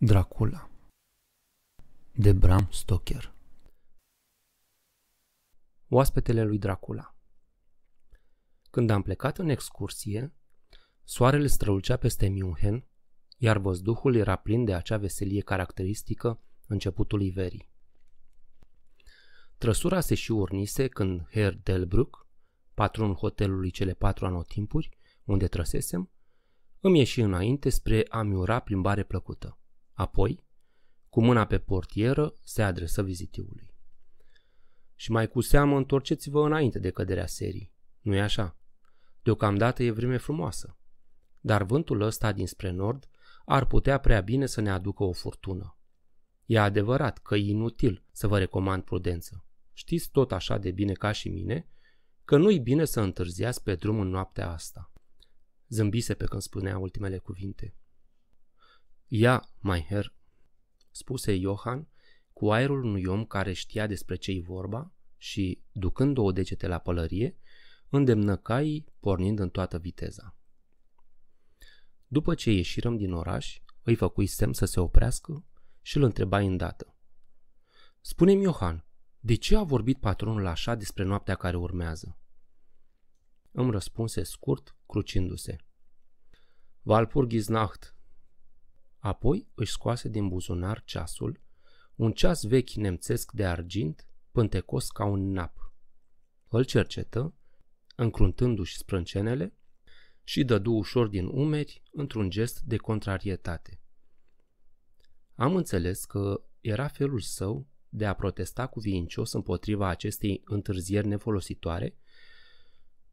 Dracula de Bram Stoker Oaspetele lui Dracula Când am plecat în excursie, soarele strălucea peste Miunhen, iar văzduhul era plin de acea veselie caracteristică începutului verii. Trăsura se și urnise când Herr Delbruck, patronul hotelului cele patru anotimpuri, unde trăsesem, îmi ieși înainte spre a mi ura plimbare plăcută. Apoi, cu mâna pe portieră, se adresă vizitiului. Și mai cu seamă întorceți-vă înainte de căderea serii, nu e așa? Deocamdată e vreme frumoasă, dar vântul ăsta dinspre nord ar putea prea bine să ne aducă o furtună. E adevărat că e inutil să vă recomand prudență. Știți tot așa de bine ca și mine că nu-i bine să întârziați pe drum în noaptea asta. Zâmbise pe când spunea ultimele cuvinte. Ia, mai her, spuse Johan cu aerul unui om care știa despre ce-i vorba și, ducând două degete la pălărie, îndemnă caii pornind în toată viteza. După ce ieșirăm din oraș, îi făcui semn să se oprească și îl întrebai îndată. Spune-mi, Johan, de ce a vorbit patronul așa despre noaptea care urmează? Îmi răspunse scurt, crucindu-se. Walpurgis Nacht, Apoi își scoase din buzunar ceasul, un ceas vechi nemțesc de argint, pântecos ca un nap. Îl cercetă, încruntându-și sprâncenele, și dădu ușor din umeri într-un gest de contrarietate. Am înțeles că era felul său de a protesta cu viincios împotriva acestei întârzieri nefolositoare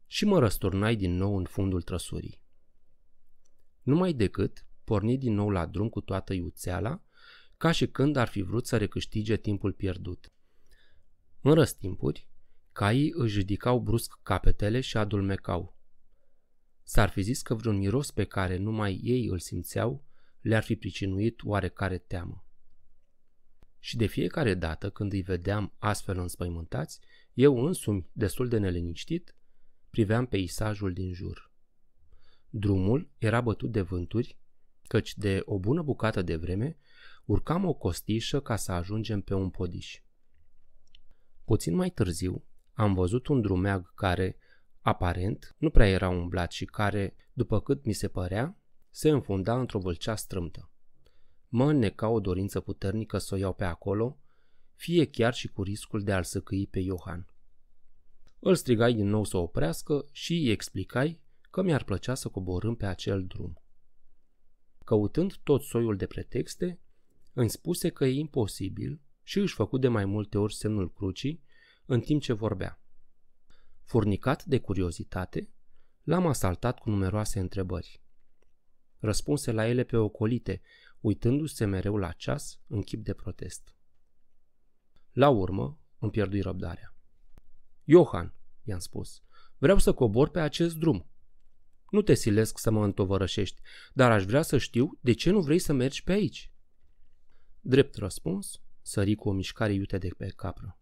și mă răsturnai din nou în fundul trăsurii. Numai decât porni din nou la drum cu toată iuțeala, ca și când ar fi vrut să recâștige timpul pierdut. În răstimpuri, caii își ridicau brusc capetele și adulmecau. S-ar fi zis că vreun miros pe care numai ei îl simțeau le-ar fi pricinuit oarecare teamă. Și de fiecare dată când îi vedeam astfel înspăimântați, eu însumi, destul de neliniștit, priveam peisajul din jur. Drumul era bătut de vânturi căci de o bună bucată de vreme urcam o costișă ca să ajungem pe un podiș. Puțin mai târziu am văzut un drumeag care, aparent, nu prea era umblat și care, după cât mi se părea, se înfunda într-o vâlcea strâmtă. Mă înneca o dorință puternică să o iau pe acolo, fie chiar și cu riscul de a-l săcâi pe Iohan. Îl strigai din nou să oprească și îi explicai că mi-ar plăcea să coborâm pe acel drum căutând tot soiul de pretexte, îmi spuse că e imposibil și își făcu de mai multe ori semnul crucii în timp ce vorbea. Furnicat de curiozitate, l-am asaltat cu numeroase întrebări. Răspunse la ele pe ocolite, uitându-se mereu la ceas în chip de protest. La urmă, îmi pierdui răbdarea. Johan, i-am spus, vreau să cobor pe acest drum. Nu te silesc să mă întovărășești, dar aș vrea să știu de ce nu vrei să mergi pe aici. Drept răspuns, sări cu o mișcare iute de pe capră.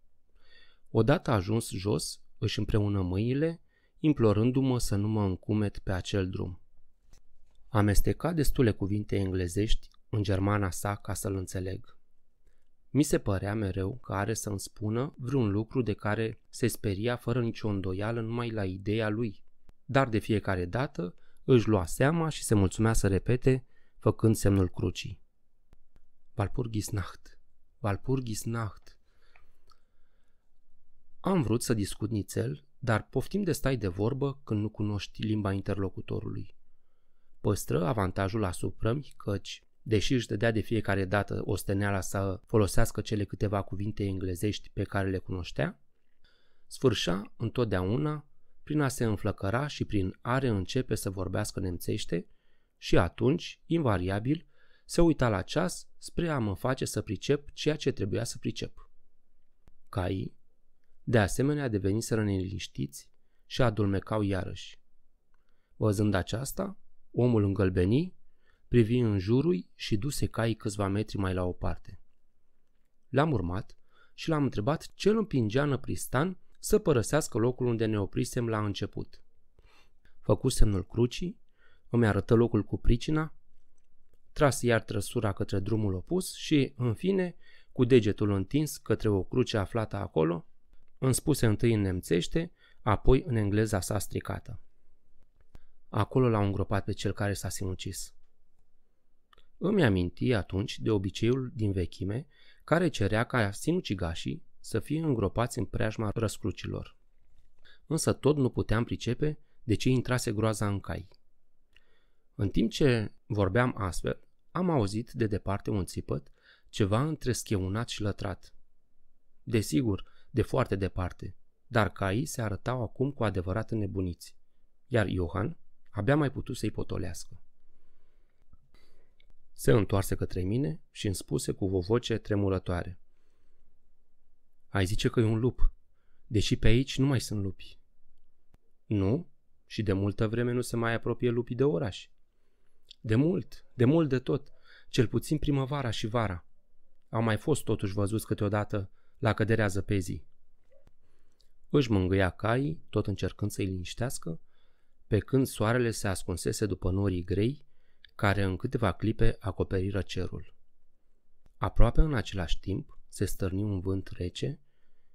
Odată ajuns jos, își împreună mâinile, implorându-mă să nu mă încumet pe acel drum. Amesteca destule cuvinte englezești în germana sa ca să-l înțeleg. Mi se părea mereu că are să-mi spună vreun lucru de care se speria fără nicio îndoială numai la ideea lui, dar de fiecare dată își lua seama și se mulțumea să repete, făcând semnul crucii. Valpurgisnacht, Valpurgisnacht. Am vrut să discut nițel, dar poftim de stai de vorbă când nu cunoști limba interlocutorului. Păstră avantajul asupra căci, deși își dădea de fiecare dată osteneala să folosească cele câteva cuvinte englezești pe care le cunoștea, sfârșa întotdeauna prin a se înflăcăra și prin a începe să vorbească nemțește și atunci, invariabil, se uita la ceas spre a mă face să pricep ceea ce trebuia să pricep. Cai, de asemenea, deveniseră neliniștiți și adulmecau iarăși. Văzând aceasta, omul îngălbeni, privi în jurul și duse caii câțiva metri mai la o parte. L-am urmat și l-am întrebat ce îl împingea Năpristan să părăsească locul unde ne oprisem la început. Făcu semnul crucii, îmi arătă locul cu pricina, tras iar trăsura către drumul opus și, în fine, cu degetul întins către o cruce aflată acolo, îmi spuse întâi în nemțește, apoi în engleza sa stricată. Acolo l-au îngropat pe cel care s-a sinucis. Îmi aminti atunci de obiceiul din vechime care cerea ca sinucigașii să fie îngropați în preajma răscrucilor. Însă tot nu puteam pricepe de ce intrase groaza în cai. În timp ce vorbeam astfel, am auzit de departe un țipăt, ceva între scheunat și lătrat. Desigur, de foarte departe, dar caii se arătau acum cu adevărat nebuniți, iar Iohan abia mai putut să-i potolească. Se întoarse către mine și îmi spuse cu o voce tremurătoare. Ai zice că e un lup, deși pe aici nu mai sunt lupi. Nu, și de multă vreme nu se mai apropie lupii de oraș. De mult, de mult de tot, cel puțin primăvara și vara. Au mai fost totuși văzuți câteodată la căderea zăpezii. Își mângâia caii, tot încercând să-i liniștească, pe când soarele se ascunsese după norii grei, care în câteva clipe acoperiră cerul. Aproape în același timp se stârni un vânt rece,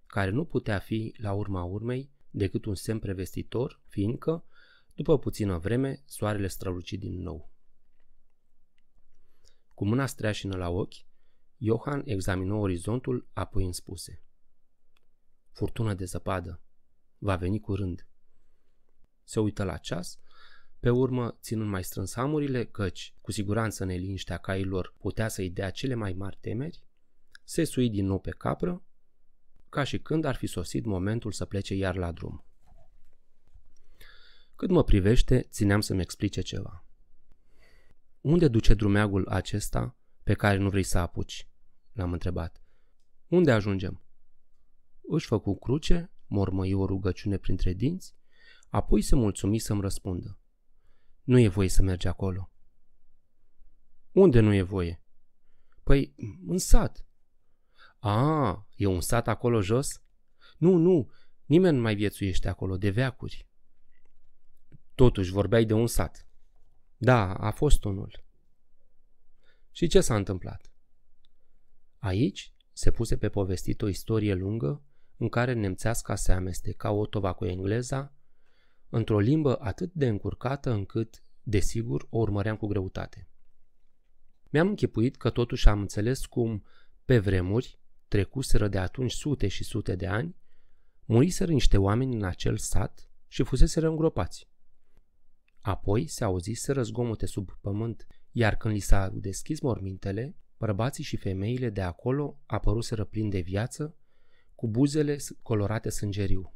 care nu putea fi, la urma urmei, decât un semn prevestitor, fiindcă, după puțină vreme, soarele străluci din nou. Cu mâna streașină la ochi, Johan examină orizontul, apoi îmi spuse. Furtună de zăpadă. Va veni curând. Se uită la ceas, pe urmă, ținând mai strâns hamurile, căci, cu siguranță neliniștea cailor putea să-i dea cele mai mari temeri, se sui din nou pe capră ca și când ar fi sosit momentul să plece iar la drum. Cât mă privește, țineam să-mi explice ceva. Unde duce drumeagul acesta pe care nu vrei să apuci? L-am întrebat. Unde ajungem? Își făcu cruce, mormăi o rugăciune printre dinți, apoi se mulțumi să-mi răspundă. Nu e voie să mergi acolo. Unde nu e voie? Păi, în sat. A, ah, e un sat acolo jos? Nu, nu, nimeni nu mai viețuiește acolo, de veacuri. Totuși, vorbeai de un sat. Da, a fost unul. Și ce s-a întâmplat? Aici se puse pe povestit o istorie lungă în care nemțeasca se amesteca tova cu engleza într-o limbă atât de încurcată încât, desigur, o urmăream cu greutate. Mi-am închipuit că totuși am înțeles cum, pe vremuri, trecuseră de atunci sute și sute de ani, muriseră niște oameni în acel sat și fuseseră îngropați. Apoi se auziseră zgomote sub pământ, iar când li s-au deschis mormintele, bărbații și femeile de acolo apăruseră plini de viață, cu buzele colorate sângeriu.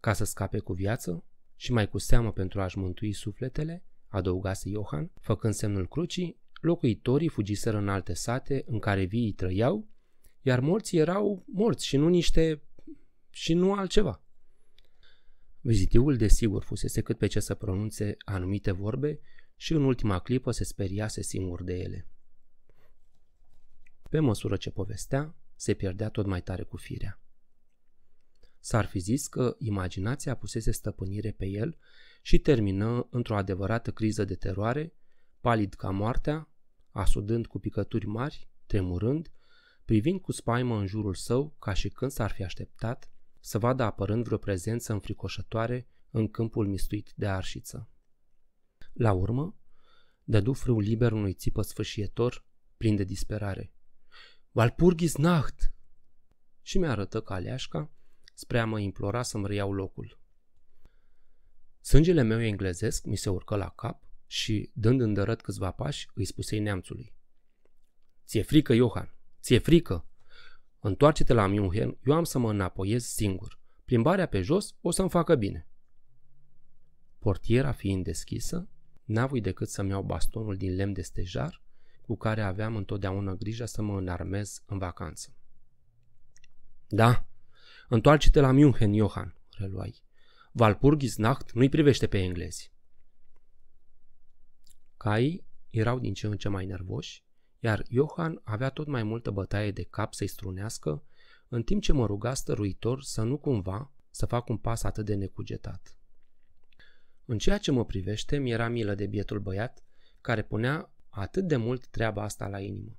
Ca să scape cu viață și mai cu seamă pentru a-și mântui sufletele, adăugase Iohan, făcând semnul crucii, locuitorii fugiseră în alte sate în care viii trăiau iar morți erau morți și nu niște... și nu altceva. Vizitiul desigur fusese cât pe ce să pronunțe anumite vorbe și în ultima clipă se speriase singur de ele. Pe măsură ce povestea, se pierdea tot mai tare cu firea. S-ar fi zis că imaginația pusese stăpânire pe el și termină într-o adevărată criză de teroare, palid ca moartea, asudând cu picături mari, tremurând privind cu spaimă în jurul său ca și când s-ar fi așteptat să vadă apărând vreo prezență înfricoșătoare în câmpul mistuit de arșiță. La urmă, dădu frâul liber unui țipă sfârșietor, plin de disperare. Valpurgis Nacht! Și mi arătă caleașca spre a mă implora să-mi reiau locul. Sângele meu englezesc mi se urcă la cap și, dând îndărăt câțiva pași, îi spusei neamțului. Ție frică, Johan! Ți-e frică? Întoarce-te la München, eu am să mă înapoiez singur. Plimbarea pe jos o să-mi facă bine. Portiera fiind deschisă, n voi decât să-mi iau bastonul din lemn de stejar, cu care aveam întotdeauna grija să mă înarmez în vacanță. Da, întoarce-te la München, Johan, reluai. Valpurgis Nacht nu-i privește pe englezi. Caii erau din ce în ce mai nervoși iar Johan avea tot mai multă bătaie de cap să-i strunească, în timp ce mă ruga stăruitor să nu cumva să fac un pas atât de necugetat. În ceea ce mă privește, mi-era milă de bietul băiat, care punea atât de mult treaba asta la inimă.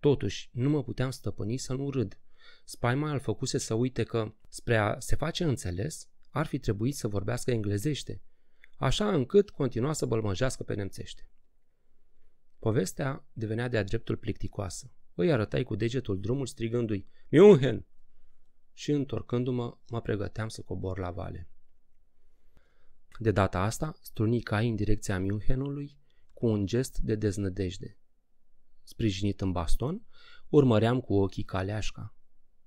Totuși, nu mă puteam stăpâni să nu râd. Spaima îl făcuse să uite că, spre a se face înțeles, ar fi trebuit să vorbească englezește, așa încât continua să bălmăjească pe nemțește. Povestea devenea de-a dreptul plicticoasă. Îi arătai cu degetul drumul strigându-i Miunhen! Și întorcându-mă, mă pregăteam să cobor la vale. De data asta, struni cai în direcția Miunhenului cu un gest de deznădejde. Sprijinit în baston, urmăream cu ochii caleașca.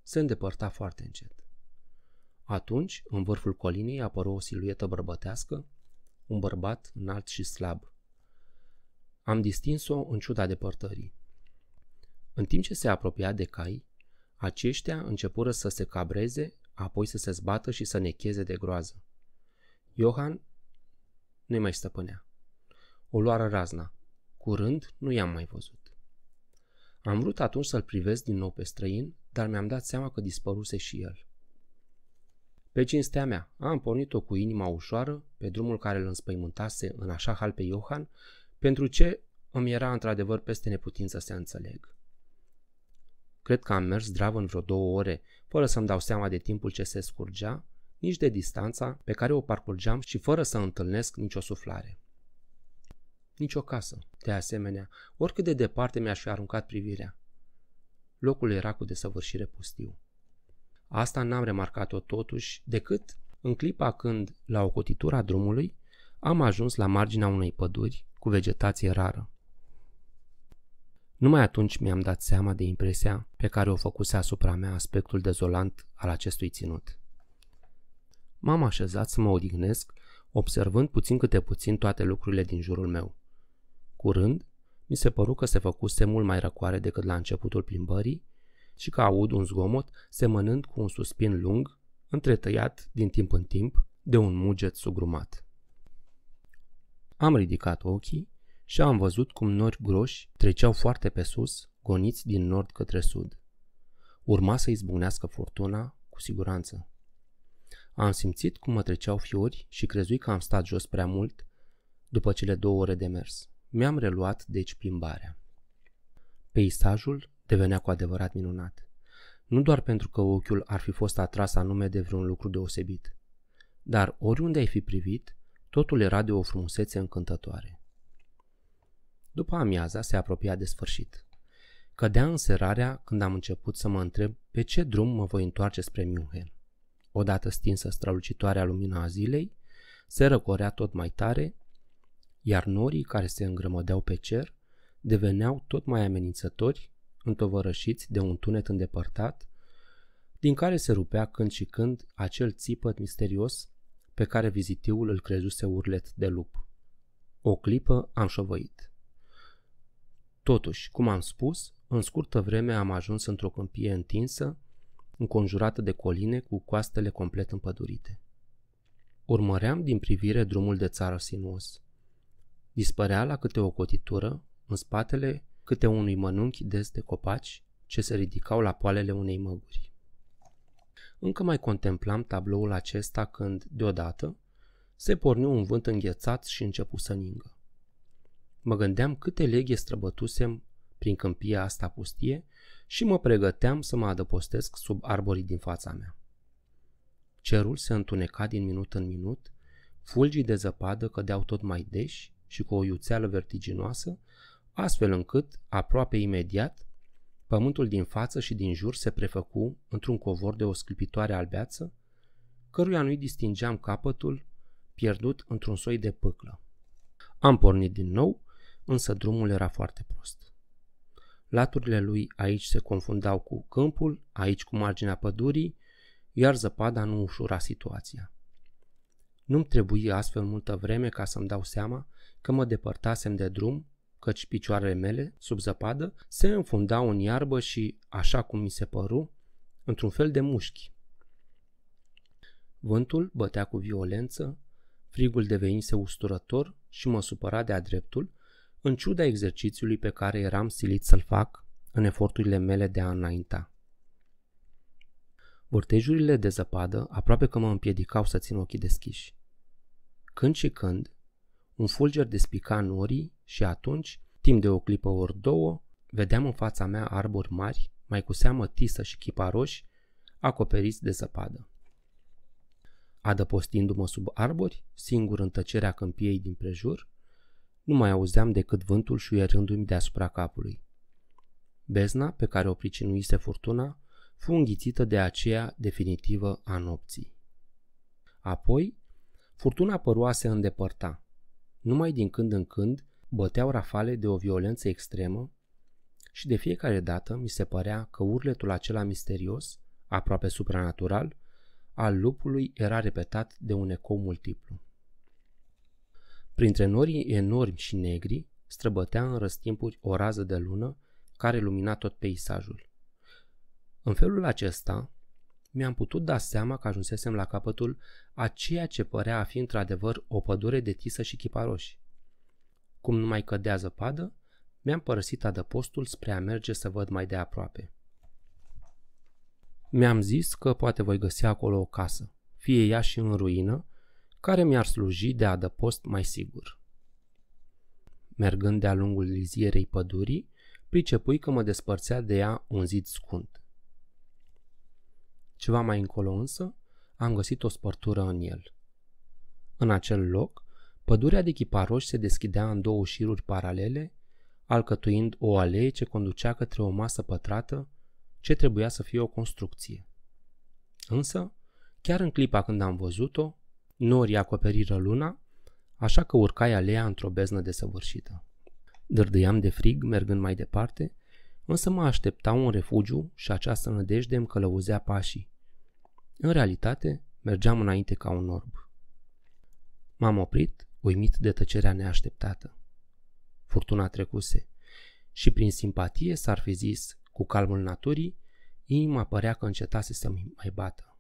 Se îndepărta foarte încet. Atunci, în vârful colinei apăru o siluetă bărbătească, un bărbat înalt și slab. Am distins-o în ciuda depărtării. În timp ce se apropia de cai, aceștia începură să se cabreze, apoi să se zbată și să necheze de groază. Johan nu-i mai stăpânea. O luară razna. Curând nu i-am mai văzut. Am vrut atunci să-l privesc din nou pe străin, dar mi-am dat seama că dispăruse și el. Pe cinstea mea, am pornit-o cu inima ușoară pe drumul care îl înspăimântase în așa hal pe Johan pentru ce îmi era într-adevăr peste neputință să înțeleg. Cred că am mers zdrav în vreo două ore, fără să-mi dau seama de timpul ce se scurgea, nici de distanța pe care o parcurgeam și fără să întâlnesc nicio suflare. Nici o casă, de asemenea, oricât de departe mi-aș fi aruncat privirea. Locul era cu desăvârșire pustiu. Asta n-am remarcat-o totuși, decât în clipa când, la o cotitură a drumului, am ajuns la marginea unei păduri cu vegetație rară. Numai atunci mi-am dat seama de impresia pe care o făcuse asupra mea aspectul dezolant al acestui ținut. M-am așezat să mă odihnesc, observând puțin câte puțin toate lucrurile din jurul meu. Curând, mi se păru că se făcuse mult mai răcoare decât la începutul plimbării și că aud un zgomot semănând cu un suspin lung, întretăiat din timp în timp de un muget sugrumat. Am ridicat ochii și am văzut cum nori groși treceau foarte pe sus, goniți din nord către sud. Urma să izbucnească furtuna, cu siguranță. Am simțit cum mă treceau fiori și crezui că am stat jos prea mult după cele două ore de mers. Mi-am reluat deci plimbarea. Peisajul devenea cu adevărat minunat. Nu doar pentru că ochiul ar fi fost atras anume de vreun lucru deosebit, dar oriunde ai fi privit, Totul era de o frumusețe încântătoare. După amiaza se apropia de sfârșit. Cădea în serarea când am început să mă întreb pe ce drum mă voi întoarce spre München. Odată stinsă strălucitoarea lumina a zilei, se răcorea tot mai tare, iar norii care se îngrămădeau pe cer deveneau tot mai amenințători, întovărășiți de un tunet îndepărtat, din care se rupea când și când acel țipăt misterios pe care vizitiul îl crezuse urlet de lup. O clipă am șovăit. Totuși, cum am spus, în scurtă vreme am ajuns într-o câmpie întinsă, înconjurată de coline cu coastele complet împădurite. Urmăream din privire drumul de țară sinuos. Dispărea la câte o cotitură, în spatele câte unui mănunchi des de copaci ce se ridicau la poalele unei măguri. Încă mai contemplam tabloul acesta când, deodată, se porniu un vânt înghețat și începu să ningă. Mă gândeam câte leghe străbătusem prin câmpia asta pustie și mă pregăteam să mă adăpostesc sub arborii din fața mea. Cerul se întuneca din minut în minut, fulgii de zăpadă cădeau tot mai deși și cu o iuțeală vertiginoasă, astfel încât, aproape imediat, Pământul din față și din jur se prefăcu într-un covor de o sclipitoare albeață, căruia nu-i distingeam capătul, pierdut într-un soi de pâclă. Am pornit din nou, însă drumul era foarte prost. Laturile lui aici se confundau cu câmpul, aici cu marginea pădurii, iar zăpada nu ușura situația. Nu-mi trebuie astfel multă vreme ca să-mi dau seama că mă depărtasem de drum căci picioarele mele, sub zăpadă, se înfundau în iarbă și, așa cum mi se păru, într-un fel de mușchi. Vântul bătea cu violență, frigul devenise usturător și mă supăra de-a dreptul, în ciuda exercițiului pe care eram silit să-l fac în eforturile mele de a înainta. Vârtejurile de zăpadă aproape că mă împiedicau să țin ochii deschiși. Când și când, un fulger despica norii și atunci, timp de o clipă ori două, vedeam în fața mea arbori mari, mai cu seamă tisă și chiparoși, acoperiți de zăpadă. Adăpostindu-mă sub arbori, singur în tăcerea câmpiei din prejur, nu mai auzeam decât vântul șuierându-mi deasupra capului. Bezna, pe care o pricinuise furtuna, fu înghițită de aceea definitivă a nopții. Apoi, furtuna păroase îndepărta. Numai din când în când, băteau rafale de o violență extremă și de fiecare dată mi se părea că urletul acela misterios, aproape supranatural, al lupului era repetat de un ecou multiplu. Printre norii enormi și negri străbătea în răstimpuri o rază de lună care lumina tot peisajul. În felul acesta, mi-am putut da seama că ajunsesem la capătul a ceea ce părea a fi într-adevăr o pădure de tisă și chiparoși. Cum nu mai cădea zăpadă, mi-am părăsit adăpostul spre a merge să văd mai de aproape. Mi-am zis că poate voi găsi acolo o casă, fie ea și în ruină, care mi-ar sluji de adăpost mai sigur. Mergând de-a lungul lizierei pădurii, pricepui că mă despărțea de ea un zid scunt. Ceva mai încolo însă, am găsit o spărtură în el. În acel loc, Pădurea de chiparoși se deschidea în două șiruri paralele, alcătuind o alee ce conducea către o masă pătrată ce trebuia să fie o construcție. Însă, chiar în clipa când am văzut-o, norii acoperiră luna, așa că urcai alea într-o beznă desăvârșită. Dârdâiam de frig, mergând mai departe, însă mă aștepta un refugiu și această nădejde îmi călăuzea pașii. În realitate, mergeam înainte ca un orb. M-am oprit uimit de tăcerea neașteptată. Furtuna trecuse și prin simpatie s-ar fi zis, cu calmul naturii, inima părea că încetase să mai bată.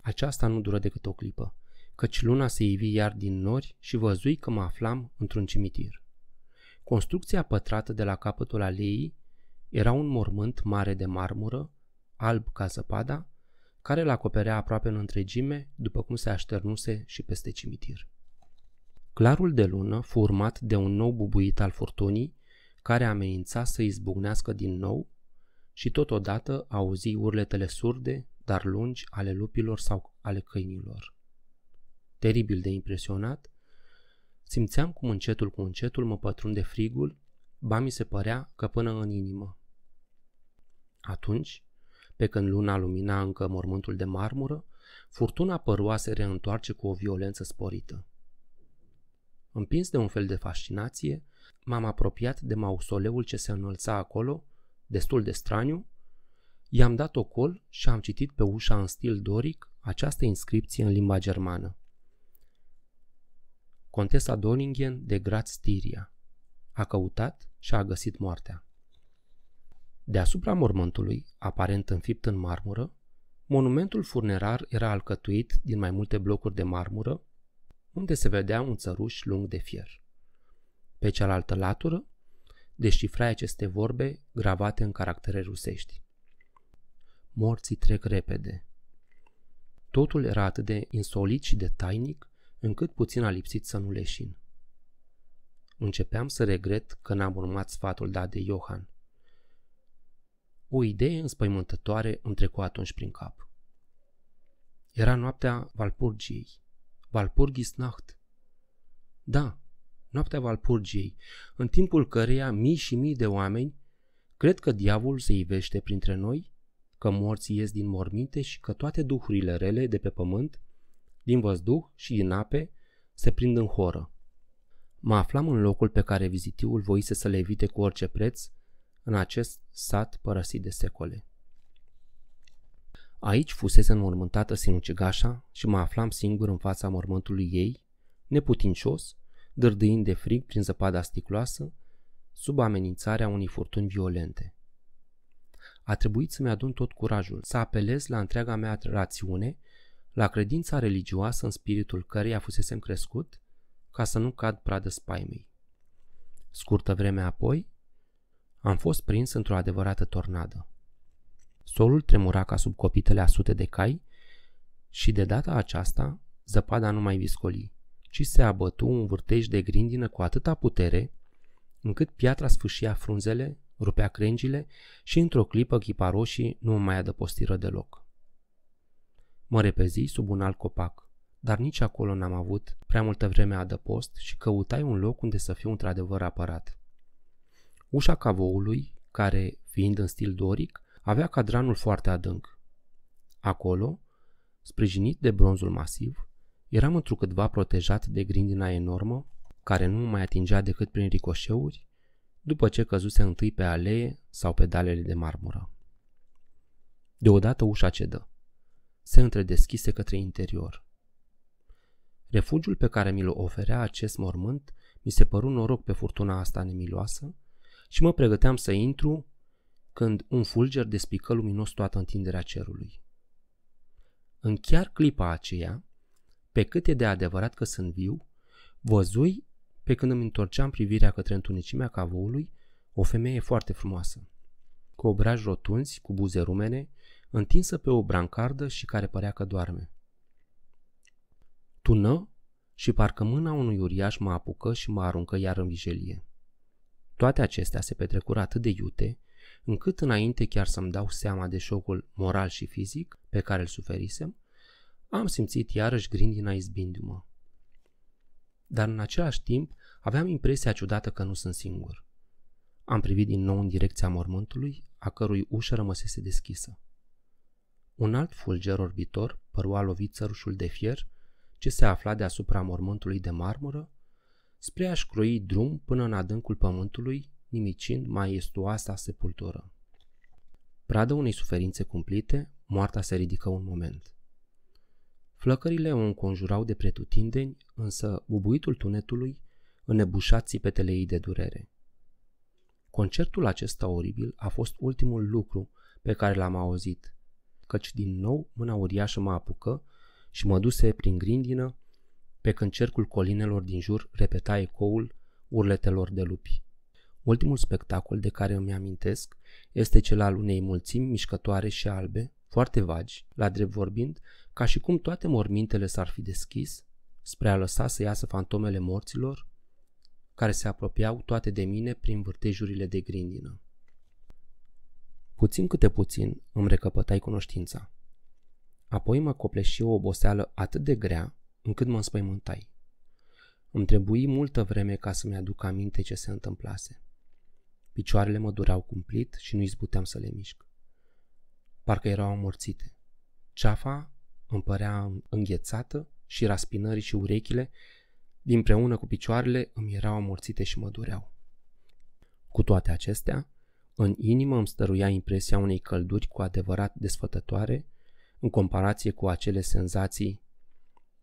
Aceasta nu dură decât o clipă, căci luna se ivi iar din nori și văzui că mă aflam într-un cimitir. Construcția pătrată de la capătul aleii era un mormânt mare de marmură, alb ca zăpada, care îl acoperea aproape în întregime, după cum se așternuse și peste cimitir. Clarul de lună furmat de un nou bubuit al furtunii, care amenința să izbucnească din nou și totodată auzi urletele surde, dar lungi, ale lupilor sau ale câinilor. Teribil de impresionat, simțeam cum încetul cu încetul mă pătrunde frigul, ba mi se părea că până în inimă. Atunci, pe când luna lumina încă mormântul de marmură, furtuna părua reîntoarce cu o violență sporită. Împins de un fel de fascinație, m-am apropiat de mausoleul ce se înălța acolo, destul de straniu, i-am dat ocol și am citit pe ușa în stil doric această inscripție în limba germană. Contesa Doningen de Graz Tiria a căutat și a găsit moartea. Deasupra mormântului, aparent înfipt în marmură, monumentul funerar era alcătuit din mai multe blocuri de marmură, unde se vedea un țăruș lung de fier. Pe cealaltă latură, deșifrai aceste vorbe gravate în caractere rusești. Morții trec repede. Totul era atât de insolit și de tainic, încât puțin a lipsit să nu leșin. Începeam să regret că n-am urmat sfatul dat de Johan. O idee înspăimântătoare îmi trecu atunci prin cap. Era noaptea Valpurgiei, Valpurgis Nacht. Da, noaptea Valpurgiei, în timpul căreia mii și mii de oameni cred că diavolul se ivește printre noi, că morții ies din morminte și că toate duhurile rele de pe pământ, din văzduh și din ape, se prind în horă. Mă aflam în locul pe care vizitiul voise să le evite cu orice preț, în acest sat părăsit de secole. Aici fusese înmormântată sinucigașa și mă aflam singur în fața mormântului ei, neputincios, dârdâind de frig prin zăpada sticloasă, sub amenințarea unei furtuni violente. A trebuit să-mi adun tot curajul, să apelez la întreaga mea rațiune, la credința religioasă în spiritul căreia fusesem crescut, ca să nu cad pradă spaimei. Scurtă vreme apoi, am fost prins într-o adevărată tornadă. Solul tremura ca sub copitele a sute de cai și de data aceasta zăpada nu mai viscoli, ci se abătu un vârtej de grindină cu atâta putere încât piatra sfâșia frunzele, rupea crengile și într-o clipă ghipa roșii nu mai adăpostiră deloc. Mă repezi sub un alt copac, dar nici acolo n-am avut prea multă vreme adăpost și căutai un loc unde să fiu într-adevăr apărat. Ușa cavoului, care, fiind în stil doric, avea cadranul foarte adânc. Acolo, sprijinit de bronzul masiv, eram câtva protejat de grindina enormă, care nu mai atingea decât prin ricoșeuri, după ce căzuse întâi pe alee sau pe dalele de marmură. Deodată ușa cedă. Se întredeschise către interior. Refugiul pe care mi-l oferea acest mormânt mi se păru noroc pe furtuna asta nemiloasă și mă pregăteam să intru când un fulger despică luminos toată întinderea cerului. În chiar clipa aceea, pe cât e de adevărat că sunt viu, văzui, pe când îmi întorceam privirea către întunecimea cavoului, o femeie foarte frumoasă, cu obraji rotunzi, cu buze rumene, întinsă pe o brancardă și care părea că doarme. Tună și parcă mâna unui uriaș mă apucă și mă aruncă iar în vijelie. Toate acestea se petrecură atât de iute, încât înainte chiar să-mi dau seama de șocul moral și fizic pe care îl suferisem, am simțit iarăși grindina izbindu-mă. Dar în același timp aveam impresia ciudată că nu sunt singur. Am privit din nou în direcția mormântului, a cărui ușă rămăsese deschisă. Un alt fulger orbitor părua lovit țărușul de fier ce se afla deasupra mormântului de marmură, spre a-și croi drum până în adâncul pământului nimicind maestuoasa sepultură. Pradă unei suferințe cumplite, moarta se ridică un moment. Flăcările o înconjurau de pretutindeni, însă bubuitul tunetului înnebușa țipetele ei de durere. Concertul acesta oribil a fost ultimul lucru pe care l-am auzit, căci din nou mâna uriașă mă apucă și mă duse prin grindină, pe când cercul colinelor din jur repeta ecoul urletelor de lupi. Ultimul spectacol de care îmi amintesc este cel al unei mulțimi mișcătoare și albe, foarte vagi, la drept vorbind, ca și cum toate mormintele s-ar fi deschis spre a lăsa să iasă fantomele morților, care se apropiau toate de mine prin vârtejurile de grindină. Puțin câte puțin îmi recăpătai cunoștința. Apoi mă copleși o oboseală atât de grea încât mă înspăimântai. Îmi trebuie multă vreme ca să-mi aduc aminte ce se întâmplase. Picioarele mă dureau cumplit și nu izbuteam să le mișc. Parcă erau amorțite. Ceafa îmi părea înghețată și raspinării și urechile, dinpreună cu picioarele, îmi erau amorțite și mă dureau. Cu toate acestea, în inimă îmi stăruia impresia unei călduri cu adevărat desfătătoare, în comparație cu acele senzații.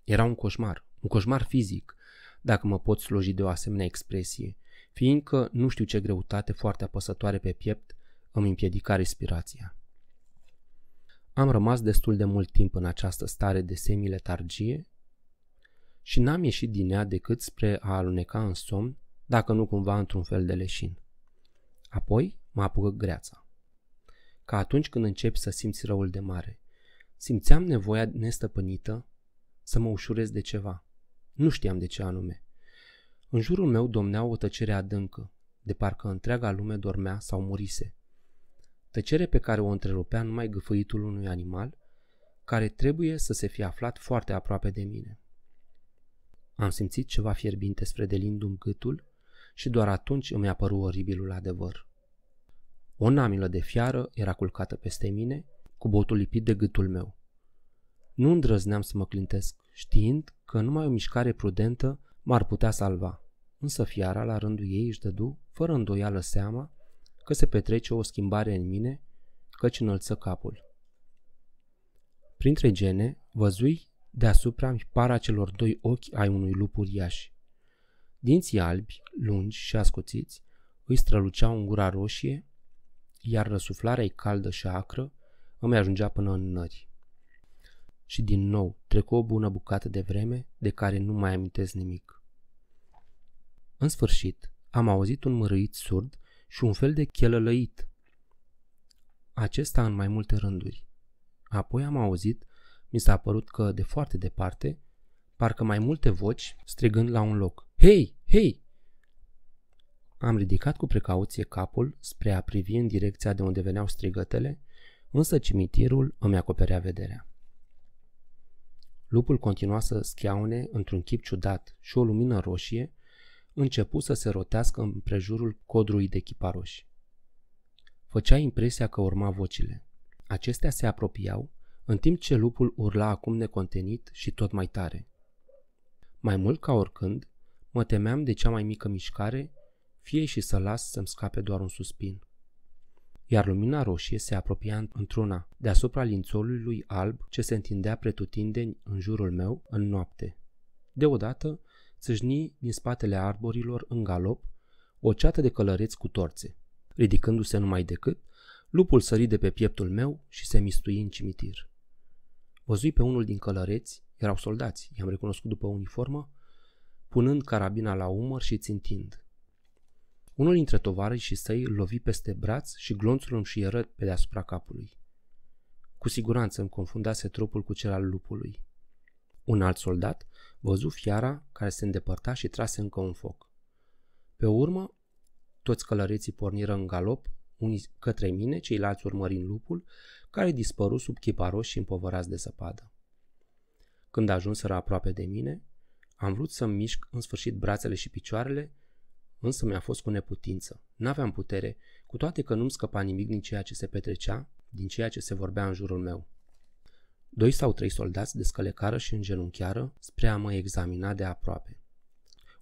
Era un coșmar, un coșmar fizic, dacă mă pot sluji de o asemenea expresie, fiindcă nu știu ce greutate foarte apăsătoare pe piept îmi împiedica respirația. Am rămas destul de mult timp în această stare de semiletargie și n-am ieșit din ea decât spre a aluneca în somn, dacă nu cumva într-un fel de leșin. Apoi mă apucă greața. Ca atunci când începi să simți răul de mare. Simțeam nevoia nestăpânită să mă ușurez de ceva. Nu știam de ce anume. În jurul meu domnea o tăcere adâncă, de parcă întreaga lume dormea sau murise. Tăcere pe care o întrerupea numai gâfăitul unui animal, care trebuie să se fi aflat foarte aproape de mine. Am simțit ceva fierbinte spre delindu gâtul și doar atunci îmi apăru oribilul adevăr. O namilă de fiară era culcată peste mine, cu botul lipit de gâtul meu. Nu îndrăzneam să mă clintesc, știind că numai o mișcare prudentă m-ar putea salva. Însă fiara, la rândul ei, își dădu, fără îndoială seama, că se petrece o schimbare în mine, căci înălță capul. Printre gene, văzui deasupra para celor doi ochi ai unui lup uriaș. Dinții albi, lungi și ascuțiți, îi străluceau în gura roșie, iar răsuflarea ei caldă și acră îmi ajungea până în nări. Și din nou trecu o bună bucată de vreme de care nu mai amintesc nimic. În sfârșit, am auzit un mărâit surd și un fel de chelălăit. Acesta în mai multe rânduri. Apoi am auzit, mi s-a părut că de foarte departe, parcă mai multe voci strigând la un loc. Hei, hei! Am ridicat cu precauție capul spre a privi în direcția de unde veneau strigătele, însă cimitirul îmi acoperea vederea. Lupul continua să schiaune într-un chip ciudat și o lumină roșie începu să se rotească în prejurul codrului de chiparoși. Făcea impresia că urma vocile. Acestea se apropiau, în timp ce lupul urla acum necontenit și tot mai tare. Mai mult ca oricând, mă temeam de cea mai mică mișcare, fie și să las să-mi scape doar un suspin. Iar lumina roșie se apropia într-una deasupra lințolului alb ce se întindea pretutindeni în jurul meu în noapte. Deodată țâșni din spatele arborilor în galop o ceată de călăreți cu torțe. Ridicându-se numai decât, lupul sări de pe pieptul meu și se mistui în cimitir. Văzui pe unul din călăreți, erau soldați, i-am recunoscut după uniformă, punând carabina la umăr și țintind. Unul dintre tovarăși și săi îl lovi peste braț și glonțul îmi șuieră pe deasupra capului. Cu siguranță îmi confundase trupul cu cel al lupului. Un alt soldat văzu fiara care se îndepărta și trase încă un foc. Pe urmă, toți călăreții porniră în galop, unii către mine, ceilalți urmărind lupul, care dispăru sub chiparoși și împovărați de zăpadă. Când ajunseră aproape de mine, am vrut să-mi mișc în sfârșit brațele și picioarele, însă mi-a fost cu neputință. N-aveam putere, cu toate că nu-mi scăpa nimic din ceea ce se petrecea, din ceea ce se vorbea în jurul meu. Doi sau trei soldați descălecară și îngenunchiară spre a mă examina de aproape.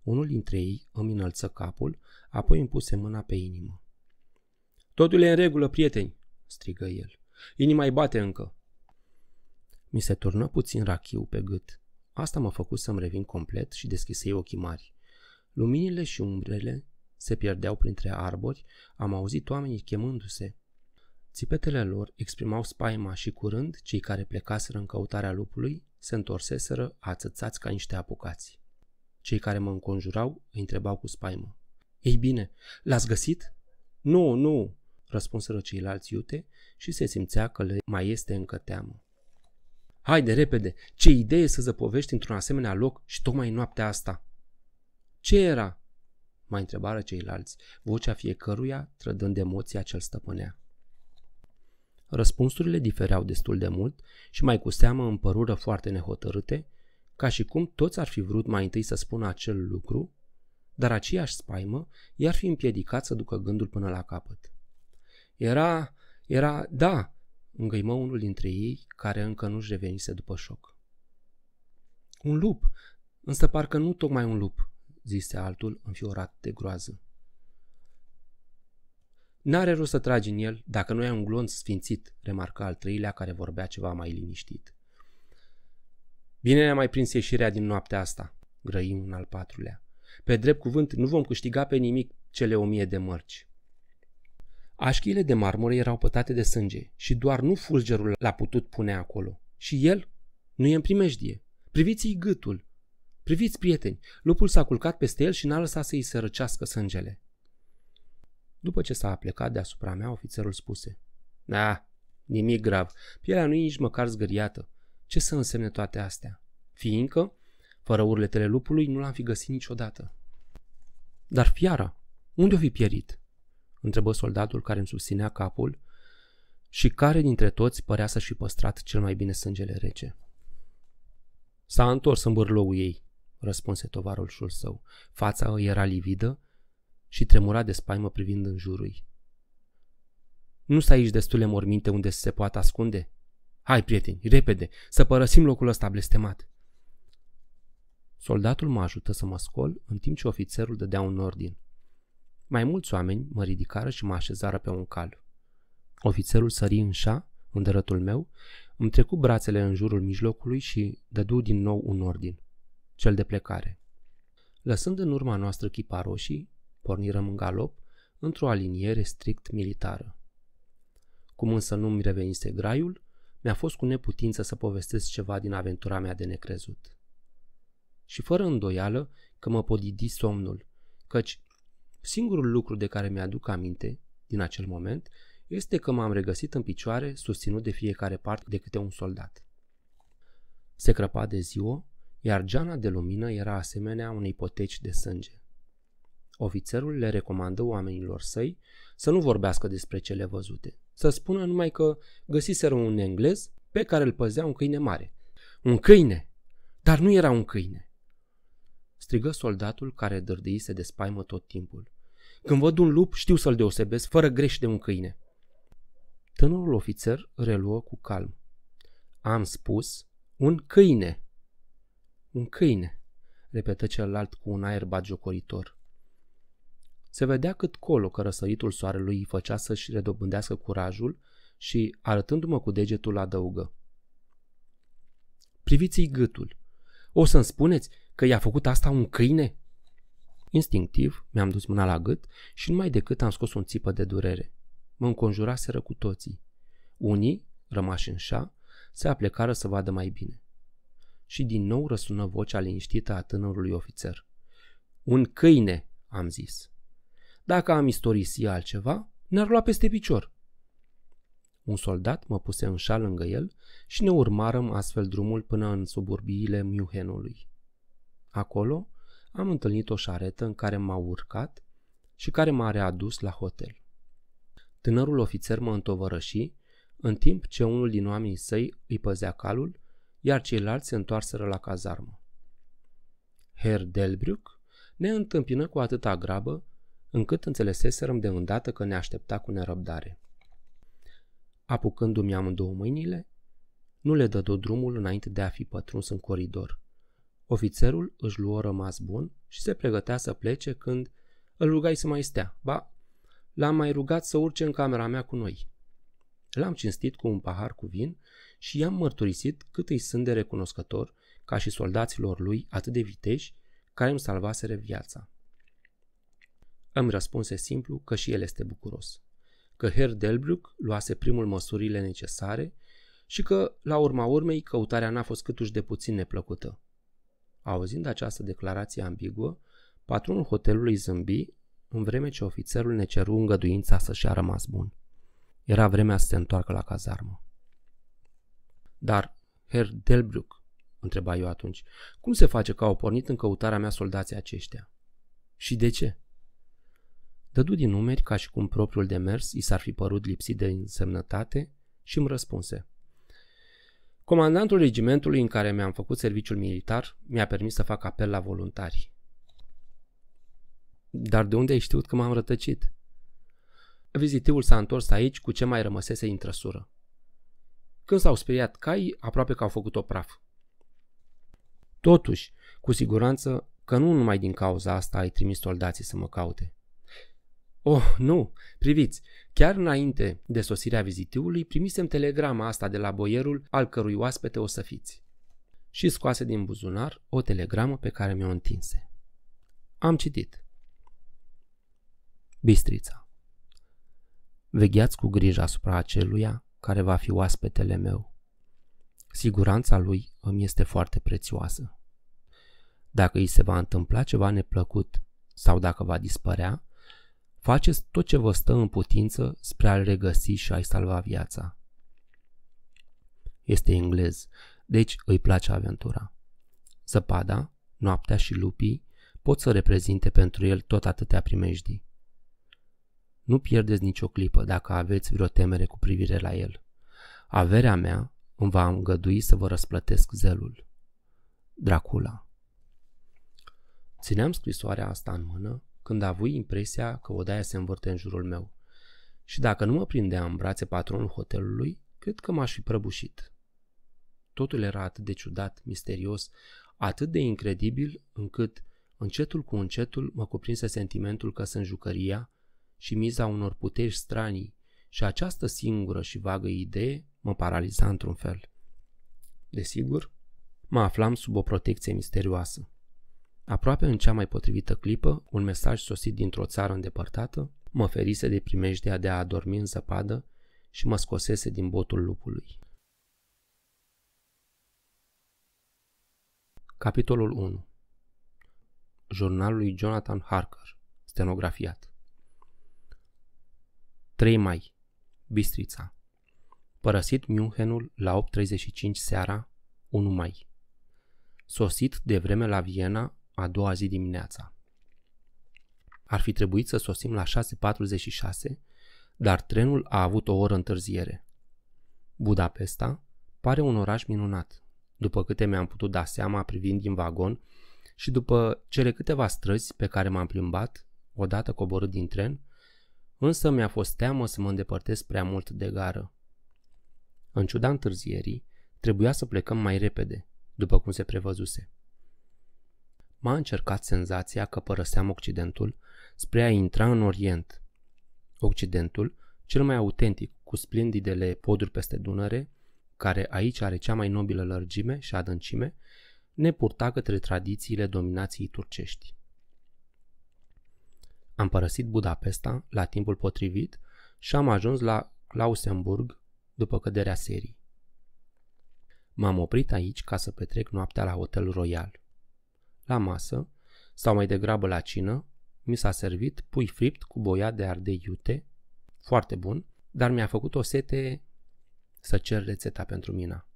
Unul dintre ei îmi înălță capul, apoi îmi puse mâna pe inimă. Totul e în regulă, prieteni, strigă el. Inima îi bate încă. Mi se turnă puțin rachiu pe gât. Asta m-a făcut să-mi revin complet și deschisei ochii mari. Luminile și umbrele se pierdeau printre arbori, am auzit oamenii chemându-se. Țipetele lor exprimau spaima și curând cei care plecaseră în căutarea lupului se întorseseră ațățați ca niște apucați. Cei care mă înconjurau îi întrebau cu spaimă. Ei bine, l-ați găsit? Nu, nu, răspunseră ceilalți iute și se simțea că le mai este încă teamă. Haide, repede, ce idee să zăpovești într-un asemenea loc și tocmai noaptea asta? Ce era? Mai întrebară ceilalți, vocea fiecăruia trădând emoția ce-l stăpânea. Răspunsurile difereau destul de mult și mai cu seamă împărură foarte nehotărâte, ca și cum toți ar fi vrut mai întâi să spună acel lucru, dar aceeași spaimă i-ar fi împiedicat să ducă gândul până la capăt. Era, era, da, îngăimă unul dintre ei care încă nu-și revenise după șoc. Un lup, însă parcă nu tocmai un lup, zise altul înfiorat de groază. N-are rost să tragi în el dacă nu ai un glonț sfințit, remarcă al treilea care vorbea ceva mai liniștit. Bine ne-a mai prins ieșirea din noaptea asta, grăim un al patrulea. Pe drept cuvânt nu vom câștiga pe nimic cele o mie de mărci. Așchiile de marmură erau pătate de sânge și doar nu fulgerul l-a putut pune acolo. Și el nu e în primejdie. Priviți-i gâtul. Priviți, prieteni, lupul s-a culcat peste el și n-a lăsat să-i sărăcească sângele. După ce s-a plecat deasupra mea, ofițerul spuse. Da, nimic grav. Pielea nu e nici măcar zgâriată. Ce să însemne toate astea? Fiindcă, fără urletele lupului, nu l-am fi găsit niciodată. Dar fiara, unde o fi pierit? Întrebă soldatul care îmi susținea capul și care dintre toți părea să și păstrat cel mai bine sângele rece. S-a întors în bârlogul ei, răspunse tovarășul său. Fața îi era lividă, și tremura de spaimă privind în jurul ei. Nu s aici destule morminte unde se poate ascunde? Hai, prieteni, repede, să părăsim locul ăsta blestemat. Soldatul mă ajută să mă scol în timp ce ofițerul dădea un ordin. Mai mulți oameni mă ridicară și mă așezară pe un cal. Ofițerul sări în șa, în dărătul meu, îmi trecu brațele în jurul mijlocului și dădu din nou un ordin, cel de plecare. Lăsând în urma noastră chipa roșii, pornirăm în galop într-o aliniere strict militară. Cum însă nu-mi revenise graiul, mi-a fost cu neputință să povestesc ceva din aventura mea de necrezut. Și fără îndoială că mă podidi somnul, căci singurul lucru de care mi-aduc aminte din acel moment este că m-am regăsit în picioare, susținut de fiecare parte de câte un soldat. Se crăpa de ziua, iar geana de lumină era asemenea unei poteci de sânge. Ofițerul le recomandă oamenilor săi să nu vorbească despre cele văzute, să spună numai că găsiseră un englez pe care îl păzea un câine mare. Un câine! Dar nu era un câine! Strigă soldatul care dârdâise de spaimă tot timpul. Când văd un lup, știu să-l deosebesc fără greș de un câine. Tânărul ofițer reluă cu calm. Am spus un câine. Un câine, repetă celălalt cu un aer bagiocoritor. Se vedea cât colo că răsăritul soarelui îi făcea să-și redobândească curajul și, arătându-mă cu degetul, adăugă. Priviți-i gâtul. O să-mi spuneți că i-a făcut asta un câine? Instinctiv, mi-am dus mâna la gât și numai decât am scos un țipă de durere. Mă înconjuraseră cu toții. Unii, rămași în șa, se aplecară să vadă mai bine. Și din nou răsună vocea liniștită a tânărului ofițer. Un câine, am zis. Dacă am istorisi altceva, ne-ar lua peste picior. Un soldat mă puse în șal lângă el și ne urmarăm astfel drumul până în suburbiile Miuhenului. Acolo am întâlnit o șaretă în care m-a urcat și care m-a readus la hotel. Tânărul ofițer mă întovărăși, în timp ce unul din oamenii săi îi păzea calul, iar ceilalți se întoarseră la cazarmă. Herr Delbrück ne întâmpină cu atâta grabă încât înțeleseserăm de îndată că ne aștepta cu nerăbdare. Apucându-mi amândouă mâinile, nu le dădu drumul înainte de a fi pătruns în coridor. Ofițerul își luă rămas bun și se pregătea să plece când îl rugai să mai stea. Ba, l-am mai rugat să urce în camera mea cu noi. L-am cinstit cu un pahar cu vin și i-am mărturisit cât îi sunt de recunoscător ca și soldaților lui atât de viteși care îmi salvaseră viața. Îmi răspunse simplu că și el este bucuros, că Herr Delbruck luase primul măsurile necesare și că, la urma urmei, căutarea n-a fost câtuși de puțin neplăcută. Auzind această declarație ambiguă, patronul hotelului zâmbi, în vreme ce ofițerul ne ceru îngăduința să și-a rămas bun. Era vremea să se întoarcă la cazarmă. Dar, Herr Delbruck, întreba eu atunci, cum se face că au pornit în căutarea mea soldații aceștia? Și de ce? Dădu din numeri ca și cum propriul demers i s-ar fi părut lipsit de însemnătate și îmi răspunse. Comandantul regimentului în care mi-am făcut serviciul militar mi-a permis să fac apel la voluntari. Dar de unde ai știut că m-am rătăcit? Vizitiul s-a întors aici cu ce mai rămăsese intrăsură. Când s-au speriat cai, aproape că au făcut-o praf. Totuși, cu siguranță că nu numai din cauza asta ai trimis soldații să mă caute. Oh, nu! Priviți, chiar înainte de sosirea vizitiului, primisem telegrama asta de la boierul al cărui oaspete o să fiți. Și scoase din buzunar o telegramă pe care mi-o întinse. Am citit. Bistrița. Vegheați cu grijă asupra aceluia care va fi oaspetele meu. Siguranța lui îmi este foarte prețioasă. Dacă îi se va întâmpla ceva neplăcut sau dacă va dispărea, Faceți tot ce vă stă în putință spre a-l regăsi și a-i salva viața. Este englez, deci îi place aventura. Zăpada, noaptea și lupii pot să reprezinte pentru el tot atâtea primejdii. Nu pierdeți nicio clipă dacă aveți vreo temere cu privire la el. Averea mea îmi va îngădui să vă răsplătesc zelul. Dracula Țineam scrisoarea asta în mână când avui impresia că odaia se învârte în jurul meu. Și dacă nu mă prindea în brațe patronul hotelului, cred că m-aș fi prăbușit. Totul era atât de ciudat, misterios, atât de incredibil, încât, încetul cu încetul, mă cuprinse sentimentul că sunt jucăria și miza unor puteri stranii și această singură și vagă idee mă paraliza într-un fel. Desigur, mă aflam sub o protecție misterioasă. Aproape în cea mai potrivită clipă, un mesaj sosit dintr-o țară îndepărtată mă ferise de primejdea de a adormi în zăpadă și mă scosese din botul lupului. Capitolul 1 Jurnalul lui Jonathan Harker, stenografiat 3 mai, Bistrița Părăsit Münchenul la 8.35 seara, 1 mai. Sosit de vreme la Viena a doua zi dimineața. Ar fi trebuit să sosim la 6.46, dar trenul a avut o oră întârziere. Budapesta pare un oraș minunat, după câte mi-am putut da seama privind din vagon și după cele câteva străzi pe care m-am plimbat, odată coborât din tren, însă mi-a fost teamă să mă îndepărtez prea mult de gară. În ciuda întârzierii, trebuia să plecăm mai repede, după cum se prevăzuse m-a încercat senzația că părăseam Occidentul spre a intra în Orient. Occidentul, cel mai autentic, cu splendidele poduri peste Dunăre, care aici are cea mai nobilă lărgime și adâncime, ne purta către tradițiile dominației turcești. Am părăsit Budapesta la timpul potrivit și am ajuns la Klausenburg după căderea serii. M-am oprit aici ca să petrec noaptea la Hotel Royal. La masă, sau mai degrabă la cină, mi s-a servit pui fript cu boia de ardei iute, foarte bun, dar mi-a făcut o sete să cer rețeta pentru mina.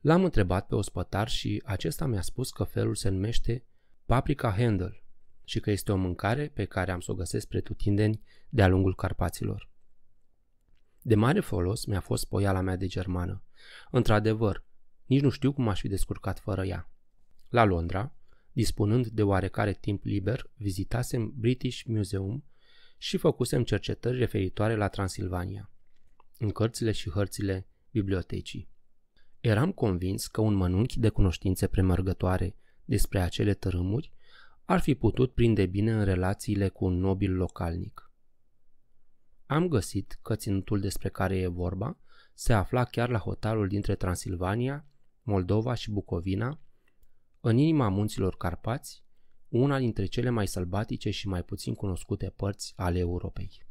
L-am întrebat pe ospătar și acesta mi-a spus că felul se numește paprika handle și că este o mâncare pe care am să o găsesc pretutindeni de-a lungul Carpaților. De mare folos mi-a fost poiala mea de germană. Într-adevăr, nici nu știu cum aș fi descurcat fără ea. La Londra, dispunând de oarecare timp liber, vizitasem British Museum și făcusem cercetări referitoare la Transilvania, în cărțile și hărțile bibliotecii. Eram convins că un mănunchi de cunoștințe premergătoare despre acele tărâmuri ar fi putut prinde bine în relațiile cu un nobil localnic. Am găsit că ținutul despre care e vorba se afla chiar la hotarul dintre Transilvania, Moldova și Bucovina, în inima munților Carpați, una dintre cele mai sălbatice și mai puțin cunoscute părți ale Europei.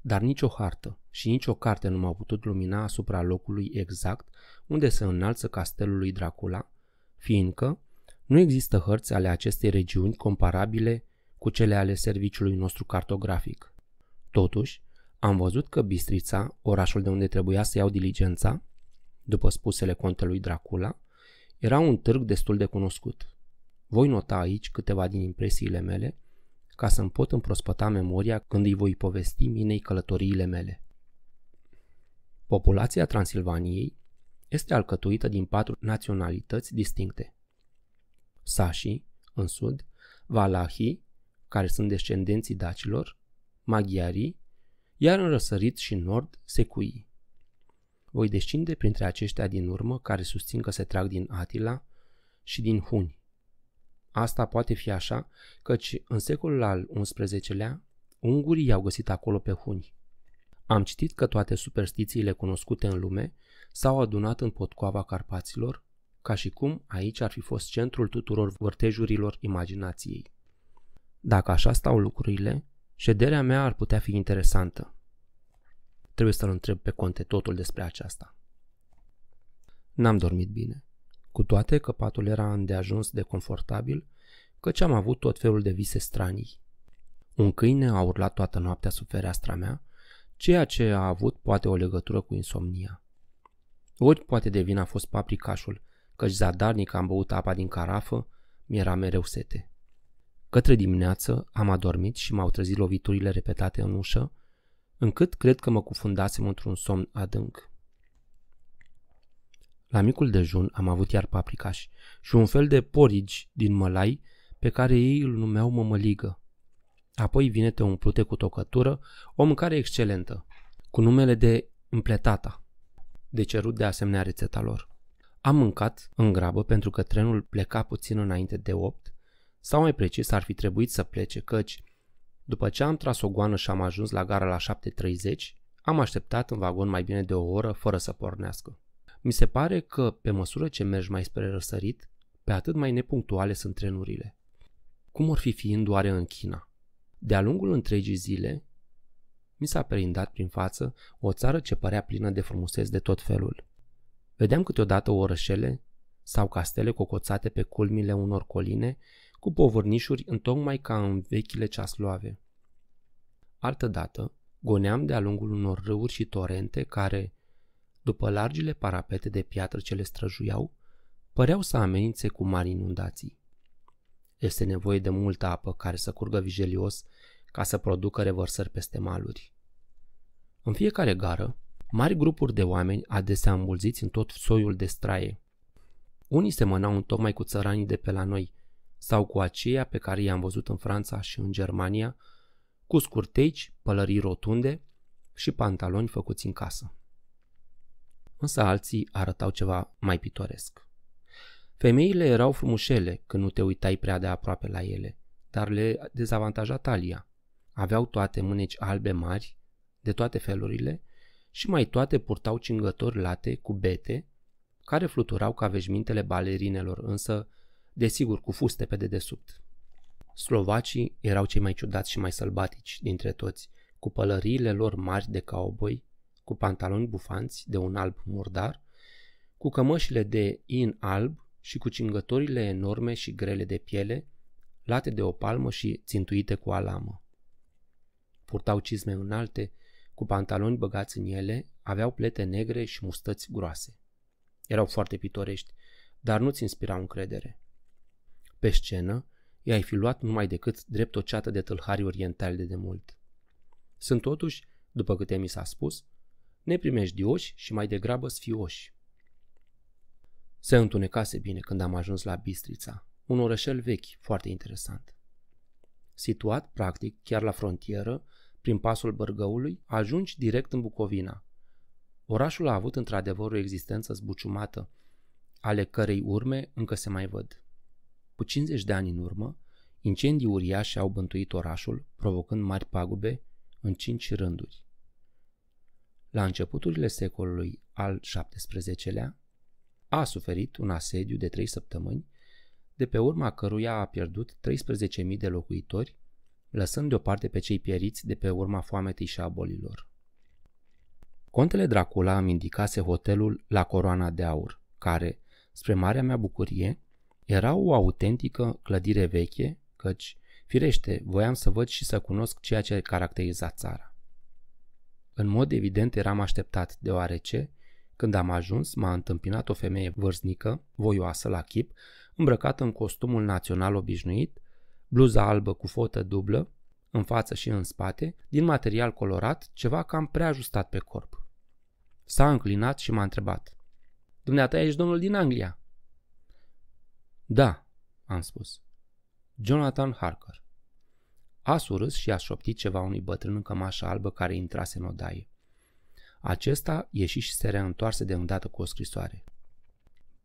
Dar nicio hartă și nicio carte nu m-au putut lumina asupra locului exact unde se înalță castelul lui Dracula, fiindcă nu există hărți ale acestei regiuni comparabile cu cele ale serviciului nostru cartografic. Totuși, am văzut că Bistrița, orașul de unde trebuia să iau diligența, după spusele contelui Dracula, era un târg destul de cunoscut. Voi nota aici câteva din impresiile mele, ca să-mi pot împrospăta memoria când îi voi povesti minei călătoriile mele. Populația Transilvaniei este alcătuită din patru naționalități distincte. Sași, în sud, Valahii, care sunt descendenții dacilor, maghiarii, iar în răsărit și nord, secuii voi descinde printre aceștia din urmă care susțin că se trag din Atila și din Huni. Asta poate fi așa, căci în secolul al XI-lea, ungurii i-au găsit acolo pe Huni. Am citit că toate superstițiile cunoscute în lume s-au adunat în potcoava Carpaților, ca și cum aici ar fi fost centrul tuturor vârtejurilor imaginației. Dacă așa stau lucrurile, șederea mea ar putea fi interesantă. Trebuie să-l întreb pe conte totul despre aceasta. N-am dormit bine. Cu toate că patul era îndeajuns de confortabil, căci am avut tot felul de vise stranii. Un câine a urlat toată noaptea sub fereastra mea, ceea ce a avut poate o legătură cu insomnia. Ori poate de vin a fost papricașul, căci zadarnic am băut apa din carafă, mi-era mereu sete. Către dimineață am adormit și m-au trezit loviturile repetate în ușă încât cred că mă cufundasem într-un somn adânc. La micul dejun am avut iar paprikaș și un fel de porigi din mălai pe care ei îl numeau mămăligă. Apoi vine te umplute cu tocătură, o mâncare excelentă, cu numele de împletata, de cerut de asemenea rețeta lor. Am mâncat în grabă pentru că trenul pleca puțin înainte de 8, sau mai precis ar fi trebuit să plece căci după ce am tras o goană și am ajuns la gara la 7.30, am așteptat în vagon mai bine de o oră fără să pornească. Mi se pare că, pe măsură ce mergi mai spre răsărit, pe atât mai nepunctuale sunt trenurile. Cum or fi fiind oare în China? De-a lungul întregii zile, mi s-a perindat prin față o țară ce părea plină de frumuseți de tot felul. Vedeam câteodată orășele sau castele cocoțate pe culmile unor coline cu povărnișuri întocmai ca în vechile ceasloave. Altădată, goneam de-a lungul unor râuri și torente care, după largile parapete de piatră ce le străjuiau, păreau să amenințe cu mari inundații. Este nevoie de multă apă care să curgă vigilios ca să producă revărsări peste maluri. În fiecare gară, mari grupuri de oameni adesea îmbulziți în tot soiul de straie. Unii semănau în tocmai cu țăranii de pe la noi, sau cu aceea pe care i-am văzut în Franța și în Germania, cu scurteici, pălării rotunde și pantaloni făcuți în casă. Însă alții arătau ceva mai pitoresc. Femeile erau frumușele când nu te uitai prea de aproape la ele, dar le dezavantaja talia. Aveau toate mâneci albe mari, de toate felurile, și mai toate purtau cingători late cu bete, care fluturau ca veșmintele balerinelor, însă desigur cu fuste pe dedesubt. Slovacii erau cei mai ciudați și mai sălbatici dintre toți, cu pălăriile lor mari de cowboy, cu pantaloni bufanți de un alb murdar, cu cămășile de in alb și cu cingătorile enorme și grele de piele, late de o palmă și țintuite cu alamă. Purtau cizme înalte, cu pantaloni băgați în ele, aveau plete negre și mustăți groase. Erau foarte pitorești, dar nu-ți inspirau încredere. Pe scenă, i-ai fi luat numai decât drept o ceată de tâlhari orientali de demult. Sunt totuși, după câte mi s-a spus, neprimejdioși și mai degrabă sfioși. Se întunecase bine când am ajuns la Bistrița, un orășel vechi, foarte interesant. Situat, practic, chiar la frontieră, prin pasul Bărgăului, ajungi direct în Bucovina. Orașul a avut într-adevăr o existență zbuciumată, ale cărei urme încă se mai văd. Cu 50 de ani în urmă, incendii uriașe au bântuit orașul, provocând mari pagube în cinci rânduri. La începuturile secolului al XVII-lea, a suferit un asediu de trei săptămâni, de pe urma căruia a pierdut 13.000 de locuitori, lăsând deoparte pe cei pieriți de pe urma foametei și a bolilor. Contele Dracula îmi indicase hotelul la Coroana de Aur, care, spre marea mea bucurie, era o autentică clădire veche, căci, firește, voiam să văd și să cunosc ceea ce caracteriza țara. În mod evident eram așteptat, deoarece, când am ajuns, m-a întâmpinat o femeie vârstnică, voioasă la chip, îmbrăcată în costumul național obișnuit, bluza albă cu fotă dublă, în față și în spate, din material colorat, ceva cam preajustat pe corp. S-a înclinat și m-a întrebat. Dumneata ești domnul din Anglia?" Da, am spus. Jonathan Harker. A surâs și a șoptit ceva unui bătrân în cămașa albă care intrase în odaie. Acesta ieși și se reîntoarse de îndată cu o scrisoare.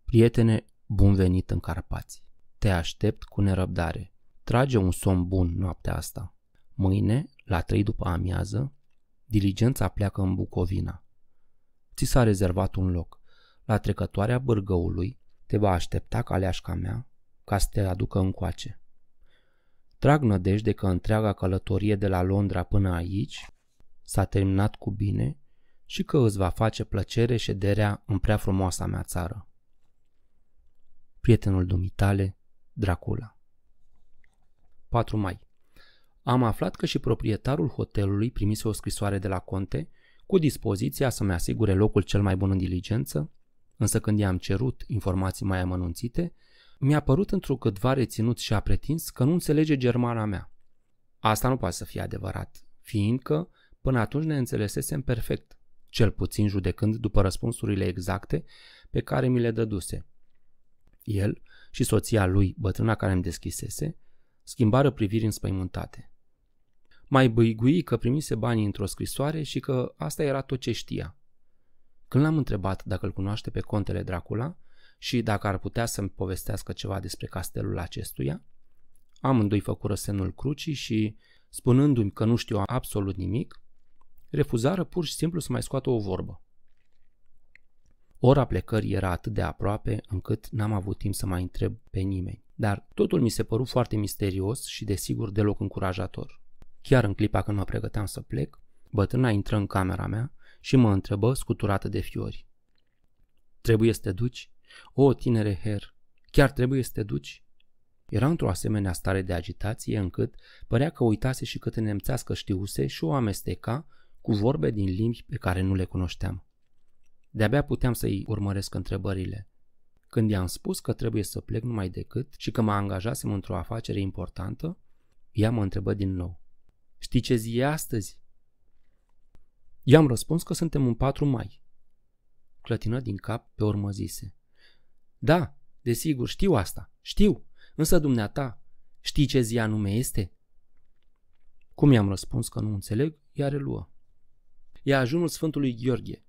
Prietene, bun venit în Carpați. Te aștept cu nerăbdare. Trage un somn bun noaptea asta. Mâine, la trei după amiază, diligența pleacă în Bucovina. Ți s-a rezervat un loc. La trecătoarea bârgăului, te va aștepta, caleașca mea, ca să te aducă încoace. Trag nădejde că întreaga călătorie de la Londra până aici s-a terminat cu bine și că îți va face plăcere șederea în prea frumoasa mea țară. Prietenul dumitale, Dracula 4 mai Am aflat că și proprietarul hotelului primise o scrisoare de la conte cu dispoziția să-mi asigure locul cel mai bun în diligență însă când i-am cerut informații mai amănunțite, mi-a părut câtva reținut și a pretins că nu înțelege germana mea. Asta nu poate să fie adevărat, fiindcă până atunci ne înțelesesem perfect, cel puțin judecând după răspunsurile exacte pe care mi le dăduse. El și soția lui, bătrâna care îmi deschisese, schimbară priviri înspăimântate. Mai băigui că primise banii într-o scrisoare și că asta era tot ce știa – când l-am întrebat dacă îl cunoaște pe contele Dracula și dacă ar putea să-mi povestească ceva despre castelul acestuia, amândoi făcură semnul crucii și, spunându-mi că nu știu absolut nimic, refuzară pur și simplu să mai scoată o vorbă. Ora plecării era atât de aproape încât n-am avut timp să mai întreb pe nimeni, dar totul mi se păru foarte misterios și desigur deloc încurajator. Chiar în clipa când mă pregăteam să plec, bătrâna intră în camera mea și mă întrebă scuturată de fiori. Trebuie să te duci? O, tinere Her, chiar trebuie să te duci? Era într-o asemenea stare de agitație încât părea că uitase și câte nemțească știuse și o amesteca cu vorbe din limbi pe care nu le cunoșteam. De-abia puteam să-i urmăresc întrebările. Când i-am spus că trebuie să plec numai decât și că mă angajasem într-o afacere importantă, ea mă întrebă din nou. Știi ce zi e astăzi? I-am răspuns că suntem în 4 mai. Clătină din cap, pe urmă zise. Da, desigur, știu asta, știu, însă dumneata, știi ce zi anume este? Cum i-am răspuns că nu înțeleg, ea reluă. E ajunul Sfântului Gheorghe.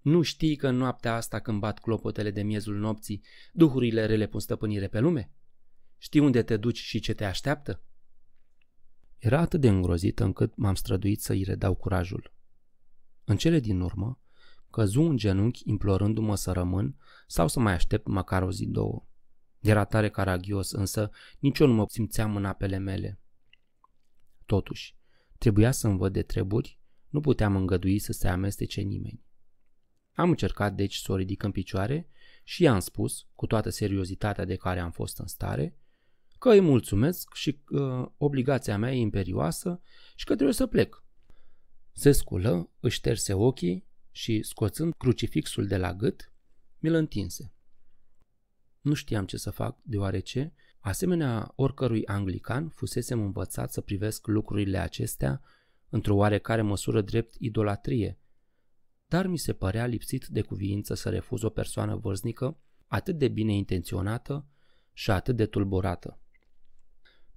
Nu știi că în noaptea asta când bat clopotele de miezul nopții, duhurile rele pun stăpânire pe lume? Știi unde te duci și ce te așteaptă? Era atât de îngrozită încât m-am străduit să-i redau curajul. În cele din urmă, căzu în genunchi implorându-mă să rămân sau să mai aștept măcar o zi două. Era tare caragios, însă nici eu nu mă simțeam în apele mele. Totuși, trebuia să-mi văd de treburi, nu puteam îngădui să se amestece nimeni. Am încercat deci să o ridic în picioare și i-am spus, cu toată seriozitatea de care am fost în stare, că îi mulțumesc și că obligația mea e imperioasă și că trebuie să plec, se sculă, își șterse ochii și, scoțând crucifixul de la gât, mi-l întinse. Nu știam ce să fac, deoarece, asemenea oricărui anglican, fusesem învățat să privesc lucrurile acestea într-o oarecare măsură drept idolatrie, dar mi se părea lipsit de cuviință să refuz o persoană vârznică atât de bine intenționată și atât de tulburată.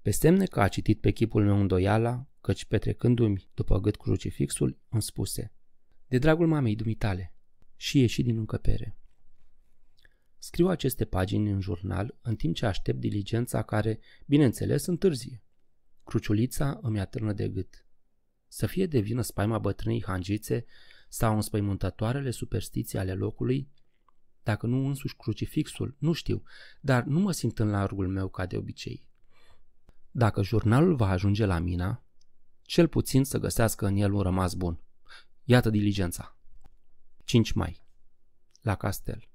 Pe semne că a citit pe chipul meu îndoiala, căci petrecându-mi după gât crucifixul, îmi spuse, De dragul mamei dumitale, și ieși din încăpere. Scriu aceste pagini în jurnal în timp ce aștept diligența care, bineînțeles, întârzie. Cruciulița îmi atârnă de gât. Să fie de vină spaima bătrânii hangițe sau înspăimântătoarele superstiții ale locului, dacă nu însuși crucifixul, nu știu, dar nu mă simt în largul meu ca de obicei. Dacă jurnalul va ajunge la mina, cel puțin să găsească în el un rămas bun. Iată diligența. 5 mai. La castel.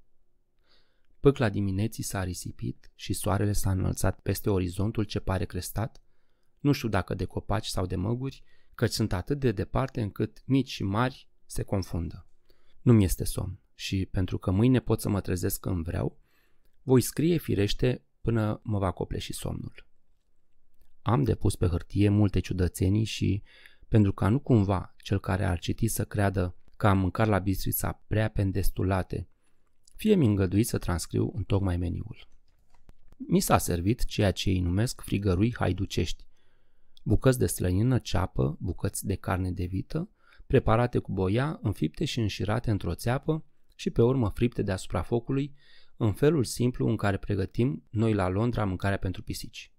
Pâcla dimineții s-a risipit și soarele s-a înălțat peste orizontul ce pare crestat, nu știu dacă de copaci sau de măguri, căci sunt atât de departe încât mici și mari se confundă. Nu-mi este somn și pentru că mâine pot să mă trezesc când vreau, voi scrie firește până mă va copleși somnul. Am depus pe hârtie multe ciudățenii și, pentru ca nu cumva cel care ar citi să creadă că am mâncat la bistrița prea pendestulate, fie mi îngăduit să transcriu în tocmai meniul. Mi s-a servit ceea ce îi numesc frigărui haiducești, bucăți de slănină, ceapă, bucăți de carne de vită, preparate cu boia, înfipte și înșirate într-o țeapă și pe urmă fripte deasupra focului, în felul simplu în care pregătim noi la Londra mâncarea pentru pisici.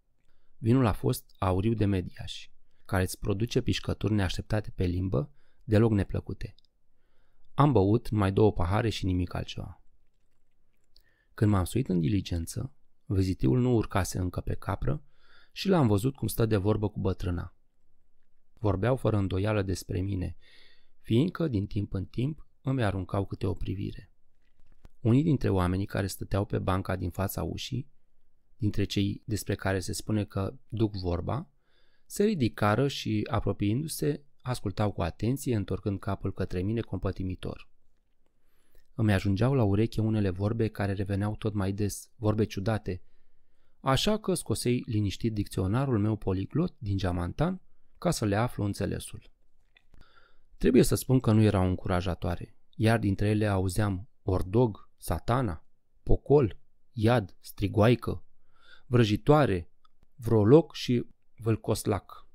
Vinul a fost auriu de mediaș, care îți produce pișcături neașteptate pe limbă, deloc neplăcute. Am băut numai două pahare și nimic altceva. Când m-am suit în diligență, vizitiul nu urcase încă pe capră și l-am văzut cum stă de vorbă cu bătrâna. Vorbeau fără îndoială despre mine, fiindcă din timp în timp îmi aruncau câte o privire. Unii dintre oamenii care stăteau pe banca din fața ușii dintre cei despre care se spune că duc vorba, se ridicară și, apropiindu-se, ascultau cu atenție, întorcând capul către mine compătimitor. Îmi ajungeau la ureche unele vorbe care reveneau tot mai des, vorbe ciudate, așa că scosei liniștit dicționarul meu poliglot din geamantan ca să le aflu înțelesul. Trebuie să spun că nu erau încurajatoare, iar dintre ele auzeam ordog, satana, pocol, iad, strigoaică, Vrăjitoare, Vroloc și Vâlcoslac.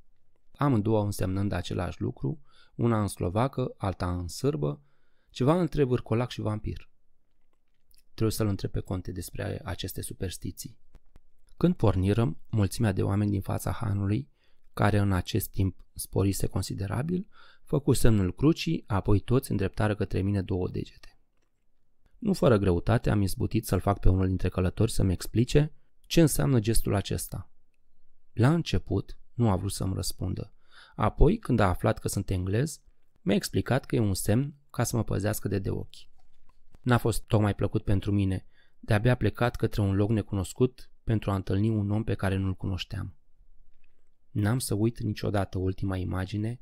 Amândouă însemnând același lucru, una în slovacă, alta în sârbă, ceva între vârcolac și vampir. Trebuie să-l întreb pe conte despre aceste superstiții. Când pornirăm, mulțimea de oameni din fața hanului, care în acest timp sporise considerabil, făcu semnul crucii, apoi toți îndreptară către mine două degete. Nu fără greutate am izbutit să-l fac pe unul dintre călători să-mi explice ce înseamnă gestul acesta? La început nu a vrut să-mi răspundă. Apoi, când a aflat că sunt englez, mi-a explicat că e un semn ca să mă păzească de de ochi. N-a fost tocmai plăcut pentru mine, de-abia plecat către un loc necunoscut pentru a întâlni un om pe care nu-l cunoșteam. N-am să uit niciodată ultima imagine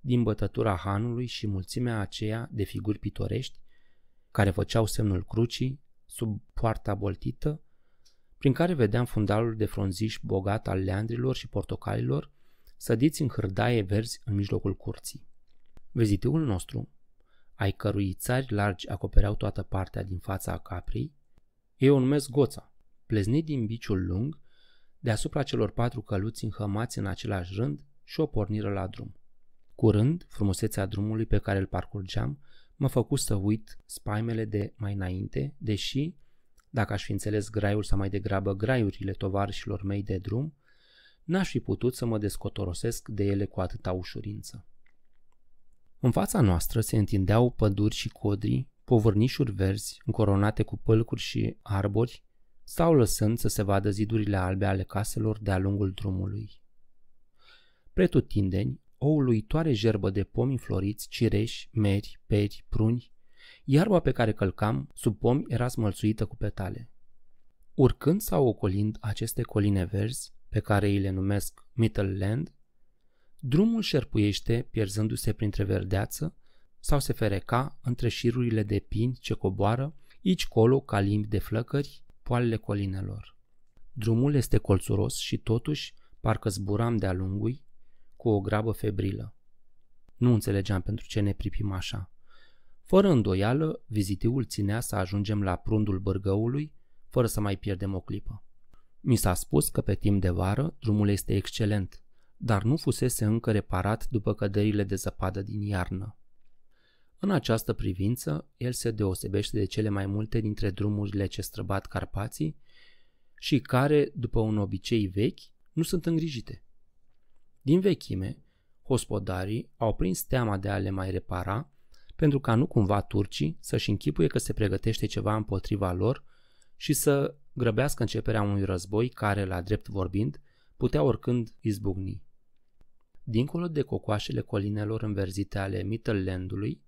din bătătura hanului și mulțimea aceea de figuri pitorești care făceau semnul crucii sub poarta boltită prin care vedeam fundalul de frunziș bogat al leandrilor și portocalilor, sădiți în hârdaie verzi în mijlocul curții. Vizitiul nostru, ai cărui țari largi acopereau toată partea din fața a caprei, eu o numesc Goța, pleznit din biciul lung, deasupra celor patru căluți înhămați în același rând și o porniră la drum. Curând, frumusețea drumului pe care îl parcurgeam mă făcu să uit spaimele de mai înainte, deși dacă aș fi înțeles graiul sau mai degrabă graiurile tovarșilor mei de drum, n-aș fi putut să mă descotorosesc de ele cu atâta ușurință. În fața noastră se întindeau păduri și codri, povărnișuri verzi, încoronate cu pălcuri și arbori, sau lăsând să se vadă zidurile albe ale caselor de-a lungul drumului. Pretutindeni, o uluitoare jerbă de pomi floriți, cireși, meri, peri, pruni, Iarba pe care călcam sub pomi era smălțuită cu petale. Urcând sau ocolind aceste coline verzi, pe care îi le numesc Middle Land, drumul șerpuiește pierzându-se printre verdeață sau se fereca între șirurile de pini ce coboară, ici colo ca limbi de flăcări, poalele colinelor. Drumul este colțuros și totuși parcă zburam de-a lungul cu o grabă febrilă. Nu înțelegeam pentru ce ne pripim așa. Fără îndoială, vizitiul ținea să ajungem la prundul bârgăului, fără să mai pierdem o clipă. Mi s-a spus că pe timp de vară drumul este excelent, dar nu fusese încă reparat după căderile de zăpadă din iarnă. În această privință, el se deosebește de cele mai multe dintre drumurile ce străbat Carpații și care, după un obicei vechi, nu sunt îngrijite. Din vechime, hospodarii au prins teama de a le mai repara pentru ca nu cumva turcii să-și închipuie că se pregătește ceva împotriva lor și să grăbească începerea unui război care, la drept vorbind, putea oricând izbucni. Dincolo de cocoașele colinelor înverzite ale Mittellandului,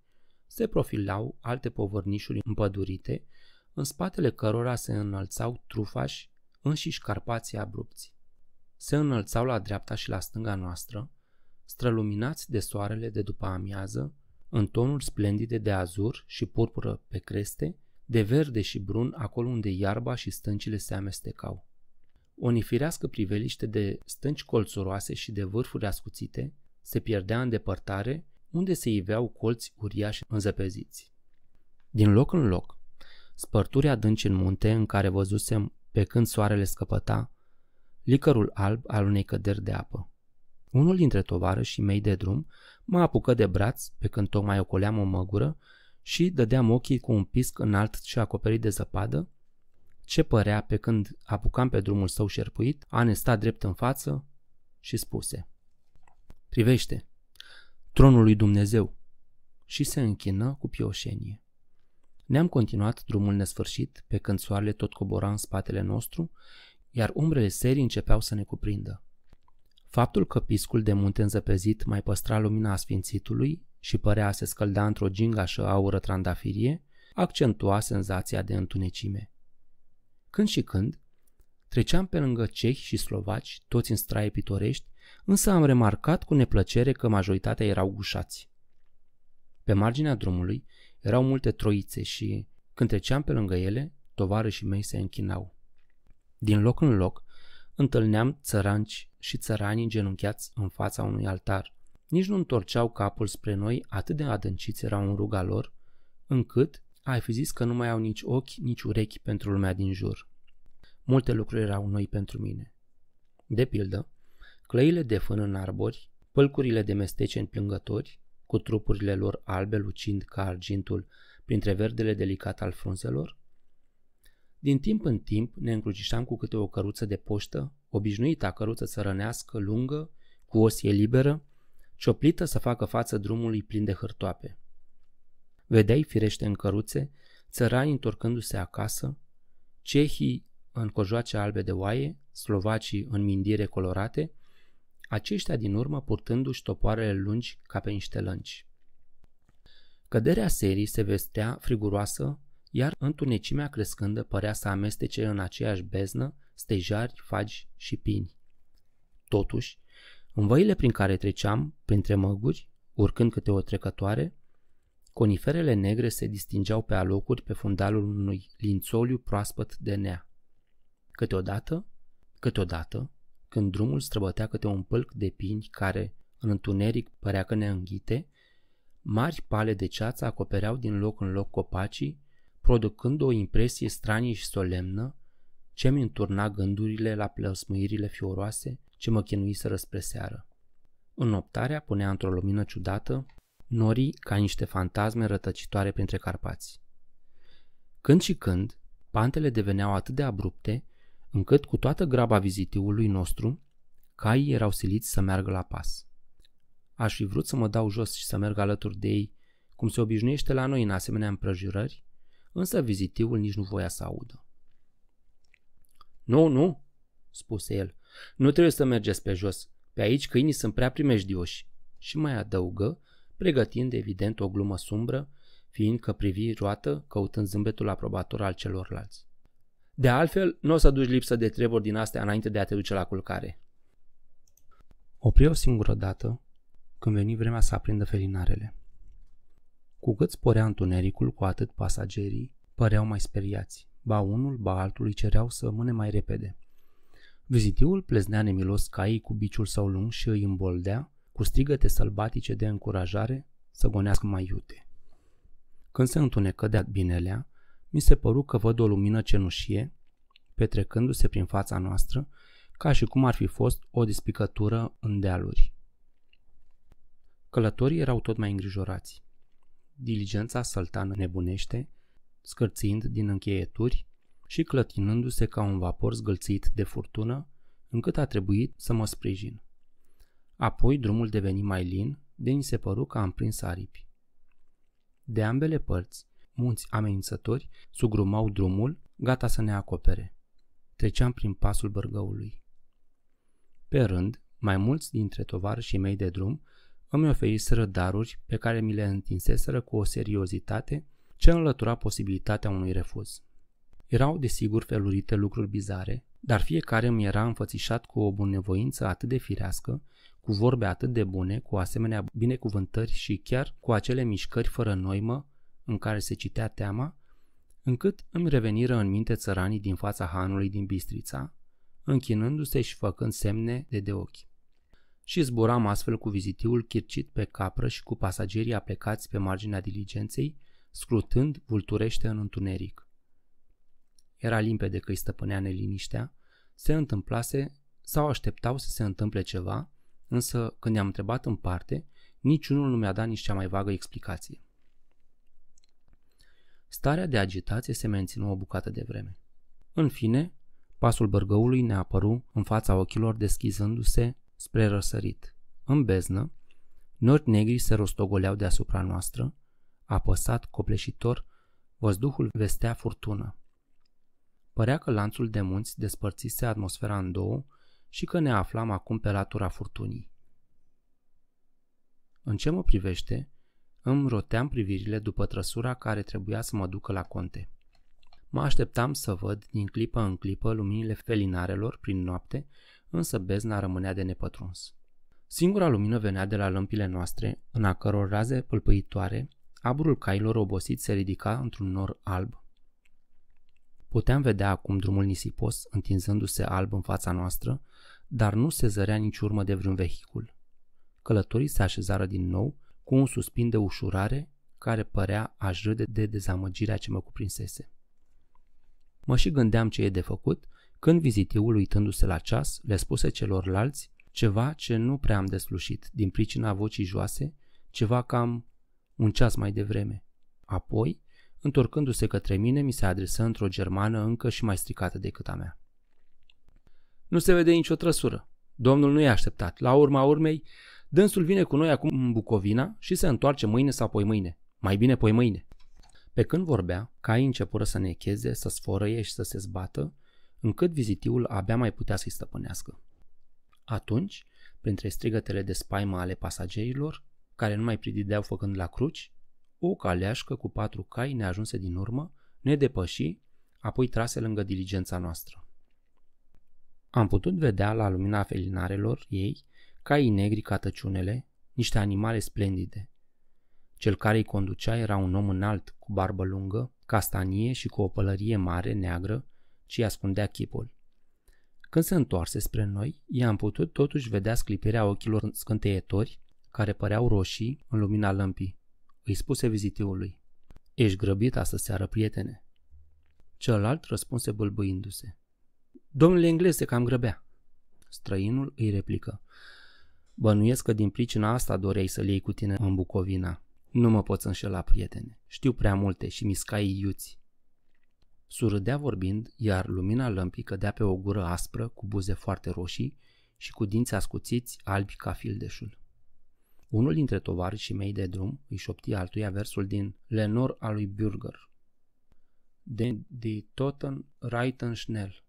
se profilau alte povărnișuri împădurite, în spatele cărora se înălțau trufași înșiși carpații abrupți. Se înălțau la dreapta și la stânga noastră, străluminați de soarele de după amiază, în tonuri splendide de azur și purpură pe creste, de verde și brun acolo unde iarba și stâncile se amestecau. O nifirească priveliște de stânci colțoroase și de vârfuri ascuțite se pierdea în depărtare, unde se iveau colți uriași înzăpeziți. Din loc în loc, spărturi adânci în munte în care văzusem pe când soarele scăpăta, licărul alb al unei căderi de apă. Unul dintre tovarășii mei de drum mă apucă de braț pe când tocmai ocoleam o măgură și dădeam ochii cu un pisc înalt și acoperit de zăpadă, ce părea pe când apucam pe drumul său șerpuit, Ane sta drept în față și spuse Privește, tronul lui Dumnezeu și se închină cu pioșenie. Ne-am continuat drumul nesfârșit pe când soarele tot cobora în spatele nostru, iar umbrele serii începeau să ne cuprindă. Faptul că piscul de munte înzăpezit mai păstra lumina sfințitului și părea a se scălda într-o gingașă aură trandafirie, accentua senzația de întunecime. Când și când, treceam pe lângă cehi și slovaci, toți în straie pitorești, însă am remarcat cu neplăcere că majoritatea erau gușați. Pe marginea drumului erau multe troițe și, când treceam pe lângă ele, tovarășii mei se închinau. Din loc în loc, întâlneam țăranci și țăranii genunchiați în fața unui altar. Nici nu întorceau capul spre noi, atât de adânciți erau în ruga lor, încât ai fi zis că nu mai au nici ochi, nici urechi pentru lumea din jur. Multe lucruri erau noi pentru mine. De pildă, clăile de fân în arbori, pâlcurile de mestece în plângători, cu trupurile lor albe lucind ca argintul printre verdele delicat al frunzelor, din timp în timp ne încrucișam cu câte o căruță de poștă, a căruță țărănească, lungă, cu osie liberă, cioplită să facă față drumului plin de hârtoape. Vedeai firește în căruțe, țărani întorcându-se acasă, cehii în cojoace albe de oaie, slovacii în mindire colorate, aceștia din urmă purtându-și topoarele lungi ca pe niște lănci. Căderea serii se vestea friguroasă iar întunecimea crescândă părea să amestece în aceeași beznă stejari, fagi și pini. Totuși, în văile prin care treceam, printre măguri, urcând câte o trecătoare, coniferele negre se distingeau pe alocuri pe fundalul unui lințoliu proaspăt de nea. Câteodată, câteodată, când drumul străbătea câte un pâlc de pini care, în întuneric, părea că ne înghite, mari pale de ceață acopereau din loc în loc copacii producând o impresie stranie și solemnă ce mi înturna gândurile la plăsmâirile fioroase ce mă chinuiseră răspre seară. noptarea punea într-o lumină ciudată norii ca niște fantasme rătăcitoare printre carpați. Când și când, pantele deveneau atât de abrupte, încât cu toată graba vizitiului nostru, caii erau siliți să meargă la pas. Aș fi vrut să mă dau jos și să merg alături de ei, cum se obișnuiește la noi în asemenea împrăjurări, însă vizitiul nici nu voia să audă. Nu, nu, spuse el, nu trebuie să mergeți pe jos. Pe aici câinii sunt prea primejdioși. Și mai adăugă, pregătind evident o glumă sumbră, fiindcă privi roată, căutând zâmbetul aprobator al celorlalți. De altfel, nu o să duci lipsă de treburi din astea înainte de a te duce la culcare. Opri o singură dată, când veni vremea să aprindă felinarele. Cu cât sporea întunericul, cu atât pasagerii păreau mai speriați. Ba unul, ba altul îi cereau să mâne mai repede. Vizitiul pleznea nemilos caii cu biciul sau lung și îi îmboldea, cu strigăte sălbatice de încurajare, să gonească mai iute. Când se întunecă de binelea, mi se păru că văd o lumină cenușie, petrecându-se prin fața noastră, ca și cum ar fi fost o despicătură în dealuri. Călătorii erau tot mai îngrijorați diligența săltană nebunește, scârțind din încheieturi și clătinându-se ca un vapor zgâlțit de furtună, încât a trebuit să mă sprijin. Apoi drumul deveni mai lin, de ni se păru că am prins aripi. De ambele părți, munți amenințători sugrumau drumul, gata să ne acopere. Treceam prin pasul bărgăului. Pe rând, mai mulți dintre tovarășii mei de drum îmi oferiseră daruri pe care mi le întinseseră cu o seriozitate ce înlătura posibilitatea unui refuz. Erau desigur felurite lucruri bizare, dar fiecare îmi era înfățișat cu o bunnevoință atât de firească, cu vorbe atât de bune, cu asemenea binecuvântări și chiar cu acele mișcări fără noimă în care se citea teama, încât îmi reveniră în minte țăranii din fața hanului din Bistrița, închinându-se și făcând semne de de ochi și zburam astfel cu vizitiul chircit pe capră și cu pasagerii aplecați pe marginea diligenței, scrutând vulturește în întuneric. Era limpede că îi stăpânea neliniștea, se întâmplase sau așteptau să se întâmple ceva, însă când i-am întrebat în parte, niciunul nu mi-a dat nici cea mai vagă explicație. Starea de agitație se menținu o bucată de vreme. În fine, pasul bărgăului ne apăru în fața ochilor deschizându-se spre răsărit. În beznă, nori negri se rostogoleau deasupra noastră, apăsat, copleșitor, văzduhul vestea furtună. Părea că lanțul de munți despărțise atmosfera în două și că ne aflam acum pe latura furtunii. În ce mă privește, îmi roteam privirile după trăsura care trebuia să mă ducă la conte. Mă așteptam să văd din clipă în clipă luminile felinarelor prin noapte însă bezna rămânea de nepătruns. Singura lumină venea de la lămpile noastre, în a căror raze pâlpâitoare, aburul cailor obosit se ridica într-un nor alb. Puteam vedea acum drumul nisipos, întinzându-se alb în fața noastră, dar nu se zărea nici urmă de vreun vehicul. Călătorii se așezară din nou, cu un suspin de ușurare, care părea a râde de dezamăgirea ce mă cuprinsese. Mă și gândeam ce e de făcut, când vizitiul, uitându-se la ceas, le spuse celorlalți ceva ce nu prea am deslușit din pricina vocii joase, ceva cam un ceas mai devreme. Apoi, întorcându-se către mine, mi se adresă într-o germană încă și mai stricată decât a mea. Nu se vede nicio trăsură. Domnul nu e așteptat. La urma urmei, dânsul vine cu noi acum în Bucovina și se întoarce mâine sau poi mâine. Mai bine poi mâine. Pe când vorbea, caii începură să necheze, să sfărăie și să se zbată încât vizitiul abia mai putea să-i stăpânească. Atunci, printre strigătele de spaimă ale pasagerilor, care nu mai pridideau făcând la cruci, o caleașcă cu patru cai ne ajunse din urmă, ne depăși, apoi trase lângă diligența noastră. Am putut vedea la lumina felinarelor ei caii negri ca tăciunele, niște animale splendide. Cel care îi conducea era un om înalt, cu barbă lungă, castanie și cu o pălărie mare neagră, și ascundea chipul. Când se întoarse spre noi, i-am putut totuși vedea sclipirea ochilor scânteietori, care păreau roșii în lumina lămpii. Îi spuse vizitiului, Ești grăbit astă seară, prietene." Celălalt răspunse bâlbâindu-se. Domnule englez se cam grăbea." Străinul îi replică, Bănuiesc că din pricina asta doreai să-l iei cu tine în Bucovina. Nu mă poți înșela, prietene. Știu prea multe și mi scai iuți. Surâdea vorbind, iar lumina lămpii cădea pe o gură aspră, cu buze foarte roșii și cu dinți ascuțiți, albi ca fildeșul. Unul dintre tovari și mei de drum îi șopti altuia versul din Lenor al lui Bürger. De di toten reiten schnell,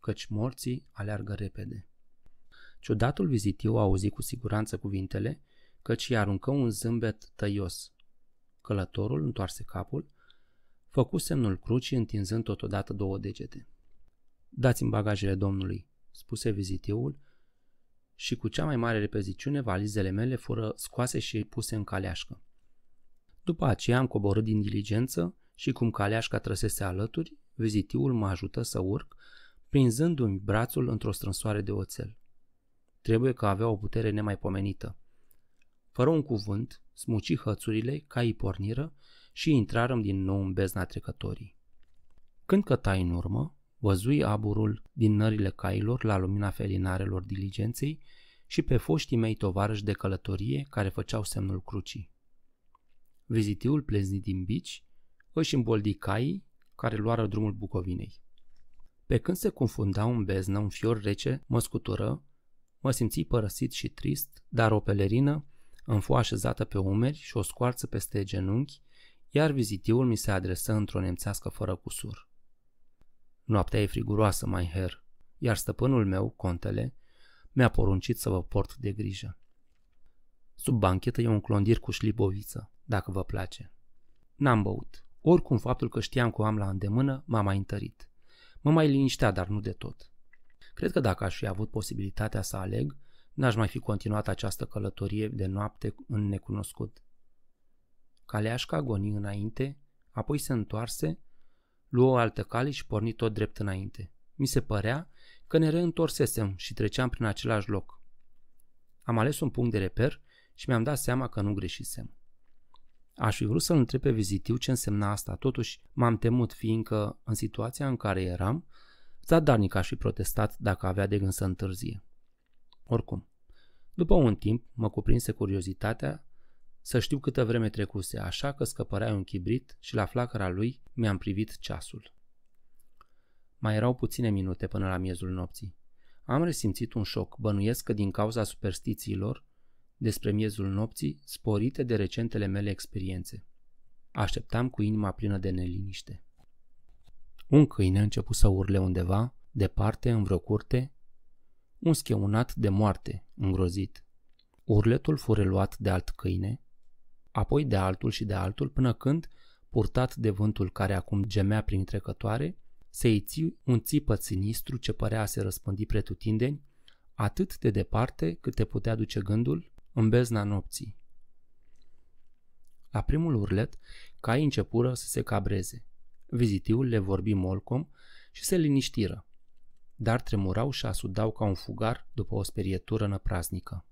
căci morții aleargă repede. Ciudatul vizitiu auzi cu siguranță cuvintele, căci i aruncă un zâmbet tăios. Călătorul întoarse capul, Făcu semnul crucii întinzând totodată două degete. Dați-mi bagajele domnului, spuse vizitiul, și cu cea mai mare repeziciune valizele mele fură scoase și puse în caleașcă. După aceea am coborât din diligență și cum caleașca trăsese alături, vizitiul mă ajută să urc, prinzându-mi brațul într-o strânsoare de oțel. Trebuie că avea o putere nemaipomenită. Fără un cuvânt, smuci hățurile, caii porniră și intrarăm din nou în bezna trecătorii. Când cătai în urmă, văzui aburul din nările cailor la lumina felinarelor diligenței și pe foștii mei tovarăși de călătorie care făceau semnul crucii. Vizitiul pleznit din bici își îmboldi caii care luară drumul Bucovinei. Pe când se confundau în beznă un fior rece, mă scutură, mă simți părăsit și trist, dar o pelerină îmi fu așezată pe umeri și o scoarță peste genunchi iar vizitiul mi se adresă într-o nemțească fără cusur. Noaptea e friguroasă, mai her, iar stăpânul meu, contele, mi-a poruncit să vă port de grijă. Sub banchetă e un clondir cu șliboviță, dacă vă place. N-am băut. Oricum faptul că știam că o am la îndemână m-a mai întărit. Mă mai liniștea, dar nu de tot. Cred că dacă aș fi avut posibilitatea să aleg, n-aș mai fi continuat această călătorie de noapte în necunoscut. Caleașca goni înainte, apoi se întoarse, luă o altă cale și porni tot drept înainte. Mi se părea că ne reîntorsesem și treceam prin același loc. Am ales un punct de reper și mi-am dat seama că nu greșisem. Aș fi vrut să-l întreb pe vizitiu ce însemna asta, totuși m-am temut fiindcă, în situația în care eram, zadarnic aș fi protestat dacă avea de gând să întârzie. Oricum, după un timp, mă cuprinse curiozitatea să știu câtă vreme trecuse, așa că scăpărea un chibrit și la flacăra lui mi-am privit ceasul. Mai erau puține minute până la miezul nopții. Am resimțit un șoc, bănuiesc că din cauza superstițiilor despre miezul nopții, sporite de recentele mele experiențe. Așteptam cu inima plină de neliniște. Un câine a început să urle undeva, departe, în vreo curte, un scheunat de moarte, îngrozit. Urletul fu reluat de alt câine, apoi de altul și de altul, până când, purtat de vântul care acum gemea prin trecătoare, se iți un țipăt sinistru ce părea a se răspândi pretutindeni, atât de departe cât te putea duce gândul în bezna nopții. La primul urlet, caii începură să se cabreze. Vizitiul le vorbi molcom și se liniștiră, dar tremurau și asudau ca un fugar după o sperietură năpraznică.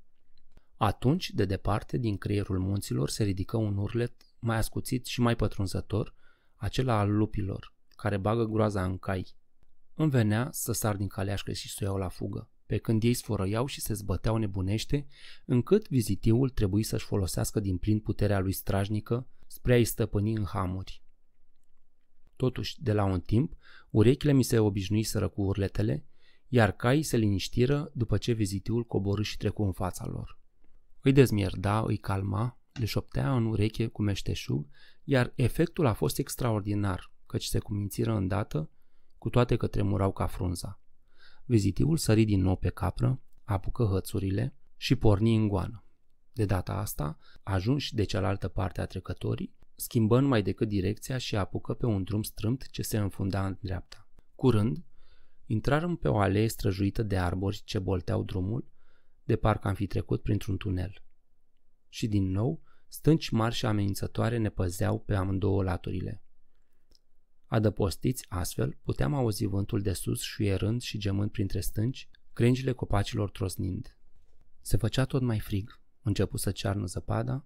Atunci, de departe, din creierul munților se ridică un urlet mai ascuțit și mai pătrunzător, acela al lupilor, care bagă groaza în cai. Îmi venea să sar din caleașcă și să o iau la fugă, pe când ei sfărăiau și se zbăteau nebunește, încât vizitiul trebuie să-și folosească din plin puterea lui strajnică spre a-i stăpâni în hamuri. Totuși, de la un timp, urechile mi se obișnuiseră cu urletele, iar caii se liniștiră după ce vizitiul coborâ și trecu în fața lor. Îi dezmierda, îi calma, le șoptea în ureche cu meșteșug, iar efectul a fost extraordinar, căci se cumințiră îndată, cu toate că tremurau ca frunza. Vizitivul sări din nou pe capră, apucă hățurile și porni în goană. De data asta, ajunși de cealaltă parte a trecătorii, schimbă numai decât direcția și apucă pe un drum strâmt ce se înfunda în dreapta. Curând, intrarăm pe o alee străjuită de arbori ce bolteau drumul de parcă am fi trecut printr-un tunel. Și din nou, stânci mari și amenințătoare ne păzeau pe amândouă laturile. Adăpostiți astfel, puteam auzi vântul de sus șuierând și gemând printre stânci, crengile copacilor trosnind. Se făcea tot mai frig, început să cearnă zăpada,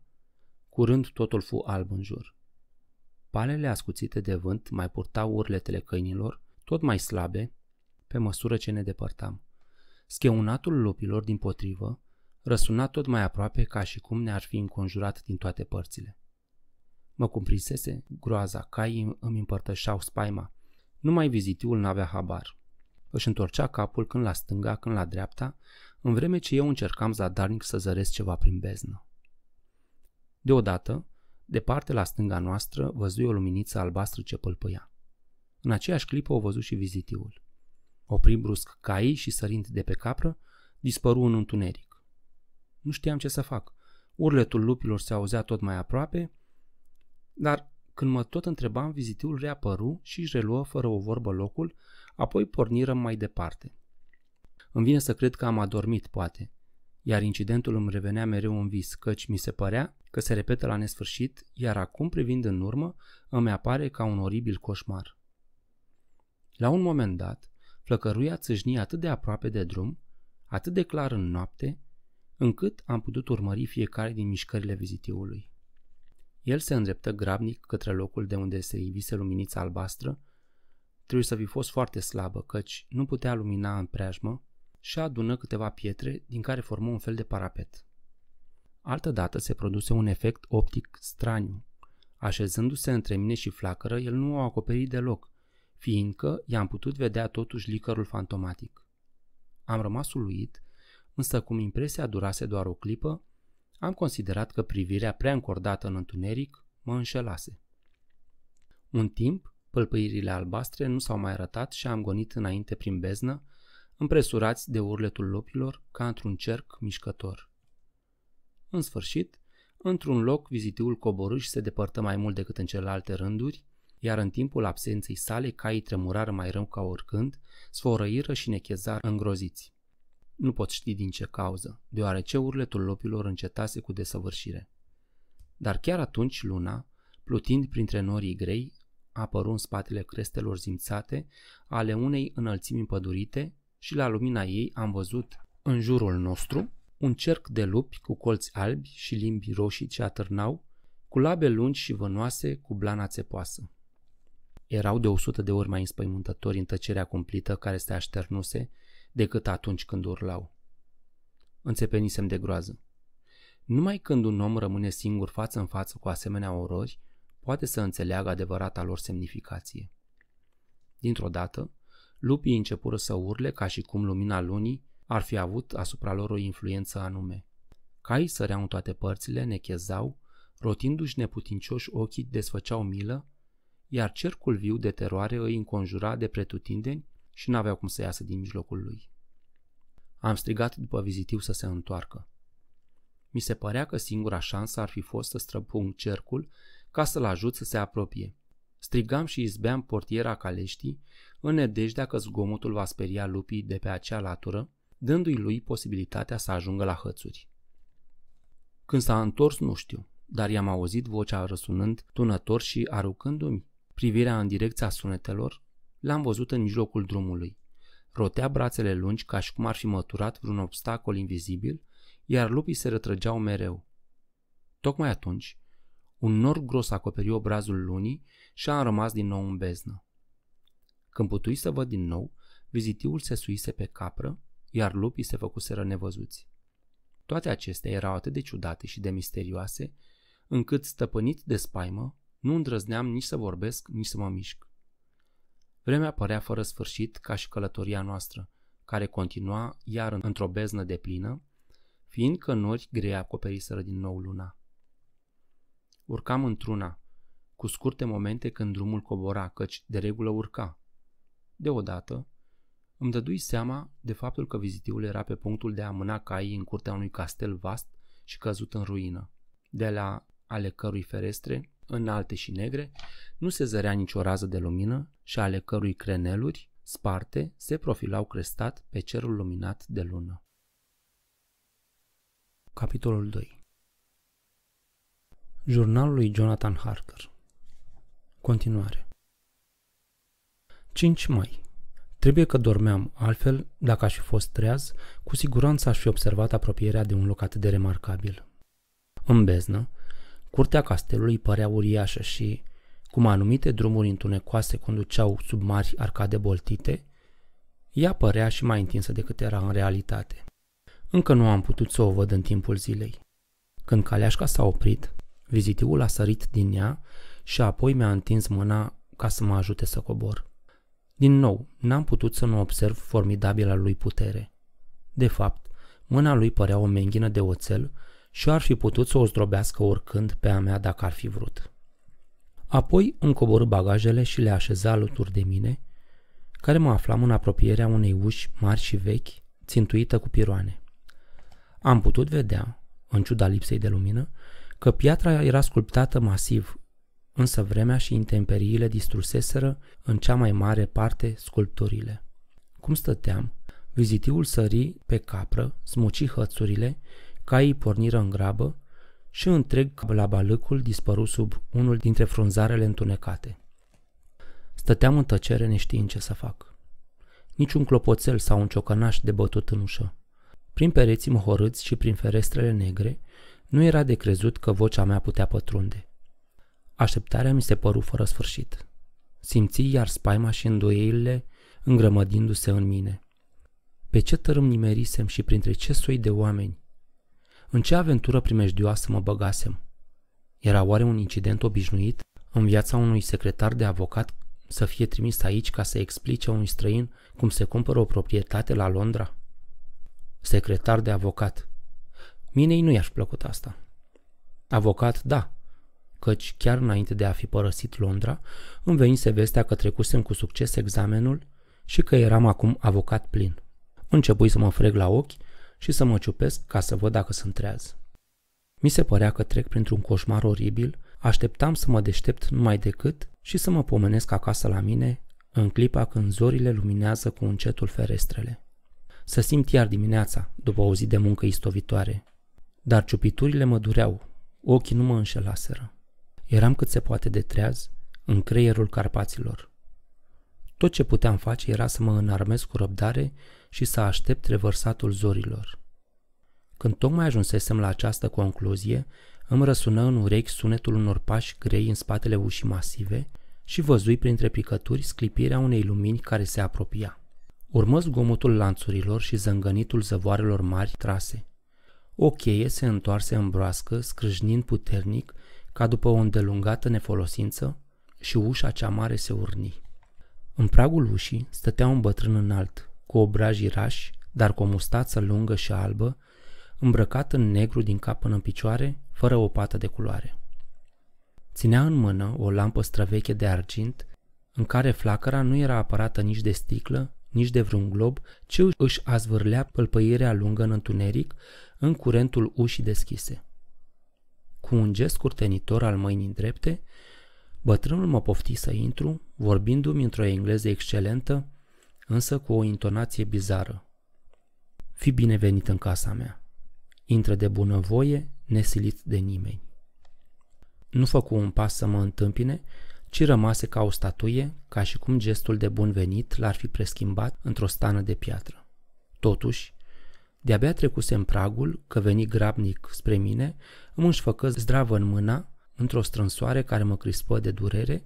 curând totul fu alb în jur. Palele ascuțite de vânt mai purtau urletele câinilor, tot mai slabe, pe măsură ce ne depărtam. Scheunatul lupilor, din potrivă, răsuna tot mai aproape ca și cum ne-ar fi înconjurat din toate părțile. Mă cuprinsese groaza, caii îmi împărtășau spaima. Numai vizitiul n-avea habar. Își întorcea capul când la stânga, când la dreapta, în vreme ce eu încercam zadarnic să zăresc ceva prin beznă. Deodată, departe la stânga noastră, văzui o luminiță albastră ce pâlpâia. În aceeași clipă o văzut și vizitiul. Opri brusc caii și sărind de pe capră, dispăru în întuneric. Nu știam ce să fac. Urletul lupilor se auzea tot mai aproape, dar când mă tot întrebam, vizitiul reapăru și își reluă fără o vorbă locul, apoi pornirăm mai departe. Îmi vine să cred că am adormit, poate, iar incidentul îmi revenea mereu în vis, căci mi se părea că se repetă la nesfârșit, iar acum, privind în urmă, îmi apare ca un oribil coșmar. La un moment dat, flăcăruia țâșnii atât de aproape de drum, atât de clar în noapte, încât am putut urmări fiecare din mișcările vizitiului. El se îndreptă grabnic către locul de unde se ivise luminița albastră, trebuie să fi fost foarte slabă, căci nu putea lumina în preajmă și adună câteva pietre din care formă un fel de parapet. Altădată se produse un efect optic straniu. Așezându-se între mine și flacără, el nu o acoperi deloc, fiindcă i-am putut vedea totuși licărul fantomatic. Am rămas uluit, însă cum impresia durase doar o clipă, am considerat că privirea prea încordată în întuneric mă înșelase. Un timp, pălpâirile albastre nu s-au mai arătat și am gonit înainte prin beznă, împresurați de urletul lopilor ca într-un cerc mișcător. În sfârșit, într-un loc vizitiul coborâș și se depărtă mai mult decât în celelalte rânduri, iar în timpul absenței sale caii tremurară mai rău ca oricând, sfărăiră și nechezar îngroziți. Nu pot ști din ce cauză, deoarece urletul lopilor încetase cu desăvârșire. Dar chiar atunci luna, plutind printre norii grei, apăru în spatele crestelor zimțate ale unei înălțimi împădurite și la lumina ei am văzut în jurul nostru un cerc de lupi cu colți albi și limbi roșii ce atârnau, cu labe lungi și vănoase, cu blana țepoasă erau de o sută de ori mai înspăimântători în tăcerea cumplită care se așternuse decât atunci când urlau. Înțepenisem de groază. Numai când un om rămâne singur față în față cu asemenea orori, poate să înțeleagă adevărata lor semnificație. Dintr-o dată, lupii începură să urle ca și cum lumina lunii ar fi avut asupra lor o influență anume. Caii săreau în toate părțile, nechezau, rotindu-și neputincioși ochii desfăceau milă iar cercul viu de teroare îi înconjura de pretutindeni și n-aveau cum să iasă din mijlocul lui. Am strigat după vizitiu să se întoarcă. Mi se părea că singura șansă ar fi fost să străpung cercul ca să-l ajut să se apropie. Strigam și izbeam portiera caleștii în nedejdea că zgomotul va speria lupii de pe acea latură, dându-i lui posibilitatea să ajungă la hățuri. Când s-a întors, nu știu, dar i-am auzit vocea răsunând tunător și arucându-mi Privirea în direcția sunetelor l-am văzut în mijlocul drumului. Rotea brațele lungi ca și cum ar fi măturat vreun obstacol invizibil, iar lupii se rătrăgeau mereu. Tocmai atunci, un nor gros acoperi obrazul lunii și a rămas din nou în beznă. Când putui să văd din nou, vizitiul se suise pe capră, iar lupii se făcuseră nevăzuți. Toate acestea erau atât de ciudate și de misterioase, încât stăpânit de spaimă, nu îndrăzneam nici să vorbesc, nici să mă mișc. Vremea părea fără sfârșit ca și călătoria noastră, care continua iar într-o beznă de plină, fiindcă nori grei acoperiseră din nou luna. Urcam într-una, cu scurte momente când drumul cobora, căci de regulă urca. Deodată, îmi dădui seama de faptul că vizitiul era pe punctul de a amâna caii în curtea unui castel vast și căzut în ruină, de la ale cărui ferestre înalte și negre, nu se zărea nicio rază de lumină și ale cărui creneluri, sparte, se profilau crestat pe cerul luminat de lună. Capitolul 2 Jurnalul lui Jonathan Harker Continuare 5 mai Trebuie că dormeam, altfel, dacă aș fi fost treaz, cu siguranță aș fi observat apropierea de un loc atât de remarcabil. În beznă, Curtea castelului părea uriașă și, cum anumite drumuri întunecoase conduceau sub mari arcade boltite, ea părea și mai întinsă decât era în realitate. Încă nu am putut să o văd în timpul zilei. Când caleașca s-a oprit, vizitiul a sărit din ea și apoi mi-a întins mâna ca să mă ajute să cobor. Din nou, n-am putut să nu observ formidabila lui putere. De fapt, mâna lui părea o menghină de oțel și ar fi putut să o zdrobească oricând pe a mea dacă ar fi vrut. Apoi îmi bagajele și le așeza alături de mine, care mă aflam în apropierea unei uși mari și vechi, țintuită cu piroane. Am putut vedea, în ciuda lipsei de lumină, că piatra era sculptată masiv, însă vremea și intemperiile distruseseră în cea mai mare parte sculpturile. Cum stăteam, vizitiul sări pe capră, smuci hățurile Caii porniră în grabă și întreg blabalâcul dispăru sub unul dintre frunzarele întunecate. Stăteam în tăcere neștiind ce să fac. Niciun clopoțel sau un ciocănaș de bătut în ușă. Prin pereții mohorâți și prin ferestrele negre, nu era de crezut că vocea mea putea pătrunde. Așteptarea mi se păru fără sfârșit. Simți iar spaima și îndoielile îngrămădindu-se în mine. Pe ce tărâm nimerisem și printre ce soi de oameni, în ce aventură primejdioasă mă băgasem? Era oare un incident obișnuit în viața unui secretar de avocat să fie trimis aici ca să explice unui străin cum se cumpără o proprietate la Londra? Secretar de avocat. Minei nu i-aș plăcut asta. Avocat, da, căci chiar înainte de a fi părăsit Londra, îmi venise vestea că trecusem cu succes examenul și că eram acum avocat plin. Începui să mă frec la ochi și să mă ciupesc ca să văd dacă sunt treaz. Mi se părea că trec printr-un coșmar oribil, așteptam să mă deștept numai decât și să mă pomenesc acasă la mine în clipa când zorile luminează cu încetul ferestrele. Să simt iar dimineața, după o zi de muncă istovitoare. Dar ciupiturile mă dureau, ochii nu mă înșelaseră. Eram cât se poate de treaz în creierul carpaților. Tot ce puteam face era să mă înarmez cu răbdare și să aștept revărsatul zorilor. Când tocmai ajunsesem la această concluzie, îmi răsună în urechi sunetul unor pași grei în spatele ușii masive și văzui printre picături sclipirea unei lumini care se apropia. Urmă zgomotul lanțurilor și zângănitul zăvoarelor mari trase. O cheie se întoarse în broască, scrâșnind puternic, ca după o îndelungată nefolosință, și ușa cea mare se urni. În pragul ușii stătea un bătrân înalt, cu obrajii rași, dar cu o mustață lungă și albă, îmbrăcat în negru din cap până în picioare, fără o pată de culoare. Ținea în mână o lampă străveche de argint, în care flacăra nu era apărată nici de sticlă, nici de vreun glob, ci își azvârlea pălpăirea lungă în întuneric, în curentul ușii deschise. Cu un gest curtenitor al mâinii drepte, bătrânul mă pofti să intru, vorbindu-mi într-o engleză excelentă, însă cu o intonație bizară. Fi binevenit în casa mea. Intră de bunăvoie, nesilit de nimeni. Nu făcu un pas să mă întâmpine, ci rămase ca o statuie, ca și cum gestul de bun venit l-ar fi preschimbat într-o stană de piatră. Totuși, de-abia în pragul, că veni grabnic spre mine, îmi își făcă zdravă în mâna, într-o strânsoare care mă crispă de durere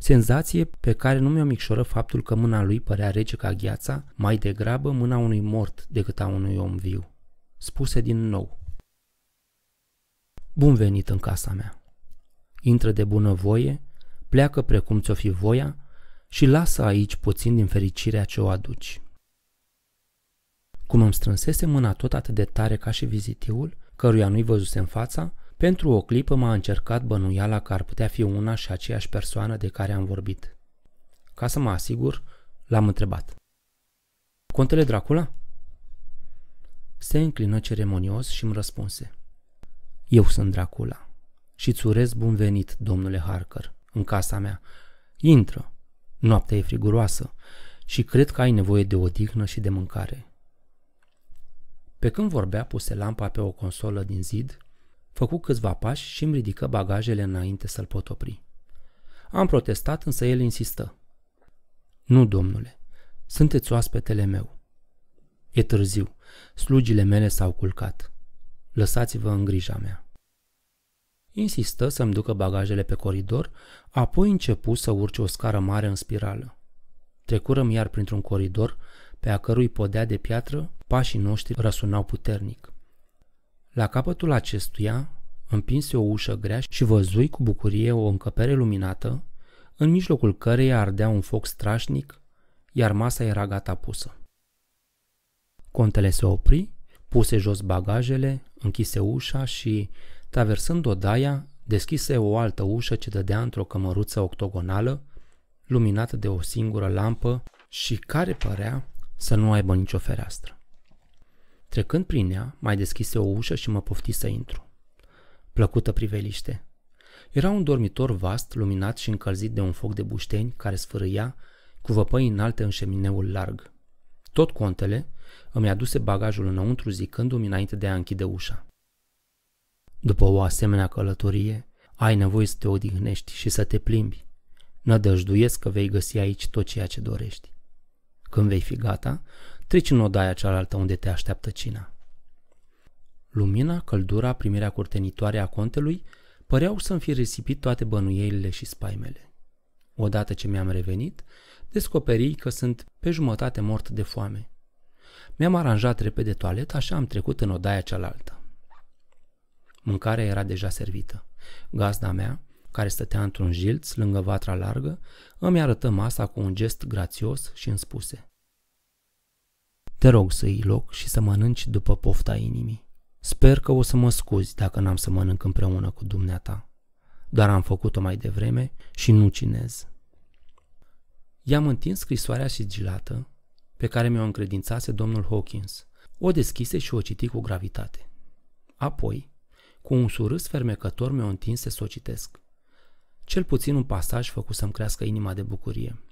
Senzație pe care nu mi-o micșoră faptul că mâna lui părea rece ca gheața, mai degrabă mâna unui mort decât a unui om viu. Spuse din nou. Bun venit în casa mea. Intră de bună voie, pleacă precum ți-o fi voia și lasă aici puțin din fericirea ce o aduci. Cum îmi strânsese mâna tot atât de tare ca și vizitiul, căruia nu-i în fața, pentru o clipă m-a încercat bănuiala că ar putea fi una și aceeași persoană de care am vorbit. Ca să mă asigur, l-am întrebat. Contele Dracula? Se înclină ceremonios și îmi răspunse. Eu sunt Dracula și îți urez bun venit, domnule Harker, în casa mea. Intră, noaptea e friguroasă și cred că ai nevoie de odihnă și de mâncare. Pe când vorbea, puse lampa pe o consolă din zid Făcu câțiva pași și îmi ridică bagajele înainte să-l pot opri. Am protestat, însă el insistă. Nu, domnule, sunteți oaspetele meu. E târziu, slugile mele s-au culcat. Lăsați-vă în grija mea. Insistă să-mi ducă bagajele pe coridor, apoi începu să urce o scară mare în spirală. Trecurăm iar printr-un coridor, pe a cărui podea de piatră pașii noștri răsunau puternic. La capătul acestuia împinse o ușă grea și văzui cu bucurie o încăpere luminată, în mijlocul căreia ardea un foc strașnic, iar masa era gata pusă. Contele se opri, puse jos bagajele, închise ușa și, traversând odaia, deschise o altă ușă ce dădea într-o cămăruță octogonală, luminată de o singură lampă și care părea să nu aibă nicio fereastră. Trecând prin ea, mai deschise o ușă și mă pofti să intru. Plăcută priveliște. Era un dormitor vast, luminat și încălzit de un foc de bușteni care sfârâia cu văpăi înalte în șemineul larg. Tot contele îmi aduse bagajul înăuntru zicându-mi înainte de a închide ușa. După o asemenea călătorie, ai nevoie să te odihnești și să te plimbi. Nădăjduiesc că vei găsi aici tot ceea ce dorești. Când vei fi gata, treci în odaia cealaltă unde te așteaptă cina. Lumina, căldura, primirea curtenitoare a contelui păreau să-mi fi risipit toate bănuielile și spaimele. Odată ce mi-am revenit, descoperi că sunt pe jumătate mort de foame. Mi-am aranjat repede toaleta așa am trecut în odaia cealaltă. Mâncarea era deja servită. Gazda mea, care stătea într-un jilț lângă vatra largă, îmi arătă masa cu un gest grațios și îmi spuse te rog să iei loc și să mănânci după pofta inimii. Sper că o să mă scuzi dacă n-am să mănânc împreună cu dumneata, dar am făcut-o mai devreme și nu cinez. I-am întins scrisoarea sigilată pe care mi-o încredințase domnul Hawkins. O deschise și o citi cu gravitate. Apoi, cu un surâs fermecător mi-o întinse să o citesc. Cel puțin un pasaj făcu să-mi crească inima de bucurie.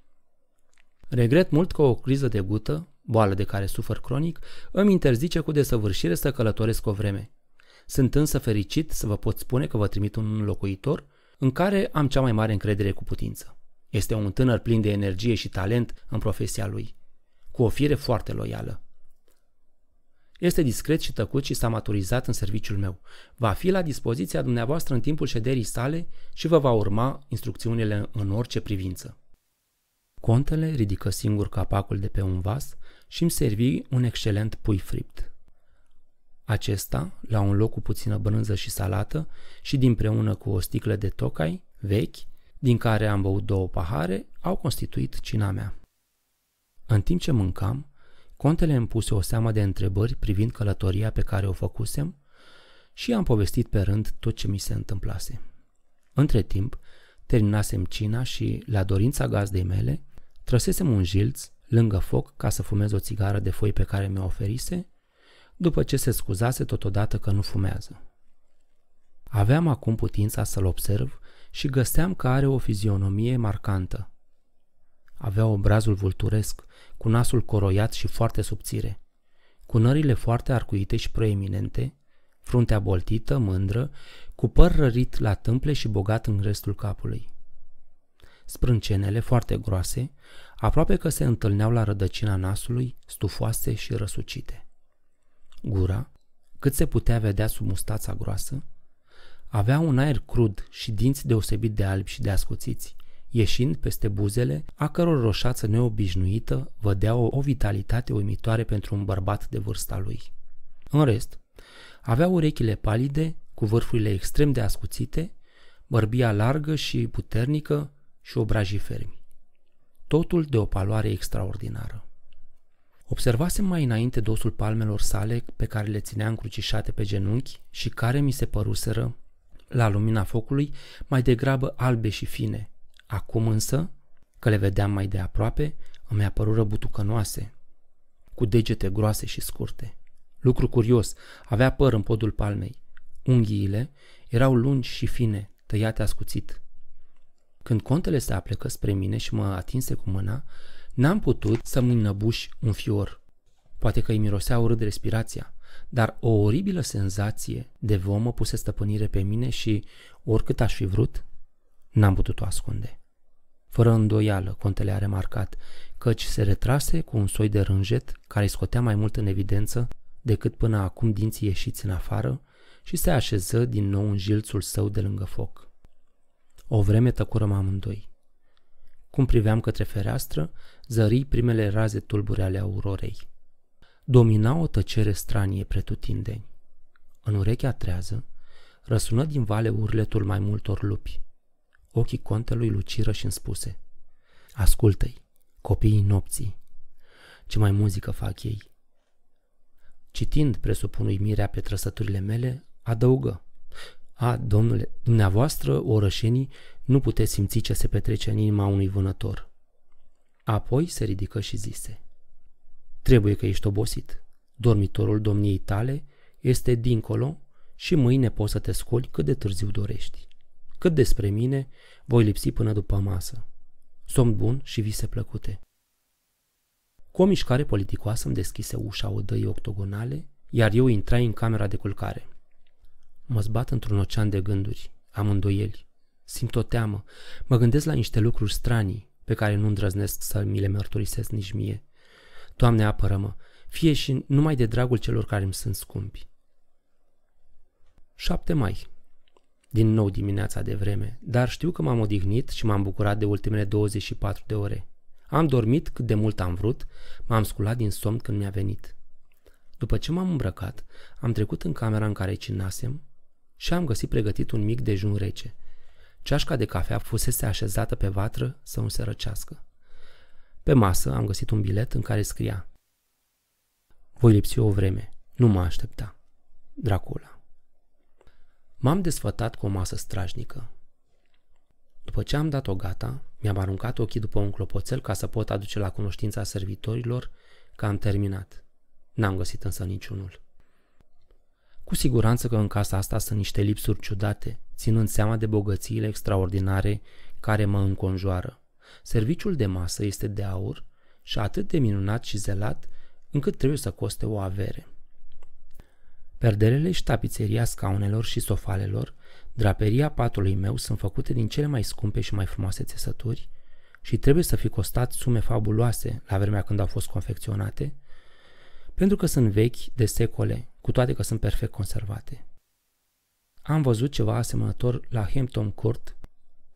Regret mult că o criză de gută boală de care sufăr cronic, îmi interzice cu desăvârșire să călătoresc o vreme. Sunt însă fericit să vă pot spune că vă trimit un locuitor în care am cea mai mare încredere cu putință. Este un tânăr plin de energie și talent în profesia lui, cu o fire foarte loială. Este discret și tăcut și s-a maturizat în serviciul meu. Va fi la dispoziția dumneavoastră în timpul șederii sale și vă va urma instrucțiunile în orice privință. Contele ridică singur capacul de pe un vas și îmi servi un excelent pui fript. Acesta, la un loc cu puțină brânză și salată și dinpreună cu o sticlă de tocai, vechi, din care am băut două pahare, au constituit cina mea. În timp ce mâncam, contele îmi puse o seamă de întrebări privind călătoria pe care o făcusem și am povestit pe rând tot ce mi se întâmplase. Între timp, terminasem cina și, la dorința gazdei mele, trăsesem un jilț lângă foc ca să fumez o țigară de foi pe care mi-o oferise, după ce se scuzase totodată că nu fumează. Aveam acum putința să-l observ și găseam că are o fizionomie marcantă. Avea obrazul vulturesc, cu nasul coroiat și foarte subțire, cu nările foarte arcuite și proeminente, fruntea boltită, mândră, cu păr rărit la tâmple și bogat în restul capului. Sprâncenele foarte groase aproape că se întâlneau la rădăcina nasului, stufoase și răsucite. Gura, cât se putea vedea sub mustața groasă, avea un aer crud și dinți deosebit de albi și de ascuțiți, ieșind peste buzele, a căror roșață neobișnuită vădea o, o vitalitate uimitoare pentru un bărbat de vârsta lui. În rest, avea urechile palide, cu vârfurile extrem de ascuțite, bărbia largă și puternică și obrajii fermi totul de o paloare extraordinară. Observasem mai înainte dosul palmelor sale pe care le ținea încrucișate pe genunchi și care mi se păruseră, la lumina focului, mai degrabă albe și fine. Acum însă, că le vedeam mai de aproape, îmi apărură butucănoase, cu degete groase și scurte. Lucru curios, avea păr în podul palmei. Unghiile erau lungi și fine, tăiate ascuțit. Când contele se aplecă spre mine și mă atinse cu mâna, n-am putut să-mi înnăbuși un fior. Poate că îi mirosea urât respirația, dar o oribilă senzație de vomă puse stăpânire pe mine și, oricât aș fi vrut, n-am putut-o ascunde. Fără îndoială, contele a remarcat, căci se retrase cu un soi de rânjet care scotea mai mult în evidență decât până acum dinții ieșiți în afară și se așeză din nou în jilțul său de lângă foc. O vreme tăcurăm amândoi. Cum priveam către fereastră, zării primele raze tulbure ale aurorei. Domina o tăcere stranie pretutindeni. În urechea trează, răsună din vale urletul mai multor lupi. Ochii contelui luciră și spuse. Ascultă-i, copiii nopții. Ce mai muzică fac ei. Citind, presupunui mirea pe trăsăturile mele, adăugă. A, domnule, dumneavoastră, orășenii, nu puteți simți ce se petrece în inima unui vânător. Apoi se ridică și zise. Trebuie că ești obosit. Dormitorul domniei tale este dincolo și mâine poți să te scoli cât de târziu dorești. Cât despre mine, voi lipsi până după masă. Somn bun și vise plăcute. Cu o mișcare politicoasă îmi deschise ușa odăii octogonale, iar eu intrai în camera de culcare. Mă zbat într-un ocean de gânduri, am îndoieli, simt o teamă, mă gândesc la niște lucruri stranii pe care nu îndrăznesc să mi le mărturisesc nici mie. Doamne, apără-mă, fie și numai de dragul celor care îmi sunt scumpi. 7 mai. Din nou dimineața de vreme, dar știu că m-am odihnit și m-am bucurat de ultimele 24 de ore. Am dormit cât de mult am vrut, m-am sculat din somn când mi-a venit. După ce m-am îmbrăcat, am trecut în camera în care cinasem și am găsit pregătit un mic dejun rece. Ceașca de cafea fusese așezată pe vatră să nu se răcească. Pe masă am găsit un bilet în care scria Voi lipsi o vreme, nu mă aștepta. Dracula. M-am desfătat cu o masă strajnică. După ce am dat-o gata, mi-am aruncat ochii după un clopoțel ca să pot aduce la cunoștința servitorilor că am terminat. N-am găsit însă niciunul. Cu siguranță că în casa asta sunt niște lipsuri ciudate, ținând seama de bogățiile extraordinare care mă înconjoară. Serviciul de masă este de aur și atât de minunat și zelat încât trebuie să coste o avere. Perdelele și tapiseria scaunelor și sofalelor, draperia patului meu sunt făcute din cele mai scumpe și mai frumoase țesături și trebuie să fi costat sume fabuloase la vremea când au fost confecționate – pentru că sunt vechi de secole, cu toate că sunt perfect conservate. Am văzut ceva asemănător la Hampton Court,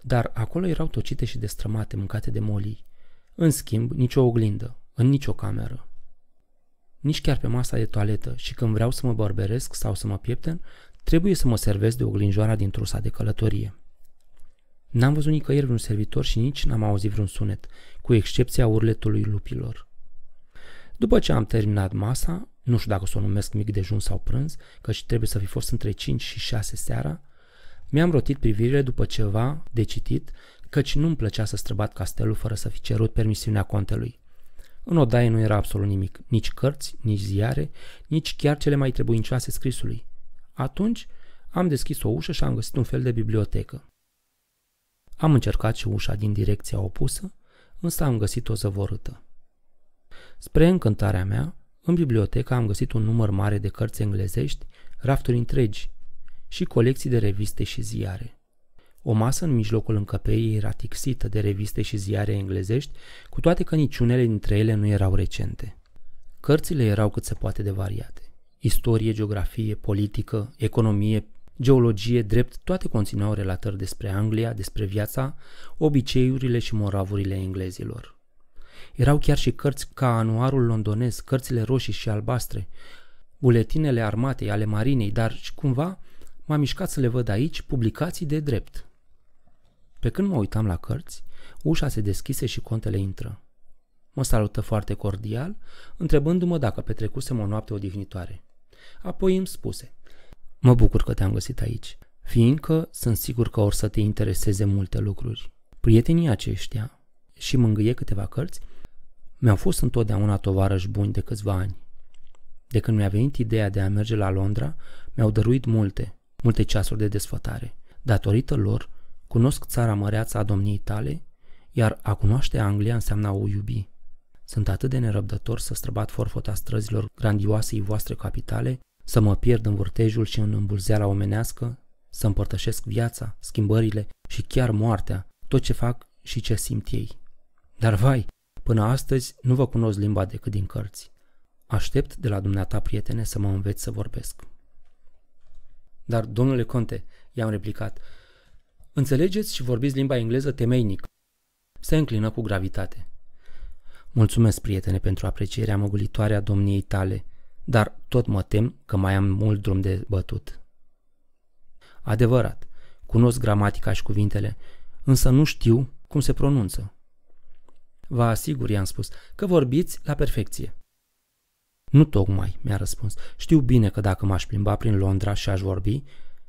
dar acolo erau tocite și destrămate, mâncate de molii. În schimb, nicio oglindă, în nicio cameră. Nici chiar pe masa de toaletă și când vreau să mă bărberesc sau să mă piepten, trebuie să mă servesc de oglinjoara din trusa de călătorie. N-am văzut nicăieri vreun servitor și nici n-am auzit vreun sunet, cu excepția urletului lupilor. După ce am terminat masa, nu știu dacă o să o numesc mic dejun sau prânz, căci trebuie să fi fost între 5 și 6 seara, mi-am rotit privirile după ceva de citit, căci nu-mi plăcea să străbat castelul fără să fi cerut permisiunea contelui. În odaie nu era absolut nimic, nici cărți, nici ziare, nici chiar cele mai trebuincioase scrisului. Atunci am deschis o ușă și am găsit un fel de bibliotecă. Am încercat și ușa din direcția opusă, însă am găsit-o zăvorâtă. Spre încântarea mea, în bibliotecă am găsit un număr mare de cărți englezești, rafturi întregi și colecții de reviste și ziare. O masă în mijlocul încăperii era tixită de reviste și ziare englezești, cu toate că niciunele dintre ele nu erau recente. Cărțile erau cât se poate de variate. Istorie, geografie, politică, economie, geologie, drept, toate conțineau relatări despre Anglia, despre viața, obiceiurile și moravurile englezilor. Erau chiar și cărți ca anuarul londonez, cărțile roșii și albastre, buletinele armatei, ale marinei, dar și cumva m-a mișcat să le văd aici publicații de drept. Pe când mă uitam la cărți, ușa se deschise și contele intră. Mă salută foarte cordial, întrebându-mă dacă petrecusem o noapte odihnitoare. Apoi îmi spuse, mă bucur că te-am găsit aici, fiindcă sunt sigur că or să te intereseze multe lucruri. Prietenii aceștia și mângâie câteva cărți, mi-au fost întotdeauna tovarăși buni de câțiva ani. De când mi-a venit ideea de a merge la Londra, mi-au dăruit multe, multe ceasuri de desfătare. Datorită lor, cunosc țara măreață a domniei tale, iar a cunoaște Anglia înseamnă a o iubi. Sunt atât de nerăbdător să străbat forfota străzilor grandioasei voastre capitale, să mă pierd în vârtejul și în îmbulzeala omenească, să împărtășesc viața, schimbările și chiar moartea, tot ce fac și ce simt ei. Dar vai, Până astăzi nu vă cunosc limba decât din cărți. Aștept de la dumneata, prietene, să mă înveți să vorbesc. Dar, domnule conte, i-am replicat, înțelegeți și vorbiți limba engleză temeinic. Se înclină cu gravitate. Mulțumesc, prietene, pentru aprecierea măgulitoare a domniei tale, dar tot mă tem că mai am mult drum de bătut. Adevărat, cunosc gramatica și cuvintele, însă nu știu cum se pronunță. Vă asigur, i-am spus, că vorbiți la perfecție. Nu tocmai, mi-a răspuns. Știu bine că dacă m-aș plimba prin Londra și aș vorbi,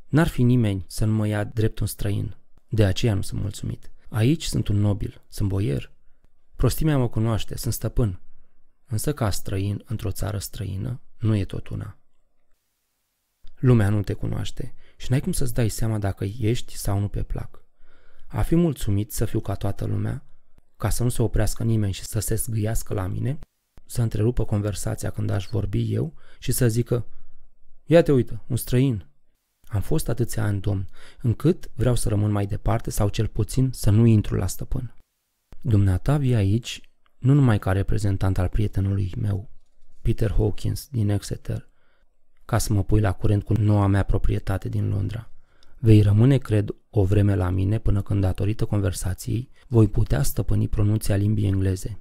n-ar fi nimeni să nu mă ia drept un străin. De aceea nu sunt mulțumit. Aici sunt un nobil, sunt boier. Prostimea mă cunoaște, sunt stăpân. Însă ca străin într-o țară străină nu e tot una. Lumea nu te cunoaște și n-ai cum să-ți dai seama dacă ești sau nu pe plac. A fi mulțumit să fiu ca toată lumea ca să nu se oprească nimeni și să se zgâiască la mine, să întrerupă conversația când aș vorbi eu și să zică, ia te uită, un străin. Am fost atâția ani domn, încât vreau să rămân mai departe sau cel puțin să nu intru la stăpân. Dumneata vii aici nu numai ca reprezentant al prietenului meu, Peter Hawkins din Exeter, ca să mă pui la curent cu noua mea proprietate din Londra, Vei rămâne, cred, o vreme la mine până când, datorită conversației, voi putea stăpâni pronunția limbii engleze.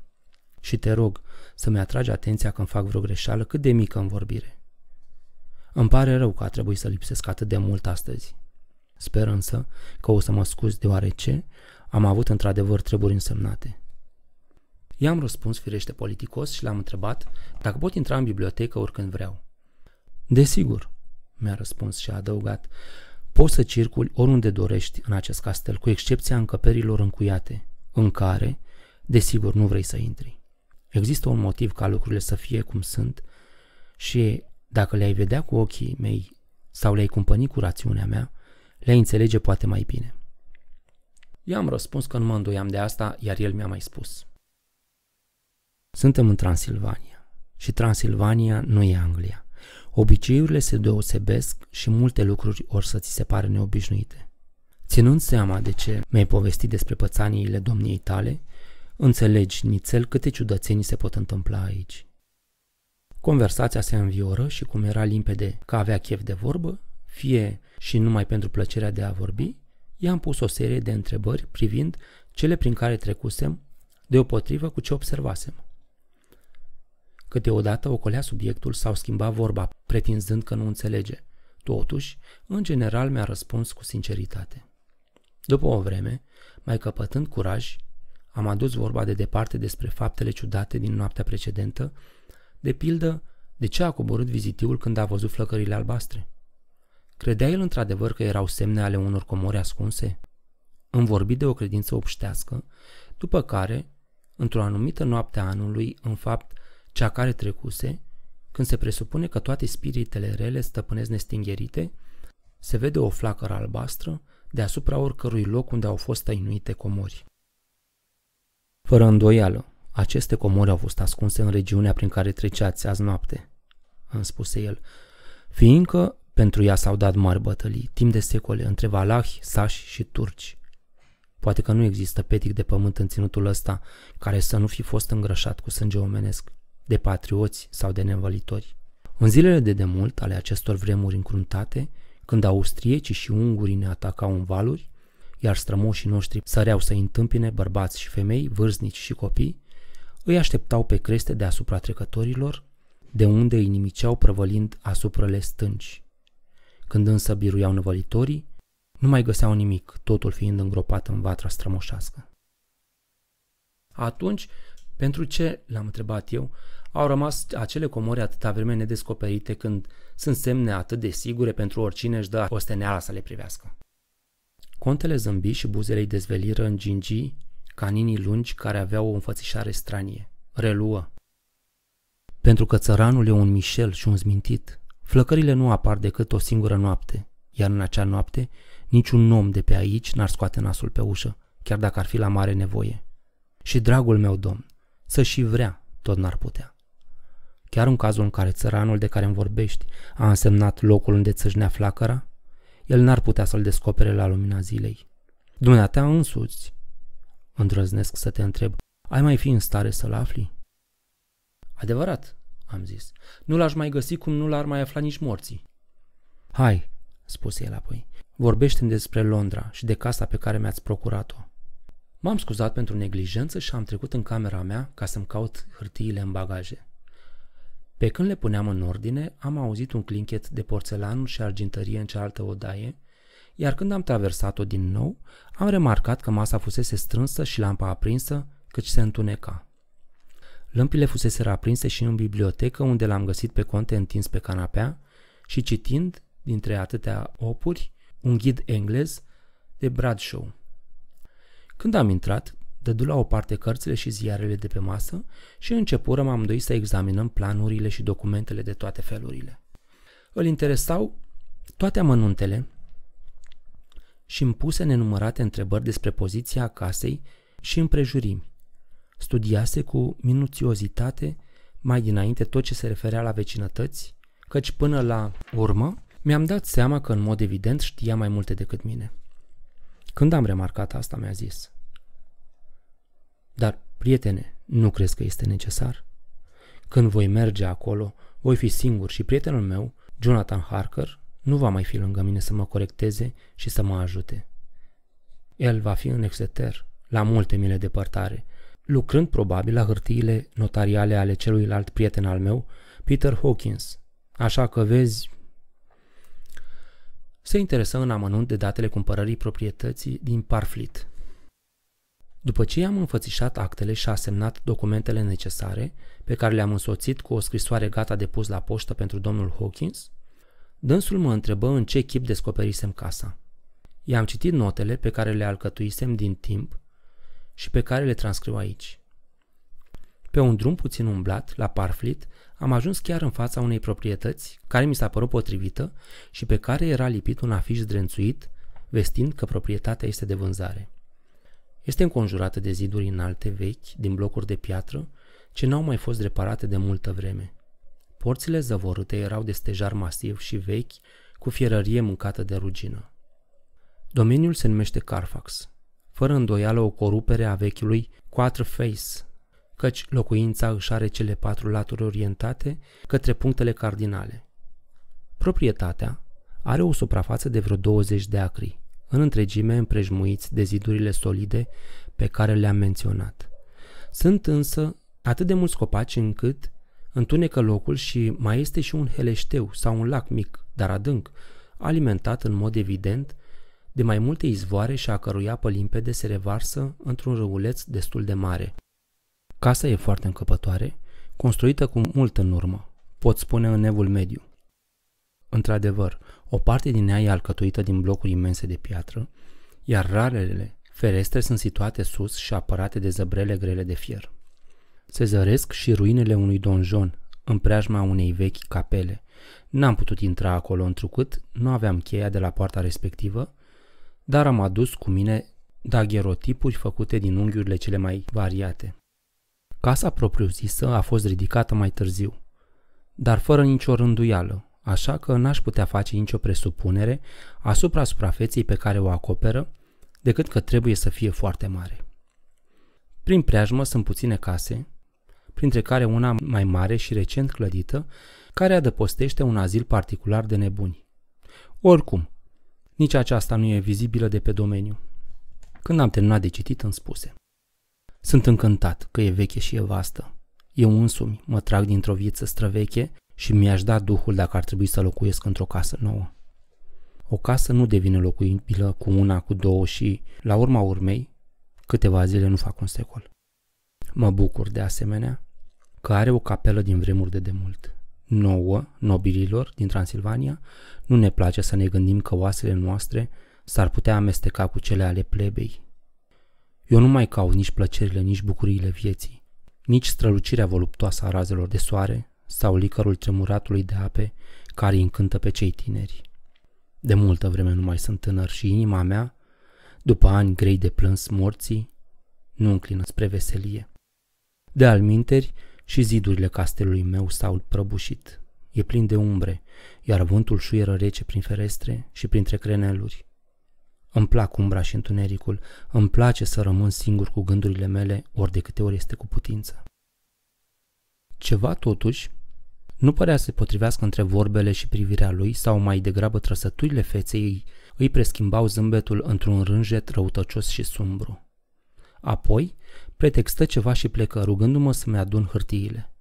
Și te rog să-mi atragi atenția când fac vreo greșeală cât de mică în vorbire. Îmi pare rău că a trebuit să lipsesc atât de mult astăzi. Sper însă că o să mă scuz deoarece am avut într-adevăr treburi însemnate. I-am răspuns firește politicos și l-am întrebat dacă pot intra în bibliotecă oricând vreau. Desigur, mi-a răspuns și a adăugat, Poți să circuli oriunde dorești în acest castel, cu excepția încăperilor încuiate, în care, desigur, nu vrei să intri. Există un motiv ca lucrurile să fie cum sunt și dacă le-ai vedea cu ochii mei sau le-ai cumpăni cu rațiunea mea, le-ai înțelege poate mai bine. I-am răspuns că nu mă îndoiam de asta, iar el mi-a mai spus. Suntem în Transilvania și Transilvania nu e Anglia. Obiceiurile se deosebesc și multe lucruri or să ți se pare neobișnuite. Ținând seama de ce mi-ai povestit despre pățaniile domniei tale, înțelegi nițel câte ciudățenii se pot întâmpla aici. Conversația se învioră și cum era limpede că avea chef de vorbă, fie și numai pentru plăcerea de a vorbi, i-am pus o serie de întrebări privind cele prin care trecusem, deopotrivă cu ce observasem. Câteodată ocolea subiectul sau schimba vorba, pretinzând că nu înțelege. Totuși, în general mi-a răspuns cu sinceritate. După o vreme, mai căpătând curaj, am adus vorba de departe despre faptele ciudate din noaptea precedentă, de pildă, de ce a coborât vizitiul când a văzut flăcările albastre? Credea el într-adevăr că erau semne ale unor comori ascunse? Îmi vorbi de o credință obștească, după care, într-o anumită noapte a anului, în fapt, cea care trecuse, când se presupune că toate spiritele rele stăpânesc nestingherite, se vede o flacără albastră deasupra oricărui loc unde au fost tăinuite comori. Fără îndoială, aceste comori au fost ascunse în regiunea prin care treceați azi noapte, îmi spuse el, fiindcă pentru ea s-au dat mari bătălii, timp de secole, între valahi, sași și turci. Poate că nu există petic de pământ în ținutul ăsta care să nu fi fost îngrășat cu sânge omenesc de patrioți sau de nevălitori. În zilele de demult ale acestor vremuri încruntate, când austriecii și ungurii ne atacau în valuri, iar strămoșii noștri săreau să întâmpine bărbați și femei, vârznici și copii, îi așteptau pe creste deasupra trecătorilor, de unde îi nimiceau prăvălind asupra le stânci. Când însă biruiau năvălitorii, nu mai găseau nimic, totul fiind îngropat în vatra strămoșească. Atunci, pentru ce, l-am întrebat eu, au rămas acele comori atâta vreme nedescoperite când sunt semne atât de sigure pentru oricine își dă osteneala să le privească. Contele zâmbi și buzele îi dezveliră în gingii caninii lungi care aveau o înfățișare stranie. Reluă. Pentru că țăranul e un mișel și un zmintit, flăcările nu apar decât o singură noapte, iar în acea noapte niciun om de pe aici n-ar scoate nasul pe ușă, chiar dacă ar fi la mare nevoie. Și dragul meu domn, să și vrea, tot n-ar putea. Chiar în cazul în care țăranul de care îmi vorbești a însemnat locul unde țâșnea flacăra, el n-ar putea să-l descopere la lumina zilei. Dumneata însuți, îndrăznesc să te întreb, ai mai fi în stare să-l afli? Adevărat, am zis, nu l-aș mai găsi cum nu l-ar mai afla nici morții. Hai, spuse el apoi, vorbește despre Londra și de casa pe care mi-ați procurat-o. M-am scuzat pentru neglijență și am trecut în camera mea ca să-mi caut hârtiile în bagaje. Pe când le puneam în ordine, am auzit un clinchet de porțelan și argintărie în cealaltă odaie, iar când am traversat-o din nou, am remarcat că masa fusese strânsă și lampa aprinsă, căci se întuneca. Lămpile fusese aprinse și în bibliotecă, unde l-am găsit pe conte întins pe canapea și citind, dintre atâtea opuri, un ghid englez de Bradshaw. Când am intrat, dădu la o parte cărțile și ziarele de pe masă și începurăm amândoi să examinăm planurile și documentele de toate felurile. Îl interesau toate amănuntele și îmi puse nenumărate întrebări despre poziția casei și împrejurimi. Studiase cu minuțiozitate mai dinainte tot ce se referea la vecinătăți, căci până la urmă mi-am dat seama că în mod evident știa mai multe decât mine. Când am remarcat asta, mi-a zis. Dar, prietene, nu crezi că este necesar? Când voi merge acolo, voi fi singur și prietenul meu, Jonathan Harker, nu va mai fi lângă mine să mă corecteze și să mă ajute. El va fi în Exeter, la multe mile departare, lucrând probabil la hârtiile notariale ale celuilalt prieten al meu, Peter Hawkins. Așa că vezi, se interesă în amănunt de datele cumpărării proprietății din Parfleet. După ce i-am înfățișat actele și a semnat documentele necesare, pe care le-am însoțit cu o scrisoare gata de pus la poștă pentru domnul Hawkins, dânsul mă întrebă în ce chip descoperisem casa. I-am citit notele pe care le alcătuisem din timp și pe care le transcriu aici. Pe un drum puțin umblat, la Parfleet, am ajuns chiar în fața unei proprietăți care mi s-a părut potrivită și pe care era lipit un afiș zdrențuit, vestind că proprietatea este de vânzare. Este înconjurată de ziduri înalte vechi, din blocuri de piatră, ce n-au mai fost reparate de multă vreme. Porțile zăvorâte erau de stejar masiv și vechi, cu fierărie mâncată de rugină. Domeniul se numește Carfax, fără îndoială o corupere a vechiului quatre Face, căci locuința își are cele patru laturi orientate către punctele cardinale. Proprietatea are o suprafață de vreo 20 de acri, în întregime împrejmuiți de zidurile solide pe care le-am menționat. Sunt însă atât de mulți copaci încât întunecă locul și mai este și un heleșteu sau un lac mic, dar adânc, alimentat în mod evident de mai multe izvoare și a cărui apă limpede se revarsă într-un râuleț destul de mare. Casa e foarte încăpătoare, construită cu mult în urmă, pot spune în evul mediu. Într-adevăr, o parte din ea e alcătuită din blocuri imense de piatră, iar rarele ferestre sunt situate sus și apărate de zăbrele grele de fier. Se zăresc și ruinele unui donjon, în preajma unei vechi capele. N-am putut intra acolo întrucât nu aveam cheia de la poarta respectivă, dar am adus cu mine dagherotipuri făcute din unghiurile cele mai variate. Casa propriu-zisă a fost ridicată mai târziu, dar fără nicio rânduială, așa că n-aș putea face nicio presupunere asupra suprafeței pe care o acoperă, decât că trebuie să fie foarte mare. Prin preajmă sunt puține case, printre care una mai mare și recent clădită, care adăpostește un azil particular de nebuni. Oricum, nici aceasta nu e vizibilă de pe domeniu. Când am terminat de citit, îmi spuse. Sunt încântat că e veche și e vastă. Eu însumi mă trag dintr-o viață străveche și mi-aș da duhul dacă ar trebui să locuiesc într-o casă nouă. O casă nu devine locuibilă cu una, cu două și, la urma urmei, câteva zile nu fac un secol. Mă bucur de asemenea că are o capelă din vremuri de demult. Nouă, nobililor din Transilvania, nu ne place să ne gândim că oasele noastre s-ar putea amesteca cu cele ale plebei, eu nu mai caut nici plăcerile, nici bucuriile vieții, nici strălucirea voluptoasă a razelor de soare sau licărul tremuratului de ape care îi încântă pe cei tineri. De multă vreme nu mai sunt tânăr și inima mea, după ani grei de plâns morții, nu înclină spre veselie. De alminteri și zidurile castelului meu s-au prăbușit. E plin de umbre, iar vântul șuieră rece prin ferestre și printre creneluri. Îmi plac umbra și întunericul, îmi place să rămân singur cu gândurile mele ori de câte ori este cu putință. Ceva totuși nu părea să se potrivească între vorbele și privirea lui sau mai degrabă trăsăturile feței ei îi preschimbau zâmbetul într-un rânjet răutăcios și sumbru. Apoi, pretextă ceva și plecă, rugându-mă să-mi adun hârtiile.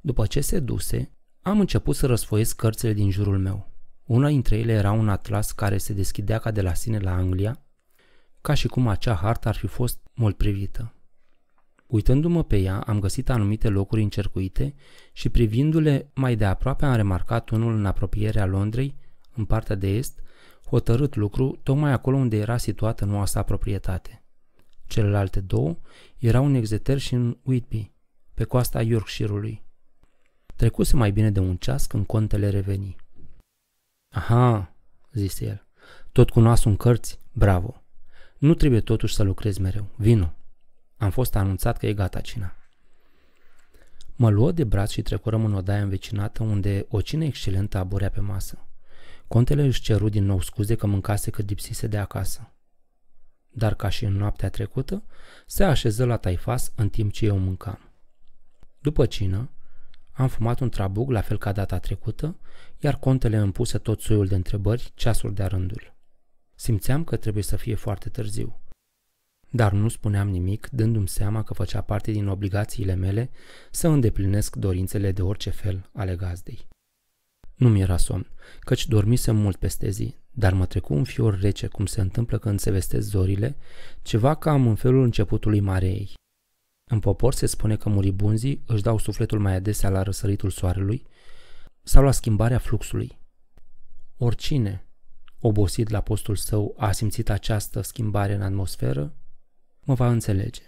După ce se duse, am început să răsfoiesc cărțile din jurul meu. Una dintre ele era un atlas care se deschidea ca de la sine la Anglia, ca și cum acea hartă ar fi fost mult privită. Uitându-mă pe ea, am găsit anumite locuri încercuite și privindu-le mai de aproape am remarcat unul în apropierea Londrei, în partea de est, hotărât lucru tocmai acolo unde era situată noua sa proprietate. Celelalte două erau în Exeter și în Whitby, pe coasta Yorkshire-ului. Trecuse mai bine de un ceas când contele reveni. Aha, zise el, tot cu nasul în cărți, bravo. Nu trebuie totuși să lucrezi mereu, vino. Am fost anunțat că e gata cina. Mă luă de braț și trecurăm în odaia învecinată unde o cină excelentă aborea pe masă. Contele își ceru din nou scuze că mâncase cât lipsise de acasă. Dar ca și în noaptea trecută, se așeză la taifas în timp ce eu mâncam. După cină, am fumat un trabuc, la fel ca data trecută, iar contele îmi puse tot soiul de întrebări, ceasul de-a rândul. Simțeam că trebuie să fie foarte târziu. Dar nu spuneam nimic, dându-mi seama că făcea parte din obligațiile mele să îndeplinesc dorințele de orice fel ale gazdei. Nu-mi era somn, căci dormisem mult peste zi, dar mă trecu un fior rece, cum se întâmplă când se vestesc zorile, ceva cam în felul începutului mareei. În popor se spune că muribunzii își dau sufletul mai adesea la răsăritul soarelui sau la schimbarea fluxului. Oricine, obosit la postul său, a simțit această schimbare în atmosferă, mă va înțelege.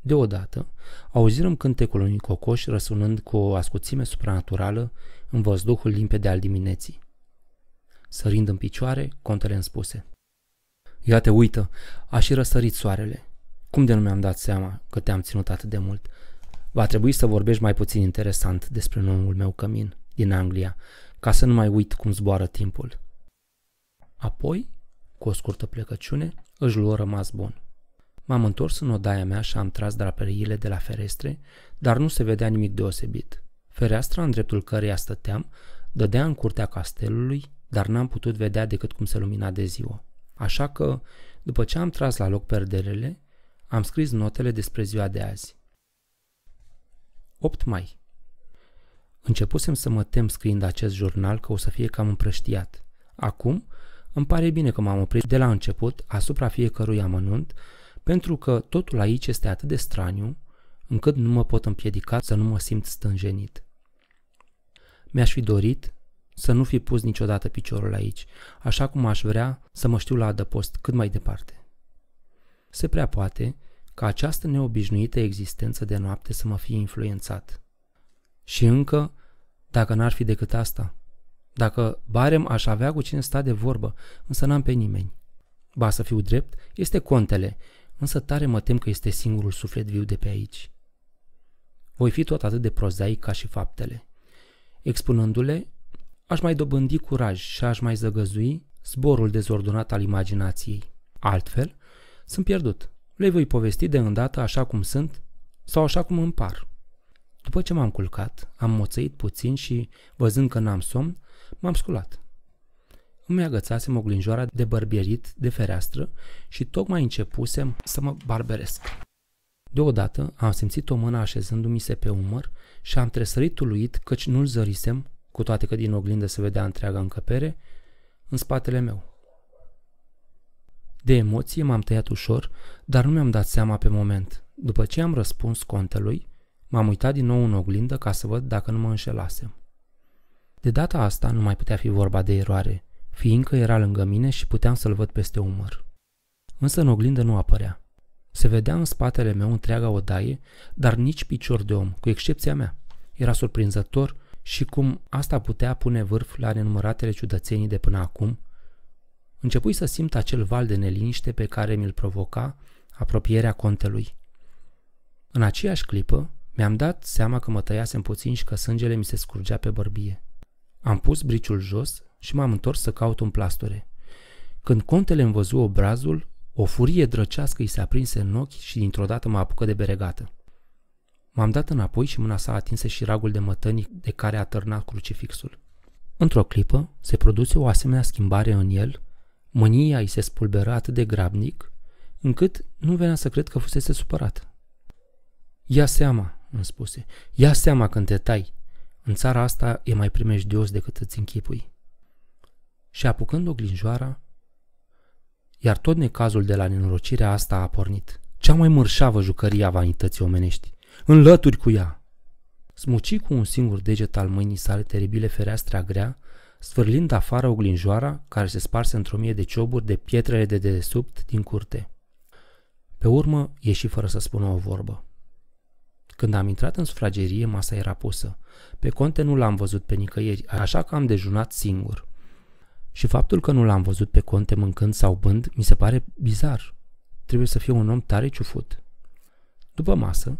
Deodată, auzirăm cântecul unui cocoș răsunând cu o ascuțime supranaturală în văzduhul limpede al dimineții. Sărind în picioare, contele îmi spuse. Iată, uită, a și răsărit soarele. Cum de nu mi-am dat seama că te-am ținut atât de mult? Va trebui să vorbești mai puțin interesant despre noul meu cămin din Anglia, ca să nu mai uit cum zboară timpul. Apoi, cu o scurtă plecăciune, își luă rămas bun. M-am întors în odaia mea și am tras draperiile de la ferestre, dar nu se vedea nimic deosebit. Fereastra în dreptul căreia stăteam dădea în curtea castelului, dar n-am putut vedea decât cum se lumina de ziua. Așa că, după ce am tras la loc perderele, am scris notele despre ziua de azi. 8 mai Începusem să mă tem scriind acest jurnal că o să fie cam împrăștiat. Acum, îmi pare bine că m-am oprit de la început asupra fiecărui amănunt, pentru că totul aici este atât de straniu, încât nu mă pot împiedica să nu mă simt stânjenit. Mi-aș fi dorit să nu fi pus niciodată piciorul aici, așa cum aș vrea să mă știu la adăpost cât mai departe. Se prea poate ca această neobișnuită existență de noapte să mă fie influențat. Și încă, dacă n-ar fi decât asta, dacă barem aș avea cu cine sta de vorbă, însă n-am pe nimeni. Ba să fiu drept, este contele, însă tare mă tem că este singurul suflet viu de pe aici. Voi fi tot atât de prozaic ca și faptele. Expunându-le, aș mai dobândi curaj și aș mai zăgăzui zborul dezordonat al imaginației. Altfel, sunt pierdut. Le voi povesti de îndată așa cum sunt sau așa cum îmi par. După ce m-am culcat, am moțăit puțin și, văzând că n-am somn, m-am sculat. Îmi agățasem oglinjoara de bărbierit de fereastră și tocmai începusem să mă barberesc. Deodată am simțit o mână așezându-mi se pe umăr și am tresărit uluit căci nu-l zărisem, cu toate că din oglindă se vedea întreaga încăpere, în spatele meu. De emoție m-am tăiat ușor, dar nu mi-am dat seama pe moment. După ce am răspuns contelui, m-am uitat din nou în oglindă ca să văd dacă nu mă înșelasem. De data asta nu mai putea fi vorba de eroare, fiindcă era lângă mine și puteam să-l văd peste umăr. Însă în oglindă nu apărea. Se vedea în spatele meu întreaga odaie, dar nici picior de om, cu excepția mea. Era surprinzător și cum asta putea pune vârf la nenumăratele ciudățenii de până acum, Începui să simt acel val de neliniște pe care mi-l provoca apropierea contelui. În aceeași clipă, mi-am dat seama că mă tăiasem puțin și că sângele mi se scurgea pe bărbie. Am pus briciul jos și m-am întors să caut un plasture. Când contele îmi văzu obrazul, o furie drăcească îi se aprinse în ochi și dintr-o dată mă apucă de beregată. M-am dat înapoi și mâna sa atinse și ragul de mătănii de care târnat crucifixul. Într-o clipă se produse o asemenea schimbare în el, Mânia i se spulbera atât de grabnic, încât nu venea să cred că fusese supărat. Ia seama, îmi spuse, ia seama când te tai. În țara asta e mai primejdios decât îți închipui. Și apucând o glinjoara, iar tot necazul de la nenorocirea asta a pornit. Cea mai mărșavă jucărie a vanității omenești. Înlături cu ea! Smuci cu un singur deget al mâinii sale teribile fereastra grea sfârlind afară oglinjoara care se sparse într-o mie de cioburi de pietrele de dedesubt din curte. Pe urmă ieși fără să spună o vorbă. Când am intrat în sufragerie, masa era pusă. Pe conte nu l-am văzut pe nicăieri, așa că am dejunat singur. Și faptul că nu l-am văzut pe conte mâncând sau bând mi se pare bizar. Trebuie să fie un om tare ciufut. După masă,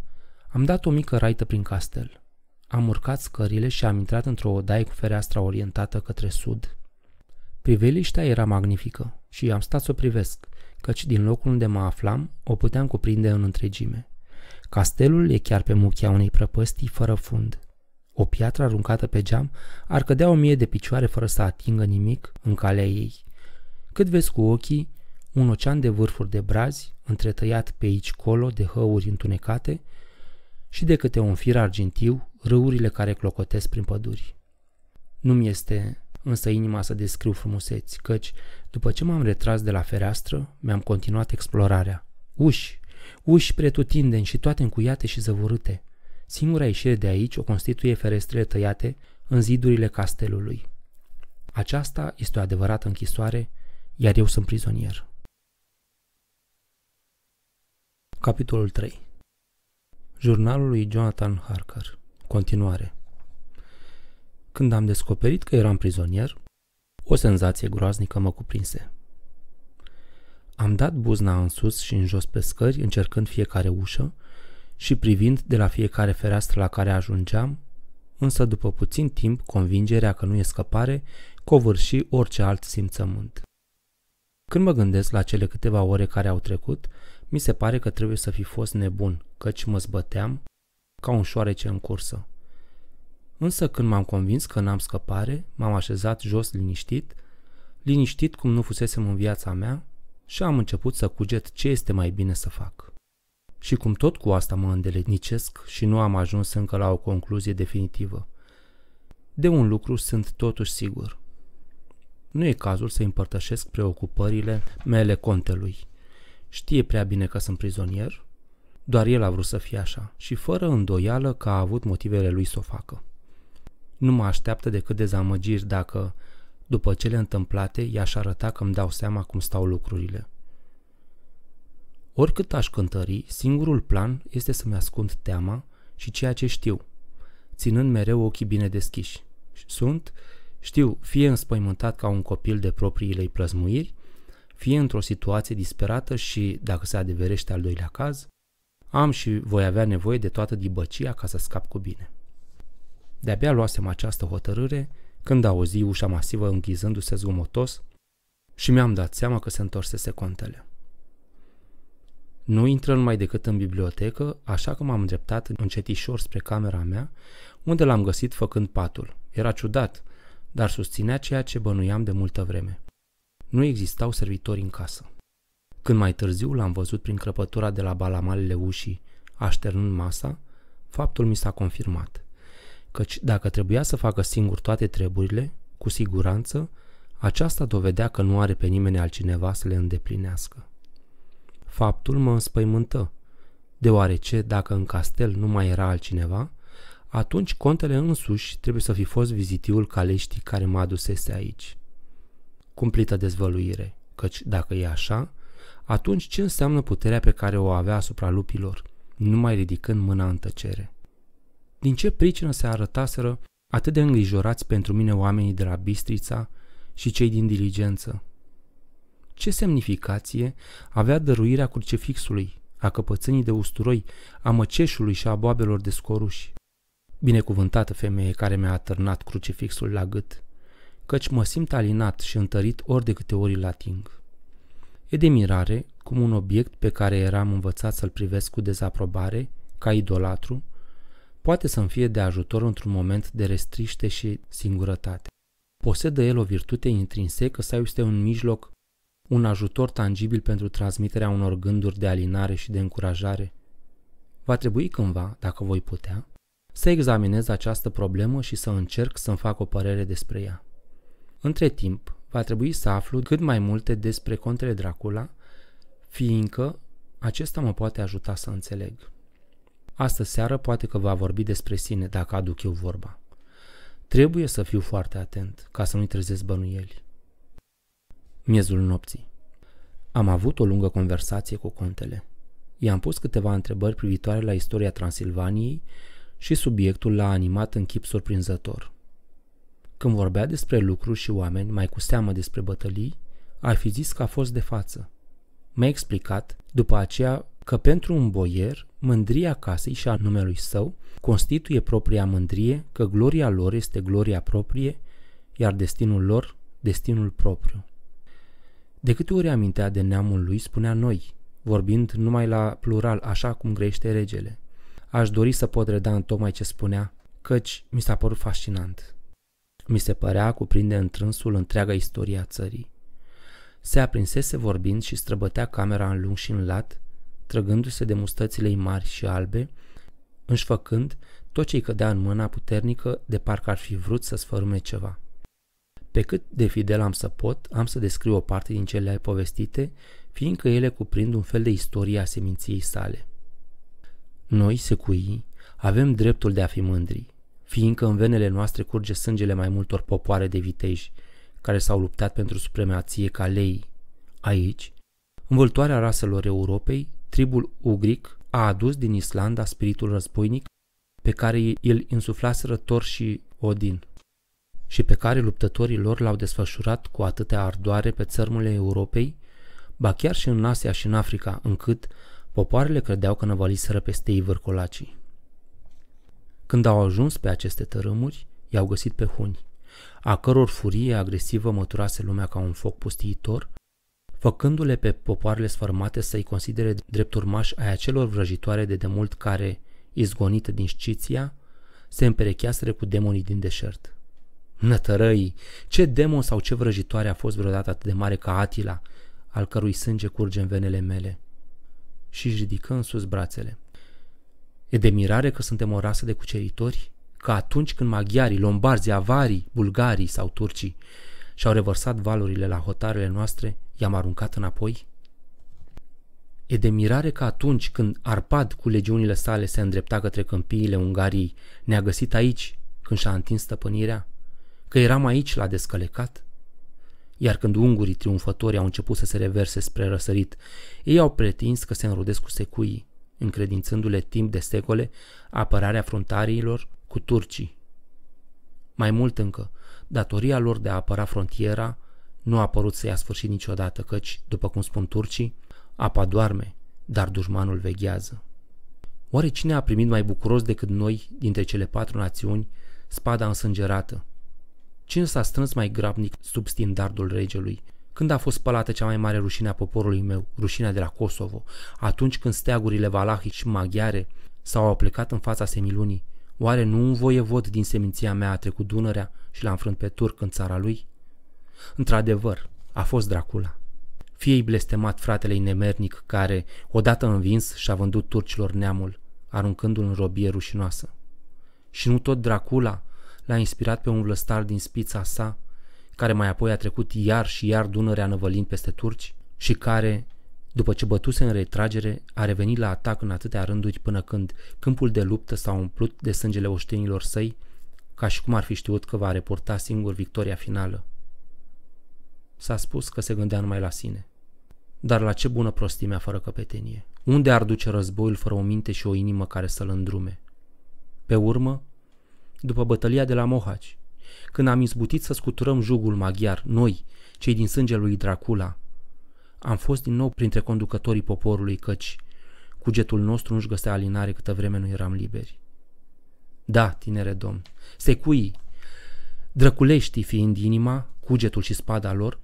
am dat o mică raită prin castel. Am urcat scările și am intrat într-o odaie cu fereastra orientată către sud. Priveliștea era magnifică și am stat să o privesc, căci din locul unde mă aflam o puteam cuprinde în întregime. Castelul e chiar pe muchia unei prăpăstii fără fund. O piatră aruncată pe geam ar cădea o mie de picioare fără să atingă nimic în calea ei. Cât vezi cu ochii, un ocean de vârfuri de brazi, întretăiat pe aici colo de hăuri întunecate și de câte un fir argintiu râurile care clocotesc prin păduri. Nu-mi este însă inima să descriu frumuseți, căci, după ce m-am retras de la fereastră, mi-am continuat explorarea. Uși, uși pretutindeni și toate încuiate și zăvorâte. Singura ieșire de aici o constituie ferestrele tăiate în zidurile castelului. Aceasta este o adevărată închisoare, iar eu sunt prizonier. Capitolul 3 Jurnalul lui Jonathan Harker continuare. Când am descoperit că eram prizonier, o senzație groaznică mă cuprinse. Am dat buzna în sus și în jos pe scări, încercând fiecare ușă și privind de la fiecare fereastră la care ajungeam, însă după puțin timp convingerea că nu e scăpare covârși orice alt simțământ. Când mă gândesc la cele câteva ore care au trecut, mi se pare că trebuie să fi fost nebun, căci mă zbăteam, ca un șoarece în cursă. Însă când m-am convins că n-am scăpare, m-am așezat jos liniștit, liniștit cum nu fusesem în viața mea și am început să cuget ce este mai bine să fac. Și cum tot cu asta mă îndeletnicesc și nu am ajuns încă la o concluzie definitivă. De un lucru sunt totuși sigur. Nu e cazul să împărtășesc preocupările mele contelui. Știe prea bine că sunt prizonier doar el a vrut să fie așa și fără îndoială că a avut motivele lui să o facă. Nu mă așteaptă decât dezamăgiri dacă, după cele întâmplate, i-aș arăta că îmi dau seama cum stau lucrurile. Oricât aș cântări, singurul plan este să-mi ascund teama și ceea ce știu, ținând mereu ochii bine deschiși. Sunt, știu, fie înspăimântat ca un copil de propriile plăzmuiri, fie într-o situație disperată și, dacă se adeverește al doilea caz, am și voi avea nevoie de toată dibăcia ca să scap cu bine. De-abia luasem această hotărâre când auzi ușa masivă închizându-se zgomotos și mi-am dat seama că se întorsese contele. Nu intră numai decât în bibliotecă, așa că m-am îndreptat încetișor spre camera mea, unde l-am găsit făcând patul. Era ciudat, dar susținea ceea ce bănuiam de multă vreme. Nu existau servitori în casă. Când mai târziu l-am văzut prin crăpătura de la balamalele ușii, așternând masa, faptul mi s-a confirmat. Căci dacă trebuia să facă singur toate treburile, cu siguranță, aceasta dovedea că nu are pe nimeni altcineva să le îndeplinească. Faptul mă înspăimântă, deoarece dacă în castel nu mai era altcineva, atunci contele însuși trebuie să fi fost vizitiul caleștii care mă adusese aici. Cumplită dezvăluire, căci dacă e așa, atunci ce înseamnă puterea pe care o avea asupra lupilor, numai ridicând mâna în tăcere? Din ce pricină se arătaseră atât de îngrijorați pentru mine oamenii de la Bistrița și cei din diligență? Ce semnificație avea dăruirea crucifixului, a căpățânii de usturoi, a măceșului și a boabelor de scoruși? Binecuvântată femeie care mi-a atârnat crucifixul la gât, căci mă simt alinat și întărit ori de câte ori îl ating. E de mirare cum un obiect pe care eram învățat să-l privesc cu dezaprobare, ca idolatru, poate să-mi fie de ajutor într-un moment de restriște și singurătate. Posedă el o virtute intrinsecă sau este un mijloc, un ajutor tangibil pentru transmiterea unor gânduri de alinare și de încurajare? Va trebui cândva, dacă voi putea, să examinez această problemă și să încerc să-mi fac o părere despre ea. Între timp, va trebui să aflu cât mai multe despre contele Dracula, fiindcă acesta mă poate ajuta să înțeleg. Astă seară poate că va vorbi despre sine dacă aduc eu vorba. Trebuie să fiu foarte atent ca să nu-i trezesc bănuieli. Miezul nopții. Am avut o lungă conversație cu contele. I-am pus câteva întrebări privitoare la istoria Transilvaniei și subiectul l-a animat în chip surprinzător. Când vorbea despre lucruri și oameni, mai cu seamă despre bătălii, ar fi zis că a fost de față. Mi-a explicat, după aceea, că pentru un boier, mândria casei și a numelui său constituie propria mândrie, că gloria lor este gloria proprie, iar destinul lor, destinul propriu. De câte ori amintea de neamul lui, spunea noi, vorbind numai la plural, așa cum grește regele. Aș dori să pot reda în tocmai ce spunea, căci mi s-a părut fascinant mi se părea cuprinde întrânsul întreaga istoria țării. Se aprinsese vorbind și străbătea camera în lung și în lat, trăgându-se de mustățile mari și albe, își făcând tot ce-i cădea în mâna puternică de parcă ar fi vrut să sfărâme ceva. Pe cât de fidel am să pot, am să descriu o parte din cele povestite, fiindcă ele cuprind un fel de istorie a seminției sale. Noi, secuii, avem dreptul de a fi mândri, fiindcă în venele noastre curge sângele mai multor popoare de viteji, care s-au luptat pentru supremație ca lei. Aici, în vâltoarea raselor Europei, tribul ugric a adus din Islanda spiritul războinic pe care îl insuflaseră Thor și Odin și pe care luptătorii lor l-au desfășurat cu atâtea ardoare pe țărmurile Europei, ba chiar și în Asia și în Africa, încât popoarele credeau că năvăliseră peste ei vârcolacii. Când au ajuns pe aceste tărâmuri, i-au găsit pe huni, a căror furie agresivă măturase lumea ca un foc pustiitor, făcându-le pe popoarele sfărmate să-i considere drept urmași ai acelor vrăjitoare de demult care, izgonite din știția, se împerecheaseră cu demonii din deșert. Nătărăi, ce demon sau ce vrăjitoare a fost vreodată atât de mare ca Atila, al cărui sânge curge în venele mele? Și își ridică în sus brațele. E de mirare că suntem o rasă de cuceritori? Că atunci când maghiarii, lombarzii, avarii, bulgarii sau turcii și-au revărsat valurile la hotarele noastre, i-am aruncat înapoi? E de mirare că atunci când Arpad cu legiunile sale se îndrepta către câmpiile Ungariei, ne-a găsit aici când și-a întins stăpânirea? Că eram aici la descălecat? Iar când ungurii triumfători au început să se reverse spre răsărit, ei au pretins că se înrudesc cu secuii, încredințându-le timp de secole apărarea frontariilor cu turcii. Mai mult încă, datoria lor de a apăra frontiera nu a părut să ia sfârșit niciodată, căci, după cum spun turcii, apa doarme, dar dușmanul veghează. Oare cine a primit mai bucuros decât noi, dintre cele patru națiuni, spada însângerată? Cine s-a strâns mai grabnic sub stindardul regelui, când a fost spălată cea mai mare rușine a poporului meu, rușinea de la Kosovo, atunci când steagurile valahi și maghiare s-au aplicat în fața semilunii, oare nu un voievod din seminția mea a trecut Dunărea și l-a înfrânt pe turc în țara lui? Într-adevăr, a fost Dracula. Fie-i blestemat fratele nemernic care, odată învins, și-a vândut turcilor neamul, aruncându-l în robie rușinoasă. Și nu tot Dracula l-a inspirat pe un vlăstar din spița sa care mai apoi a trecut iar și iar Dunărea năvălind peste turci și care, după ce bătuse în retragere, a revenit la atac în atâtea rânduri până când câmpul de luptă s-a umplut de sângele oștenilor săi, ca și cum ar fi știut că va reporta singur victoria finală. S-a spus că se gândea numai la sine. Dar la ce bună prostimea fără căpetenie? Unde ar duce războiul fără o minte și o inimă care să-l îndrume? Pe urmă, după bătălia de la Mohaci, când am izbutit să scuturăm jugul maghiar, noi, cei din sângele lui Dracula. Am fost din nou printre conducătorii poporului, căci cugetul nostru nu-și găsea alinare câtă vreme nu eram liberi. Da, tinere domn, secuii, drăculești fiind inima, cugetul și spada lor,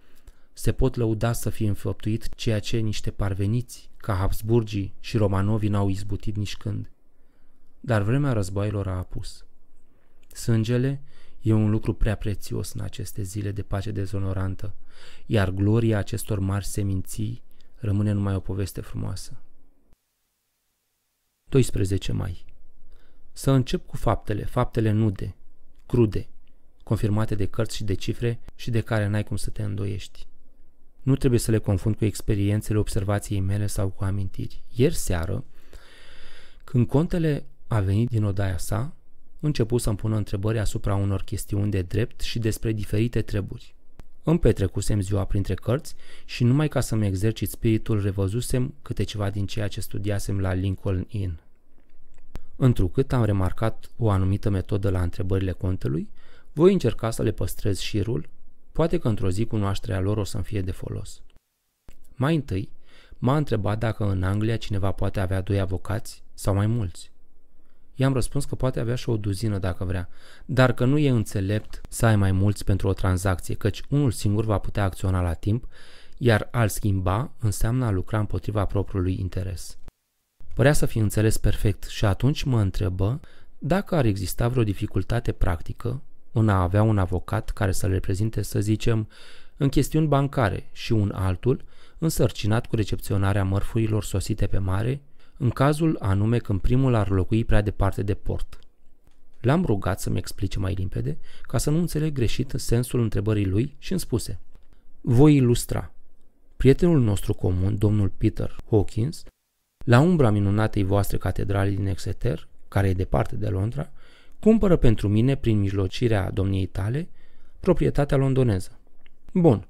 se pot lăuda să fie înfăptuit ceea ce niște parveniți, ca Habsburgii și Romanovii n-au izbutit nici când. Dar vremea războaielor a apus. Sângele E un lucru prea prețios în aceste zile de pace dezonorantă, iar gloria acestor mari seminții rămâne numai o poveste frumoasă. 12 mai. Să încep cu faptele, faptele nude, crude, confirmate de cărți și de cifre și de care n-ai cum să te îndoiești. Nu trebuie să le confund cu experiențele observației mele sau cu amintiri. Ieri seară, când contele a venit din odaia sa, început să-mi pună întrebări asupra unor chestiuni de drept și despre diferite treburi. Îmi petrecusem ziua printre cărți și numai ca să-mi exercit spiritul revăzusem câte ceva din ceea ce studiasem la Lincoln Inn. Întrucât am remarcat o anumită metodă la întrebările contelui, voi încerca să le păstrez șirul, poate că într-o zi cunoașterea lor o să-mi fie de folos. Mai întâi, m-a întrebat dacă în Anglia cineva poate avea doi avocați sau mai mulți. I-am răspuns că poate avea și o duzină dacă vrea, dar că nu e înțelept să ai mai mulți pentru o tranzacție, căci unul singur va putea acționa la timp, iar al schimba înseamnă a lucra împotriva propriului interes. Părea să fi înțeles perfect și atunci mă întrebă dacă ar exista vreo dificultate practică în a avea un avocat care să-l reprezinte, să zicem, în chestiuni bancare și un altul, însărcinat cu recepționarea mărfurilor sosite pe mare în cazul anume când primul ar locui prea departe de port. L-am rugat să-mi explice mai limpede, ca să nu înțeleg greșit sensul întrebării lui și îmi spuse Voi ilustra. Prietenul nostru comun, domnul Peter Hawkins, la umbra minunatei voastre catedrale din Exeter, care e departe de Londra, cumpără pentru mine, prin mijlocirea domniei tale, proprietatea londoneză. Bun,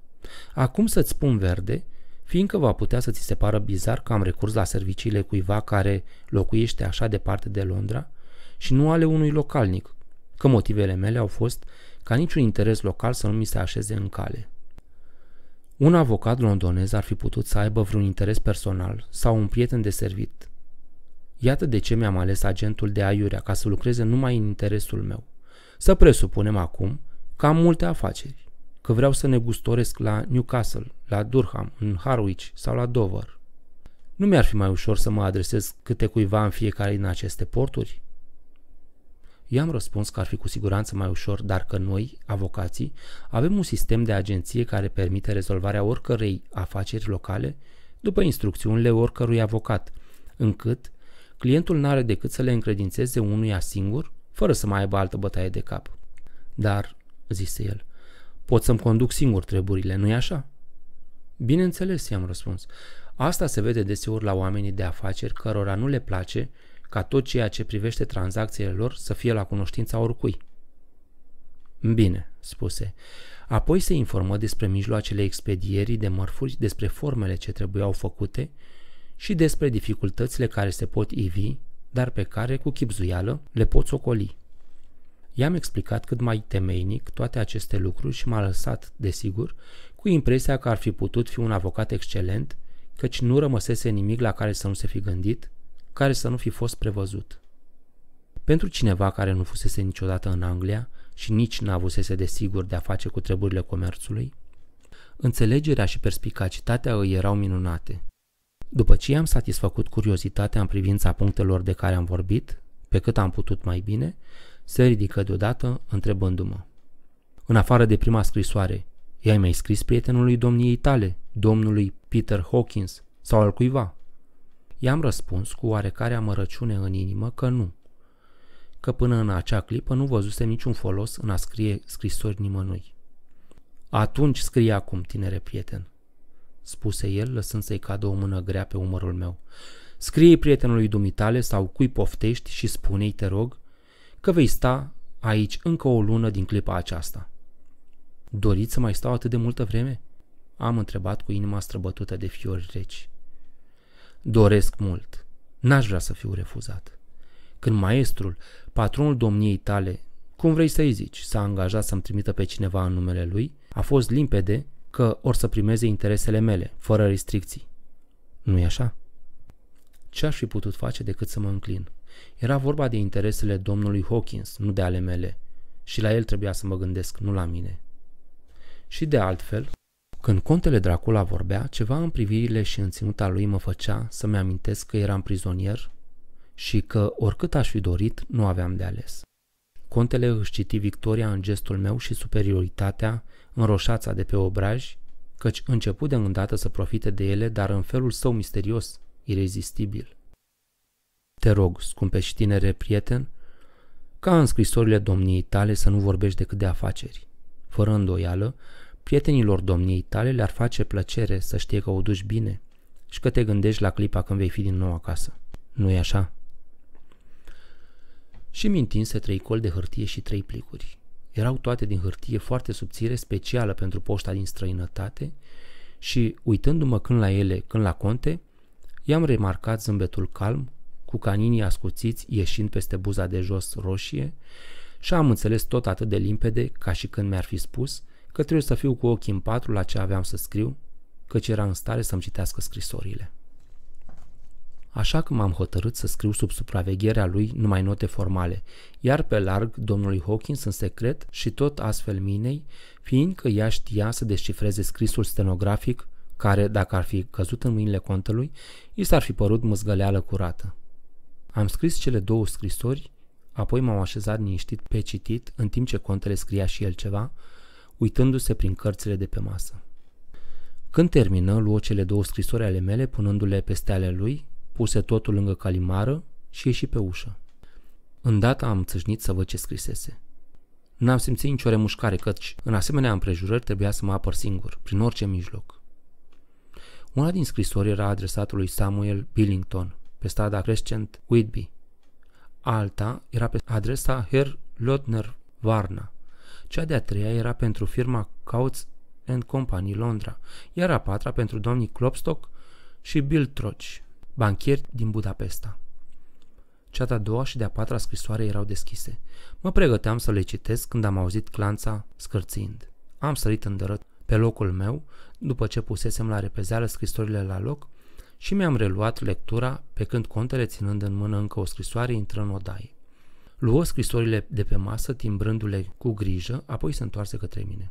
acum să-ți spun verde fiindcă va putea să ți se pară bizar că am recurs la serviciile cuiva care locuiește așa departe de Londra și nu ale unui localnic, că motivele mele au fost ca niciun interes local să nu mi se așeze în cale. Un avocat londonez ar fi putut să aibă vreun interes personal sau un prieten de servit. Iată de ce mi-am ales agentul de aiurea ca să lucreze numai în interesul meu. Să presupunem acum că am multe afaceri că vreau să ne gustoresc la Newcastle, la Durham, în Harwich sau la Dover. Nu mi-ar fi mai ușor să mă adresez câte cuiva în fiecare din aceste porturi? I-am răspuns că ar fi cu siguranță mai ușor, dar că noi, avocații, avem un sistem de agenție care permite rezolvarea oricărei afaceri locale după instrucțiunile oricărui avocat, încât clientul n-are decât să le încredințeze unuia singur, fără să mai aibă altă bătaie de cap. Dar, zise el, Pot să-mi conduc singur treburile, nu-i așa? Bineînțeles, i-am răspuns. Asta se vede deseori la oamenii de afaceri cărora nu le place ca tot ceea ce privește tranzacțiile lor să fie la cunoștința oricui. Bine, spuse. Apoi se informă despre mijloacele expedierii de mărfuri, despre formele ce trebuiau făcute și despre dificultățile care se pot ivi, dar pe care, cu chipzuială, le pot socoli. I-am explicat cât mai temeinic toate aceste lucruri și m-a lăsat, desigur, cu impresia că ar fi putut fi un avocat excelent, căci nu rămăsese nimic la care să nu se fi gândit, care să nu fi fost prevăzut. Pentru cineva care nu fusese niciodată în Anglia și nici n-a avusese desigur de a face cu treburile comerțului, înțelegerea și perspicacitatea îi erau minunate. După ce i-am satisfăcut curiozitatea în privința punctelor de care am vorbit, pe cât am putut mai bine, se ridică deodată, întrebându-mă. În afară de prima scrisoare, i-ai mai scris prietenului domniei tale, domnului Peter Hawkins sau al cuiva? I-am răspuns cu oarecare amărăciune în inimă că nu, că până în acea clipă nu văzusem niciun folos în a scrie scrisori nimănui. Atunci scrie acum, tinere prieten, spuse el, lăsând să-i cadă o mână grea pe umărul meu. Scrie prietenului dumitale sau cui poftești și spune-i, te rog, că vei sta aici încă o lună din clipa aceasta. Doriți să mai stau atât de multă vreme? Am întrebat cu inima străbătută de fiori reci. Doresc mult. N-aș vrea să fiu refuzat. Când maestrul, patronul domniei tale, cum vrei să-i zici, s-a angajat să-mi trimită pe cineva în numele lui, a fost limpede că or să primeze interesele mele, fără restricții. Nu-i așa? Ce aș fi putut face decât să mă înclin? Era vorba de interesele domnului Hawkins, nu de ale mele, și la el trebuia să mă gândesc, nu la mine. Și de altfel, când contele Dracula vorbea, ceva în privirile și în ținuta lui mă făcea să-mi amintesc că eram prizonier și că, oricât aș fi dorit, nu aveam de ales. Contele își citi victoria în gestul meu și superioritatea în roșața de pe obraj, căci început de îndată să profite de ele, dar în felul său misterios, irezistibil te rog, scumpe și tinere prieten, ca în scrisorile domniei tale să nu vorbești decât de afaceri. Fără îndoială, prietenilor domniei tale le-ar face plăcere să știe că o duci bine și că te gândești la clipa când vei fi din nou acasă. Nu-i așa? Și mi trei col de hârtie și trei plicuri. Erau toate din hârtie foarte subțire, specială pentru poșta din străinătate și, uitându-mă când la ele, când la conte, i-am remarcat zâmbetul calm, cu caninii ascuțiți ieșind peste buza de jos roșie, și am înțeles tot atât de limpede ca și când mi-ar fi spus că trebuie să fiu cu ochii în patru la ce aveam să scriu, căci era în stare să-mi citească scrisorile. Așa că m-am hotărât să scriu sub supravegherea lui numai note formale, iar pe larg domnului Hawkins în secret și tot astfel minei, fiindcă ea știa să descifreze scrisul stenografic care, dacă ar fi căzut în mâinile contelui, i s-ar fi părut mâzgăleală curată. Am scris cele două scrisori, apoi m-am așezat liniștit pe citit, în timp ce contele scria și el ceva, uitându-se prin cărțile de pe masă. Când termină, luă cele două scrisori ale mele, punându-le peste ale lui, puse totul lângă calimară și ieși pe ușă. Îndată am țâșnit să văd ce scrisese. N-am simțit nicio remușcare, căci în asemenea împrejurări trebuia să mă apăr singur, prin orice mijloc. Una din scrisori era adresată lui Samuel Billington, pe strada Crescent Whitby. Alta era pe adresa Herr Lodner Varna. Cea de-a treia era pentru firma Couts and Company Londra, iar a patra pentru domnii Klopstock și Bill Troch, banchieri din Budapesta. Cea de-a doua și de-a patra scrisoare erau deschise. Mă pregăteam să le citesc când am auzit clanța scârțind. Am sărit în pe locul meu, după ce pusesem la repezeală scrisorile la loc și mi-am reluat lectura pe când contele ținând în mână încă o scrisoare intră în odaie. Luă scrisorile de pe masă, timbrându-le cu grijă, apoi se întoarse către mine.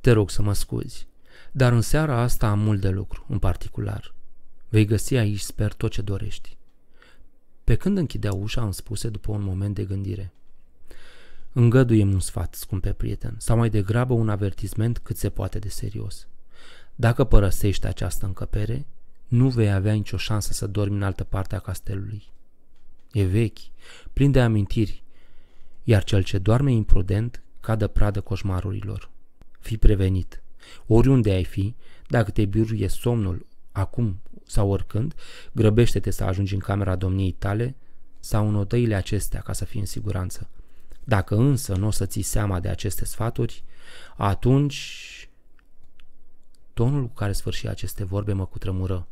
Te rog să mă scuzi, dar în seara asta am mult de lucru, în particular. Vei găsi aici, sper, tot ce dorești. Pe când închidea ușa, am spuse după un moment de gândire. Îngăduiem un sfat, scumpe prieten, sau mai degrabă un avertisment cât se poate de serios. Dacă părăsești această încăpere, nu vei avea nicio șansă să dormi în altă parte a castelului. E vechi, plin de amintiri, iar cel ce doarme imprudent cadă pradă coșmarurilor. Fii prevenit. Oriunde ai fi, dacă te biruie somnul acum sau oricând, grăbește-te să ajungi în camera domniei tale sau în odăile acestea ca să fii în siguranță. Dacă însă nu o să ții seama de aceste sfaturi, atunci... Tonul cu care sfârși aceste vorbe mă cutrămură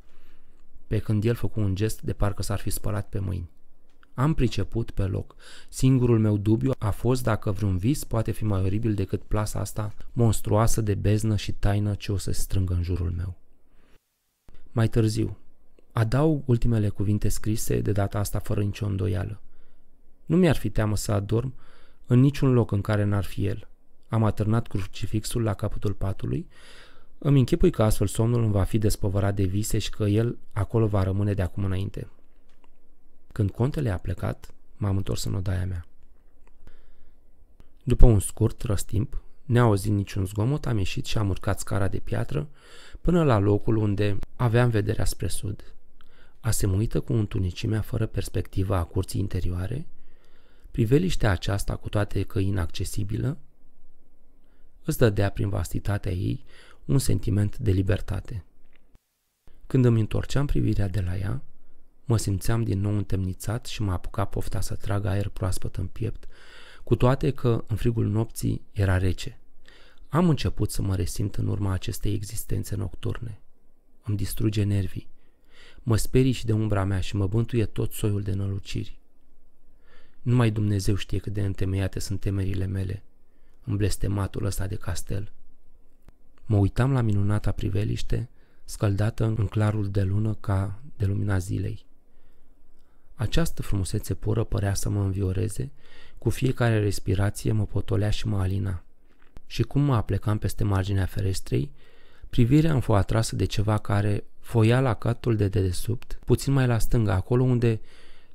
pe când el făcu un gest de parcă s-ar fi spălat pe mâini. Am priceput pe loc. Singurul meu dubiu a fost dacă vreun vis poate fi mai oribil decât plasa asta monstruoasă de beznă și taină ce o să strângă în jurul meu. Mai târziu, adaug ultimele cuvinte scrise de data asta fără nicio îndoială. Nu mi-ar fi teamă să adorm în niciun loc în care n-ar fi el. Am atârnat crucifixul la capătul patului îmi închipui că astfel somnul îmi va fi despovărat de vise și că el acolo va rămâne de acum înainte. Când contele a plecat, m-am întors în odaia mea. După un scurt răstimp, neauzind niciun zgomot, am ieșit și am urcat scara de piatră până la locul unde aveam vederea spre sud. Asemuită cu întunecimea fără perspectivă a curții interioare, priveliștea aceasta, cu toate că inaccesibilă, îți dădea prin vastitatea ei un sentiment de libertate. Când îmi întorceam privirea de la ea, mă simțeam din nou întemnițat și mă apuca pofta să trag aer proaspăt în piept, cu toate că în frigul nopții era rece. Am început să mă resimt în urma acestei existențe nocturne. Îmi distruge nervii. Mă sperii și de umbra mea și mă bântuie tot soiul de năluciri. Numai Dumnezeu știe cât de întemeiate sunt temerile mele în blestematul ăsta de castel. Mă uitam la minunata priveliște, scăldată în clarul de lună ca de lumina zilei. Această frumusețe pură părea să mă învioreze, cu fiecare respirație mă potolea și mă alina. Și cum mă aplecam peste marginea ferestrei, privirea îmi fost atrasă de ceva care foia la catul de dedesubt, puțin mai la stânga, acolo unde,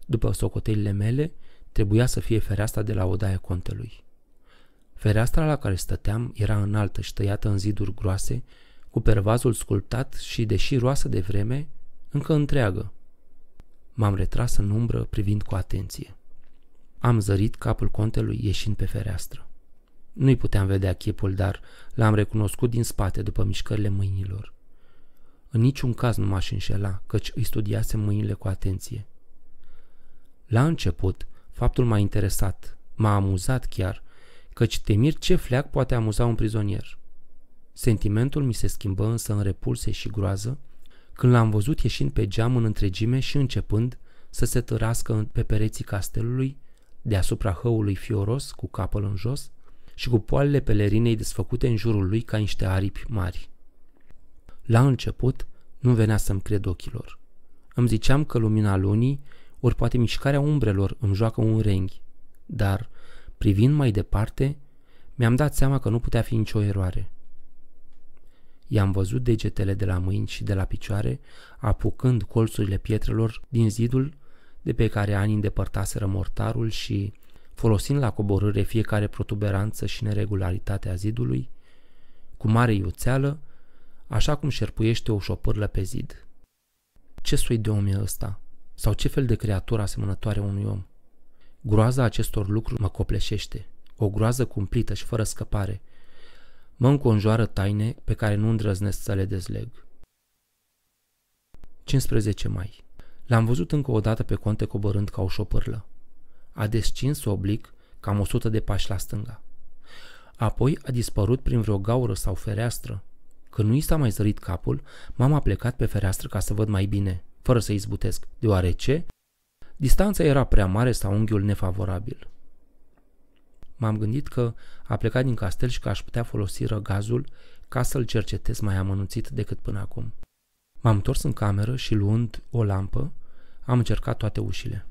după socotelile mele, trebuia să fie fereastra de la odaia contelui. Fereastra la care stăteam era înaltă și tăiată în ziduri groase, cu pervazul sculptat și, deși roasă de vreme, încă întreagă. M-am retras în umbră privind cu atenție. Am zărit capul contelui ieșind pe fereastră. Nu-i puteam vedea chipul, dar l-am recunoscut din spate după mișcările mâinilor. În niciun caz nu m-aș înșela, căci îi studiase mâinile cu atenție. La început, faptul m-a interesat, m-a amuzat chiar, căci temir ce fleac poate amuza un prizonier. Sentimentul mi se schimbă însă în repulse și groază când l-am văzut ieșind pe geam în întregime și începând să se tărască pe pereții castelului, deasupra hăului fioros, cu capul în jos, și cu poalele pelerinei desfăcute în jurul lui ca niște aripi mari. La început, nu venea să-mi cred ochilor. Îmi ziceam că lumina lunii, ori poate mișcarea umbrelor îmi joacă un renghi, dar Privind mai departe, mi-am dat seama că nu putea fi nicio eroare. I-am văzut degetele de la mâini și de la picioare, apucând colțurile pietrelor din zidul de pe care ani îndepărtaseră mortarul și, folosind la coborâre fiecare protuberanță și neregularitate a zidului, cu mare iuțeală, așa cum șerpuiește o șopârlă pe zid. Ce soi de om e ăsta? Sau ce fel de creatură asemănătoare unui om? Groaza acestor lucruri mă copleșește, o groază cumplită și fără scăpare. Mă înconjoară taine pe care nu îndrăznesc să le dezleg. 15 mai. L-am văzut încă o dată pe conte coborând ca o șopârlă. A descins oblic cam 100 de pași la stânga. Apoi a dispărut prin vreo gaură sau fereastră. Când nu i s-a mai zărit capul, m-am aplecat pe fereastră ca să văd mai bine, fără să izbutesc, deoarece Distanța era prea mare sau unghiul nefavorabil. M-am gândit că a plecat din castel și că aș putea folosi răgazul ca să-l cercetez mai amănunțit decât până acum. M-am întors în cameră și luând o lampă, am încercat toate ușile.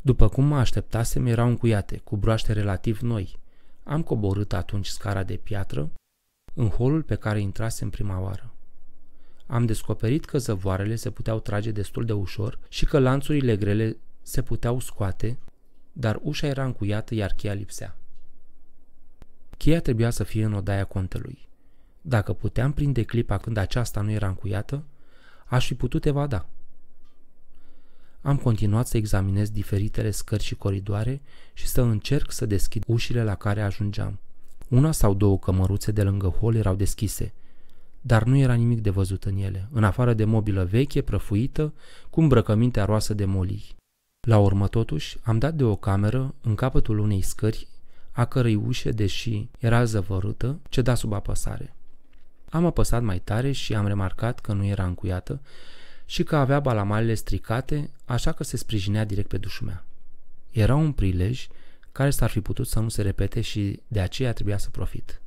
După cum mă așteptasem, erau încuiate, cu broaște relativ noi. Am coborât atunci scara de piatră în holul pe care intrasem prima oară. Am descoperit că zăvoarele se puteau trage destul de ușor și că lanțurile grele se puteau scoate, dar ușa era încuiată iar cheia lipsea. Cheia trebuia să fie în odaia contelui. Dacă puteam prinde clipa când aceasta nu era încuiată, aș fi putut evada. Am continuat să examinez diferitele scări și coridoare și să încerc să deschid ușile la care ajungeam. Una sau două cămăruțe de lângă hol erau deschise dar nu era nimic de văzut în ele, în afară de mobilă veche, prăfuită, cu îmbrăcămintea roasă de molii. La urmă, totuși, am dat de o cameră în capătul unei scări, a cărei ușă, deși era zăvărâtă, ceda sub apăsare. Am apăsat mai tare și am remarcat că nu era încuiată și că avea balamalele stricate, așa că se sprijinea direct pe dușumea. Era un prilej care s-ar fi putut să nu se repete și de aceea trebuia să profit.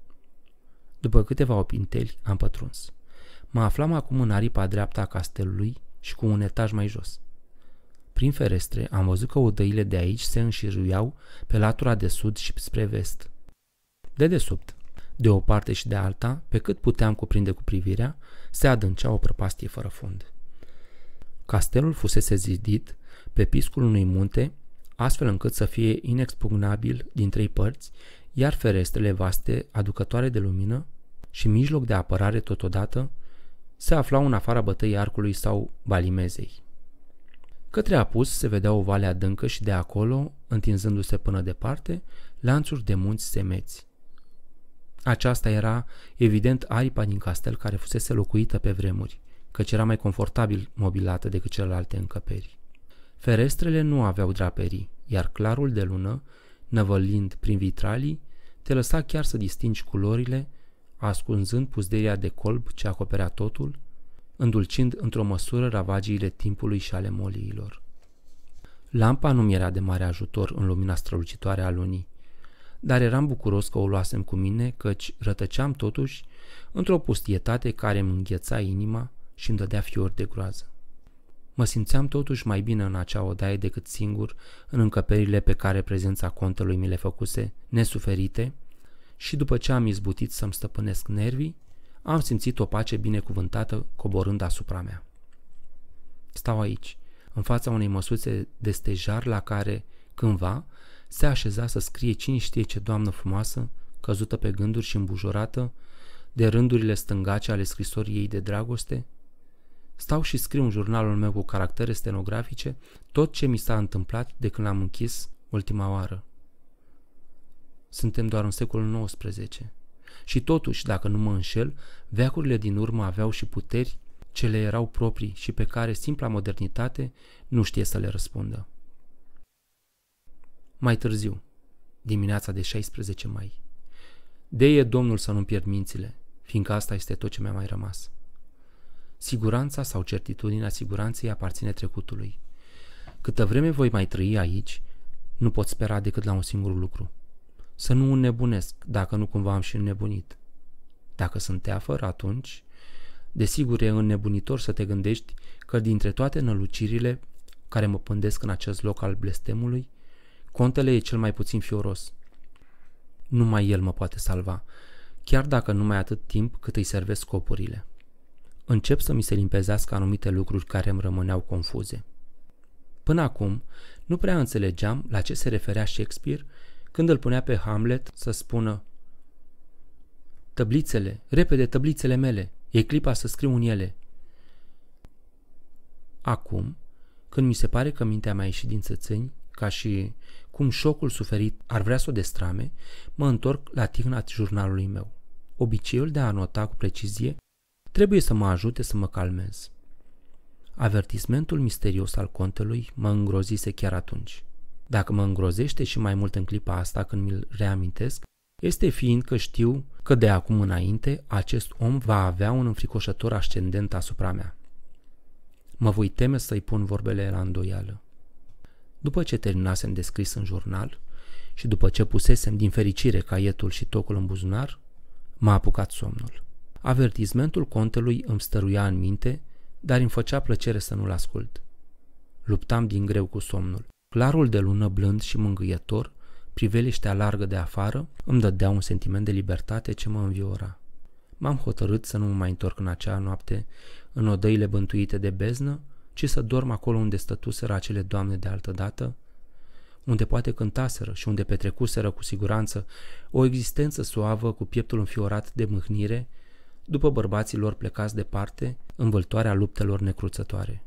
După câteva opinteli, am pătruns. Mă aflam acum în aripa dreapta a castelului și cu un etaj mai jos. Prin ferestre am văzut că odăile de aici se înșiruiau pe latura de sud și spre vest. De desubt, de o parte și de alta, pe cât puteam cuprinde cu privirea, se adâncea o prăpastie fără fund. Castelul fusese zidit pe piscul unui munte, astfel încât să fie inexpugnabil din trei părți iar ferestrele vaste, aducătoare de lumină și mijloc de apărare totodată, se aflau în afara bătăii arcului sau balimezei. Către apus se vedea o vale adâncă și de acolo, întinzându-se până departe, lanțuri de munți semeți. Aceasta era, evident, aripa din castel care fusese locuită pe vremuri, căci era mai confortabil mobilată decât celelalte încăperi. Ferestrele nu aveau draperii, iar clarul de lună, năvălind prin vitralii, te lăsa chiar să distingi culorile, ascunzând puzderia de colb ce acoperea totul, îndulcind într-o măsură ravagiile timpului și ale moliilor. Lampa nu mi era de mare ajutor în lumina strălucitoare a lunii, dar eram bucuros că o luasem cu mine, căci rătăceam totuși într-o pustietate care îmi îngheța inima și îmi dădea fiori de groază. Mă simțeam totuși mai bine în acea odaie decât singur în încăperile pe care prezența contelui mi le făcuse nesuferite și după ce am izbutit să-mi stăpânesc nervii, am simțit o pace binecuvântată coborând asupra mea. Stau aici, în fața unei măsuțe de stejar la care, cândva, se așeza să scrie cine știe ce doamnă frumoasă, căzută pe gânduri și îmbujorată de rândurile stângace ale scrisorii ei de dragoste, Stau și scriu în jurnalul meu cu caractere stenografice tot ce mi s-a întâmplat de când l-am închis ultima oară. Suntem doar în secolul XIX. Și totuși, dacă nu mă înșel, veacurile din urmă aveau și puteri ce le erau proprii și pe care simpla modernitate nu știe să le răspundă. Mai târziu, dimineața de 16 mai. De e Domnul să nu pierd mințile, fiindcă asta este tot ce mi-a mai rămas. Siguranța sau certitudinea siguranței aparține trecutului. Câtă vreme voi mai trăi aici, nu pot spera decât la un singur lucru. Să nu înnebunesc, dacă nu cumva am și înnebunit. Dacă sunt teafăr, atunci, desigur e înnebunitor să te gândești că dintre toate nălucirile care mă pândesc în acest loc al blestemului, contele e cel mai puțin fioros. Numai el mă poate salva, chiar dacă numai atât timp cât îi servesc scopurile încep să mi se limpezească anumite lucruri care îmi rămâneau confuze. Până acum, nu prea înțelegeam la ce se referea Shakespeare când îl punea pe Hamlet să spună Tăblițele, repede tăblițele mele, e clipa să scriu în ele. Acum, când mi se pare că mintea mea a ieșit din țățâni, ca și cum șocul suferit ar vrea să o destrame, mă întorc la tihnat jurnalului meu. Obiceiul de a anota cu precizie trebuie să mă ajute să mă calmez. Avertismentul misterios al contelui mă îngrozise chiar atunci. Dacă mă îngrozește și mai mult în clipa asta când mi-l reamintesc, este fiindcă știu că de acum înainte acest om va avea un înfricoșător ascendent asupra mea. Mă voi teme să-i pun vorbele la îndoială. După ce terminasem de scris în jurnal și după ce pusesem din fericire caietul și tocul în buzunar, m-a apucat somnul. Avertismentul contelui îmi stăruia în minte, dar îmi făcea plăcere să nu-l ascult. Luptam din greu cu somnul. Clarul de lună blând și mângâietor, priveliștea largă de afară, îmi dădea un sentiment de libertate ce mă înviora. M-am hotărât să nu mă mai întorc în acea noapte, în odăile bântuite de beznă, ci să dorm acolo unde stătuseră acele doamne de altă dată, unde poate cântaseră și unde petrecuseră cu siguranță o existență suavă cu pieptul înfiorat de mâhnire după bărbații lor plecați departe în vâltoarea luptelor necruțătoare.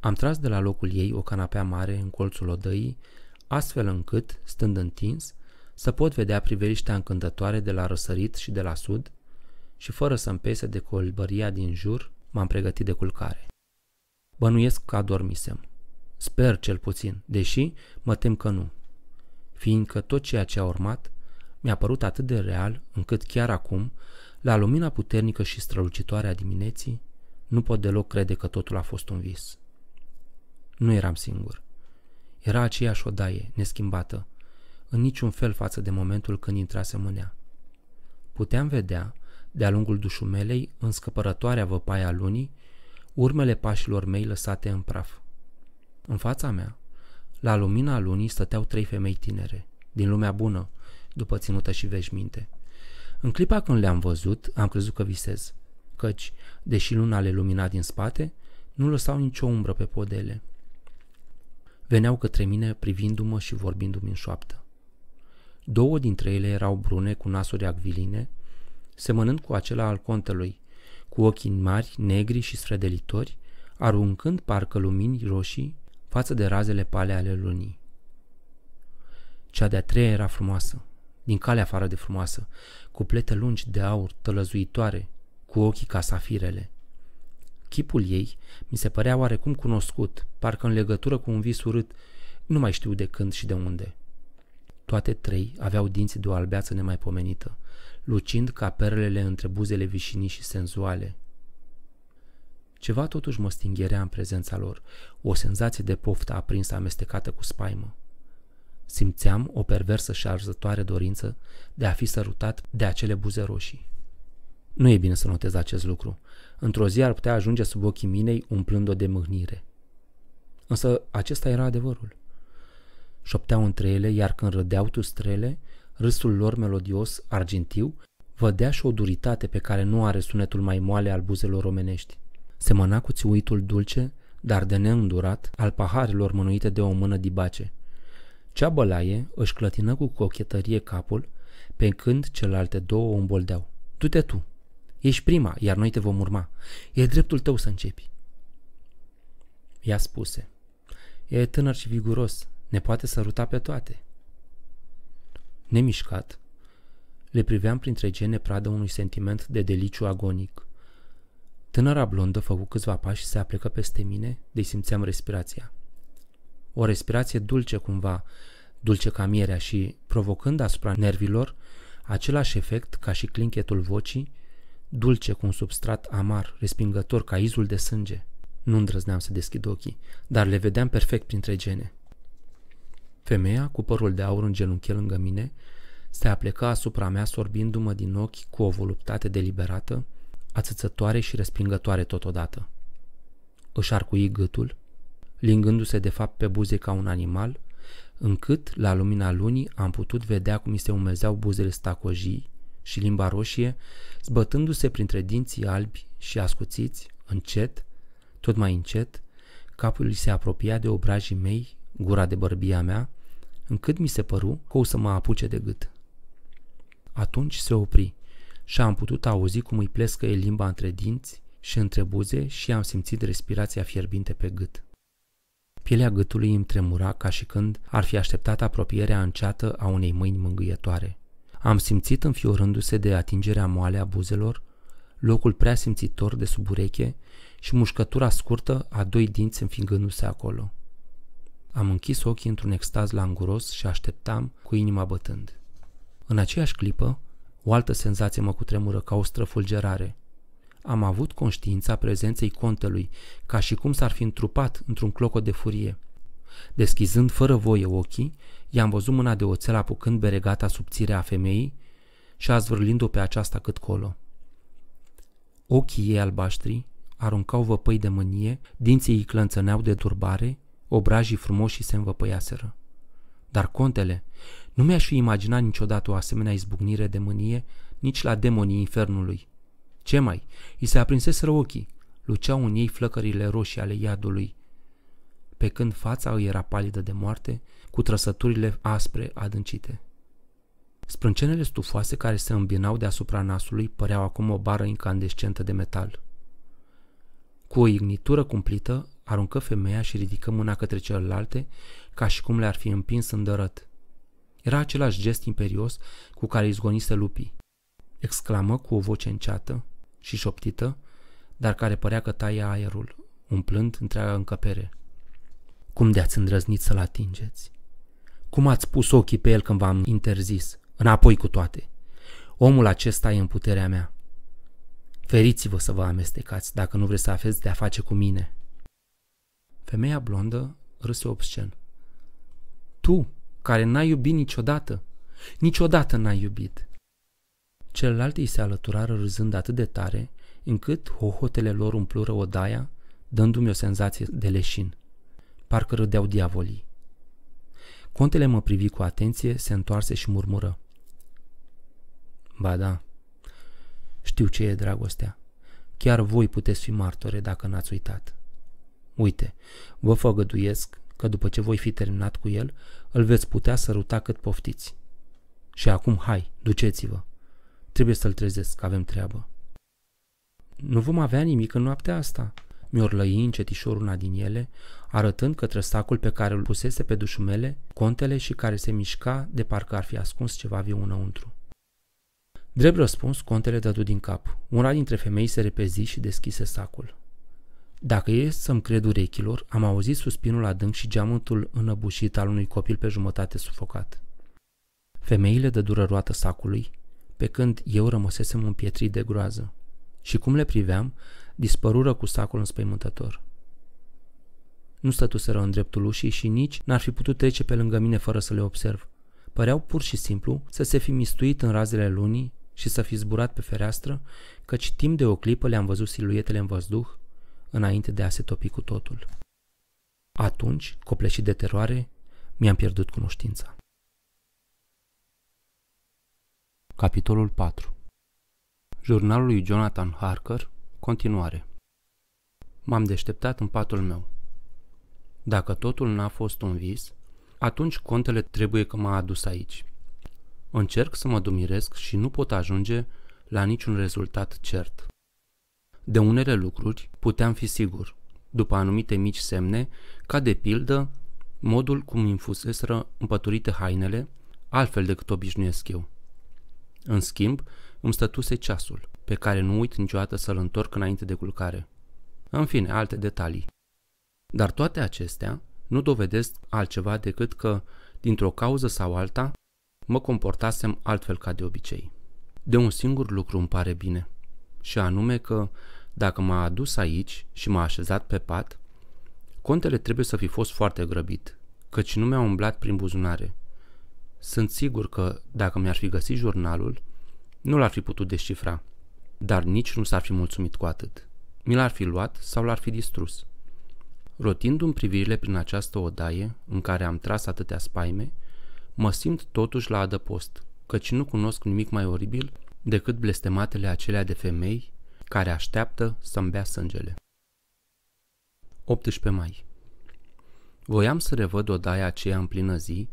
Am tras de la locul ei o canapea mare în colțul odăii, astfel încât, stând întins, să pot vedea priveliștea încântătoare de la răsărit și de la sud și fără să-mi pese de colbăria din jur, m-am pregătit de culcare. Bănuiesc că adormisem. Sper cel puțin, deși mă tem că nu. Fiindcă tot ceea ce a urmat mi-a părut atât de real încât chiar acum la lumina puternică și strălucitoare a dimineții, nu pot deloc crede că totul a fost un vis. Nu eram singur. Era aceeași odaie, neschimbată, în niciun fel față de momentul când intrase mânea. Puteam vedea, de-a lungul dușumelei, în scăpărătoarea văpaia lunii, urmele pașilor mei lăsate în praf. În fața mea, la lumina lunii, stăteau trei femei tinere, din lumea bună, după ținută și veșminte – în clipa când le-am văzut, am crezut că visez, căci, deși luna le lumina din spate, nu lăsau nicio umbră pe podele. Veneau către mine privindu-mă și vorbindu-mi în șoaptă. Două dintre ele erau brune cu nasuri acviline, semănând cu acela al contelui, cu ochii mari, negri și sfredelitori, aruncând parcă lumini roșii față de razele pale ale lunii. Cea de-a treia era frumoasă, din calea afară de frumoasă, cu plete lungi de aur tălăzuitoare, cu ochii ca safirele. Chipul ei mi se părea oarecum cunoscut, parcă în legătură cu un vis urât, nu mai știu de când și de unde. Toate trei aveau dinți de o albeață nemaipomenită, lucind ca perlele între buzele vișinii și senzuale. Ceva totuși mă stingherea în prezența lor, o senzație de poftă aprinsă amestecată cu spaimă. Simțeam o perversă și arzătoare dorință de a fi sărutat de acele buze roșii. Nu e bine să notez acest lucru. Într-o zi ar putea ajunge sub ochii minei umplând-o de mâhnire. Însă acesta era adevărul. Șopteau între ele, iar când rădeau tustrele, râsul lor melodios, argintiu, vădea și o duritate pe care nu are sunetul mai moale al buzelor omenești. Semăna cu țiuitul dulce, dar de neîndurat, al paharelor mânuite de o mână dibace – cea bălaie își clătină cu cochetărie capul, pe când celelalte două o îmboldeau. Du-te tu! Ești prima, iar noi te vom urma. E dreptul tău să începi. Ea spuse. E tânăr și viguros, ne poate săruta pe toate. Nemișcat, le priveam printre gene pradă unui sentiment de deliciu agonic. Tânăra blondă făcu câțiva pași și se aplecă peste mine, de simțeam respirația o respirație dulce cumva, dulce ca mierea și, provocând asupra nervilor, același efect ca și clinchetul vocii, dulce cu un substrat amar, respingător ca izul de sânge. Nu îndrăzneam să deschid ochii, dar le vedeam perfect printre gene. Femeia, cu părul de aur în genunchi lângă mine, se apleca asupra mea sorbindu-mă din ochi cu o voluptate deliberată, ațățătoare și respingătoare totodată. Își arcui gâtul, lingându-se de fapt pe buze ca un animal, încât, la lumina lunii, am putut vedea cum îi se umezeau buzele stacojii și limba roșie, zbătându-se printre dinții albi și ascuțiți, încet, tot mai încet, capul îi se apropia de obrajii mei, gura de bărbia mea, încât mi se păru că o să mă apuce de gât. Atunci se opri și am putut auzi cum îi plescă limba între dinți și între buze și am simțit respirația fierbinte pe gât. Pielea gâtului îmi tremura ca și când ar fi așteptat apropierea înceată a unei mâini mângâietoare. Am simțit înfiorându-se de atingerea moale a buzelor, locul prea simțitor de sub ureche și mușcătura scurtă a doi dinți înfingându-se acolo. Am închis ochii într-un extaz languros și așteptam cu inima bătând. În aceeași clipă, o altă senzație mă cutremură ca o străfulgerare am avut conștiința prezenței contelui, ca și cum s-ar fi întrupat într-un cloco de furie. Deschizând fără voie ochii, i-am văzut mâna de oțel apucând beregata subțire a femeii și a zvârlind-o pe aceasta cât colo. Ochii ei albaștri aruncau văpăi de mânie, dinții îi clănțăneau de turbare, obrajii frumoși se învăpăiaseră. Dar contele, nu mi-aș fi imaginat niciodată o asemenea izbucnire de mânie nici la demonii infernului. Ce mai? I se aprinseseră ochii. Luceau în ei flăcările roșii ale iadului. Pe când fața îi era palidă de moarte, cu trăsăturile aspre adâncite. Sprâncenele stufoase care se îmbinau deasupra nasului păreau acum o bară incandescentă de metal. Cu o ignitură cumplită, aruncă femeia și ridică mâna către celelalte, ca și cum le-ar fi împins în dărăt. Era același gest imperios cu care izgonise lupii. Exclamă cu o voce înceată și șoptită, dar care părea că taie aerul, umplând întreaga încăpere. Cum de-ați îndrăznit să-l atingeți? Cum ați pus ochii pe el când v-am interzis? Înapoi cu toate. Omul acesta e în puterea mea. Feriți-vă să vă amestecați dacă nu vreți să aveți de-a face cu mine. Femeia blondă râse obscen. Tu, care n-ai iubit niciodată, niciodată n-ai iubit, Celălalt îi se alăturară râzând atât de tare, încât hohotele lor umplură odaia, dându-mi o senzație de leșin. Parcă râdeau diavolii. Contele mă privi cu atenție, se întoarse și murmură. Ba da, știu ce e dragostea. Chiar voi puteți fi martore dacă n-ați uitat. Uite, vă făgăduiesc că după ce voi fi terminat cu el, îl veți putea săruta cât poftiți. Și acum, hai, duceți-vă!" Trebuie să-l trezesc, avem treabă. Nu vom avea nimic în noaptea asta, lăi încetișor una din ele, arătând către sacul pe care îl pusese pe dușumele, contele și care se mișca de parcă ar fi ascuns ceva viu înăuntru. Drept răspuns, contele dădu din cap. Una dintre femei se repezi și deschise sacul. Dacă e să-mi cred urechilor, am auzit suspinul adânc și geamântul înăbușit al unui copil pe jumătate sufocat. Femeile dădură roată sacului, pe când eu rămăsesem pietrit de groază. Și cum le priveam, dispărură cu sacul înspăimântător. Nu stătuseră în dreptul ușii și nici n-ar fi putut trece pe lângă mine fără să le observ. Păreau pur și simplu să se fi mistuit în razele lunii și să fi zburat pe fereastră, căci timp de o clipă le-am văzut siluetele în văzduh, înainte de a se topi cu totul. Atunci, copleșit de teroare, mi-am pierdut cunoștința. Capitolul 4 Jurnalul lui Jonathan Harker, continuare M-am deșteptat în patul meu. Dacă totul n-a fost un vis, atunci contele trebuie că m-a adus aici. Încerc să mă dumiresc și nu pot ajunge la niciun rezultat cert. De unele lucruri puteam fi sigur, după anumite mici semne, ca de pildă modul cum infuseseră împăturite hainele, altfel decât obișnuiesc eu – în schimb, îmi stătuse ceasul, pe care nu uit niciodată să-l întorc înainte de culcare. În fine, alte detalii. Dar toate acestea nu dovedesc altceva decât că, dintr-o cauză sau alta, mă comportasem altfel ca de obicei. De un singur lucru îmi pare bine, și anume că, dacă m-a adus aici și m-a așezat pe pat, contele trebuie să fi fost foarte grăbit, căci nu mi-a umblat prin buzunare – sunt sigur că, dacă mi-ar fi găsit jurnalul, nu l-ar fi putut descifra, dar nici nu s-ar fi mulțumit cu atât. Mi l-ar fi luat sau l-ar fi distrus. Rotindu-mi privirile prin această odaie în care am tras atâtea spaime, mă simt totuși la adăpost, căci nu cunosc nimic mai oribil decât blestematele acelea de femei care așteaptă să-mi bea sângele. 18 mai Voiam să revăd odaia aceea în plină zi,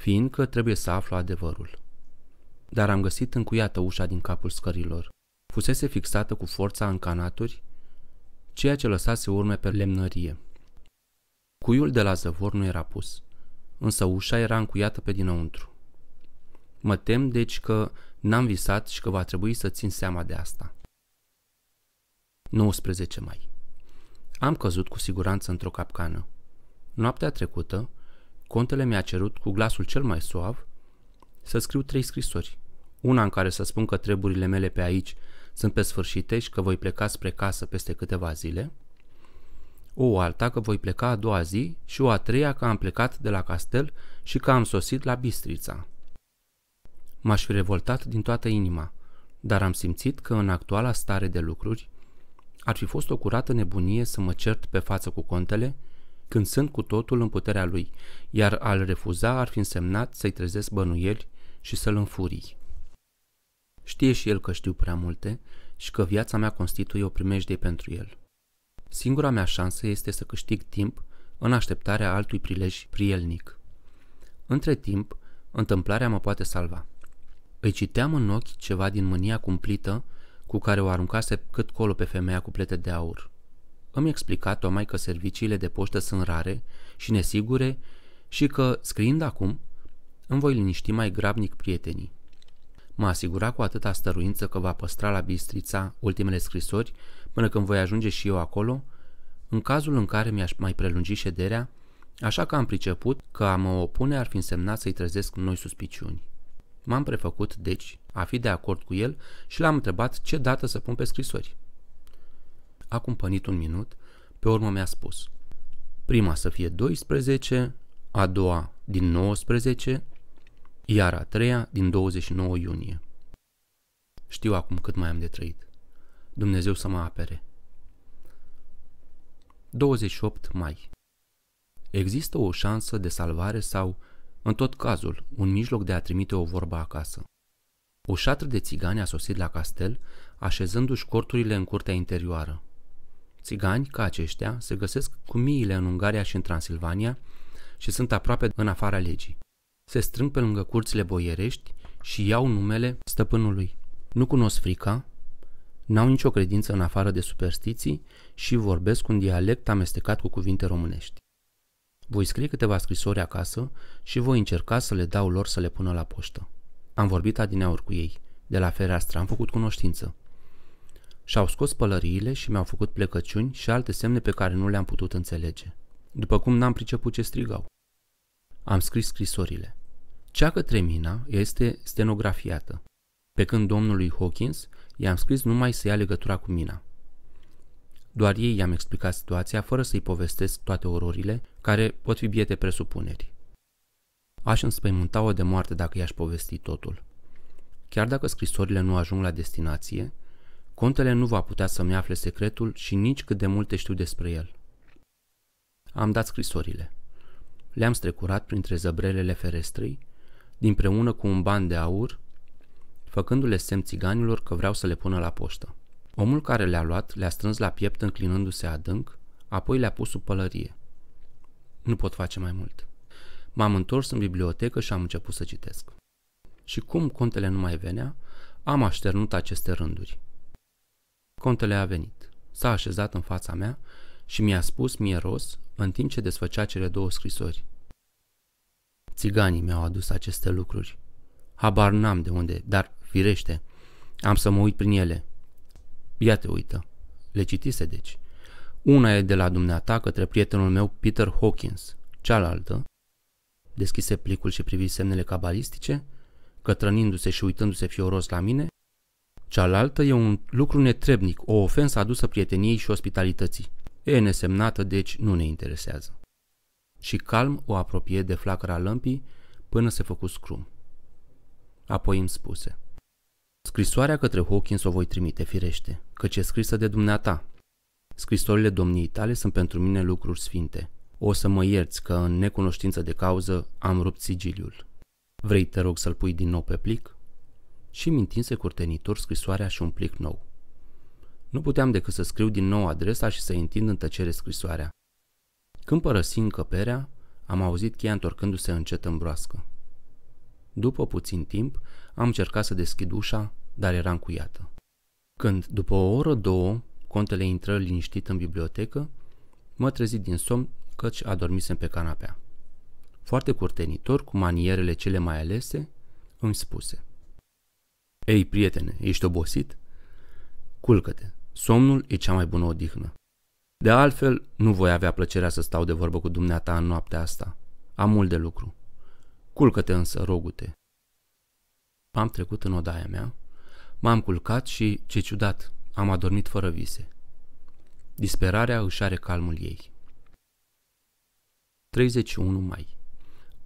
fiindcă trebuie să aflu adevărul. Dar am găsit încuiată ușa din capul scărilor. Fusese fixată cu forța în canaturi, ceea ce lăsase urme pe lemnărie. Cuiul de la zăvor nu era pus, însă ușa era încuiată pe dinăuntru. Mă tem deci că n-am visat și că va trebui să țin seama de asta. 19 mai Am căzut cu siguranță într-o capcană. Noaptea trecută, contele mi-a cerut, cu glasul cel mai suav, să scriu trei scrisori. Una în care să spun că treburile mele pe aici sunt pe sfârșite și că voi pleca spre casă peste câteva zile, o alta că voi pleca a doua zi și o a treia că am plecat de la castel și că am sosit la Bistrița. M-aș fi revoltat din toată inima, dar am simțit că în actuala stare de lucruri ar fi fost o curată nebunie să mă cert pe față cu contele când sunt cu totul în puterea lui, iar al refuza ar fi însemnat să-i trezesc bănuieli și să-l înfurii. Știe și el că știu prea multe și că viața mea constituie o primejdie pentru el. Singura mea șansă este să câștig timp în așteptarea altui prilej prielnic. Între timp, întâmplarea mă poate salva. Îi citeam în ochi ceva din mânia cumplită cu care o aruncase cât colo pe femeia cu plete de aur. Îmi explica tocmai că serviciile de poștă sunt rare și nesigure și că, scriind acum, îmi voi liniști mai grabnic prietenii. Mă asigura cu atâta stăruință că va păstra la bistrița ultimele scrisori până când voi ajunge și eu acolo, în cazul în care mi-aș mai prelungi șederea, așa că am priceput că a mă opune ar fi însemnat să-i trezesc noi suspiciuni. M-am prefăcut, deci, a fi de acord cu el și l-am întrebat ce dată să pun pe scrisori a cumpănit un minut, pe urmă mi-a spus. Prima să fie 12, a doua din 19, iar a treia din 29 iunie. Știu acum cât mai am de trăit. Dumnezeu să mă apere. 28 mai Există o șansă de salvare sau, în tot cazul, un mijloc de a trimite o vorbă acasă. O șatră de țigani a sosit la castel, așezându-și corturile în curtea interioară. Țigani ca aceștia se găsesc cu miile în Ungaria și în Transilvania și sunt aproape în afara legii. Se strâng pe lângă curțile boierești și iau numele stăpânului. Nu cunosc frica, n-au nicio credință în afară de superstiții și vorbesc un dialect amestecat cu cuvinte românești. Voi scrie câteva scrisori acasă și voi încerca să le dau lor să le pună la poștă. Am vorbit adineauri cu ei. De la fereastră am făcut cunoștință. Și-au scos pălăriile și mi-au făcut plecăciuni și alte semne pe care nu le-am putut înțelege. După cum n-am priceput ce strigau. Am scris scrisorile. Cea către Mina este stenografiată, pe când domnului Hawkins i-am scris numai să ia legătura cu Mina. Doar ei i-am explicat situația fără să-i povestesc toate ororile care pot fi biete presupuneri. Aș înspăimânta-o de moarte dacă i-aș povesti totul. Chiar dacă scrisorile nu ajung la destinație, Contele nu va putea să-mi afle secretul și nici cât de multe știu despre el. Am dat scrisorile. Le-am strecurat printre zăbrelele ferestrei, dinpreună cu un ban de aur, făcându-le semn țiganilor că vreau să le pună la poștă. Omul care le-a luat le-a strâns la piept înclinându-se adânc, apoi le-a pus sub pălărie. Nu pot face mai mult. M-am întors în bibliotecă și am început să citesc. Și cum contele nu mai venea, am așternut aceste rânduri – Contele a venit, s-a așezat în fața mea și mi-a spus mieros, în timp ce desfăcea cele două scrisori. Țiganii mi-au adus aceste lucruri. Habar n-am de unde, dar, firește, am să mă uit prin ele. Ia te uită. Le citise, deci. Una e de la dumneata către prietenul meu Peter Hawkins, cealaltă deschise plicul și privi semnele cabalistice, cătrănindu-se și uitându-se fioros la mine, Cealaltă e un lucru netrebnic, o ofensă adusă prieteniei și ospitalității. E nesemnată, deci nu ne interesează. Și calm o apropie de flacăra lămpii până se făcu scrum. Apoi îmi spuse. Scrisoarea către Hawkins o voi trimite, firește, căci e scrisă de dumneata. Scrisorile domniei tale sunt pentru mine lucruri sfinte. O să mă ierți că, în necunoștință de cauză, am rupt sigiliul. Vrei, te rog, să-l pui din nou pe plic?" și mi întinse curtenitor scrisoarea și un plic nou. Nu puteam decât să scriu din nou adresa și să întind în tăcere scrisoarea. Când părăsi încăperea, am auzit cheia întorcându-se încet în broască. După puțin timp, am încercat să deschid ușa, dar era încuiată. Când, după o oră, două, contele intră liniștit în bibliotecă, mă trezi din somn căci adormisem pe canapea. Foarte curtenitor, cu manierele cele mai alese, îmi spuse – ei, prietene, ești obosit? Culcă-te, somnul e cea mai bună odihnă. De altfel, nu voi avea plăcerea să stau de vorbă cu dumneata în noaptea asta. Am mult de lucru. Culcă-te însă, rogute. Am trecut în odaia mea, m-am culcat și, ce ciudat, am adormit fără vise. Disperarea își are calmul ei. 31 mai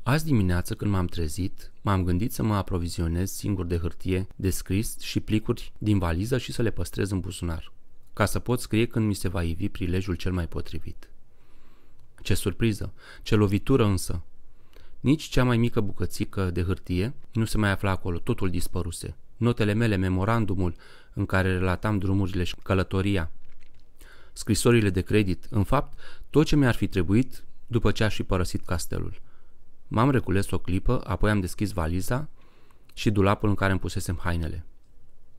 Azi dimineață când m-am trezit, m-am gândit să mă aprovizionez singur de hârtie, de scris și plicuri din valiză și să le păstrez în buzunar, ca să pot scrie când mi se va ivi prilejul cel mai potrivit. Ce surpriză, ce lovitură însă! Nici cea mai mică bucățică de hârtie nu se mai afla acolo, totul dispăruse. Notele mele, memorandumul în care relatam drumurile și călătoria, scrisorile de credit, în fapt, tot ce mi-ar fi trebuit după ce aș fi părăsit castelul. M-am recules o clipă, apoi am deschis valiza și dulapul în care îmi pusesem hainele.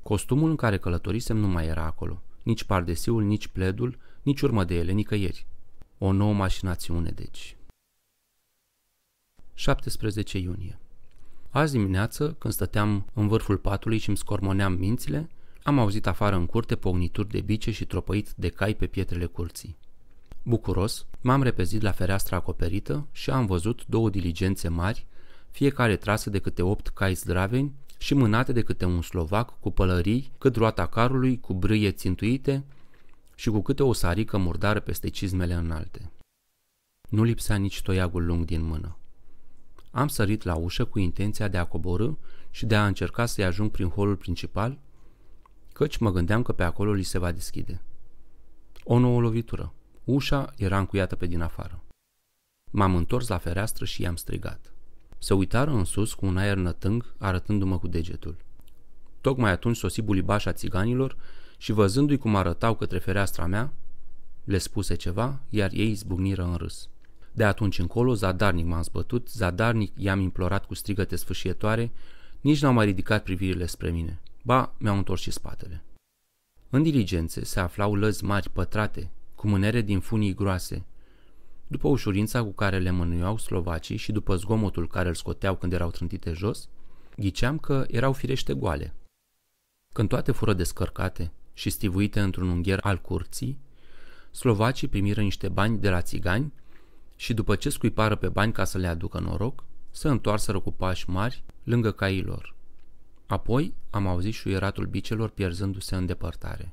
Costumul în care călătorisem nu mai era acolo. Nici pardesiul, nici pledul, nici urmă de ele, nicăieri. O nouă mașinațiune, deci. 17 iunie Azi dimineață, când stăteam în vârful patului și îmi scormoneam mințile, am auzit afară în curte pocnituri de bice și tropăit de cai pe pietrele curții. Bucuros, m-am repezit la fereastra acoperită și am văzut două diligențe mari, fiecare trasă de câte opt cai zdraveni și mânate de câte un slovac cu pălării, cât roata carului cu brâie țintuite și cu câte o sarică murdară peste cizmele înalte. Nu lipsea nici toiagul lung din mână. Am sărit la ușă cu intenția de a coborâ și de a încerca să-i ajung prin holul principal, căci mă gândeam că pe acolo li se va deschide. O nouă lovitură. Ușa era încuiată pe din afară. M-am întors la fereastră și i-am strigat. Se uitară în sus cu un aer nătâng, arătându-mă cu degetul. Tocmai atunci sosi bulibașa țiganilor și văzându-i cum arătau către fereastra mea, le spuse ceva, iar ei zbucniră în râs. De atunci încolo, zadarnic m-am zbătut, zadarnic i-am implorat cu strigăte sfâșietoare, nici n-au mai ridicat privirile spre mine. Ba, mi-au întors și spatele. În diligențe se aflau lăzi mari pătrate, cu mânere din funii groase. După ușurința cu care le mânuiau slovacii și după zgomotul care îl scoteau când erau trântite jos, ghiceam că erau firește goale. Când toate fură descărcate și stivuite într-un ungher al curții, slovacii primiră niște bani de la țigani și după ce scuipară pe bani ca să le aducă noroc, se întoarseră cu pași mari lângă cailor. Apoi am auzit șuieratul bicelor pierzându-se în depărtare.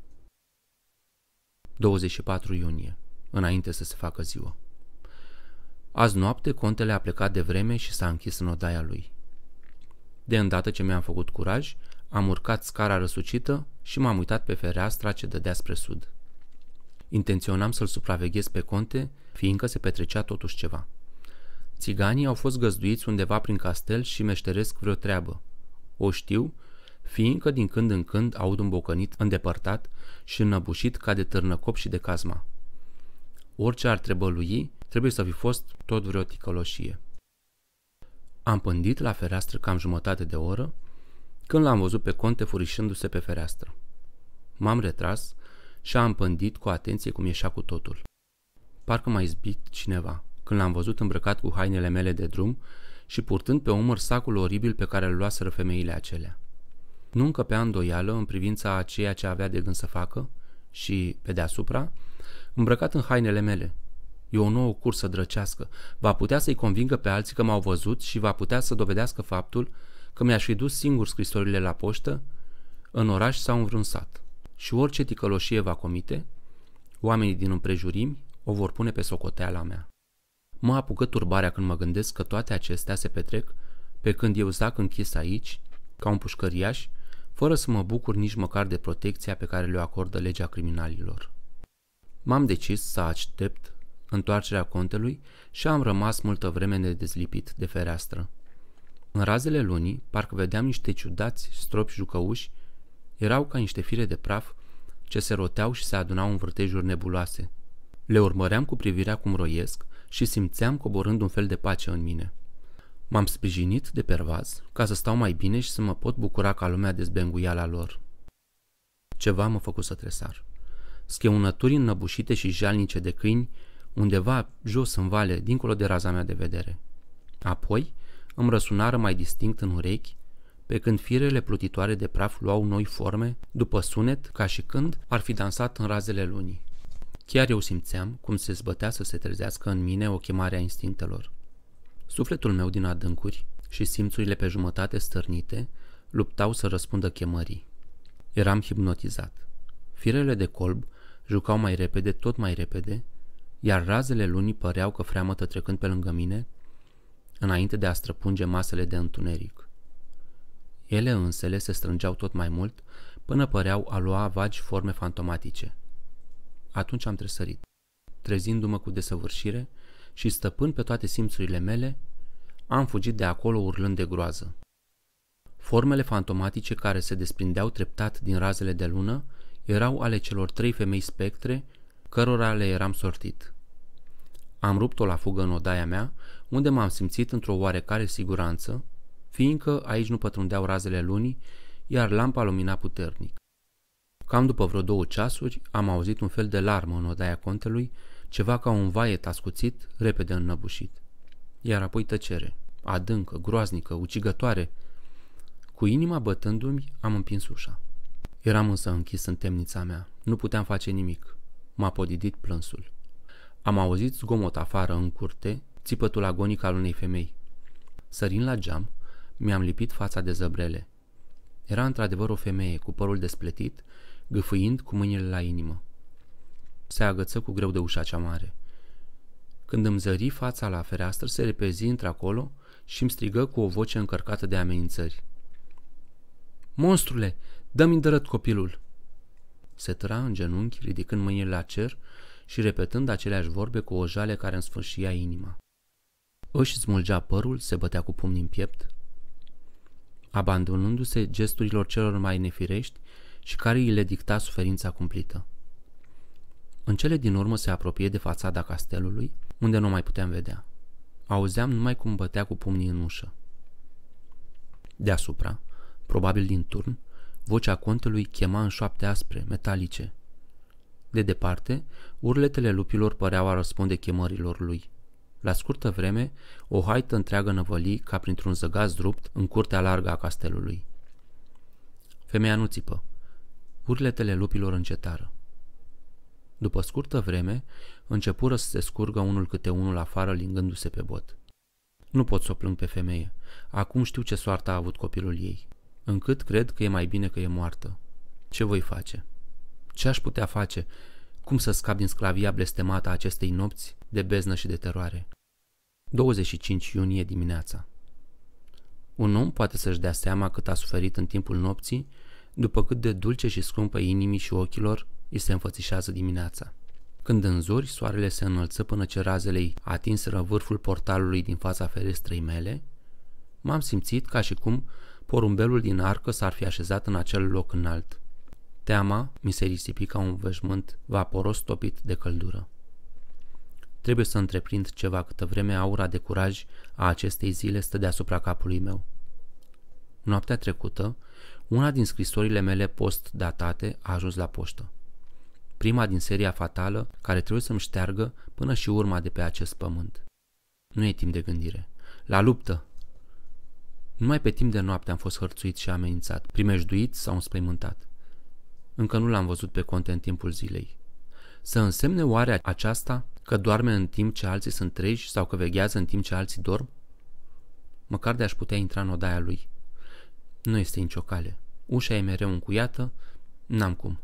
24 iunie, înainte să se facă ziua. Azi noapte, contele a plecat de vreme și s-a închis în odaia lui. De îndată ce mi-am făcut curaj, am urcat scara răsucită și m-am uitat pe fereastra ce dădea spre sud. Intenționam să-l supraveghez pe conte, fiindcă se petrecea totuși ceva. Țiganii au fost găzduiți undeva prin castel și meșteresc vreo treabă. O știu fiindcă din când în când aud un bocănit îndepărtat și înăbușit ca de târnăcop și de cazma. Orice ar trebălui, trebuie să fi fost tot vreo ticăloșie. Am pândit la fereastră cam jumătate de oră, când l-am văzut pe conte furișându-se pe fereastră. M-am retras și am pândit cu atenție cum ieșea cu totul. Parcă m-a izbit cineva, când l-am văzut îmbrăcat cu hainele mele de drum și purtând pe umăr sacul oribil pe care îl luaseră femeile acelea nu încăpea îndoială în privința a ceea ce avea de gând să facă și, pe deasupra, îmbrăcat în hainele mele. E o nouă cursă drăcească. Va putea să-i convingă pe alții că m-au văzut și va putea să dovedească faptul că mi-aș fi dus singur scrisorile la poștă, în oraș sau în vreun sat. Și orice ticăloșie va comite, oamenii din împrejurimi o vor pune pe socoteala mea. Mă apucă turbarea când mă gândesc că toate acestea se petrec pe când eu zac închis aici, ca un pușcăriaș, fără să mă bucur nici măcar de protecția pe care le-o acordă legea criminalilor. M-am decis să aștept întoarcerea contelui și am rămas multă vreme nedezlipit de fereastră. În razele lunii, parcă vedeam niște ciudați stropi jucăuși, erau ca niște fire de praf ce se roteau și se adunau în vârtejuri nebuloase. Le urmăream cu privirea cum roiesc și simțeam coborând un fel de pace în mine – M-am sprijinit de pervaz ca să stau mai bine și să mă pot bucura ca lumea de la lor. Ceva m-a făcut să tresar. Scheunături înnăbușite și jalnice de câini, undeva jos în vale, dincolo de raza mea de vedere. Apoi îmi răsunară mai distinct în urechi, pe când firele plutitoare de praf luau noi forme, după sunet, ca și când ar fi dansat în razele lunii. Chiar eu simțeam cum se zbătea să se trezească în mine o chemare a instinctelor. Sufletul meu din adâncuri și simțurile pe jumătate stârnite luptau să răspundă chemării. Eram hipnotizat. Firele de colb jucau mai repede, tot mai repede, iar razele lunii păreau că freamătă trecând pe lângă mine, înainte de a străpunge masele de întuneric. Ele însele se strângeau tot mai mult, până păreau a lua vagi forme fantomatice. Atunci am tresărit. Trezindu-mă cu desăvârșire, și stăpân pe toate simțurile mele, am fugit de acolo urlând de groază. Formele fantomatice care se desprindeau treptat din razele de lună erau ale celor trei femei spectre cărora le eram sortit. Am rupt-o la fugă în odaia mea, unde m-am simțit într-o oarecare siguranță, fiindcă aici nu pătrundeau razele lunii, iar lampa lumina puternic. Cam după vreo două ceasuri am auzit un fel de larmă în odaia contelui, ceva ca un vaiet ascuțit, repede înnăbușit. Iar apoi tăcere, adâncă, groaznică, ucigătoare. Cu inima bătându-mi, am împins ușa. Eram însă închis în temnița mea. Nu puteam face nimic. M-a podidit plânsul. Am auzit zgomot afară în curte, țipătul agonic al unei femei. Sărind la geam, mi-am lipit fața de zăbrele. Era într-adevăr o femeie cu părul despletit, gâfâind cu mâinile la inimă se agăță cu greu de ușa cea mare. Când îmi zări fața la fereastră, se repezi într-acolo și îmi strigă cu o voce încărcată de amenințări. Monstrule, dă-mi îndărăt copilul! Se tăra în genunchi, ridicând mâinile la cer și repetând aceleași vorbe cu o jale care îmi sfârșia inima. Își smulgea părul, se bătea cu pumn în piept, abandonându-se gesturilor celor mai nefirești și care îi le dicta suferința cumplită. În cele din urmă se apropie de fațada castelului, unde nu mai puteam vedea. Auzeam numai cum bătea cu pumnii în ușă. Deasupra, probabil din turn, vocea contelui chema în șoapte aspre, metalice. De departe, urletele lupilor păreau a răspunde chemărilor lui. La scurtă vreme, o haită întreagă năvăli ca printr-un zăgaz rupt în curtea largă a castelului. Femeia nu țipă. Urletele lupilor încetară. După scurtă vreme, începură să se scurgă unul câte unul afară lingându-se pe bot. Nu pot să o plâng pe femeie. Acum știu ce soartă a avut copilul ei. Încât cred că e mai bine că e moartă. Ce voi face? Ce aș putea face? Cum să scap din sclavia blestemată a acestei nopți de beznă și de teroare? 25 iunie dimineața Un om poate să-și dea seama cât a suferit în timpul nopții, după cât de dulce și scumpă inimii și ochilor îi se înfățișează dimineața. Când în zori, soarele se înălță până ce razele ei atinseră vârful portalului din fața ferestrei mele, m-am simțit ca și cum porumbelul din arcă s-ar fi așezat în acel loc înalt. Teama mi se risipi ca un veșmânt vaporos topit de căldură. Trebuie să întreprind ceva câtă vreme aura de curaj a acestei zile stă deasupra capului meu. Noaptea trecută, una din scrisorile mele post datate a ajuns la poștă prima din seria fatală care trebuie să-mi șteargă până și urma de pe acest pământ. Nu e timp de gândire. La luptă! Numai pe timp de noapte am fost hărțuit și amenințat, primejduit sau înspăimântat. Încă nu l-am văzut pe conte în timpul zilei. Să însemne oare aceasta că doarme în timp ce alții sunt treji sau că veghează în timp ce alții dorm? Măcar de aș putea intra în odaia lui. Nu este nicio cale. Ușa e mereu încuiată, n-am cum.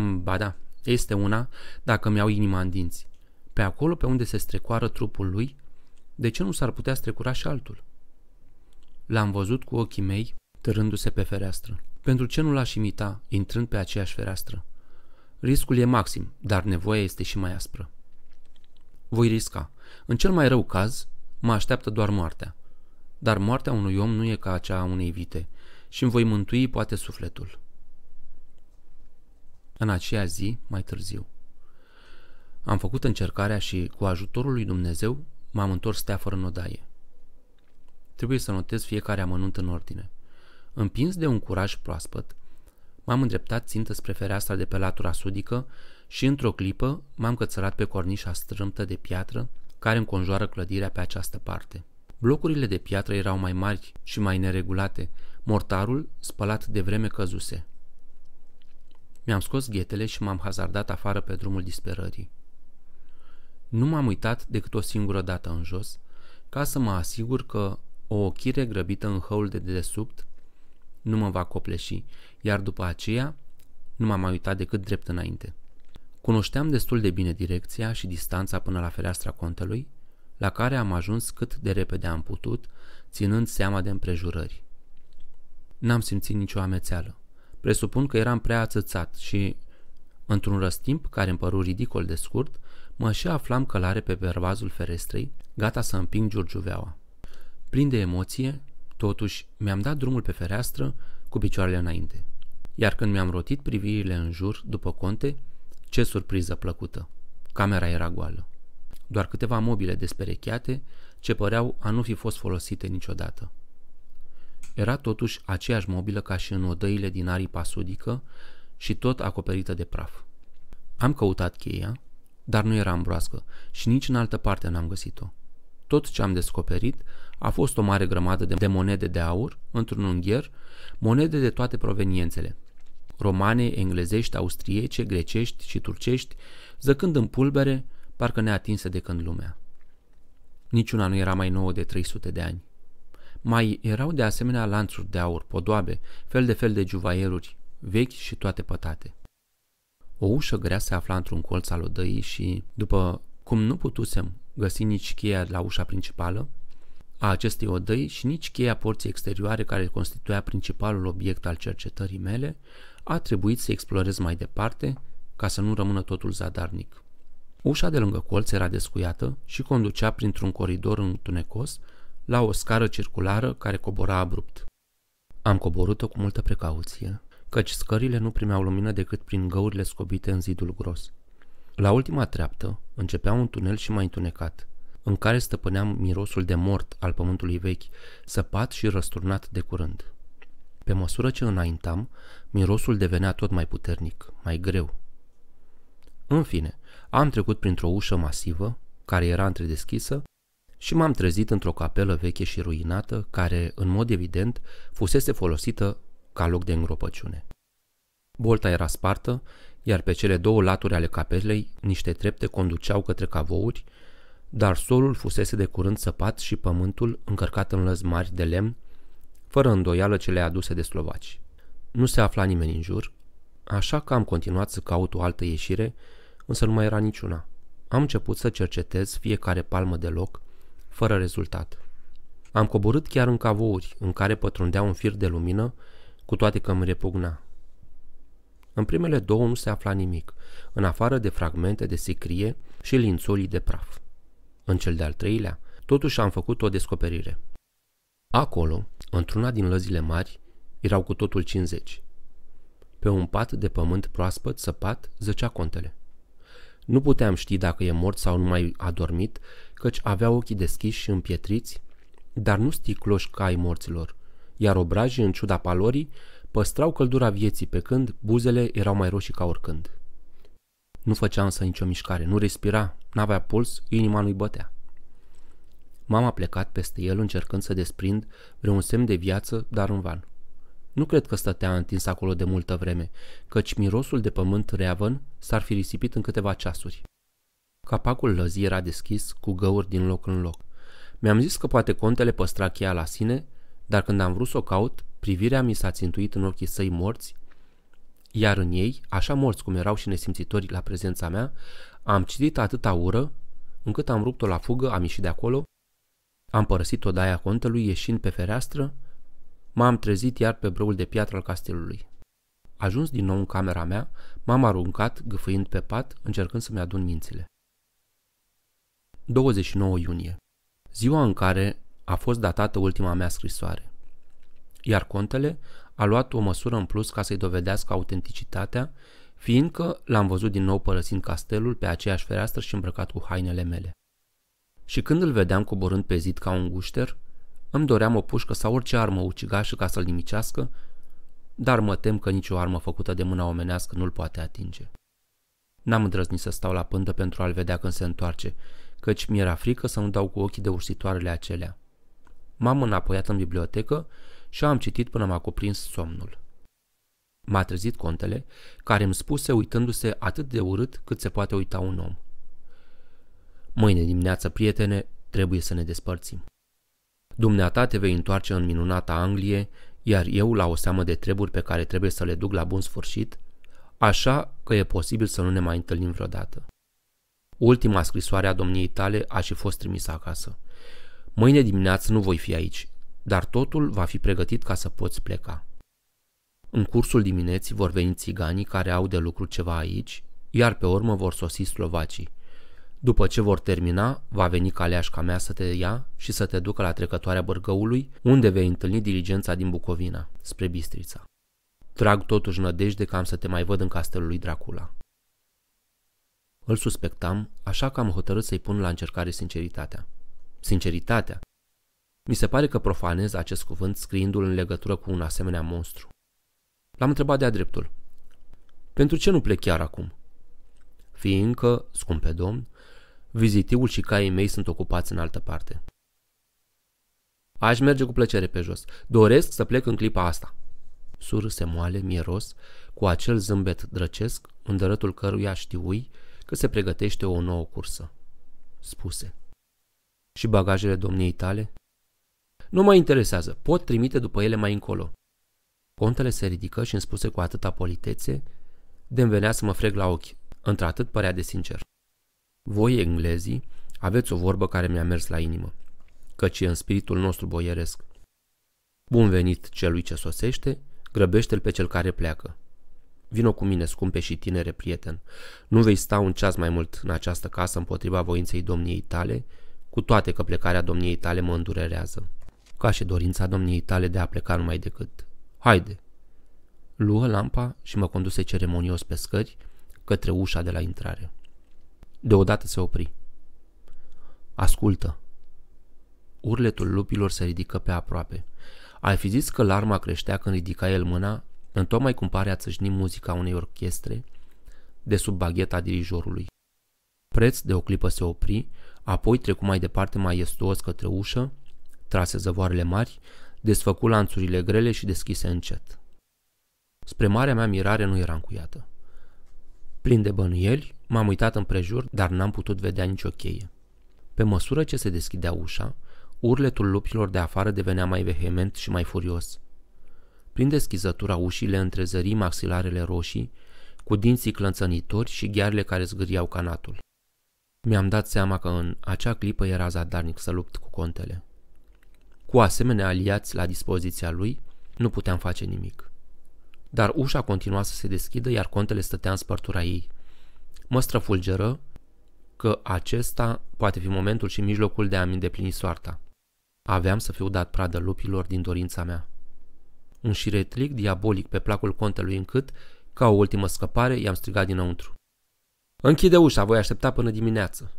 Mm, ba da, este una dacă mi-au inima în dinți. Pe acolo pe unde se strecoară trupul lui, de ce nu s-ar putea strecura și altul? L-am văzut cu ochii mei, târându-se pe fereastră. Pentru ce nu l-aș imita, intrând pe aceeași fereastră? Riscul e maxim, dar nevoia este și mai aspră. Voi risca. În cel mai rău caz, mă așteaptă doar moartea. Dar moartea unui om nu e ca acea a unei vite și îmi voi mântui poate sufletul în aceea zi mai târziu. Am făcut încercarea și, cu ajutorul lui Dumnezeu, m-am întors stea fără nodaie. Trebuie să notez fiecare amănunt în ordine. Împins de un curaj proaspăt, m-am îndreptat țintă spre fereastra de pe latura sudică și, într-o clipă, m-am cățărat pe cornișa strâmtă de piatră care înconjoară clădirea pe această parte. Blocurile de piatră erau mai mari și mai neregulate, mortarul spălat de vreme căzuse. Mi-am scos ghetele și m-am hazardat afară pe drumul disperării. Nu m-am uitat decât o singură dată în jos, ca să mă asigur că o ochire grăbită în hăul de dedesubt nu mă va copleși, iar după aceea nu m-am mai uitat decât drept înainte. Cunoșteam destul de bine direcția și distanța până la fereastra contelui, la care am ajuns cât de repede am putut, ținând seama de împrejurări. N-am simțit nicio amețeală. Presupun că eram prea ațățat și, într-un răstimp care îmi păru ridicol de scurt, mă și aflam călare pe pervazul ferestrei, gata să împing giurgiuveaua. Plin de emoție, totuși, mi-am dat drumul pe fereastră cu picioarele înainte. Iar când mi-am rotit privirile în jur după conte, ce surpriză plăcută! Camera era goală. Doar câteva mobile desperecheate ce păreau a nu fi fost folosite niciodată. Era totuși aceeași mobilă ca și în odăile din aripa sudică și tot acoperită de praf. Am căutat cheia, dar nu era în broască și nici în altă parte n-am găsit-o. Tot ce am descoperit a fost o mare grămadă de monede de aur într-un ungher, monede de toate proveniențele, romane, englezești, austriece, grecești și turcești, zăcând în pulbere, parcă neatinse de când lumea. Niciuna nu era mai nouă de 300 de ani. Mai erau de asemenea lanțuri de aur, podoabe, fel de fel de juvaieluri, vechi și toate pătate. O ușă grea se afla într-un colț al odăii și, după cum nu putusem găsi nici cheia la ușa principală a acestei odăi și nici cheia porții exterioare care constituia principalul obiect al cercetării mele, a trebuit să explorez mai departe ca să nu rămână totul zadarnic. Ușa de lângă colț era descuiată și conducea printr-un coridor întunecos la o scară circulară care cobora abrupt. Am coborât-o cu multă precauție, căci scările nu primeau lumină decât prin găurile scobite în zidul gros. La ultima treaptă începea un tunel și mai întunecat, în care stăpâneam mirosul de mort al pământului vechi, săpat și răsturnat de curând. Pe măsură ce înaintam, mirosul devenea tot mai puternic, mai greu. În fine, am trecut printr-o ușă masivă, care era întredeschisă și m-am trezit într-o capelă veche și ruinată, care, în mod evident, fusese folosită ca loc de îngropăciune. Bolta era spartă, iar pe cele două laturi ale capelei niște trepte conduceau către cavouri, dar solul fusese de curând săpat și pământul încărcat în mari de lemn, fără îndoială cele aduse de slovaci. Nu se afla nimeni în jur, așa că am continuat să caut o altă ieșire, însă nu mai era niciuna. Am început să cercetez fiecare palmă de loc, fără rezultat. Am coborât chiar în cavouri în care pătrundea un fir de lumină, cu toate că îmi repugna. În primele două nu se afla nimic, în afară de fragmente de sicrie și lințolii de praf. În cel de-al treilea, totuși am făcut o descoperire. Acolo, într-una din lăzile mari, erau cu totul 50. Pe un pat de pământ proaspăt săpat zăcea contele. Nu puteam ști dacă e mort sau nu a dormit, căci avea ochii deschiși și împietriți, dar nu sticloși ca ai morților, iar obrajii, în ciuda palorii, păstrau căldura vieții pe când buzele erau mai roșii ca oricând. Nu făcea însă nicio mișcare, nu respira, n-avea puls, inima nu-i bătea. Mama plecat peste el încercând să desprind vreun semn de viață, dar în van. Nu cred că stătea întins acolo de multă vreme, căci mirosul de pământ reavăn s-ar fi risipit în câteva ceasuri. Capacul lăzii era deschis, cu găuri din loc în loc. Mi-am zis că poate contele păstra cheia la sine, dar când am vrut să o caut, privirea mi s-a țintuit în ochii săi morți, iar în ei, așa morți cum erau și nesimțitori la prezența mea, am citit atâta ură, încât am rupt-o la fugă, am ieșit de acolo, am părăsit odaia contelui ieșind pe fereastră, m-am trezit iar pe brăul de piatră al castelului. Ajuns din nou în camera mea, m-am aruncat, gâfâind pe pat, încercând să-mi adun mințile. 29 iunie, ziua în care a fost datată ultima mea scrisoare. Iar contele a luat o măsură în plus ca să-i dovedească autenticitatea, fiindcă l-am văzut din nou părăsind castelul pe aceeași fereastră și îmbrăcat cu hainele mele. Și când îl vedeam coborând pe zid ca un gușter, îmi doream o pușcă sau orice armă ucigașă ca să-l nimicească, dar mă tem că nicio armă făcută de mâna omenească nu-l poate atinge. N-am îndrăznit să stau la pândă pentru a-l vedea când se întoarce, căci mi-era frică să nu dau cu ochii de ursitoarele acelea. M-am înapoiat în bibliotecă și am citit până m-a cuprins somnul. M-a trezit contele, care îmi spuse uitându-se atât de urât cât se poate uita un om. Mâine dimineață, prietene, trebuie să ne despărțim. Dumneata te vei întoarce în minunata Anglie, iar eu la o seamă de treburi pe care trebuie să le duc la bun sfârșit, așa că e posibil să nu ne mai întâlnim vreodată. Ultima scrisoare a domniei tale a și fost trimisă acasă. Mâine dimineață nu voi fi aici, dar totul va fi pregătit ca să poți pleca. În cursul dimineții vor veni țiganii care au de lucru ceva aici, iar pe urmă vor sosi slovacii. După ce vor termina, va veni caleașca mea să te ia și să te ducă la trecătoarea Bărgăului, unde vei întâlni diligența din Bucovina, spre Bistrița. Trag totuși nădejde că am să te mai văd în castelul lui Dracula. Îl suspectam, așa că am hotărât să-i pun la încercare sinceritatea. Sinceritatea. Mi se pare că profanez acest cuvânt scriindu-l în legătură cu un asemenea monstru. L-am întrebat de-a dreptul. Pentru ce nu plec chiar acum? Fiindcă, scumpe domn, vizitiul și caii mei sunt ocupați în altă parte. Aș merge cu plăcere pe jos. Doresc să plec în clipa asta. Surse moale, mieros, cu acel zâmbet drăcesc, în căruia știui că se pregătește o nouă cursă. Spuse. Și bagajele domniei tale? Nu mă interesează, pot trimite după ele mai încolo. Contele se ridică și îmi spuse cu atâta politețe, de venea să mă frec la ochi, într-atât părea de sincer. Voi, englezii, aveți o vorbă care mi-a mers la inimă, căci e în spiritul nostru boieresc. Bun venit celui ce sosește, grăbește-l pe cel care pleacă. Vino cu mine, scumpe și tinere prieten. Nu vei sta un ceas mai mult în această casă împotriva voinței domniei tale, cu toate că plecarea domniei tale mă îndurerează. Ca și dorința domniei tale de a pleca numai decât. Haide! Luă lampa și mă conduse ceremonios pe scări către ușa de la intrare. Deodată se opri. Ascultă! Urletul lupilor se ridică pe aproape. Ai fi zis că larma creștea când ridica el mâna Întocmai cum pare a țâșni muzica unei orchestre de sub bagheta dirijorului. Preț de o clipă se opri, apoi trecu mai departe maiestuos către ușă, trase zăvoarele mari, desfăcu lanțurile grele și deschise încet. Spre marea mea mirare nu era încuiată. Plin de bănuieli, m-am uitat împrejur, dar n-am putut vedea nicio cheie. Pe măsură ce se deschidea ușa, urletul lupilor de afară devenea mai vehement și mai furios. Prin deschizătura ușii le întrezări maxilarele roșii, cu dinții clănțănitori și ghearele care zgâriau canatul. Mi-am dat seama că în acea clipă era zadarnic să lupt cu contele. Cu asemenea aliați la dispoziția lui, nu puteam face nimic. Dar ușa continua să se deschidă, iar contele stătea în spărtura ei. Mă străfulgeră că acesta poate fi momentul și mijlocul de a-mi îndeplini soarta. Aveam să fiu dat pradă lupilor din dorința mea un șiretlic diabolic pe placul contelui încât, ca o ultimă scăpare, i-am strigat dinăuntru. Închide ușa, voi aștepta până dimineață.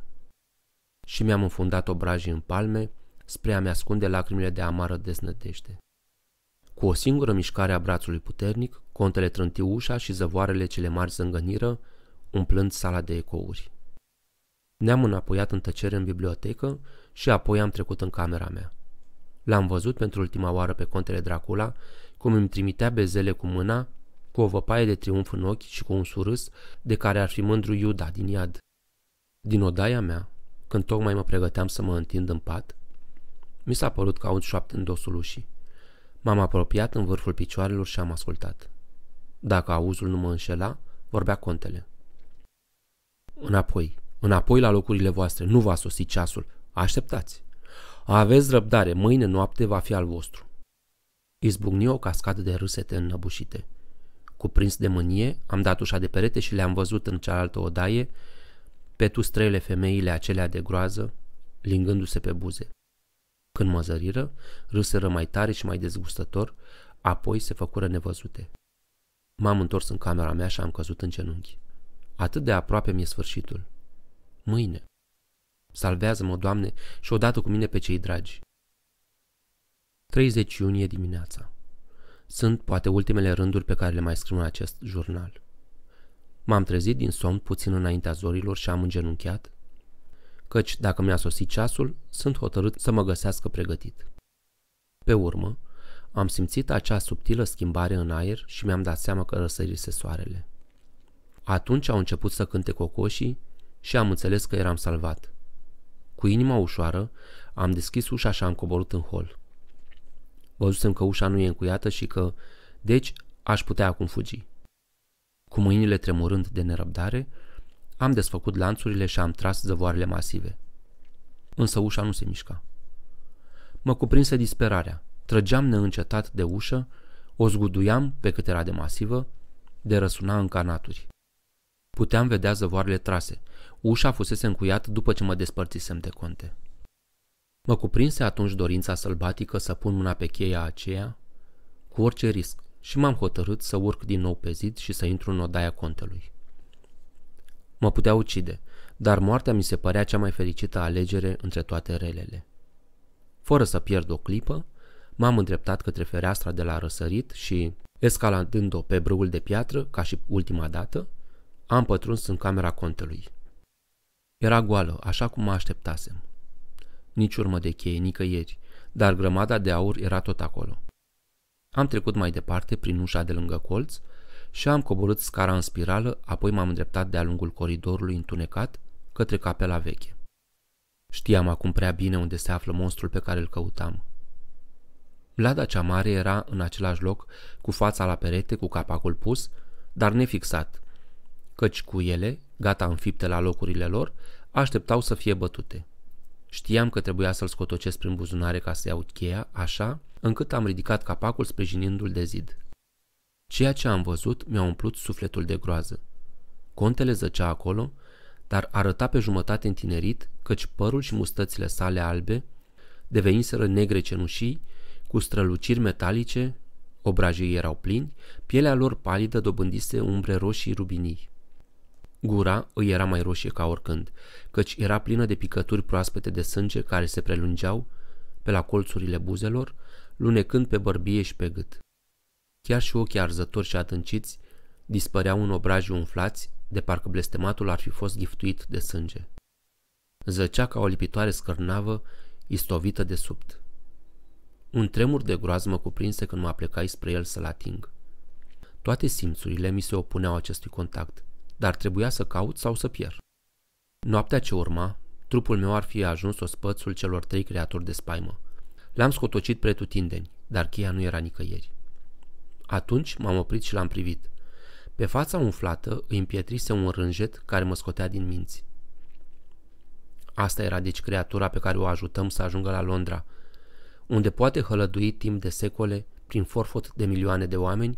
Și mi-am înfundat obrajii în palme spre a-mi ascunde lacrimile de amară deznădejde. Cu o singură mișcare a brațului puternic, contele trânti ușa și zăvoarele cele mari zângăniră, umplând sala de ecouri. Ne-am înapoiat în tăcere în bibliotecă și apoi am trecut în camera mea. L-am văzut pentru ultima oară pe contele Dracula, cum îmi trimitea bezele cu mâna, cu o văpaie de triumf în ochi și cu un surâs de care ar fi mândru Iuda din iad. Din odaia mea, când tocmai mă pregăteam să mă întind în pat, mi s-a părut că aud șoapte în dosul ușii. M-am apropiat în vârful picioarelor și am ascultat. Dacă auzul nu mă înșela, vorbea contele. Înapoi, înapoi la locurile voastre, nu va sosi ceasul, așteptați. Aveți răbdare, mâine noapte va fi al vostru. Izbucni o cascadă de râsete înnăbușite. Cuprins de mânie, am dat ușa de perete și le-am văzut în cealaltă odaie, pe tustrele femeile acelea de groază, lingându-se pe buze. Când mă zăriră, râseră mai tare și mai dezgustător, apoi se făcură nevăzute. M-am întors în camera mea și am căzut în genunchi. Atât de aproape mi-e sfârșitul. Mâine. Salvează-mă, Doamne, și odată cu mine pe cei dragi. 30 iunie dimineața. Sunt poate ultimele rânduri pe care le mai scriu în acest jurnal. M-am trezit din somn puțin înaintea zorilor și am îngenunchiat, căci dacă mi-a sosit ceasul, sunt hotărât să mă găsească pregătit. Pe urmă, am simțit acea subtilă schimbare în aer și mi-am dat seama că răsărise soarele. Atunci au început să cânte cocoșii și am înțeles că eram salvat. Cu inima ușoară, am deschis ușa și am coborât în hol. Văzusem că ușa nu e încuiată și că, deci, aș putea acum fugi. Cu mâinile tremurând de nerăbdare, am desfăcut lanțurile și am tras zăvoarele masive. Însă ușa nu se mișca. Mă cuprinse disperarea. Trăgeam neîncetat de ușă, o zguduiam pe cât era de masivă, de răsuna în canaturi. Puteam vedea zăvoarele trase. Ușa fusese încuiată după ce mă despărțisem de conte. Mă cuprinse atunci dorința sălbatică să pun mâna pe cheia aceea, cu orice risc, și m-am hotărât să urc din nou pe zid și să intru în odaia contelui. Mă putea ucide, dar moartea mi se părea cea mai fericită alegere între toate relele. Fără să pierd o clipă, m-am îndreptat către fereastra de la răsărit și, escaladând-o pe brâul de piatră, ca și ultima dată, am pătruns în camera contelui. Era goală, așa cum mă așteptasem nici urmă de cheie nicăieri, dar grămada de aur era tot acolo. Am trecut mai departe prin ușa de lângă colț și am coborât scara în spirală, apoi m-am îndreptat de-a lungul coridorului întunecat către capela veche. Știam acum prea bine unde se află monstrul pe care îl căutam. Lada cea mare era în același loc, cu fața la perete, cu capacul pus, dar nefixat, căci cu ele, gata înfipte la locurile lor, așteptau să fie bătute. Știam că trebuia să-l scotocesc prin buzunare ca să iau cheia, așa, încât am ridicat capacul sprijinindu-l de zid. Ceea ce am văzut mi-a umplut sufletul de groază. Contele zăcea acolo, dar arăta pe jumătate întinerit, căci părul și mustățile sale albe deveniseră negre cenușii, cu străluciri metalice, obrajii erau plini, pielea lor palidă dobândise umbre roșii rubinii. Gura îi era mai roșie ca oricând, căci era plină de picături proaspete de sânge care se prelungeau pe la colțurile buzelor, lunecând pe bărbie și pe gât. Chiar și ochii arzători și atânciți dispăreau în obrajii umflați, de parcă blestematul ar fi fost giftuit de sânge. Zăcea ca o lipitoare scârnavă, istovită de subt. Un tremur de groază mă cuprinse când mă aplecai spre el să-l ating. Toate simțurile mi se opuneau acestui contact – dar trebuia să caut sau să pierd. Noaptea ce urma, trupul meu ar fi ajuns spățul celor trei creaturi de spaimă. L-am scotocit pretutindeni, dar cheia nu era nicăieri. Atunci m-am oprit și l-am privit. Pe fața umflată îi împietrise un rânjet care mă scotea din minți. Asta era deci creatura pe care o ajutăm să ajungă la Londra, unde poate hălădui timp de secole prin forfot de milioane de oameni,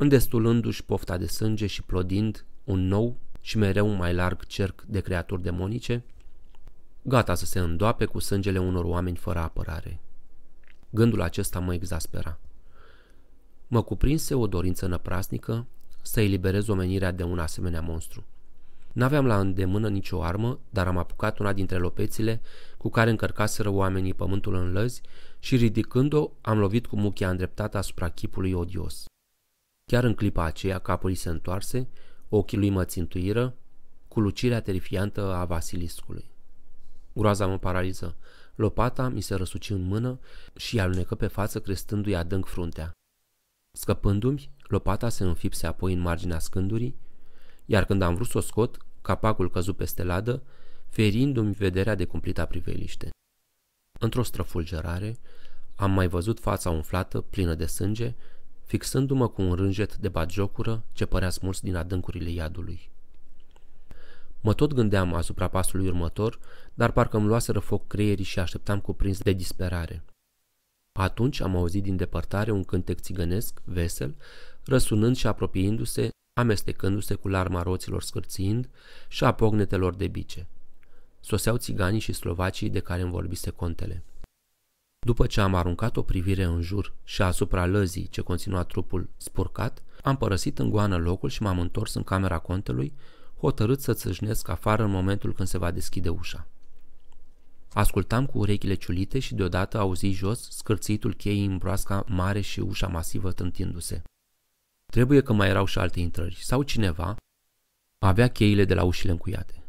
îndestulându-și pofta de sânge și plodind un nou și mereu mai larg cerc de creaturi demonice, gata să se îndoape cu sângele unor oameni fără apărare. Gândul acesta mă exaspera. Mă cuprinse o dorință năprasnică să eliberez omenirea de un asemenea monstru. N-aveam la îndemână nicio armă, dar am apucat una dintre lopețile cu care încărcaseră oamenii pământul în lăzi și ridicând-o am lovit cu muchia îndreptată asupra chipului odios. Chiar în clipa aceea capul îi se întoarse Ochii lui mă țintuiră cu lucirea terifiantă a Vasiliscului. Groaza mă paraliză. Lopata mi se răsuci în mână și alunecă pe față crestându-i adânc fruntea. Scăpându-mi, lopata se înfipse apoi în marginea scândurii, iar când am vrut să o scot, capacul căzu peste ladă, ferindu-mi vederea de cumplita priveliște. Într-o străfulgerare, am mai văzut fața umflată, plină de sânge, fixându-mă cu un rânjet de bagiocură ce părea smuls din adâncurile iadului. Mă tot gândeam asupra pasului următor, dar parcă îmi luaseră foc creierii și așteptam cuprins de disperare. Atunci am auzit din depărtare un cântec țigănesc, vesel, răsunând și apropiindu-se, amestecându-se cu larma roților scârțind și a pognetelor de bice. Soseau țiganii și slovacii de care îmi vorbise contele. După ce am aruncat o privire în jur și asupra lăzii ce conținea trupul spurcat, am părăsit în goană locul și m-am întors în camera contelui, hotărât să țâșnesc afară în momentul când se va deschide ușa. Ascultam cu urechile ciulite și deodată auzi jos scârțitul cheii în broasca mare și ușa masivă tântindu-se. Trebuie că mai erau și alte intrări, sau cineva avea cheile de la ușile încuiate.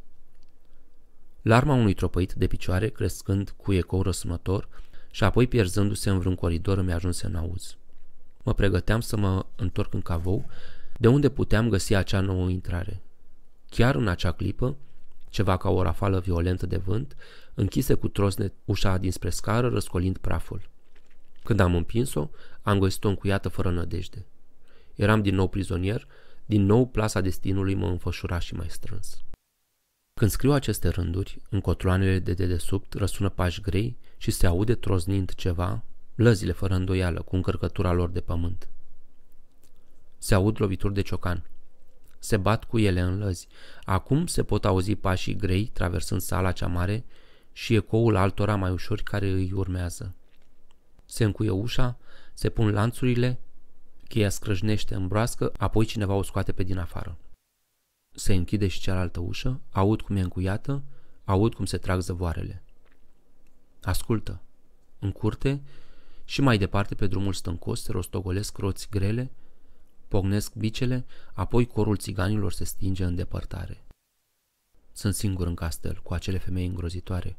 Larma unui tropăit de picioare, crescând cu ecou răsunător, și apoi pierzându-se în vreun coridor îmi ajunse în auz. Mă pregăteam să mă întorc în cavou, de unde puteam găsi acea nouă intrare. Chiar în acea clipă, ceva ca o rafală violentă de vânt, închise cu trosnet ușa dinspre scară, răscolind praful. Când am împins-o, am găsit-o încuiată fără nădejde. Eram din nou prizonier, din nou plasa destinului mă înfășura și mai strâns. Când scriu aceste rânduri, în cotroanele de dedesubt răsună pași grei și se aude troznind ceva, lăzile fără îndoială cu încărcătura lor de pământ. Se aud lovituri de ciocan. Se bat cu ele în lăzi. Acum se pot auzi pașii grei traversând sala cea mare și ecoul altora mai ușor care îi urmează. Se încuie ușa, se pun lanțurile, cheia scrâșnește în broască, apoi cineva o scoate pe din afară. Se închide și cealaltă ușă, aud cum e încuiată, aud cum se trag zăvoarele. Ascultă, în curte și mai departe pe drumul stâncos se rostogolesc roți grele, pognesc bicele, apoi corul țiganilor se stinge în depărtare. Sunt singur în castel, cu acele femei îngrozitoare.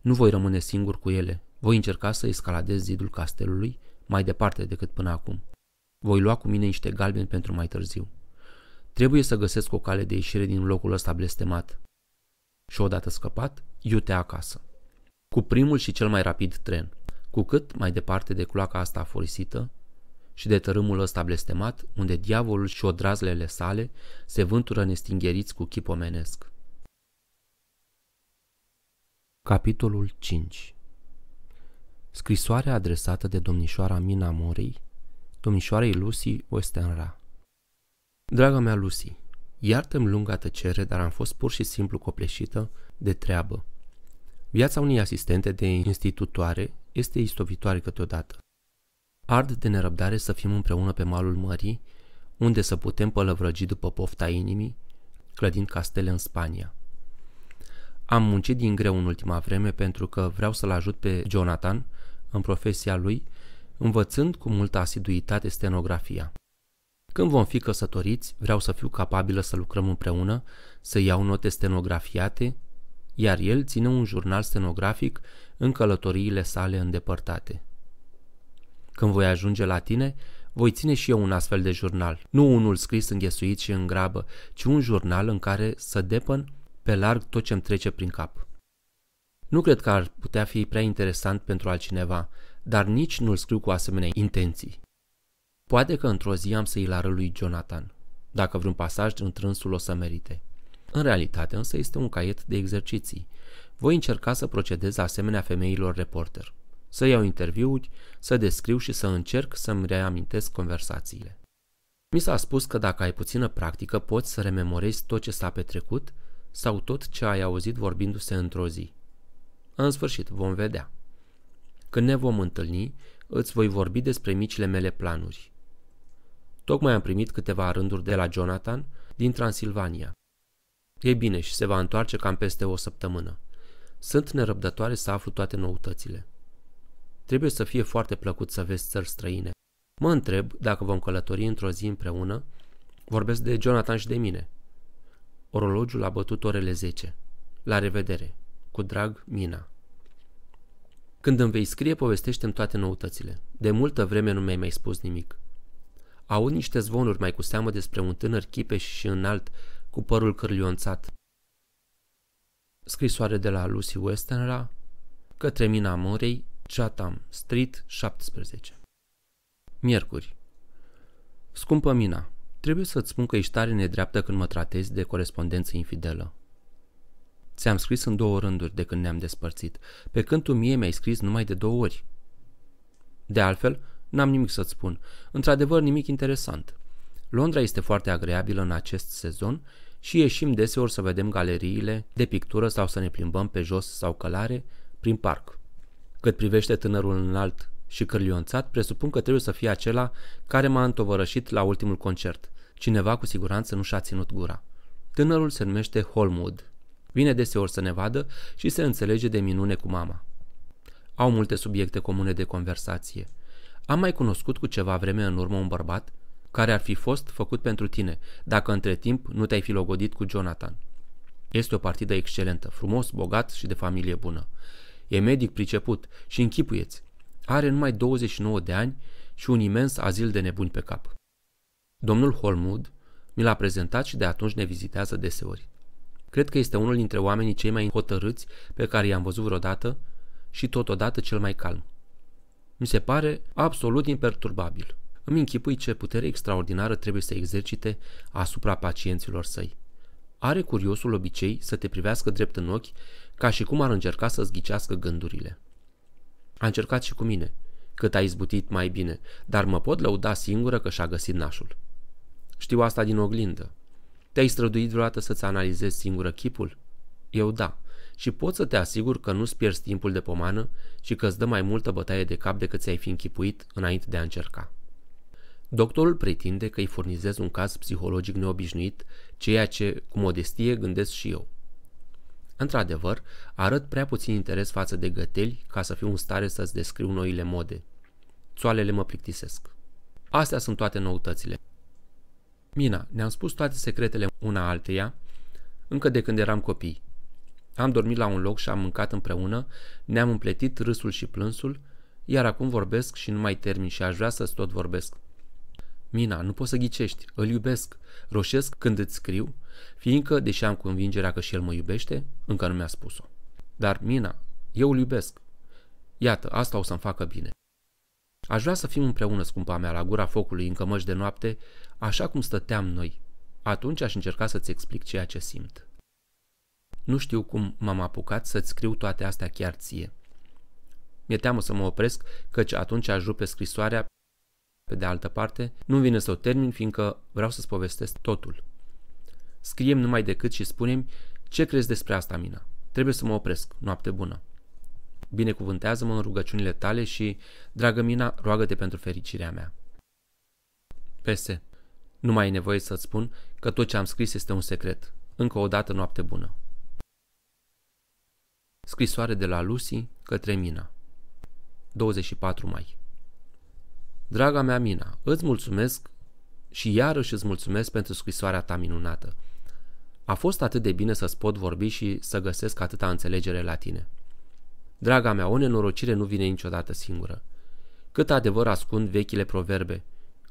Nu voi rămâne singur cu ele. Voi încerca să escaladez zidul castelului mai departe decât până acum. Voi lua cu mine niște galbeni pentru mai târziu. Trebuie să găsesc o cale de ieșire din locul ăsta blestemat. Și odată scăpat, iute acasă cu primul și cel mai rapid tren, cu cât mai departe de cloaca asta forisită și de tărâmul ăsta blestemat, unde diavolul și odrazlele sale se vântură nestingheriți cu chip omenesc. Capitolul 5 Scrisoarea adresată de domnișoara Mina Morei, domnișoarei Lucy Westenra Draga mea Lucy, iartă-mi lunga tăcere, dar am fost pur și simplu copleșită de treabă Viața unei asistente de institutoare este istovitoare câteodată. Ard de nerăbdare să fim împreună pe malul mării, unde să putem pălăvrăgi după pofta inimii, clădind castele în Spania. Am muncit din greu în ultima vreme pentru că vreau să-l ajut pe Jonathan în profesia lui, învățând cu multă asiduitate stenografia. Când vom fi căsătoriți, vreau să fiu capabilă să lucrăm împreună, să iau note stenografiate iar el ține un jurnal stenografic în călătoriile sale îndepărtate. Când voi ajunge la tine, voi ține și eu un astfel de jurnal, nu unul scris înghesuit și în grabă, ci un jurnal în care să depăn pe larg tot ce-mi trece prin cap. Nu cred că ar putea fi prea interesant pentru altcineva, dar nici nu-l scriu cu asemenea intenții. Poate că într-o zi am să-i lară lui Jonathan, dacă vreun pasaj într-însul o să merite. În realitate însă este un caiet de exerciții. Voi încerca să procedez asemenea femeilor reporter. Să iau interviuri, să descriu și să încerc să-mi reamintesc conversațiile. Mi s-a spus că dacă ai puțină practică poți să rememorezi tot ce s-a petrecut sau tot ce ai auzit vorbindu-se într-o zi. În sfârșit, vom vedea. Când ne vom întâlni, îți voi vorbi despre micile mele planuri. Tocmai am primit câteva rânduri de la Jonathan din Transilvania. E bine și se va întoarce cam peste o săptămână. Sunt nerăbdătoare să aflu toate noutățile. Trebuie să fie foarte plăcut să vezi țări străine. Mă întreb dacă vom călători într-o zi împreună. Vorbesc de Jonathan și de mine. Orologiul a bătut orele 10. La revedere. Cu drag, Mina. Când îmi vei scrie, povestește-mi toate noutățile. De multă vreme nu mi-ai mai spus nimic. Au niște zvonuri mai cu seamă despre un tânăr chipeș și înalt cu părul cârlionțat. Scrisoare de la Lucy Westenra către Mina Murray, Chatham Street, 17. Miercuri. Scumpă Mina, trebuie să-ți spun că ești tare nedreaptă când mă tratezi de corespondență infidelă. Ți-am scris în două rânduri de când ne-am despărțit, pe când tu mie mi-ai scris numai de două ori. De altfel, n-am nimic să-ți spun. Într-adevăr, nimic interesant. Londra este foarte agreabilă în acest sezon și ieșim deseori să vedem galeriile de pictură sau să ne plimbăm pe jos sau călare prin parc. Cât privește tânărul înalt și cărlionțat, presupun că trebuie să fie acela care m-a întovărășit la ultimul concert. Cineva cu siguranță nu și-a ținut gura. Tânărul se numește Holmwood. Vine deseori să ne vadă și se înțelege de minune cu mama. Au multe subiecte comune de conversație. Am mai cunoscut cu ceva vreme în urmă un bărbat care ar fi fost făcut pentru tine, dacă între timp nu te-ai fi logodit cu Jonathan. Este o partidă excelentă, frumos, bogat și de familie bună. E medic priceput și închipuieți. Are numai 29 de ani și un imens azil de nebuni pe cap. Domnul Holmwood mi l-a prezentat și de atunci ne vizitează deseori. Cred că este unul dintre oamenii cei mai hotărâți pe care i-am văzut vreodată și totodată cel mai calm. Mi se pare absolut imperturbabil. Îmi închipui ce putere extraordinară trebuie să exercite asupra pacienților săi. Are curiosul obicei să te privească drept în ochi, ca și cum ar încerca să-ți ghicească gândurile. A încercat și cu mine, cât a izbutit mai bine, dar mă pot lăuda singură că și-a găsit nașul. Știu asta din oglindă. Te-ai străduit vreodată să-ți analizezi singură chipul? Eu da, și pot să te asigur că nu-ți pierzi timpul de pomană și că îți dă mai multă bătaie de cap decât ți-ai fi închipuit înainte de a încerca. Doctorul pretinde că îi furnizez un caz psihologic neobișnuit, ceea ce, cu modestie, gândesc și eu. Într-adevăr, arăt prea puțin interes față de găteli ca să fiu în stare să-ți descriu noile mode. Țoalele mă plictisesc. Astea sunt toate noutățile. Mina, ne-am spus toate secretele una alteia, încă de când eram copii. Am dormit la un loc și am mâncat împreună, ne-am împletit râsul și plânsul, iar acum vorbesc și nu mai termin și aș vrea să-ți tot vorbesc. Mina, nu poți să ghicești, îl iubesc, roșesc când îți scriu, fiindcă, deși am convingerea că și el mă iubește, încă nu mi-a spus-o. Dar, Mina, eu îl iubesc. Iată, asta o să-mi facă bine. Aș vrea să fim împreună, scumpa mea, la gura focului, în cămăși de noapte, așa cum stăteam noi. Atunci aș încerca să-ți explic ceea ce simt. Nu știu cum m-am apucat să-ți scriu toate astea chiar ție. Mi-e teamă să mă opresc, căci atunci aș rupe scrisoarea pe de altă parte, nu vine să o termin fiindcă vreau să-ți povestesc totul. Scriem numai decât și spunem ce crezi despre asta, Mina. Trebuie să mă opresc. Noapte bună. Binecuvântează-mă în rugăciunile tale și, dragă Mina, roagă-te pentru fericirea mea. Pese, Nu mai e nevoie să-ți spun că tot ce am scris este un secret. Încă o dată noapte bună. Scrisoare de la Lucy către Mina 24 mai Draga mea Mina, îți mulțumesc și iarăși îți mulțumesc pentru scrisoarea ta minunată. A fost atât de bine să-ți pot vorbi și să găsesc atâta înțelegere la tine. Draga mea, o nenorocire nu vine niciodată singură. Cât adevăr ascund vechile proverbe.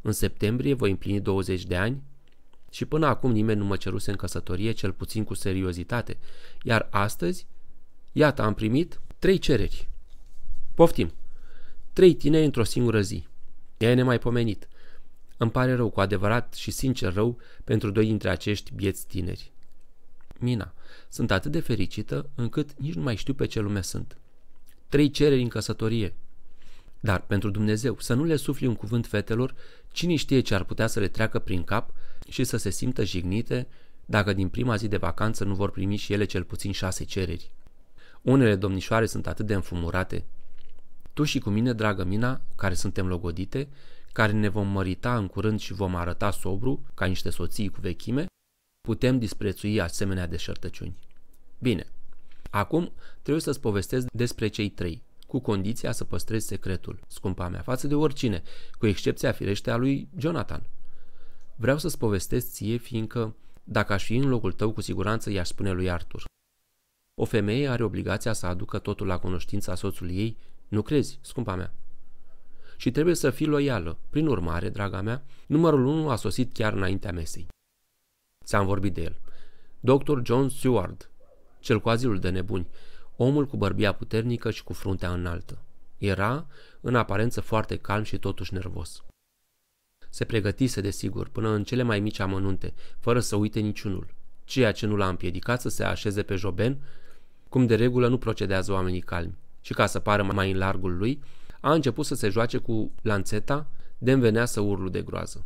În septembrie voi împlini 20 de ani și până acum nimeni nu mă ceruse în căsătorie, cel puțin cu seriozitate, iar astăzi, iată, am primit trei cereri. Poftim! Trei tine într-o singură zi – E nemaipomenit. Îmi pare rău, cu adevărat și sincer rău, pentru doi dintre acești bieți tineri. Mina, sunt atât de fericită încât nici nu mai știu pe ce lume sunt. Trei cereri în căsătorie. Dar, pentru Dumnezeu, să nu le sufli un cuvânt fetelor, cine știe ce ar putea să le treacă prin cap și să se simtă jignite dacă din prima zi de vacanță nu vor primi și ele cel puțin șase cereri. Unele domnișoare sunt atât de înfumurate, tu și cu mine, dragă Mina, care suntem logodite, care ne vom mărita în curând și vom arăta sobru, ca niște soții cu vechime, putem disprețui asemenea deșertăciuni. Bine, acum trebuie să-ți povestesc despre cei trei, cu condiția să păstrezi secretul, scumpa mea, față de oricine, cu excepția firește a lui Jonathan. Vreau să-ți povestesc ție, fiindcă, dacă aș fi în locul tău, cu siguranță i-aș spune lui Arthur. O femeie are obligația să aducă totul la cunoștința soțului ei nu crezi, scumpa mea? Și trebuie să fii loială. Prin urmare, draga mea, numărul 1 a sosit chiar înaintea mesei. Ți-am vorbit de el. Dr. John Seward, cel cu azilul de nebuni, omul cu bărbia puternică și cu fruntea înaltă. Era, în aparență, foarte calm și totuși nervos. Se pregătise, desigur, până în cele mai mici amănunte, fără să uite niciunul, ceea ce nu l-a împiedicat să se așeze pe Joben, cum de regulă nu procedează oamenii calmi și ca să pară mai în largul lui, a început să se joace cu lanțeta, de venea să urlu de groază.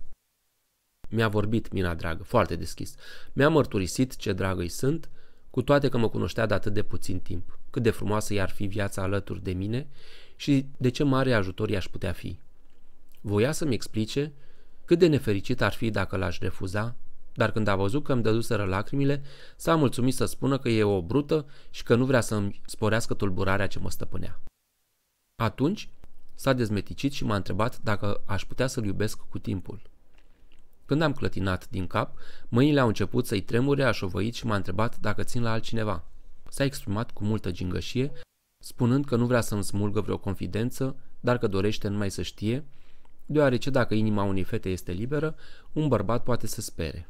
Mi-a vorbit, Mina dragă, foarte deschis. Mi-a mărturisit ce dragă îi sunt, cu toate că mă cunoștea de atât de puțin timp, cât de frumoasă i-ar fi viața alături de mine și de ce mare ajutor i-aș putea fi. Voia să-mi explice cât de nefericit ar fi dacă l-aș refuza dar când a văzut că îmi dăduseră lacrimile, s-a mulțumit să spună că e o brută și că nu vrea să îmi sporească tulburarea ce mă stăpânea. Atunci s-a dezmeticit și m-a întrebat dacă aș putea să-l iubesc cu timpul. Când am clătinat din cap, mâinile au început să-i tremure, așovăit și m-a întrebat dacă țin la altcineva. S-a exprimat cu multă gingășie, spunând că nu vrea să-mi smulgă vreo confidență, dar că dorește numai să știe, deoarece dacă inima unei fete este liberă, un bărbat poate să spere.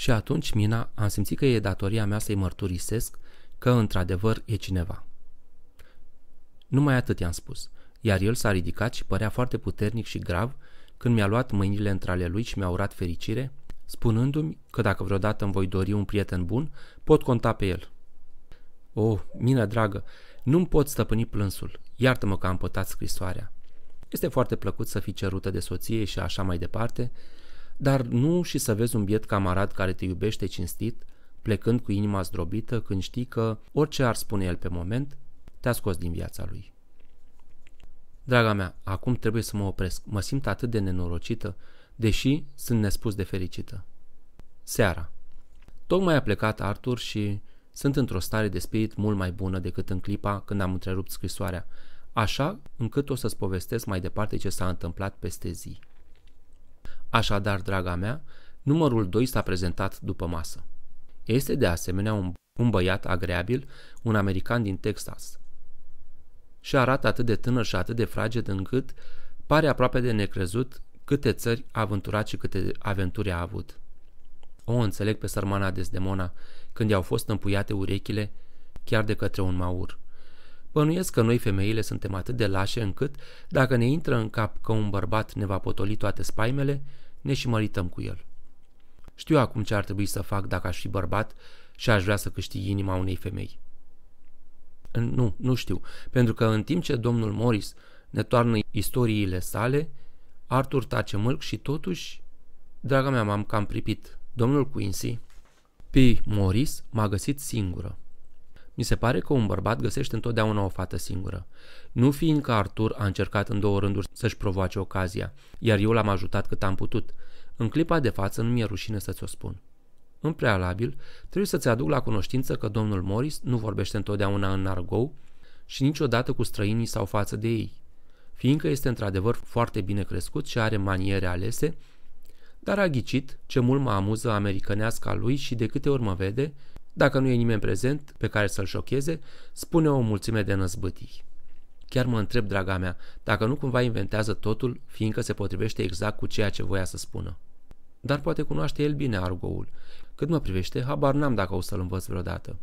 Și atunci, Mina, am simțit că e datoria mea să-i mărturisesc că într-adevăr e cineva. Numai atât i-am spus, iar el s-a ridicat și părea foarte puternic și grav când mi-a luat mâinile între ale lui și mi-a urat fericire, spunându-mi că dacă vreodată îmi voi dori un prieten bun, pot conta pe el. O, oh, Mina dragă, nu-mi pot stăpâni plânsul, iartă-mă că am pătat scrisoarea. Este foarte plăcut să fii cerută de soție și așa mai departe, dar nu și să vezi un biet camarad care te iubește cinstit, plecând cu inima zdrobită când știi că orice ar spune el pe moment, te-a scos din viața lui. Draga mea, acum trebuie să mă opresc. Mă simt atât de nenorocită, deși sunt nespus de fericită. Seara. Tocmai a plecat Arthur și sunt într-o stare de spirit mult mai bună decât în clipa când am întrerupt scrisoarea, așa încât o să-ți povestesc mai departe ce s-a întâmplat peste zi. Așadar, draga mea, numărul 2 s-a prezentat după masă. Este de asemenea un, un băiat agreabil, un american din Texas. Și arată atât de tânăr și atât de fraged încât pare aproape de necrezut câte țări a aventurat și câte aventuri a avut. O înțeleg pe sărmana Desdemona când i-au fost împuiate urechile chiar de către un maur. Bănuiesc că noi femeile suntem atât de lașe încât, dacă ne intră în cap că un bărbat ne va potoli toate spaimele, ne și mărităm cu el. Știu acum ce ar trebui să fac dacă aș fi bărbat și aș vrea să câștig inima unei femei. Nu, nu știu, pentru că în timp ce domnul Morris ne toarnă istoriile sale, Arthur tace mâlc și totuși... Draga mea, m-am cam pripit. Domnul Quincy... P. Morris m-a găsit singură. Mi se pare că un bărbat găsește întotdeauna o fată singură. Nu fiindcă Artur a încercat în două rânduri să-și provoace ocazia, iar eu l-am ajutat cât am putut. În clipa de față nu mi-e rușine să ți-o spun. În prealabil, trebuie să-ți aduc la cunoștință că domnul Morris nu vorbește întotdeauna în argou și niciodată cu străinii sau față de ei, fiindcă este într-adevăr foarte bine crescut și are maniere alese, dar a ghicit ce mult mă amuză americaneasca lui și de câte ori mă vede, dacă nu e nimeni prezent pe care să-l șocheze, spune o mulțime de năzbâtii. Chiar mă întreb, draga mea, dacă nu cumva inventează totul, fiindcă se potrivește exact cu ceea ce voia să spună. Dar poate cunoaște el bine argoul. Cât mă privește, habar n-am dacă o să-l învăț vreodată.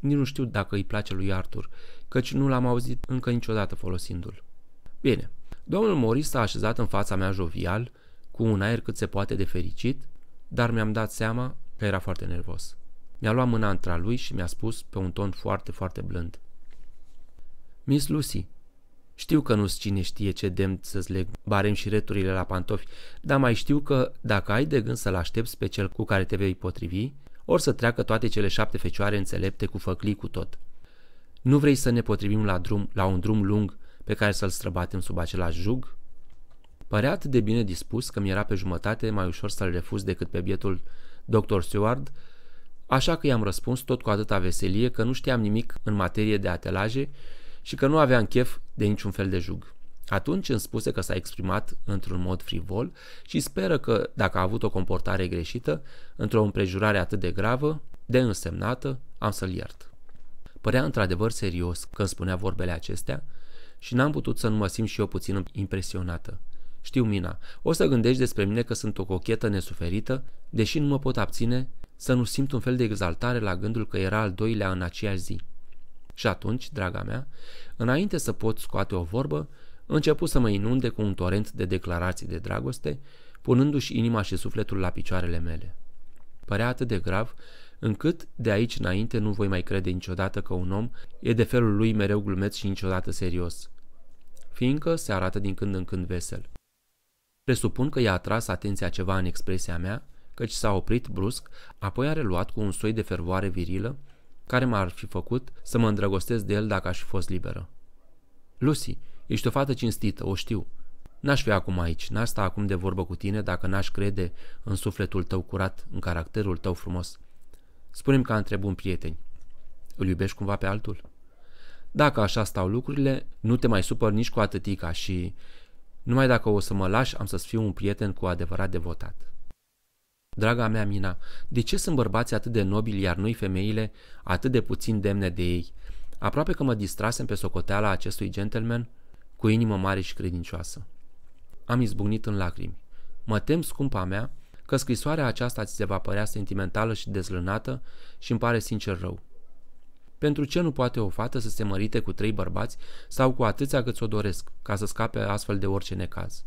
Nici nu știu dacă îi place lui Arthur, căci nu l-am auzit încă niciodată folosindu-l. Bine, domnul Morris s-a așezat în fața mea jovial, cu un aer cât se poate de fericit, dar mi-am dat seama că era foarte nervos. Mi-a luat mâna între lui și mi-a spus pe un ton foarte, foarte blând. Miss Lucy, știu că nu-ți cine știe ce demn să-ți leg barem și returile la pantofi, dar mai știu că dacă ai de gând să-l aștepți pe cel cu care te vei potrivi, or să treacă toate cele șapte fecioare înțelepte cu făclii cu tot. Nu vrei să ne potrivim la drum, la un drum lung pe care să-l străbatem sub același jug? Părea atât de bine dispus că mi era pe jumătate mai ușor să-l refuz decât pe bietul Dr. Seward, Așa că i-am răspuns tot cu atâta veselie că nu știam nimic în materie de atelaje și că nu aveam chef de niciun fel de jug. Atunci îmi spuse că s-a exprimat într-un mod frivol și speră că, dacă a avut o comportare greșită, într-o împrejurare atât de gravă, de însemnată, am să-l iert. Părea într-adevăr serios când spunea vorbele acestea și n-am putut să nu mă simt și eu puțin impresionată. Știu, Mina, o să gândești despre mine că sunt o cochetă nesuferită, deși nu mă pot abține să nu simt un fel de exaltare la gândul că era al doilea în aceeași zi. Și atunci, draga mea, înainte să pot scoate o vorbă, începu să mă inunde cu un torent de declarații de dragoste, punându-și inima și sufletul la picioarele mele. Părea atât de grav, încât de aici înainte nu voi mai crede niciodată că un om e de felul lui mereu glumeț și niciodată serios, fiindcă se arată din când în când vesel. Presupun că i-a atras atenția ceva în expresia mea, căci s-a oprit brusc, apoi a reluat cu un soi de fervoare virilă, care m-ar fi făcut să mă îndrăgostesc de el dacă aș fi fost liberă. Lucy, ești o fată cinstită, o știu. N-aș fi acum aici, n-aș sta acum de vorbă cu tine dacă n-aș crede în sufletul tău curat, în caracterul tău frumos. Spunem că între un prieteni. Îl iubești cumva pe altul? Dacă așa stau lucrurile, nu te mai supăr nici cu atâtica și numai dacă o să mă lași, am să-ți fiu un prieten cu adevărat devotat. Draga mea Mina, de ce sunt bărbații atât de nobili, iar noi femeile atât de puțin demne de ei? Aproape că mă distrasem pe socoteala acestui gentleman cu inimă mare și credincioasă. Am izbucnit în lacrimi. Mă tem, scumpa mea, că scrisoarea aceasta ți se va părea sentimentală și dezlânată și îmi pare sincer rău. Pentru ce nu poate o fată să se mărite cu trei bărbați sau cu atâția cât o doresc, ca să scape astfel de orice necaz?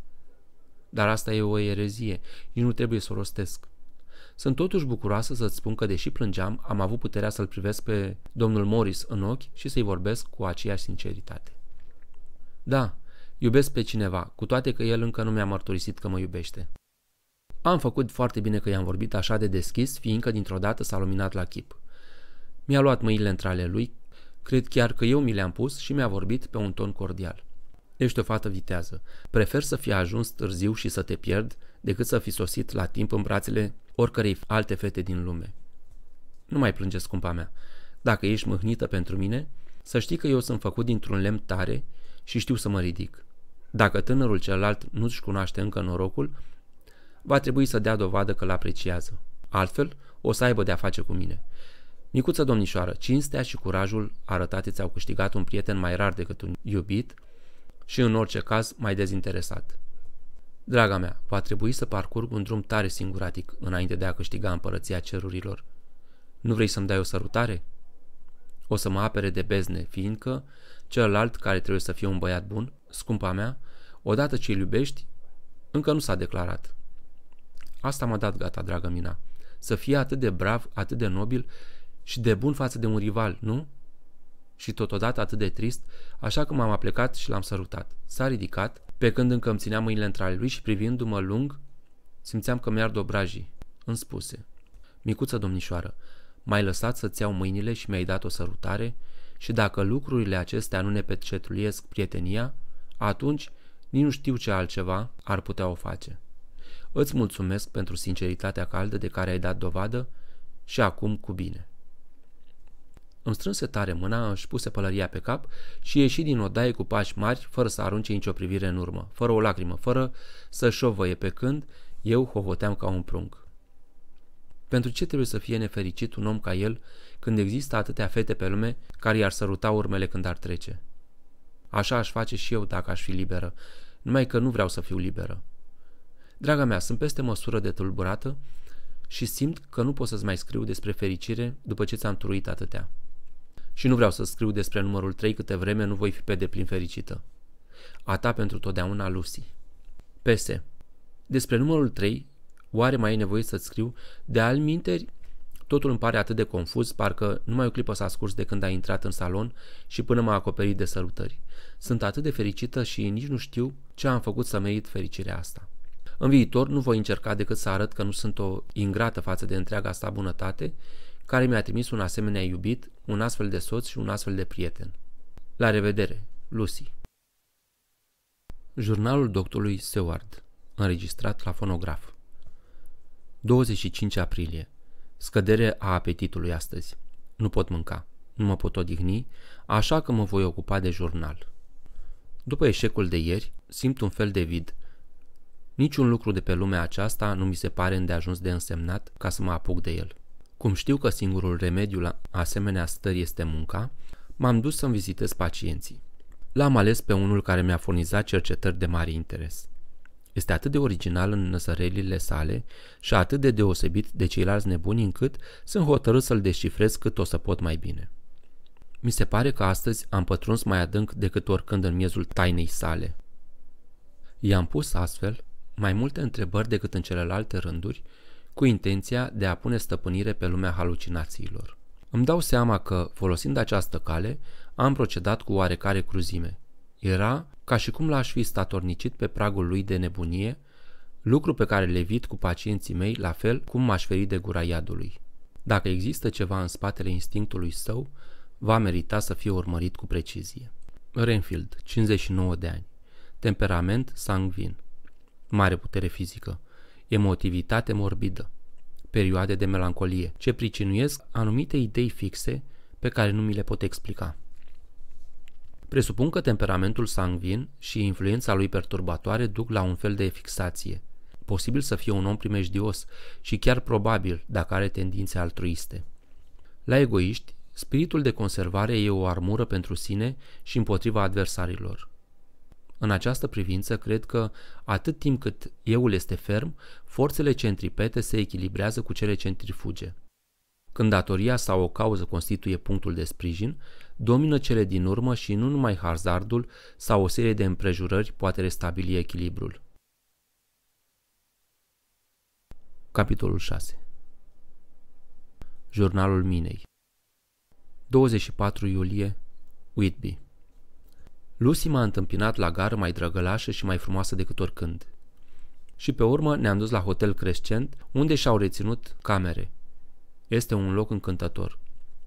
Dar asta e o erezie, eu nu trebuie să o rostesc. Sunt totuși bucuroasă să-ți spun că, deși plângeam, am avut puterea să-l privesc pe domnul Morris în ochi și să-i vorbesc cu aceeași sinceritate. Da, iubesc pe cineva, cu toate că el încă nu mi-a mărturisit că mă iubește. Am făcut foarte bine că i-am vorbit așa de deschis, fiindcă dintr-o dată s-a luminat la chip. Mi-a luat mâinile între ale lui, cred chiar că eu mi le-am pus și mi-a vorbit pe un ton cordial. Ești o fată vitează. Prefer să fi ajuns târziu și să te pierd decât să fi sosit la timp în brațele oricărei alte fete din lume. Nu mai plânge, scumpa mea. Dacă ești mâhnită pentru mine, să știi că eu sunt făcut dintr-un lemn tare și știu să mă ridic. Dacă tânărul celălalt nu-și cunoaște încă norocul, va trebui să dea dovadă că l-apreciază. Altfel, o să aibă de-a face cu mine. Micuță domnișoară, cinstea și curajul arătate ți-au câștigat un prieten mai rar decât un iubit și în orice caz mai dezinteresat. Draga mea, va trebui să parcurg un drum tare singuratic înainte de a câștiga împărăția cerurilor. Nu vrei să-mi dai o sărutare? O să mă apere de bezne, fiindcă celălalt care trebuie să fie un băiat bun, scumpa mea, odată ce îl iubești, încă nu s-a declarat. Asta m-a dat gata, dragă Mina. Să fie atât de brav, atât de nobil și de bun față de un rival, nu? Și totodată atât de trist, așa că m-am aplecat și l-am sărutat. S-a ridicat, pe când încă îmi ținea mâinile între ale lui și privindu-mă lung, simțeam că mi ar dobrajii. Îmi spuse, micuță domnișoară, m-ai lăsat să-ți iau mâinile și mi-ai dat o sărutare și dacă lucrurile acestea nu ne petcetuliesc prietenia, atunci nici nu știu ce altceva ar putea o face. Îți mulțumesc pentru sinceritatea caldă de care ai dat dovadă și acum cu bine. Îmi strânse tare mâna, își puse pălăria pe cap și ieși din odaie cu pași mari, fără să arunce nicio privire în urmă, fără o lacrimă, fără să șovăie pe când eu hohoteam ca un prunc. Pentru ce trebuie să fie nefericit un om ca el când există atâtea fete pe lume care i-ar săruta urmele când ar trece? Așa aș face și eu dacă aș fi liberă, numai că nu vreau să fiu liberă. Draga mea, sunt peste măsură de tulburată și simt că nu pot să-ți mai scriu despre fericire după ce ți-am truit atâtea și nu vreau să scriu despre numărul 3 câte vreme nu voi fi pe deplin fericită. A ta pentru totdeauna, Lucy. PS. Despre numărul 3, oare mai e nevoie să scriu? De alminteri, totul îmi pare atât de confuz, parcă numai o clipă s-a scurs de când a intrat în salon și până m-a acoperit de sărutări. Sunt atât de fericită și nici nu știu ce am făcut să merit fericirea asta. În viitor nu voi încerca decât să arăt că nu sunt o ingrată față de întreaga asta bunătate care mi-a trimis un asemenea iubit, un astfel de soț și un astfel de prieten. La revedere, Lucy. Jurnalul doctorului Seward, înregistrat la fonograf. 25 aprilie. Scădere a apetitului astăzi. Nu pot mânca, nu mă pot odihni, așa că mă voi ocupa de jurnal. După eșecul de ieri, simt un fel de vid. Niciun lucru de pe lumea aceasta nu mi se pare îndeajuns de însemnat ca să mă apuc de el. Cum știu că singurul remediu la asemenea stări este munca, m-am dus să-mi vizitez pacienții. L-am ales pe unul care mi-a furnizat cercetări de mare interes. Este atât de original în năsărelile sale și atât de deosebit de ceilalți nebuni încât sunt hotărât să-l descifrez cât o să pot mai bine. Mi se pare că astăzi am pătruns mai adânc decât oricând în miezul tainei sale. I-am pus astfel mai multe întrebări decât în celelalte rânduri cu intenția de a pune stăpânire pe lumea halucinațiilor. Îmi dau seama că, folosind această cale, am procedat cu oarecare cruzime. Era ca și cum l-aș fi statornicit pe pragul lui de nebunie, lucru pe care le evit cu pacienții mei, la fel cum m-aș feri de gura iadului. Dacă există ceva în spatele instinctului său, va merita să fie urmărit cu precizie. Renfield, 59 de ani. Temperament sanguin. Mare putere fizică emotivitate morbidă, perioade de melancolie, ce pricinuiesc anumite idei fixe pe care nu mi le pot explica. Presupun că temperamentul sanguin și influența lui perturbatoare duc la un fel de fixație. Posibil să fie un om primejdios și chiar probabil dacă are tendințe altruiste. La egoiști, spiritul de conservare e o armură pentru sine și împotriva adversarilor. În această privință, cred că atât timp cât euul este ferm, forțele centripete se echilibrează cu cele centrifuge. Când datoria sau o cauză constituie punctul de sprijin, domină cele din urmă și nu numai hazardul sau o serie de împrejurări poate restabili echilibrul. Capitolul 6 Jurnalul Minei 24 iulie Whitby Lucy m-a întâmpinat la gară mai drăgălașă și mai frumoasă decât oricând. Și pe urmă ne-am dus la Hotel Crescent, unde și-au reținut camere. Este un loc încântător.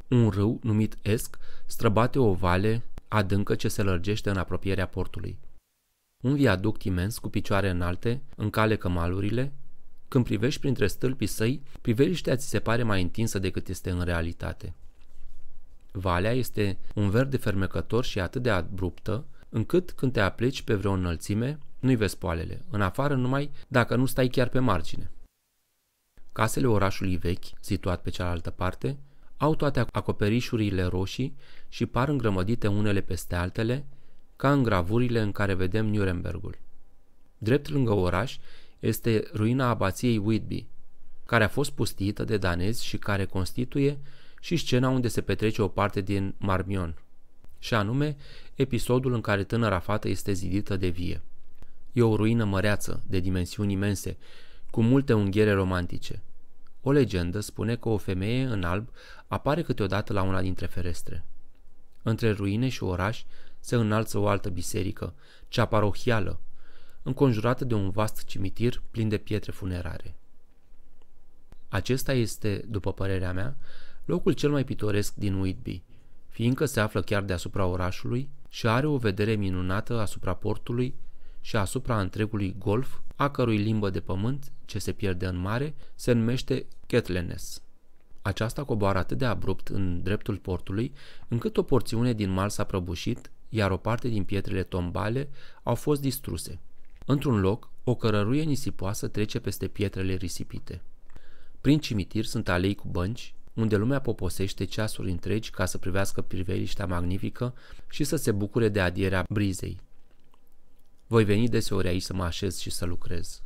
Un râu, numit Esc, străbate o vale adâncă ce se lărgește în apropierea portului. Un viaduct imens cu picioare înalte încalecă malurile. Când privești printre stâlpii săi, priveliștea ți se pare mai întinsă decât este în realitate. Valea este un verde fermecător și atât de abruptă, încât când te apleci pe vreo înălțime, nu-i vezi poalele, în afară numai dacă nu stai chiar pe margine. Casele orașului vechi, situat pe cealaltă parte, au toate acoperișurile roșii și par îngrămădite unele peste altele, ca în gravurile în care vedem Nurembergul. Drept lângă oraș este ruina abației Whitby, care a fost pustită de danezi și care constituie și scena unde se petrece o parte din Marmion, și anume episodul în care tânăra fată este zidită de vie. E o ruină măreață, de dimensiuni imense, cu multe unghiere romantice. O legendă spune că o femeie în alb apare câteodată la una dintre ferestre. Între ruine și oraș se înalță o altă biserică, cea parohială, înconjurată de un vast cimitir plin de pietre funerare. Acesta este, după părerea mea, locul cel mai pitoresc din Whitby, fiindcă se află chiar deasupra orașului și are o vedere minunată asupra portului și asupra întregului golf, a cărui limbă de pământ, ce se pierde în mare, se numește Ketlenes. Aceasta coboară atât de abrupt în dreptul portului, încât o porțiune din mal s-a prăbușit, iar o parte din pietrele tombale au fost distruse. Într-un loc, o cărăruie nisipoasă trece peste pietrele risipite. Prin cimitir sunt alei cu bănci, unde lumea poposește ceasuri întregi ca să privească priveliștea magnifică și să se bucure de adierea brizei. Voi veni deseori aici să mă așez și să lucrez.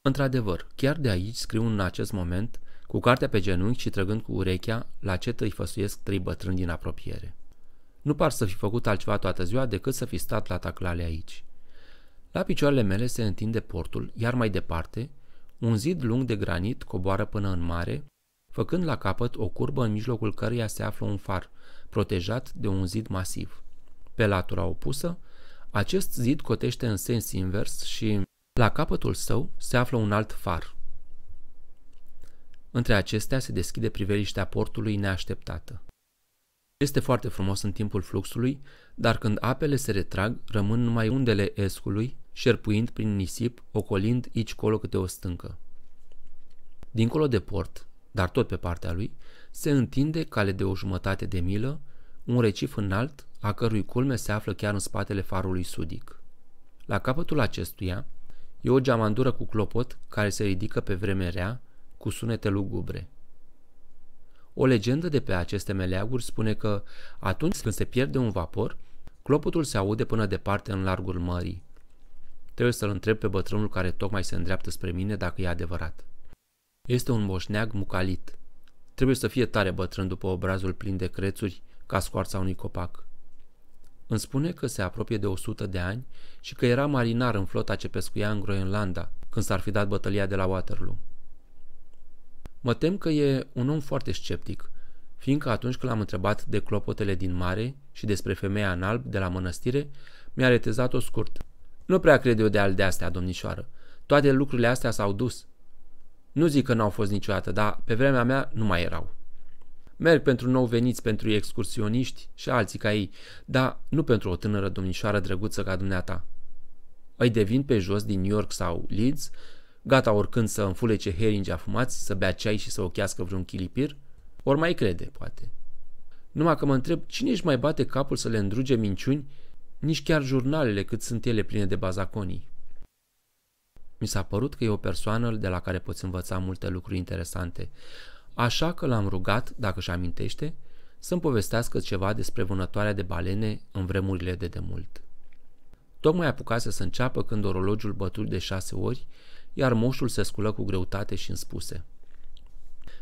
Într-adevăr, chiar de aici scriu în acest moment, cu cartea pe genunchi și trăgând cu urechea, la ce îi făsuiesc trei bătrâni din apropiere. Nu par să fi făcut altceva toată ziua decât să fi stat la taclale aici. La picioarele mele se întinde portul, iar mai departe, un zid lung de granit coboară până în mare, făcând la capăt o curbă în mijlocul căreia se află un far, protejat de un zid masiv. Pe latura opusă, acest zid cotește în sens invers și la capătul său se află un alt far. Între acestea se deschide priveliștea portului neașteptată. Este foarte frumos în timpul fluxului, dar când apele se retrag, rămân numai undele escului, șerpuind prin nisip, ocolind aici colo câte o stâncă. Dincolo de port, dar tot pe partea lui, se întinde cale de o jumătate de milă, un recif înalt, a cărui culme se află chiar în spatele farului sudic. La capătul acestuia e o geamandură cu clopot care se ridică pe vreme rea, cu sunete lugubre. O legendă de pe aceste meleaguri spune că atunci când se pierde un vapor, clopotul se aude până departe în largul mării. Trebuie să-l întreb pe bătrânul care tocmai se îndreaptă spre mine dacă e adevărat. Este un moșneag mucalit. Trebuie să fie tare bătrân după obrazul plin de crețuri ca scoarța unui copac. Îmi spune că se apropie de 100 de ani și că era marinar în flota ce pescuia în Groenlanda când s-ar fi dat bătălia de la Waterloo. Mă tem că e un om foarte sceptic, fiindcă atunci când l-am întrebat de clopotele din mare și despre femeia în alb de la mănăstire, mi-a retezat-o scurt. Nu prea cred eu de al de astea, domnișoară. Toate lucrurile astea s-au dus. Nu zic că n-au fost niciodată, dar pe vremea mea nu mai erau. Merg pentru nou veniți, pentru excursioniști și alții ca ei, dar nu pentru o tânără domnișoară drăguță ca dumneata. Îi devin pe jos din New York sau Leeds, gata oricând să înfulece heringi afumați, să bea ceai și să ochească vreun chilipir, ori mai crede, poate. Numai că mă întreb cine își mai bate capul să le îndruge minciuni, nici chiar jurnalele cât sunt ele pline de bazaconii. Mi s-a părut că e o persoană de la care poți învăța multe lucruri interesante, așa că l-am rugat, dacă își amintește, să-mi povestească ceva despre vânătoarea de balene în vremurile de demult. Tocmai apucase să înceapă când orologiul bătut de șase ori, iar moșul se sculă cu greutate și îmi spuse.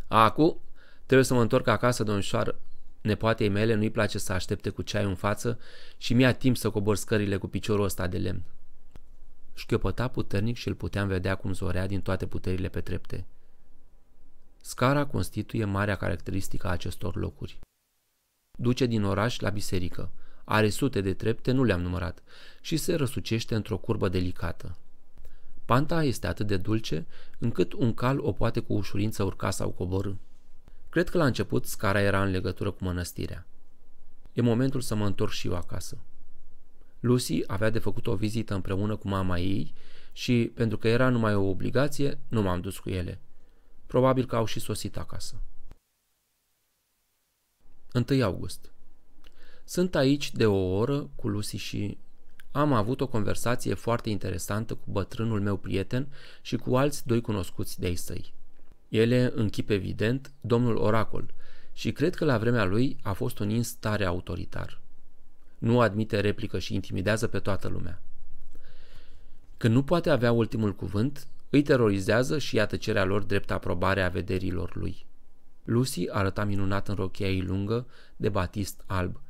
Acu, trebuie să mă întorc acasă, domnișoară. Nepoatei mele nu-i place să aștepte cu ceai în față și mi-a timp să cobor scările cu piciorul ăsta de lemn. Șchiopăta puternic și îl puteam vedea cum zorea din toate puterile pe trepte. Scara constituie marea caracteristică a acestor locuri. Duce din oraș la biserică. Are sute de trepte, nu le-am numărat, și se răsucește într-o curbă delicată. Panta este atât de dulce încât un cal o poate cu ușurință urca sau coborâ. Cred că la început scara era în legătură cu mănăstirea. E momentul să mă întorc și eu acasă. Lucy avea de făcut o vizită împreună cu mama ei și, pentru că era numai o obligație, nu m-am dus cu ele. Probabil că au și sosit acasă. 1 august. Sunt aici de o oră cu Lucy și am avut o conversație foarte interesantă cu bătrânul meu prieten și cu alți doi cunoscuți de-ai săi. Ele, în chip evident, domnul Oracol, și cred că la vremea lui a fost un instare autoritar nu admite replică și intimidează pe toată lumea. Când nu poate avea ultimul cuvânt, îi terorizează și ia tăcerea lor drept aprobare a vederilor lui. Lucy arăta minunat în rochia ei lungă de batist alb.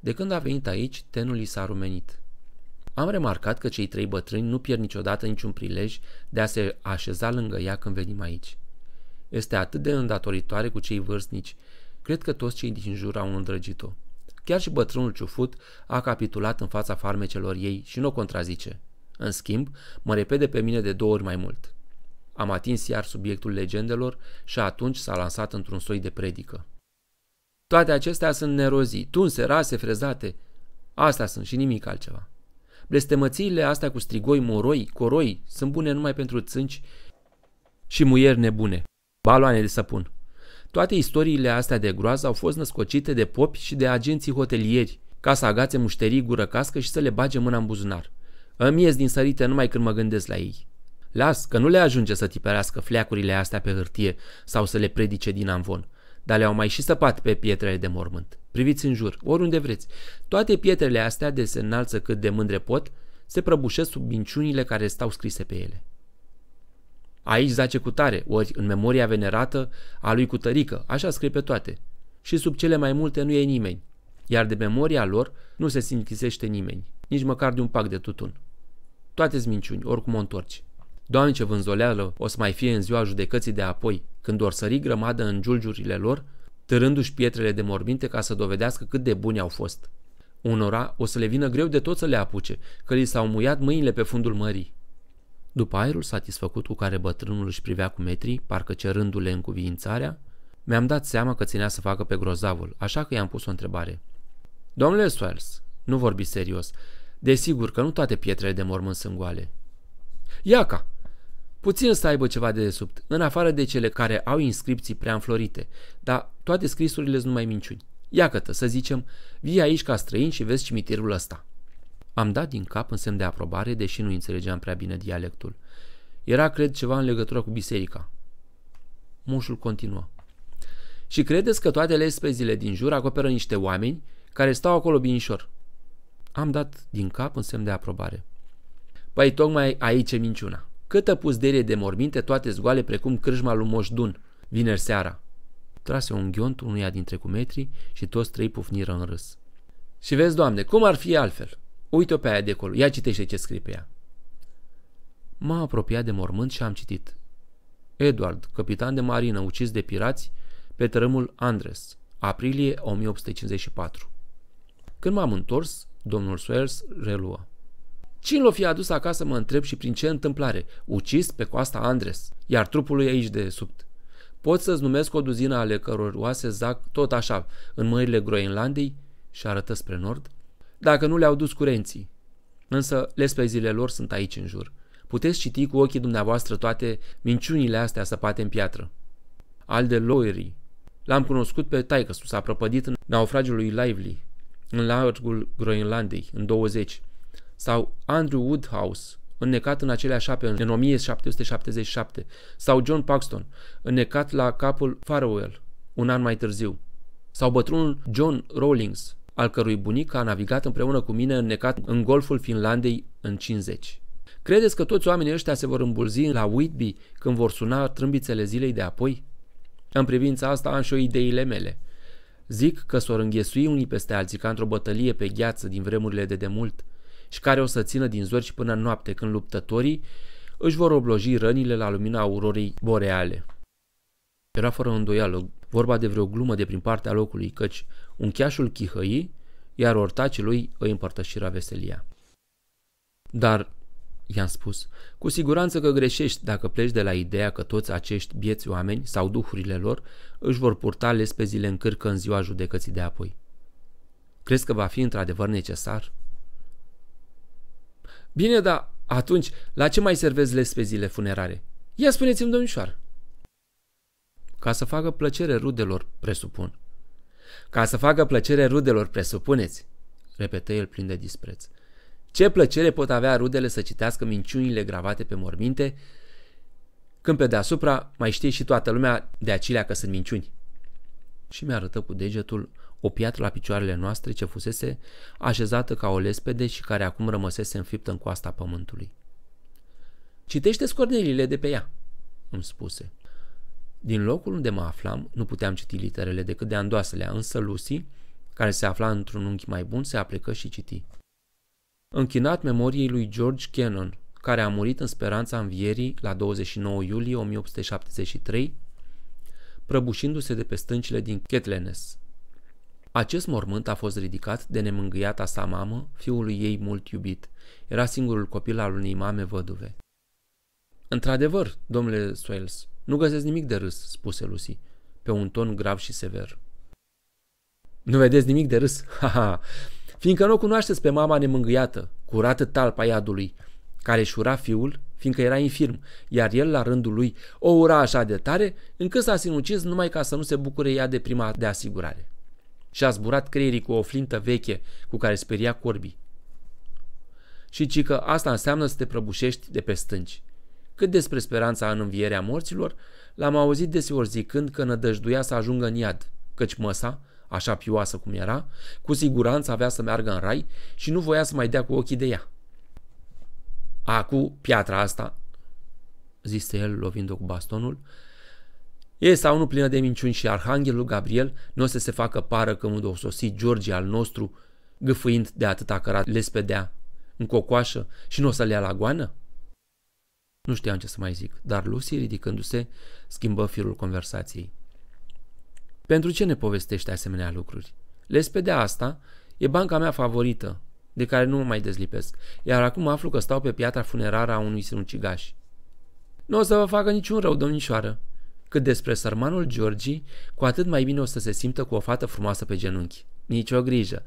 De când a venit aici, tenul i s-a rumenit. Am remarcat că cei trei bătrâni nu pierd niciodată niciun prilej de a se așeza lângă ea când venim aici. Este atât de îndatoritoare cu cei vârstnici. Cred că toți cei din jur au îndrăgit-o. Chiar și bătrânul ciufut a capitulat în fața farmecelor ei și nu o contrazice. În schimb, mă repede pe mine de două ori mai mult. Am atins iar subiectul legendelor și atunci s-a lansat într-un soi de predică. Toate acestea sunt nerozii, tunse, rase, frezate. Astea sunt și nimic altceva. Blestemățiile astea cu strigoi, moroi, coroi sunt bune numai pentru țânci și muieri nebune. Baloane de săpun. Toate istoriile astea de groază au fost născocite de popi și de agenții hotelieri, ca să agațe mușterii gură cască și să le bage mâna în buzunar. Îmi ies din sărite numai când mă gândesc la ei. Las că nu le ajunge să tipărească fleacurile astea pe hârtie sau să le predice din amvon, dar le-au mai și săpat pe pietrele de mormânt. Priviți în jur, oriunde vreți. Toate pietrele astea, de se înalță cât de mândre pot, se prăbușesc sub minciunile care stau scrise pe ele. Aici zace cu tare, ori în memoria venerată a lui Cutărică, așa scrie pe toate. Și sub cele mai multe nu e nimeni, iar de memoria lor nu se sinchisește nimeni, nici măcar de un pac de tutun. Toate minciuni, oricum o întorci. Doamne ce vânzoleală o să mai fie în ziua judecății de apoi, când or sări grămadă în giulgiurile lor, târându-și pietrele de morminte ca să dovedească cât de buni au fost. Unora o să le vină greu de tot să le apuce, că li s-au muiat mâinile pe fundul mării. După aerul satisfăcut cu care bătrânul își privea cu metrii, parcă cerându-le în cuviințarea, mi-am dat seama că ținea să facă pe grozavul, așa că i-am pus o întrebare. Domnule Swells, nu vorbi serios. Desigur că nu toate pietrele de mormânt sunt goale. Iaca! Puțin să aibă ceva de desubt, în afară de cele care au inscripții prea înflorite, dar toate scrisurile sunt numai minciuni. Iacătă, să zicem, vii aici ca străin și vezi cimitirul ăsta. Am dat din cap în semn de aprobare, deși nu înțelegeam prea bine dialectul. Era, cred, ceva în legătură cu biserica. Moșul continuă. Și credeți că toate lespezile din jur acoperă niște oameni care stau acolo binișor. Am dat din cap în semn de aprobare. Păi tocmai aici e minciuna. Câtă puzderie de morminte, toate zgoale precum cârjma lui Moșdun, vineri seara. Trase un ghiont unuia dintre cumetrii și toți trei pufniră în râs. Și vezi, doamne, cum ar fi altfel? Uite-o pe aia de acolo, ia citește ce scrie pe ea. M-am apropiat de mormânt și am citit. Edward, capitan de marină ucis de pirați pe tărâmul Andres, aprilie 1854. Când m-am întors, domnul Swells reluă. Cine l-o fi adus acasă, mă întreb și prin ce întâmplare, ucis pe coasta Andres, iar trupul lui aici de sub. Pot să-ți numesc o duzină ale căror oase zac tot așa în mările Groenlandei și arătă spre nord? dacă nu le-au dus curenții. Însă lesplezile lor sunt aici în jur. Puteți citi cu ochii dumneavoastră toate minciunile astea săpate în piatră. Al de Loiri. L-am cunoscut pe taică s-a prăpădit în naufragiul lui Lively, în largul Groenlandei, în 20, sau Andrew Woodhouse, înnecat în aceleași ape în 1777, sau John Paxton, înnecat la capul Farwell, un an mai târziu, sau bătrânul John Rawlings, al cărui bunic a navigat împreună cu mine înnecat în golful Finlandei în 50. Credeți că toți oamenii ăștia se vor îmbulzi la Whitby când vor suna trâmbițele zilei de apoi? În privința asta am și o ideile mele. Zic că s-or înghesui unii peste alții ca într-o bătălie pe gheață din vremurile de demult și care o să țină din și până noapte când luptătorii își vor obloji rănile la lumina aurorii boreale. Era fără îndoială vorba de vreo glumă de prin partea locului, căci uncheașul chihăi, iar ortacii lui îi împărtășirea veselia. Dar, i-am spus, cu siguranță că greșești dacă pleci de la ideea că toți acești bieți oameni sau duhurile lor își vor purta lespe zile în cârcă în ziua judecății de apoi. Crezi că va fi într-adevăr necesar? Bine, dar atunci, la ce mai servezi lespe zile funerare? Ia spuneți-mi, domnișoară. Ca să facă plăcere rudelor, presupun. Ca să facă plăcere rudelor, presupuneți, repetă el plin de dispreț. Ce plăcere pot avea rudele să citească minciunile gravate pe morminte, când pe deasupra mai știe și toată lumea de acelea că sunt minciuni. Și mi-arătă cu degetul o piatră la picioarele noastre ce fusese așezată ca o lespede și care acum rămăsese înfiptă în coasta pământului. Citește scornelile de pe ea, îmi spuse. Din locul unde mă aflam, nu puteam citi literele decât de andoaselea, însă Lucy, care se afla într-un unghi mai bun, se aplecă și citi. Închinat memoriei lui George Cannon, care a murit în speranța învierii la 29 iulie 1873, prăbușindu-se de pe stâncile din Ketlenes. Acest mormânt a fost ridicat de nemângâiata sa mamă, fiul ei mult iubit. Era singurul copil al unei mame văduve. Într-adevăr, domnule Swales, nu găsesc nimic de râs, spuse Lucy, pe un ton grav și sever. Nu vedeți nimic de râs? Ha, ha! Fiindcă nu o cunoașteți pe mama nemângâiată, curată talpa iadului, care își ura fiul, fiindcă era infirm, iar el, la rândul lui, o ura așa de tare, încât s-a sinucis numai ca să nu se bucure ea de prima de asigurare. Și a zburat creierii cu o flintă veche cu care speria corbii. Și ci că asta înseamnă să te prăbușești de pe stânci. Cât despre speranța în învierea morților, l-am auzit deseori zicând că nădăjduia să ajungă în iad, căci măsa, așa pioasă cum era, cu siguranță avea să meargă în rai și nu voia să mai dea cu ochii de ea. Acu, piatra asta, zise el, lovind-o cu bastonul, E sau nu plină de minciuni și arhanghelul Gabriel nu o să se facă pară că unde o sosi George al nostru, gâfâind de atâta cărat lespedea în cocoașă și nu o să le ia la goană? Nu știam ce să mai zic, dar Lucy, ridicându-se, schimbă firul conversației. Pentru ce ne povestești asemenea lucruri? Lespede asta e banca mea favorită, de care nu mă mai dezlipesc, iar acum aflu că stau pe piatra funerară a unui sinucigaș. Nu o să vă facă niciun rău, domnișoară. Cât despre sărmanul Georgi, cu atât mai bine o să se simtă cu o fată frumoasă pe genunchi. Nici o grijă.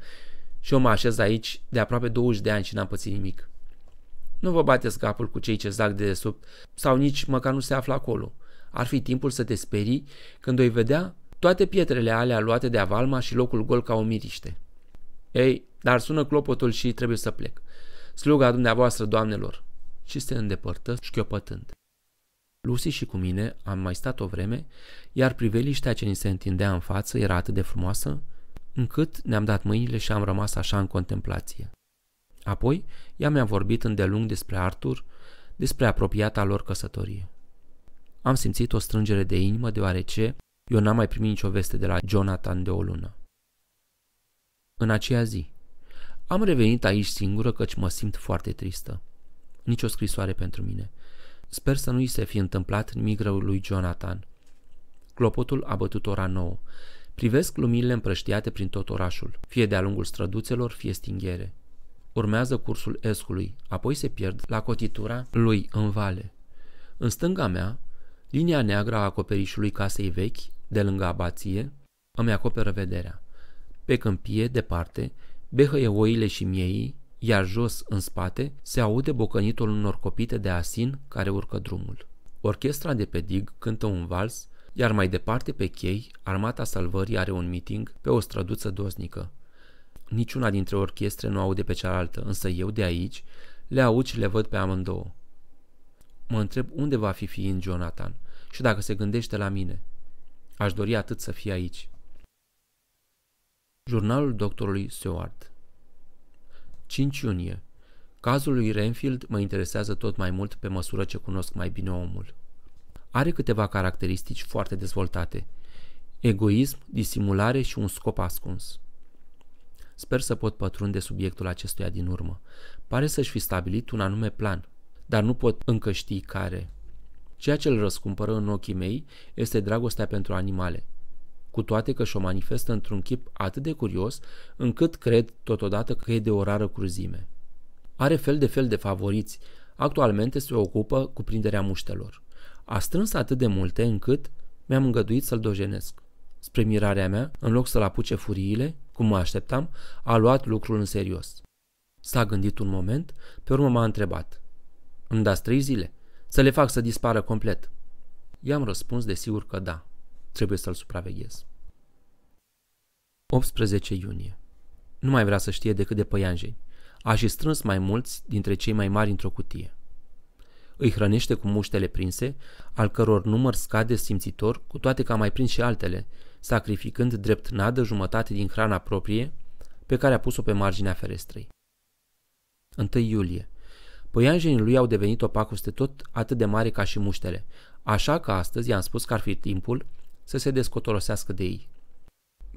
Și eu mă așez aici de aproape 20 de ani și n-am pățit nimic. Nu vă bateți capul cu cei ce zac de sub sau nici măcar nu se află acolo. Ar fi timpul să te sperii când o vedea toate pietrele alea luate de avalma și locul gol ca o miriște. Ei, dar sună clopotul și trebuie să plec. Sluga dumneavoastră, doamnelor! Și se îndepărtă șchiopătând. Lucy și cu mine am mai stat o vreme, iar priveliștea ce ni se întindea în față era atât de frumoasă, încât ne-am dat mâinile și am rămas așa în contemplație. Apoi, ea mi-a vorbit îndelung despre Arthur, despre apropiata lor căsătorie. Am simțit o strângere de inimă deoarece eu n-am mai primit nicio veste de la Jonathan de o lună. În aceea zi, am revenit aici singură căci mă simt foarte tristă. Nici o scrisoare pentru mine. Sper să nu i se fi întâmplat nimic rău lui Jonathan. Clopotul a bătut ora nouă. Privesc lumile împrăștiate prin tot orașul, fie de-a lungul străduțelor, fie stinghere urmează cursul escului, apoi se pierd la cotitura lui în vale. În stânga mea, linia neagră a acoperișului casei vechi, de lângă abație, îmi acoperă vederea. Pe câmpie, departe, behăie oile și miei, iar jos, în spate, se aude bocănitul unor copite de asin care urcă drumul. Orchestra de pe dig cântă un vals, iar mai departe pe chei, armata salvării are un miting pe o străduță doznică. Niciuna dintre orchestre nu aude pe cealaltă, însă eu de aici le aud și le văd pe amândouă. Mă întreb unde va fi fiind Jonathan și dacă se gândește la mine. Aș dori atât să fie aici. Jurnalul doctorului Seward 5 iunie Cazul lui Renfield mă interesează tot mai mult pe măsură ce cunosc mai bine omul. Are câteva caracteristici foarte dezvoltate. Egoism, disimulare și un scop ascuns. Sper să pot pătrunde subiectul acestuia din urmă. Pare să-și fi stabilit un anume plan, dar nu pot încă ști care. Ceea ce îl răscumpără în ochii mei este dragostea pentru animale, cu toate că și-o manifestă într-un chip atât de curios, încât cred totodată că e de o rară cruzime. Are fel de fel de favoriți, actualmente se ocupă cu prinderea muștelor. A strâns atât de multe încât mi-am îngăduit să-l dojenesc. Spre mirarea mea, în loc să-l apuce furiile, cum mă așteptam, a luat lucrul în serios. S-a gândit un moment, pe urmă m-a întrebat. Îmi dați trei zile? Să le fac să dispară complet. I-am răspuns desigur că da. Trebuie să-l supraveghez. 18 iunie. Nu mai vrea să știe decât de păianjeni. A și strâns mai mulți dintre cei mai mari într-o cutie. Îi hrănește cu muștele prinse, al căror număr scade simțitor, cu toate că a mai prins și altele, sacrificând drept nadă jumătate din hrana proprie pe care a pus-o pe marginea ferestrei. 1 iulie. Păianjenii lui au devenit opacuste tot atât de mare ca și muștele, așa că astăzi i-am spus că ar fi timpul să se descotorosească de ei.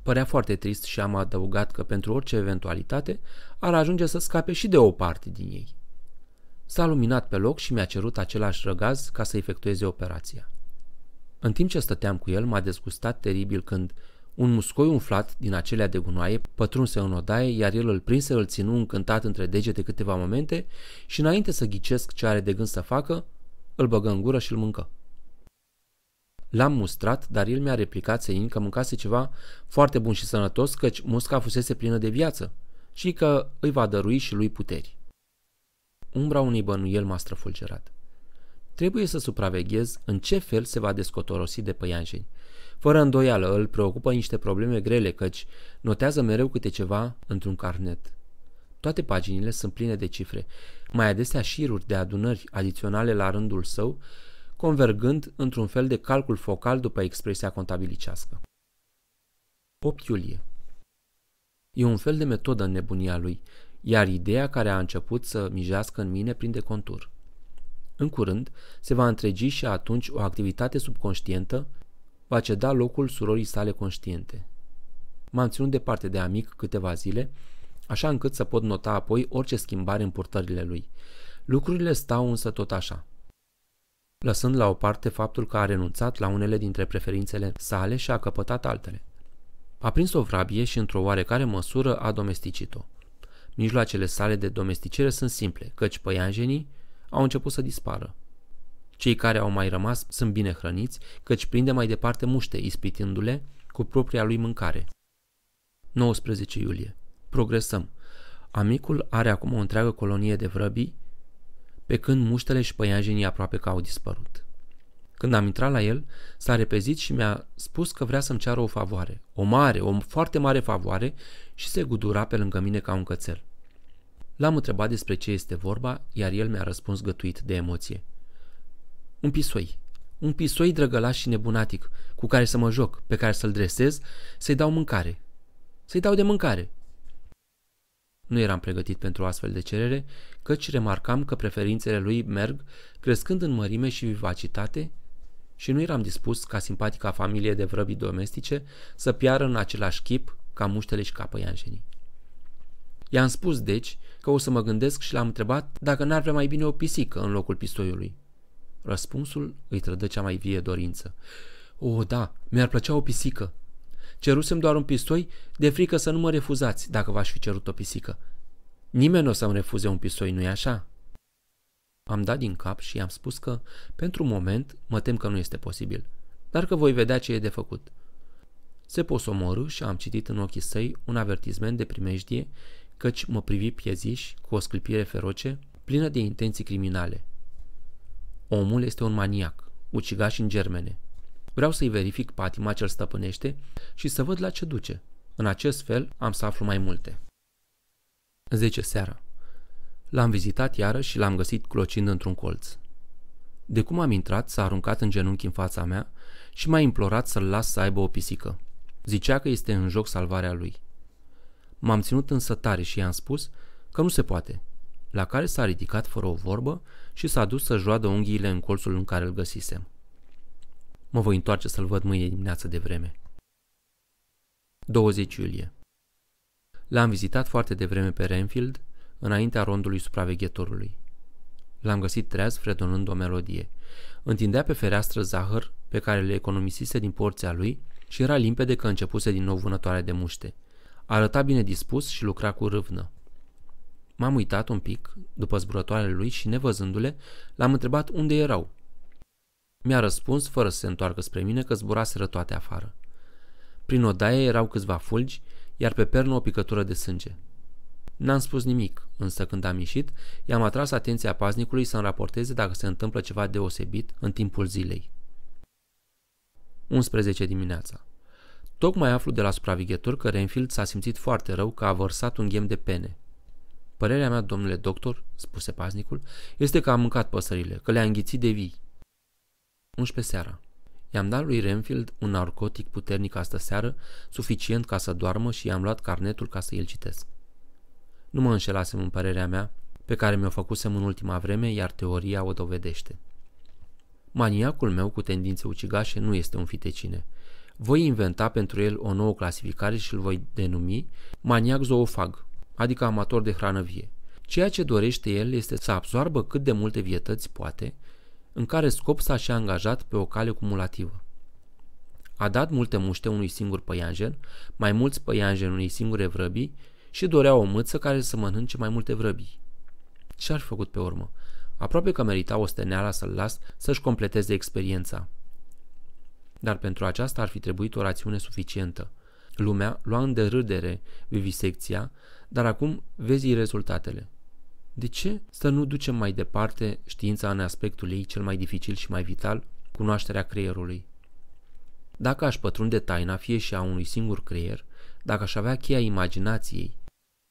Părea foarte trist și am adăugat că pentru orice eventualitate ar ajunge să scape și de o parte din ei. S-a luminat pe loc și mi-a cerut același răgaz ca să efectueze operația. În timp ce stăteam cu el, m-a dezgustat teribil când un muscoi umflat din acelea de gunoaie pătrunse în odaie, iar el îl prinse, îl ținu încântat între degete câteva momente și înainte să ghicesc ce are de gând să facă, îl băgă în gură și îl mâncă. L-am mustrat, dar el mi-a replicat senin că mâncase ceva foarte bun și sănătos, căci musca fusese plină de viață și că îi va dărui și lui puteri. Umbra unui bănuiel m-a străfulgerat. Trebuie să supraveghez în ce fel se va descotorosi de păianjeni. Fără îndoială îl preocupă niște probleme grele, căci notează mereu câte ceva într-un carnet. Toate paginile sunt pline de cifre, mai adesea șiruri de adunări adiționale la rândul său, convergând într-un fel de calcul focal după expresia contabilicească. 8 iulie E un fel de metodă în nebunia lui, iar ideea care a început să mijească în mine prinde contur. În curând, se va întregi și atunci o activitate subconștientă va ceda locul surorii sale conștiente. M-am ținut departe de amic câteva zile, așa încât să pot nota apoi orice schimbare în purtările lui. Lucrurile stau însă tot așa. Lăsând la o parte faptul că a renunțat la unele dintre preferințele sale și a căpătat altele. A prins o vrabie și într-o oarecare măsură a domesticit-o. Mijloacele sale de domesticire sunt simple, căci păianjenii au început să dispară. Cei care au mai rămas sunt bine hrăniți, căci prinde mai departe muște, ispitindu-le cu propria lui mâncare. 19 iulie. Progresăm. Amicul are acum o întreagă colonie de vrăbii, pe când muștele și păianjenii aproape că au dispărut. Când am intrat la el, s-a repezit și mi-a spus că vrea să-mi ceară o favoare, o mare, o foarte mare favoare și se gudura pe lângă mine ca un cățel. L-am întrebat despre ce este vorba, iar el mi-a răspuns gătuit de emoție. Un pisoi. Un pisoi drăgălaș și nebunatic, cu care să mă joc, pe care să-l dresez, să-i dau mâncare. Să-i dau de mâncare. Nu eram pregătit pentru astfel de cerere, căci remarcam că preferințele lui merg crescând în mărime și vivacitate și nu eram dispus ca simpatica familie de vrăbii domestice să piară în același chip ca muștele și ca păianjenii. I-am spus, deci, că o să mă gândesc și l-am întrebat dacă n-ar vrea mai bine o pisică în locul pistoiului. Răspunsul îi trădă cea mai vie dorință. O, da, mi-ar plăcea o pisică. Cerusem doar un pistoi de frică să nu mă refuzați dacă v-aș fi cerut o pisică. Nimeni nu o să-mi refuze un pistoi, nu-i așa? Am dat din cap și i-am spus că, pentru moment, mă tem că nu este posibil, dar că voi vedea ce e de făcut. Se posomorâ și am citit în ochii săi un avertisment de primejdie căci mă privi pieziș cu o sclipire feroce, plină de intenții criminale. Omul este un maniac, ucigaș în germene. Vreau să-i verific patima ce-l stăpânește și să văd la ce duce. În acest fel am să aflu mai multe. 10 seara. L-am vizitat iară și l-am găsit clocind într-un colț. De cum am intrat, s-a aruncat în genunchi în fața mea și m-a implorat să-l las să aibă o pisică. Zicea că este în joc salvarea lui. M-am ținut însă tare și i-am spus că nu se poate, la care s-a ridicat fără o vorbă și s-a dus să joadă unghiile în colțul în care îl găsisem. Mă voi întoarce să-l văd mâine dimineață de vreme. 20 iulie L-am vizitat foarte devreme pe Renfield, înaintea rondului supraveghetorului. L-am găsit treaz fredonând o melodie. Întindea pe fereastră zahăr pe care le economisise din porția lui și era limpede că începuse din nou vânătoarea de muște – Arăta bine dispus și lucra cu râvnă. M-am uitat un pic după zburătoarele lui și, nevăzându-le, l-am întrebat unde erau. Mi-a răspuns, fără să se întoarcă spre mine, că zburaseră toate afară. Prin odaie erau câțiva fulgi, iar pe pernă o picătură de sânge. N-am spus nimic, însă când am ieșit, i-am atras atenția paznicului să-mi raporteze dacă se întâmplă ceva deosebit în timpul zilei. 11 dimineața. Tocmai aflu de la supraveghetor că Renfield s-a simțit foarte rău că a vărsat un ghem de pene. Părerea mea, domnule doctor, spuse paznicul, este că a mâncat păsările, că le-a înghițit de vii. 11 seara. I-am dat lui Renfield un narcotic puternic astă seară, suficient ca să doarmă și i-am luat carnetul ca să îl citesc. Nu mă înșelasem în părerea mea, pe care mi-o făcusem în ultima vreme, iar teoria o dovedește. Maniacul meu cu tendințe ucigașe nu este un fitecine – voi inventa pentru el o nouă clasificare și îl voi denumi maniac zoofag, adică amator de hrană vie. Ceea ce dorește el este să absoarbă cât de multe vietăți poate, în care scop s-a și angajat pe o cale cumulativă. A dat multe muște unui singur păianjen, mai mulți păianjen unei singure vrăbii și dorea o mâță care să mănânce mai multe vrăbii. Ce ar fi făcut pe urmă? Aproape că merita o steneala să-l las să-și completeze experiența dar pentru aceasta ar fi trebuit o rațiune suficientă. Lumea lua în derâdere vivisecția, dar acum vezi rezultatele. De ce să nu ducem mai departe știința în aspectul ei cel mai dificil și mai vital, cunoașterea creierului? Dacă aș pătrunde taina fie și a unui singur creier, dacă aș avea cheia imaginației,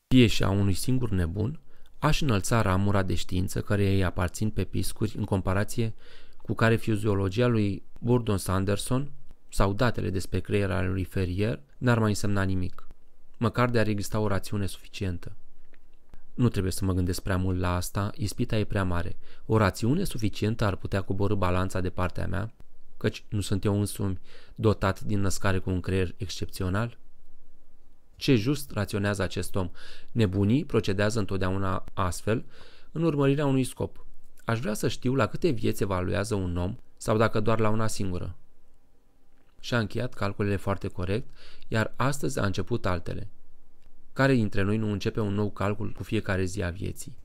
fie și a unui singur nebun, aș înălța ramura de știință care îi aparțin pe piscuri în comparație cu care fiziologia lui Burdon Sanderson sau datele despre creier al lui Ferrier n-ar mai însemna nimic, măcar de a exista o rațiune suficientă. Nu trebuie să mă gândesc prea mult la asta, ispita e prea mare. O rațiune suficientă ar putea coborâ balanța de partea mea, căci nu sunt eu însumi dotat din născare cu un creier excepțional? Ce just raționează acest om? Nebunii procedează întotdeauna astfel, în urmărirea unui scop, Aș vrea să știu la câte vieți evaluează un om sau dacă doar la una singură. Și-a încheiat calculele foarte corect, iar astăzi a început altele. Care dintre noi nu începe un nou calcul cu fiecare zi a vieții?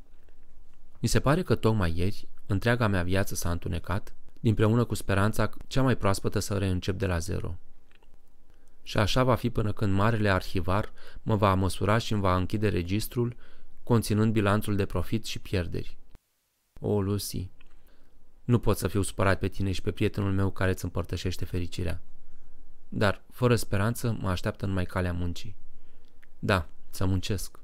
Mi se pare că tocmai ieri întreaga mea viață s-a întunecat, împreună cu speranța cea mai proaspătă să reîncep de la zero. Și așa va fi până când marele arhivar mă va măsura și îmi va închide registrul, conținând bilanțul de profit și pierderi. O, Lucy, nu pot să fiu supărat pe tine și pe prietenul meu care îți împărtășește fericirea. Dar, fără speranță, mă așteaptă numai calea muncii. Da, să muncesc.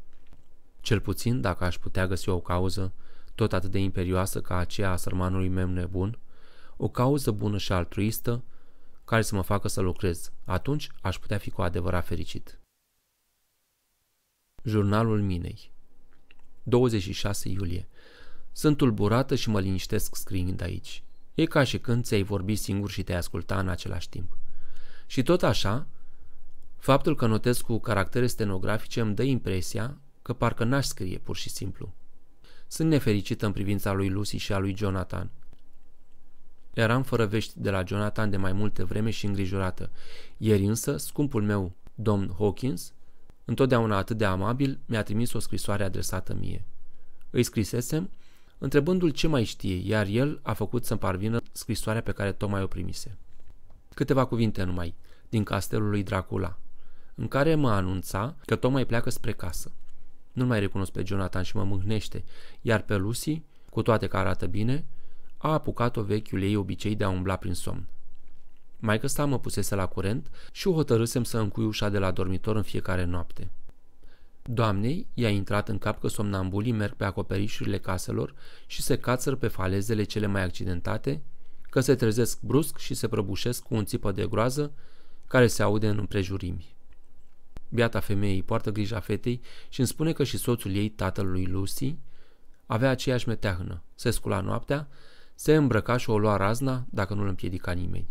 Cel puțin, dacă aș putea găsi o cauză, tot atât de imperioasă ca aceea a sărmanului meu nebun, o cauză bună și altruistă, care să mă facă să lucrez, atunci aș putea fi cu adevărat fericit. Jurnalul Minei 26 iulie sunt tulburată și mă liniștesc scriind aici. E ca și când ți-ai vorbi singur și te-ai asculta în același timp. Și tot așa, faptul că notez cu caractere stenografice îmi dă impresia că parcă n-aș scrie pur și simplu. Sunt nefericită în privința lui Lucy și a lui Jonathan. Eram fără vești de la Jonathan de mai multe vreme și îngrijorată. Ieri însă, scumpul meu, domn Hawkins, întotdeauna atât de amabil, mi-a trimis o scrisoare adresată mie. Îi scrisesem întrebându-l ce mai știe, iar el a făcut să-mi parvină scrisoarea pe care tocmai o primise. Câteva cuvinte numai, din castelul lui Dracula, în care mă anunța că tocmai pleacă spre casă. Nu-l mai recunosc pe Jonathan și mă mâhnește, iar pe Lucy, cu toate că arată bine, a apucat-o vechiul ei obicei de a umbla prin somn. Maică sta mă pusese la curent și o hotărâsem să încui ușa de la dormitor în fiecare noapte. Doamnei i-a intrat în cap că somnambulii merg pe acoperișurile caselor și se cațăr pe falezele cele mai accidentate, că se trezesc brusc și se prăbușesc cu un țipă de groază care se aude în împrejurimi. Biata femeie îi poartă grija fetei și îmi spune că și soțul ei, tatăl lui Lucy, avea aceeași meteahnă, se scula noaptea, se îmbrăca și o lua razna dacă nu-l împiedica nimeni.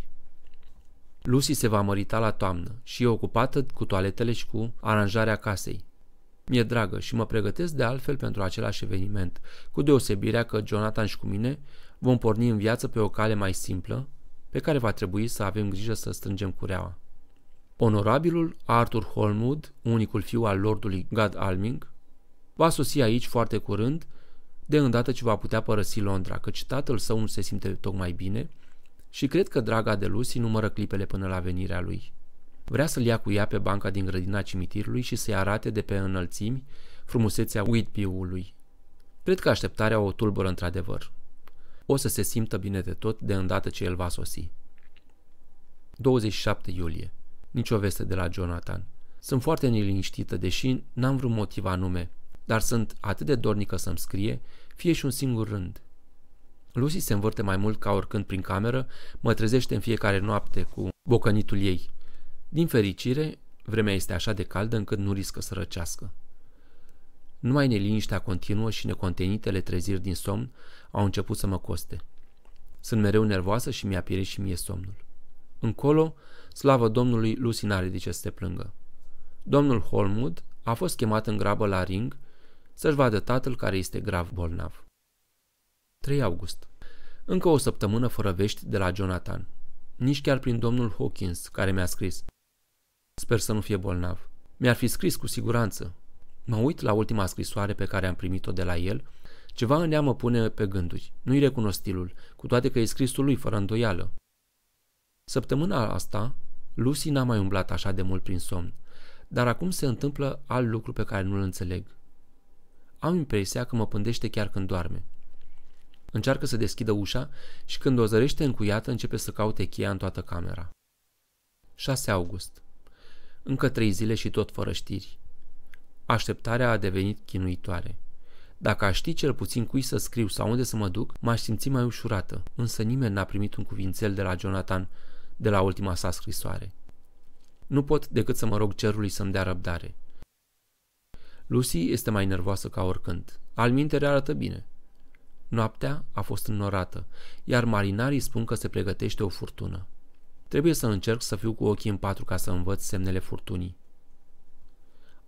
Lucy se va mărita la toamnă și e ocupată cu toaletele și cu aranjarea casei, mi-e dragă și mă pregătesc de altfel pentru același eveniment, cu deosebirea că Jonathan și cu mine vom porni în viață pe o cale mai simplă, pe care va trebui să avem grijă să strângem cureaua. Onorabilul Arthur Holmwood, unicul fiu al lordului Gad Alming, va sosi aici foarte curând, de îndată ce va putea părăsi Londra, căci tatăl său nu se simte tocmai bine și cred că draga de Lucy numără clipele până la venirea lui. Vrea să-l ia cu ea pe banca din grădina cimitirului și să-i arate de pe înălțimi frumusețea Whitby-ului. Cred că așteptarea o tulbură într-adevăr. O să se simtă bine de tot de îndată ce el va sosi. 27 iulie. Nici o veste de la Jonathan. Sunt foarte neliniștită, deși n-am vreun motiv anume, dar sunt atât de dornică să-mi scrie, fie și un singur rând. Lucy se învârte mai mult ca oricând prin cameră, mă trezește în fiecare noapte cu bocănitul ei – din fericire, vremea este așa de caldă încât nu riscă să răcească. Numai neliniștea continuă și necontenitele treziri din somn au început să mă coste. Sunt mereu nervoasă și mi-a pierit și mie somnul. Încolo, slavă domnului, Lucy n-are de ce să se plângă. Domnul Holmwood a fost chemat în grabă la ring să-și vadă tatăl care este grav bolnav. 3 august. Încă o săptămână fără vești de la Jonathan. Nici chiar prin domnul Hawkins, care mi-a scris. Sper să nu fie bolnav. Mi-ar fi scris cu siguranță. Mă uit la ultima scrisoare pe care am primit-o de la el. Ceva în ea mă pune pe gânduri. Nu-i recunosc stilul, cu toate că e scrisul lui, fără îndoială. Săptămâna asta, Lucy n-a mai umblat așa de mult prin somn, dar acum se întâmplă alt lucru pe care nu-l înțeleg. Am impresia că mă pândește chiar când doarme. Încearcă să deschidă ușa și când o zărește încuiată începe să caute cheia în toată camera. 6 august încă trei zile și tot fără știri. Așteptarea a devenit chinuitoare. Dacă aș ști cel puțin cui să scriu sau unde să mă duc, m-aș simți mai ușurată, însă nimeni n-a primit un cuvințel de la Jonathan de la ultima sa scrisoare. Nu pot decât să mă rog cerului să-mi dea răbdare. Lucy este mai nervoasă ca oricând. Almintere arată bine. Noaptea a fost înnorată, iar marinarii spun că se pregătește o furtună. Trebuie să încerc să fiu cu ochii în patru ca să învăț semnele furtunii.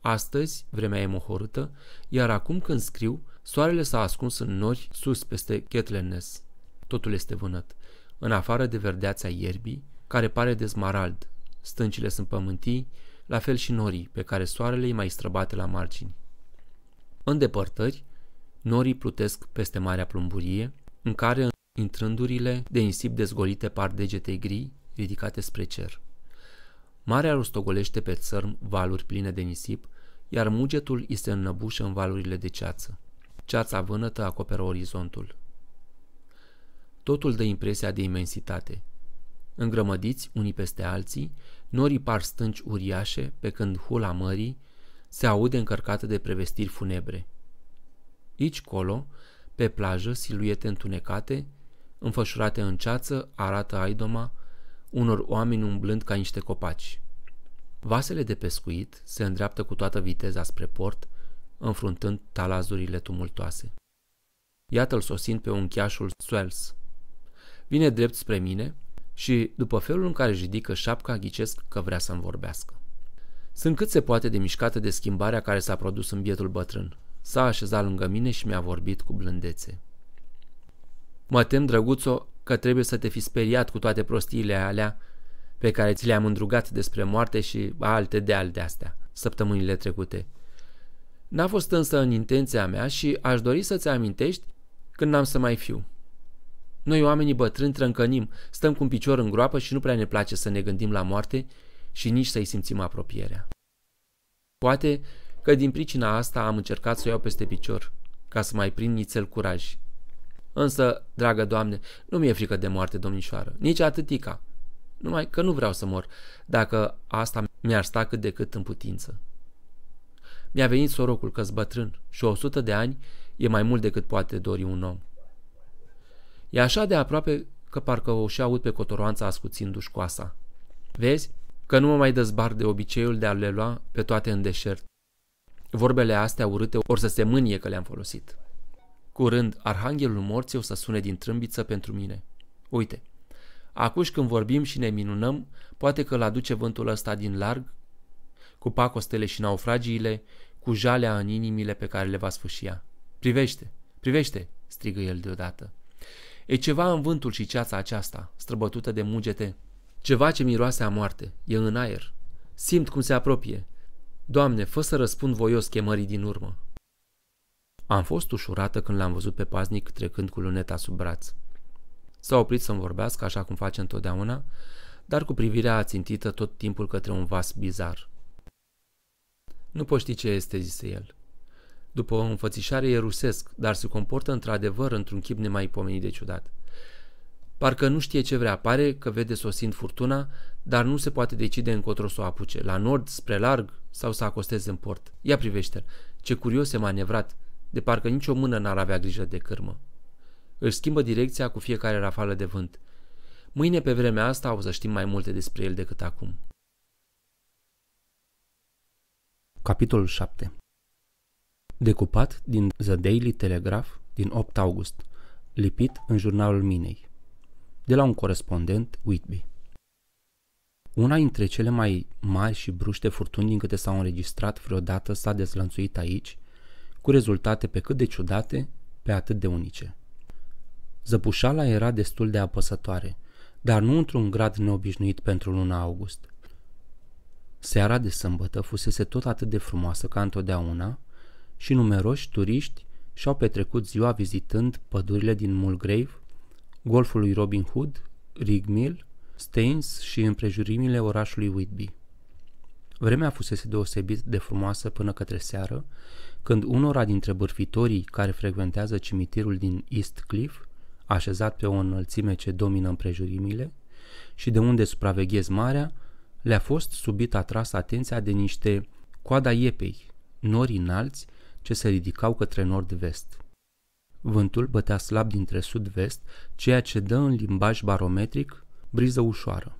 Astăzi, vremea e mohorâtă, iar acum când scriu, soarele s-a ascuns în nori sus peste Ketlenes. Totul este vânăt. În afară de verdeața ierbii, care pare de smarald, stâncile sunt pământii, la fel și norii, pe care soarele îi mai străbate la margini. În depărtări, norii plutesc peste marea plumburie, în care intrândurile de nisip dezgolite par degete gri, ridicate spre cer. Marea rostogolește pe țărm valuri pline de nisip, iar mugetul este înnăbușă în valurile de ceață. Ceața vânătă acoperă orizontul. Totul dă impresia de imensitate. Îngrămădiți unii peste alții, norii par stânci uriașe, pe când hula mării se aude încărcată de prevestiri funebre. Ici colo, pe plajă, siluete întunecate, înfășurate în ceață, arată aidoma unor oameni umblând ca niște copaci. Vasele de pescuit se îndreaptă cu toată viteza spre port, înfruntând talazurile tumultoase. Iată-l sosind pe unchiașul Swells. Vine drept spre mine și, după felul în care ridică șapca, ghicesc că vrea să-mi vorbească. Sunt cât se poate de mișcată de schimbarea care s-a produs în bietul bătrân. S-a așezat lângă mine și mi-a vorbit cu blândețe. Mă tem, drăguțo, că trebuie să te fi speriat cu toate prostiile alea pe care ți le-am îndrugat despre moarte și alte de alte astea, săptămânile trecute. N-a fost însă în intenția mea și aș dori să-ți amintești când n-am să mai fiu. Noi oamenii bătrâni trâncănim, stăm cu un picior în groapă și nu prea ne place să ne gândim la moarte și nici să-i simțim apropierea. Poate că din pricina asta am încercat să o iau peste picior, ca să mai prind nițel curaj. Însă, dragă Doamne, nu mi-e frică de moarte, domnișoară, nici atâtica. Numai că nu vreau să mor, dacă asta mi-ar sta cât de cât în putință. Mi-a venit sorocul că bătrân și o sută de ani e mai mult decât poate dori un om. E așa de aproape că parcă o și aud pe cotoroanța ascuțindu-și coasa. Vezi că nu mă mai dezbar de obiceiul de a le lua pe toate în deșert. Vorbele astea urâte or să se mânie că le-am folosit. Curând, arhanghelul morții o să sune din trâmbiță pentru mine. Uite, acuși când vorbim și ne minunăm, poate că îl aduce vântul ăsta din larg, cu pacostele și naufragiile, cu jalea în inimile pe care le va sfâșia. Privește, privește, strigă el deodată. E ceva în vântul și ceața aceasta, străbătută de mugete. Ceva ce miroase a moarte, e în aer. Simt cum se apropie. Doamne, fă să răspund voios chemării din urmă. Am fost ușurată când l-am văzut pe paznic trecând cu luneta sub braț. S-a oprit să-mi vorbească așa cum face întotdeauna, dar cu privirea ațintită tot timpul către un vas bizar. Nu poți ști ce este, zise el. După o înfățișare e rusesc, dar se comportă într-adevăr într-un chip nemaipomenit de ciudat. Parcă nu știe ce vrea, pare că vede sosind furtuna, dar nu se poate decide încotro să o apuce, la nord, spre larg sau să acosteze în port. Ia privește-l, ce curios e manevrat, de parcă nicio mână n-ar avea grijă de cârmă. Își schimbă direcția cu fiecare rafală de vânt. Mâine pe vremea asta o să știm mai multe despre el decât acum. Capitolul 7 Decupat din The Daily Telegraph din 8 august, lipit în jurnalul Minei. De la un corespondent, Whitby. Una dintre cele mai mari și bruște furtuni din câte s-au înregistrat vreodată s-a dezlănțuit aici, cu rezultate pe cât de ciudate, pe atât de unice. Zăpușala era destul de apăsătoare, dar nu într-un grad neobișnuit pentru luna august. Seara de sâmbătă fusese tot atât de frumoasă ca întotdeauna și numeroși turiști și-au petrecut ziua vizitând pădurile din Mulgrave, golful lui Robin Hood, Rig Mill, Staines și împrejurimile orașului Whitby. Vremea fusese deosebit de frumoasă până către seară când unora dintre bârfitorii care frecventează cimitirul din East Cliff, așezat pe o înălțime ce domină împrejurimile și de unde supraveghez marea, le-a fost subit atras atenția de niște coada iepei, nori înalți ce se ridicau către nord-vest. Vântul bătea slab dintre sud-vest, ceea ce dă în limbaj barometric briză ușoară.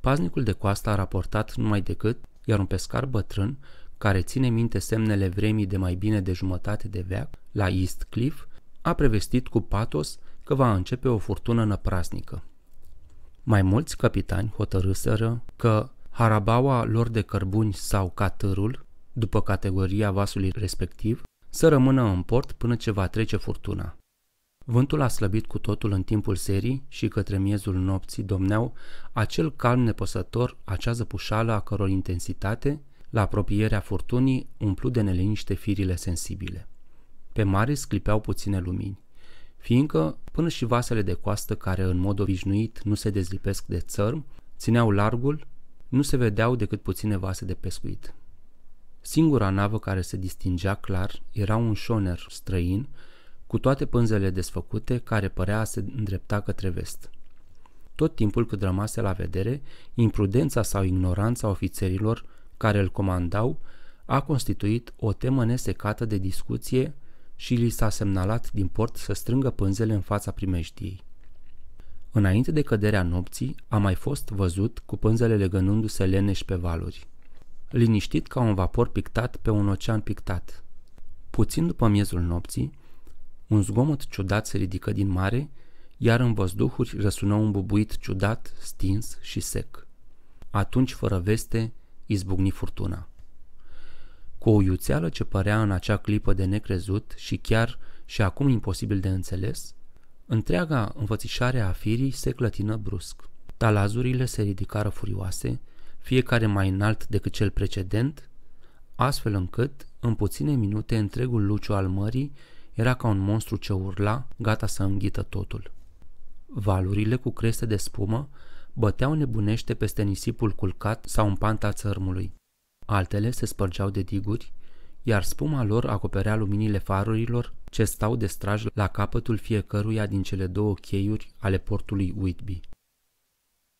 Paznicul de coastă a raportat numai decât, iar un pescar bătrân care ține minte semnele vremii de mai bine de jumătate de veac, la East Cliff, a prevestit cu patos că va începe o furtună năprasnică. Mai mulți capitani hotărâsără că harabaua lor de cărbuni sau catârul, după categoria vasului respectiv, să rămână în port până ce va trece furtuna. Vântul a slăbit cu totul în timpul serii și către miezul nopții domneau acel calm nepăsător, acea zăpușală a căror intensitate la apropierea furtunii umplu de neliniște firile sensibile. Pe mare sclipeau puține lumini, fiindcă până și vasele de coastă care în mod obișnuit nu se dezlipesc de țărm, țineau largul, nu se vedeau decât puține vase de pescuit. Singura navă care se distingea clar era un șoner străin, cu toate pânzele desfăcute, care părea a se îndrepta către vest. Tot timpul cât rămase la vedere, imprudența sau ignoranța ofițerilor care îl comandau a constituit o temă nesecată de discuție și li s-a semnalat din port să strângă pânzele în fața primejdiei. Înainte de căderea nopții, a mai fost văzut cu pânzele legănându-se leneș pe valuri. Liniștit ca un vapor pictat pe un ocean pictat. Puțin după miezul nopții, un zgomot ciudat se ridică din mare, iar în văzduhuri răsună un bubuit ciudat, stins și sec. Atunci, fără veste, izbucni furtuna. Cu o iuțeală ce părea în acea clipă de necrezut și chiar și acum imposibil de înțeles, întreaga învățișare a firii se clătină brusc. Talazurile se ridicară furioase, fiecare mai înalt decât cel precedent, astfel încât, în puține minute, întregul luciu al mării era ca un monstru ce urla, gata să înghită totul. Valurile cu creste de spumă băteau nebunește peste nisipul culcat sau în panta țărmului. Altele se spărgeau de diguri, iar spuma lor acoperea luminile farurilor ce stau de straj la capătul fiecăruia din cele două cheiuri ale portului Whitby.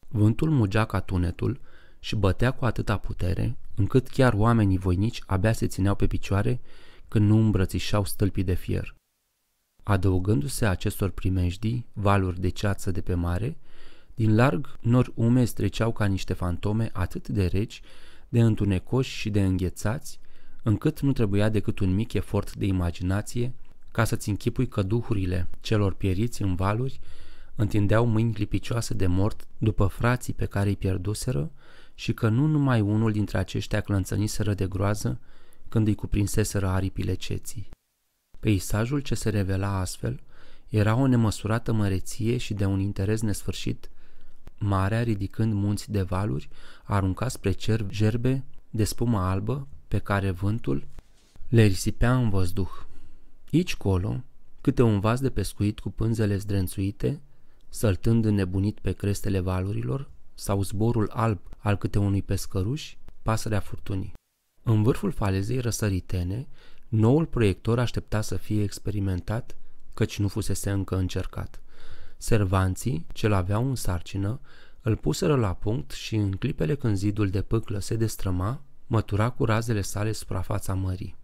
Vântul mugea ca tunetul și bătea cu atâta putere, încât chiar oamenii voinici abia se țineau pe picioare când nu îmbrățișau stâlpii de fier. Adăugându-se acestor primejdii, valuri de ceață de pe mare, din larg nori umezi treceau ca niște fantome atât de reci, de întunecoși și de înghețați, încât nu trebuia decât un mic efort de imaginație ca să-ți închipui că duhurile celor pieriți în valuri întindeau mâini lipicioase de mort după frații pe care îi pierduseră și că nu numai unul dintre aceștia clănțăniseră de groază când îi cuprinseseră aripile ceții. Peisajul ce se revela astfel era o nemăsurată măreție și de un interes nesfârșit – Marea, ridicând munți de valuri, arunca spre cer gerbe de spumă albă pe care vântul le risipea în văzduh. Ici colo, câte un vas de pescuit cu pânzele zdrențuite, săltând înnebunit pe crestele valurilor, sau zborul alb al câte unui pescăruș, pasărea furtunii. În vârful falezei răsăritene, noul proiector aștepta să fie experimentat, căci nu fusese încă încercat. Servanții, ce l-aveau în sarcină, îl puseră la punct și în clipele când zidul de pâclă se destrăma, mătura cu razele sale suprafața mării.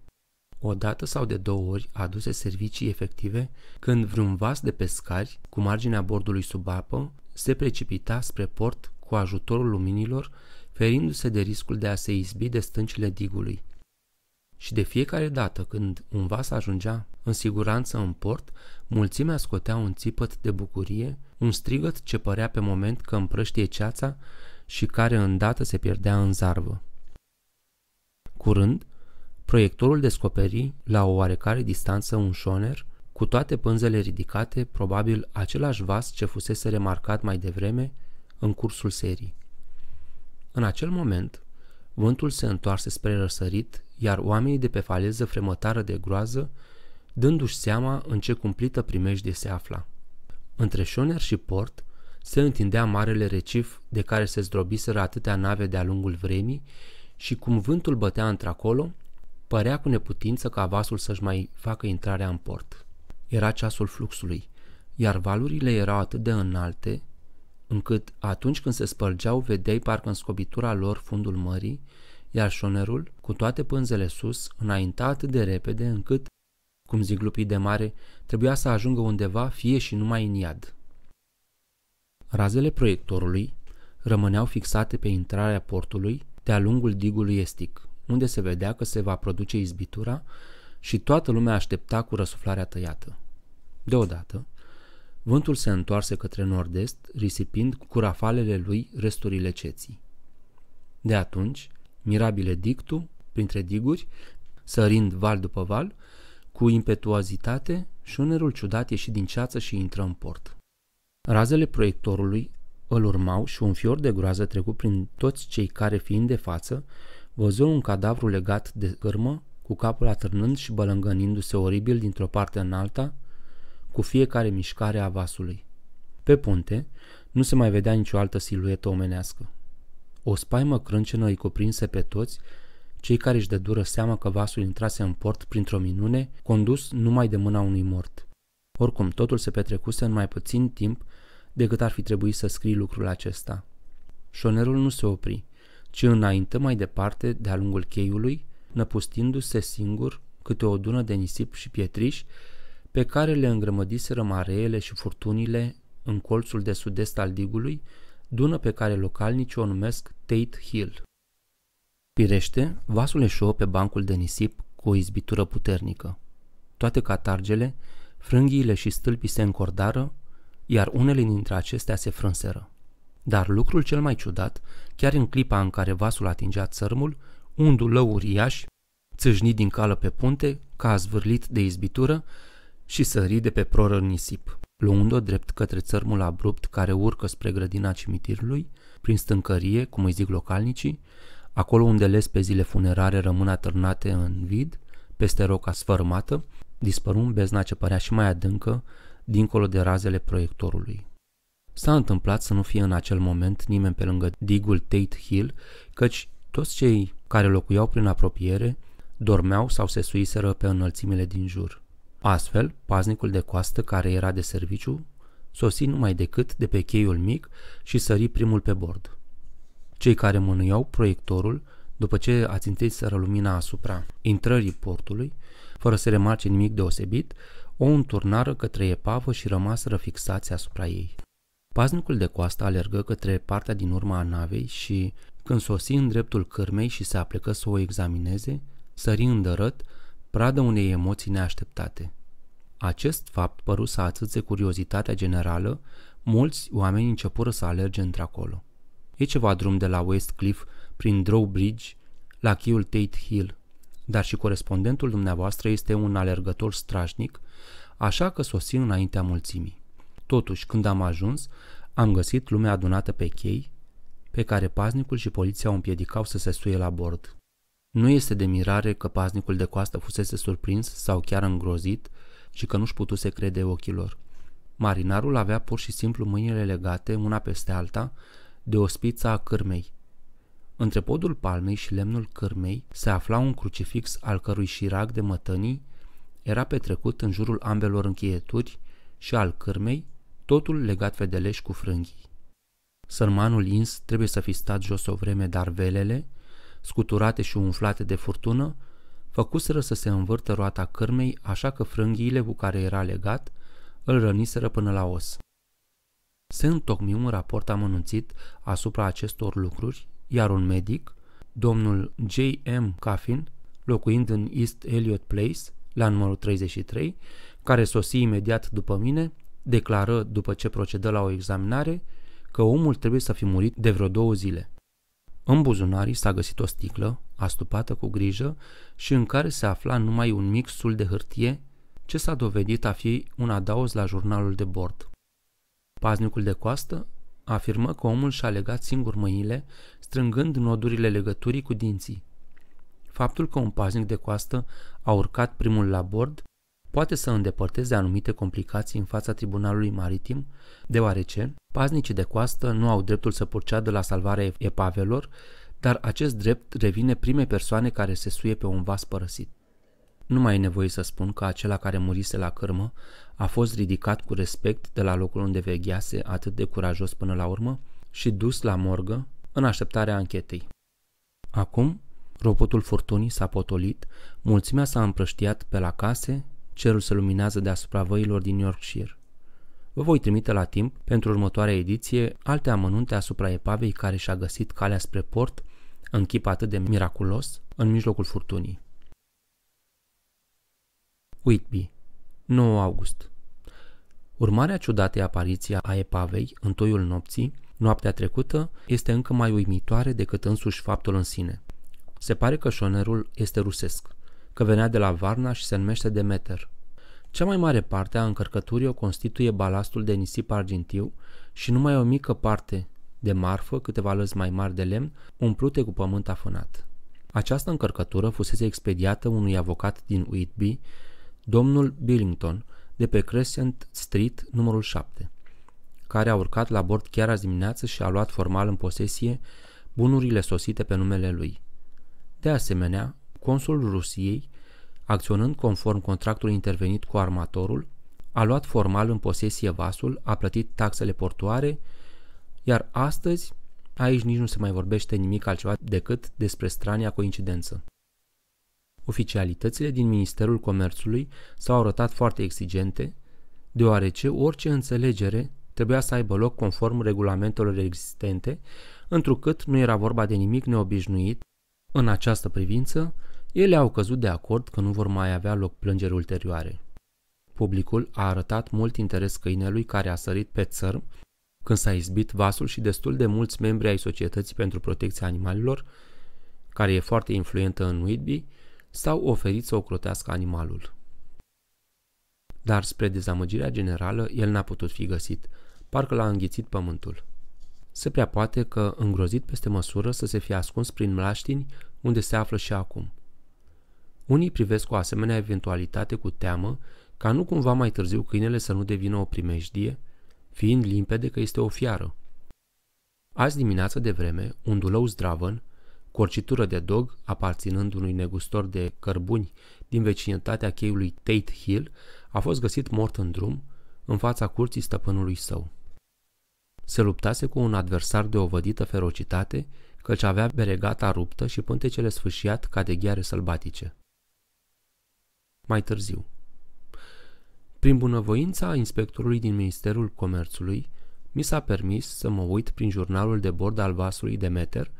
O dată sau de două ori aduse servicii efective când vreun vas de pescari, cu marginea bordului sub apă, se precipita spre port cu ajutorul luminilor, ferindu-se de riscul de a se izbi de stâncile digului. Și de fiecare dată când un vas ajungea în siguranță în port, mulțimea scotea un țipăt de bucurie, un strigăt ce părea pe moment că împrăștie ceața și care îndată se pierdea în zarvă. Curând, proiectorul descoperi, la o oarecare distanță, un șoner, cu toate pânzele ridicate, probabil același vas ce fusese remarcat mai devreme în cursul serii. În acel moment, vântul se întoarse spre răsărit iar oamenii de pe faleză fremătară de groază, dându-și seama în ce cumplită primejdie se afla. Între șoner și port se întindea marele recif de care se zdrobiseră atâtea nave de-a lungul vremii și cum vântul bătea într-acolo, părea cu neputință ca vasul să-și mai facă intrarea în port. Era ceasul fluxului, iar valurile erau atât de înalte, încât atunci când se spărgeau, vedeai parcă în scobitura lor fundul mării iar șonerul, cu toate pânzele sus, înainta atât de repede încât, cum zic lupii de mare, trebuia să ajungă undeva fie și numai în iad. Razele proiectorului rămâneau fixate pe intrarea portului de-a lungul digului estic, unde se vedea că se va produce izbitura și toată lumea aștepta cu răsuflarea tăiată. Deodată, vântul se întoarse către nord-est, risipind cu rafalele lui resturile ceții. De atunci, mirabile dictu, printre diguri, sărind val după val, cu impetuozitate, șunerul ciudat ieși din ceață și intră în port. Razele proiectorului îl urmau și un fior de groază trecut prin toți cei care, fiind de față, văzu un cadavru legat de gârmă, cu capul atârnând și bălângănindu-se oribil dintr-o parte în alta, cu fiecare mișcare a vasului. Pe punte nu se mai vedea nicio altă siluetă omenească. O spaimă crâncenă îi cuprinse pe toți, cei care își dădură seama că vasul intrase în port printr-o minune, condus numai de mâna unui mort. Oricum, totul se petrecuse în mai puțin timp decât ar fi trebuit să scrii lucrul acesta. Șonerul nu se opri, ci înainte mai departe de-a lungul cheiului, năpustindu-se singur câte o dună de nisip și pietriș, pe care le îngrămădiseră mareele și furtunile în colțul de sud-est al digului, dună pe care localnicii o numesc Tate Hill. Pirește, vasul eșuă pe bancul de nisip cu o izbitură puternică. Toate catargele, frânghiile și stâlpii se încordară, iar unele dintre acestea se frânseră. Dar lucrul cel mai ciudat, chiar în clipa în care vasul atingea țărmul, un dulău uriaș, țâșnit din cală pe punte, ca zvârlit de izbitură, și sări de pe proră nisip. Luând-o drept către țărmul abrupt care urcă spre grădina cimitirului, prin stâncărie, cum îi zic localnicii, acolo unde lespezile funerare rămân atârnate în vid, peste roca sfărmată, dispăru un bezna ce părea și mai adâncă, dincolo de razele proiectorului. S-a întâmplat să nu fie în acel moment nimeni pe lângă digul Tate Hill, căci toți cei care locuiau prin apropiere dormeau sau se suiseră pe înălțimile din jur. Astfel, paznicul de coastă care era de serviciu sosi numai decât de pe cheiul mic și sări primul pe bord. Cei care mânuiau proiectorul, după ce a să lumina asupra intrării portului, fără să remarce nimic deosebit, o înturnară către epavă și rămaseră fixați asupra ei. Paznicul de coastă alergă către partea din urma a navei și, când sosi în dreptul cârmei și se aplecă să o examineze, sări îndărât, pradă unei emoții neașteptate – acest fapt păru să atâțe curiozitatea generală, mulți oameni începură să alerge într-acolo. E ceva drum de la West Cliff prin Drawbridge la chiul Tate Hill, dar și corespondentul dumneavoastră este un alergător strașnic, așa că sosi înaintea mulțimii. Totuși, când am ajuns, am găsit lumea adunată pe chei, pe care paznicul și poliția o împiedicau să se suie la bord. Nu este de mirare că paznicul de coastă fusese surprins sau chiar îngrozit și că nu-și putuse crede ochilor. Marinarul avea pur și simplu mâinile legate, una peste alta, de o spiță a cârmei. Între podul palmei și lemnul cârmei se afla un crucifix al cărui șirac de mătănii era petrecut în jurul ambelor încheieturi și al cârmei, totul legat fedeleș cu frânghii. Sărmanul ins trebuie să fi stat jos o vreme, dar velele, scuturate și umflate de furtună, făcuseră să se învârtă roata cărmei, așa că frânghiile cu care era legat îl răniseră până la os. Se întocmi un raport amănunțit asupra acestor lucruri, iar un medic, domnul J.M. Caffin, locuind în East Elliot Place, la numărul 33, care sosi imediat după mine, declară, după ce procedă la o examinare, că omul trebuie să fi murit de vreo două zile. În buzunarii s-a găsit o sticlă, astupată cu grijă și în care se afla numai un mic sul de hârtie, ce s-a dovedit a fi un adaos la jurnalul de bord. Paznicul de coastă afirmă că omul și-a legat singur mâinile, strângând nodurile legăturii cu dinții. Faptul că un paznic de coastă a urcat primul la bord poate să îndepărteze anumite complicații în fața tribunalului maritim, deoarece paznicii de coastă nu au dreptul să de la salvarea epavelor dar acest drept revine primei persoane care se suie pe un vas părăsit. Nu mai e nevoie să spun că acela care murise la cărmă a fost ridicat cu respect de la locul unde veghease atât de curajos până la urmă și dus la morgă în așteptarea anchetei. Acum, robotul furtunii s-a potolit, mulțimea s-a împrăștiat pe la case, cerul se luminează deasupra văilor din Yorkshire. Vă voi trimite la timp, pentru următoarea ediție, alte amănunte asupra epavei care și-a găsit calea spre port în chip atât de miraculos în mijlocul furtunii. Whitby, 9 august. Urmarea ciudatei apariții a epavei în toiul nopții, noaptea trecută, este încă mai uimitoare decât însuși faptul în sine. Se pare că șonerul este rusesc, că venea de la Varna și se numește Demeter. Cea mai mare parte a încărcăturii o constituie balastul de nisip argintiu și numai o mică parte, de marfă, câteva lăzi mai mari de lemn, umplute cu pământ afânat. Această încărcătură fusese expediată unui avocat din Whitby, domnul Billington, de pe Crescent Street, numărul 7, care a urcat la bord chiar azi dimineață și a luat formal în posesie bunurile sosite pe numele lui. De asemenea, consul Rusiei, acționând conform contractului intervenit cu armatorul, a luat formal în posesie vasul, a plătit taxele portoare iar astăzi, aici nici nu se mai vorbește nimic altceva decât despre strania coincidență. Oficialitățile din Ministerul Comerțului s-au arătat foarte exigente, deoarece orice înțelegere trebuia să aibă loc conform regulamentelor existente, întrucât nu era vorba de nimic neobișnuit. În această privință, ele au căzut de acord că nu vor mai avea loc plângeri ulterioare. Publicul a arătat mult interes câinelui care a sărit pe țărm când s-a izbit vasul și destul de mulți membri ai Societății pentru Protecția Animalelor, care e foarte influentă în Whitby, s-au oferit să ocrotească animalul. Dar, spre dezamăgirea generală, el n-a putut fi găsit, parcă l-a înghițit pământul. Se prea poate că, îngrozit peste măsură, să se fie ascuns prin mlaștini unde se află și acum. Unii privesc o asemenea eventualitate cu teamă ca nu cumva mai târziu câinele să nu devină o primejdie fiind limpede că este o fiară. Azi dimineață de vreme, un dulău zdravăn, corcitură de dog, aparținând unui negustor de cărbuni din vecinătatea cheiului Tate Hill, a fost găsit mort în drum, în fața curții stăpânului său. Se luptase cu un adversar de o vădită ferocitate, căci avea beregata ruptă și pântecele sfâșiat ca de gheare sălbatice. Mai târziu, prin bunăvoința inspectorului din Ministerul Comerțului, mi s-a permis să mă uit prin jurnalul de bord al vasului Demeter,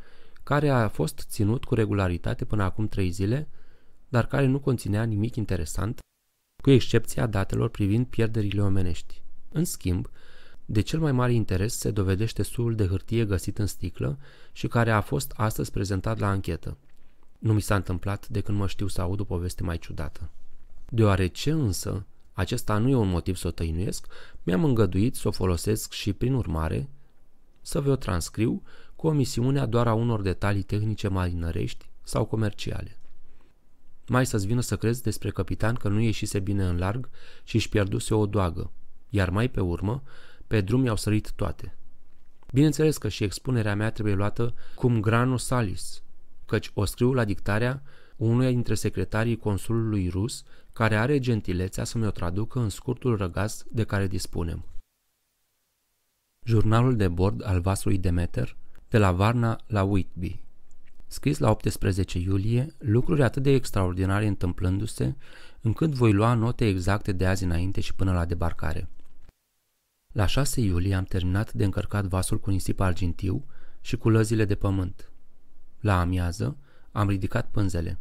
care a fost ținut cu regularitate până acum trei zile, dar care nu conținea nimic interesant, cu excepția datelor privind pierderile omenești. În schimb, de cel mai mare interes se dovedește sul de hârtie găsit în sticlă și care a fost astăzi prezentat la anchetă. Nu mi s-a întâmplat de când mă știu să aud o poveste mai ciudată. Deoarece însă acesta nu e un motiv să o tăinuiesc, mi-am îngăduit să o folosesc și, prin urmare, să vă o transcriu cu omisiunea doar a unor detalii tehnice marinărești sau comerciale. Mai să-ți vină să crezi despre capitan că nu ieșise bine în larg și își pierduse o doagă, iar mai pe urmă, pe drum i-au sărit toate. Bineînțeles că și expunerea mea trebuie luată cum grano salis, căci o scriu la dictarea unuia dintre secretarii consulului rus care are gentilețea să mi-o traducă în scurtul răgaz de care dispunem. Jurnalul de bord al vasului Demeter, de la Varna la Whitby Scris la 18 iulie, lucruri atât de extraordinare întâmplându-se, încât voi lua note exacte de azi înainte și până la debarcare. La 6 iulie am terminat de încărcat vasul cu nisip argintiu și cu lăzile de pământ. La amiază am ridicat pânzele.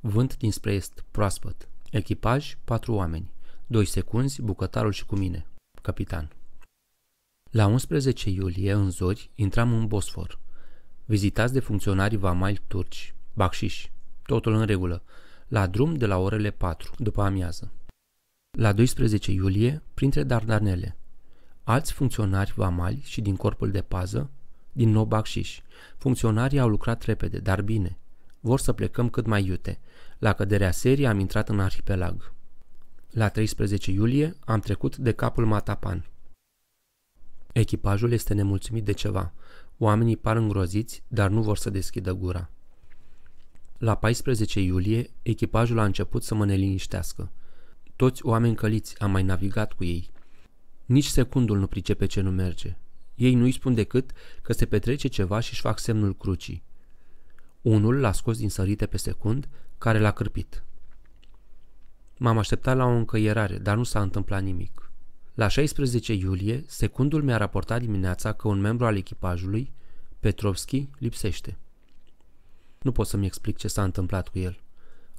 Vânt dinspre est, proaspăt. Echipaj, patru oameni. Doi secunzi, bucătarul și cu mine. Capitan. La 11 iulie, în zori, intram în Bosfor. Vizitați de funcționarii vamali turci. Bacșiș. Totul în regulă. La drum de la orele 4, după amiază. La 12 iulie, printre Dardanele. Alți funcționari vamali și din corpul de pază, din nou Bacșiș. Funcționarii au lucrat repede, dar bine. Vor să plecăm cât mai iute. La căderea serii am intrat în arhipelag. La 13 iulie am trecut de capul Matapan. Echipajul este nemulțumit de ceva. Oamenii par îngroziți, dar nu vor să deschidă gura. La 14 iulie, echipajul a început să mă neliniștească. Toți oameni căliți, am mai navigat cu ei. Nici secundul nu pricepe ce nu merge. Ei nu-i spun decât că se petrece ceva și își fac semnul crucii. Unul l-a scos din sărite pe secund, care l-a cârpit. M-am așteptat la o încăierare, dar nu s-a întâmplat nimic. La 16 iulie, secundul mi-a raportat dimineața că un membru al echipajului, Petrovski, lipsește. Nu pot să-mi explic ce s-a întâmplat cu el.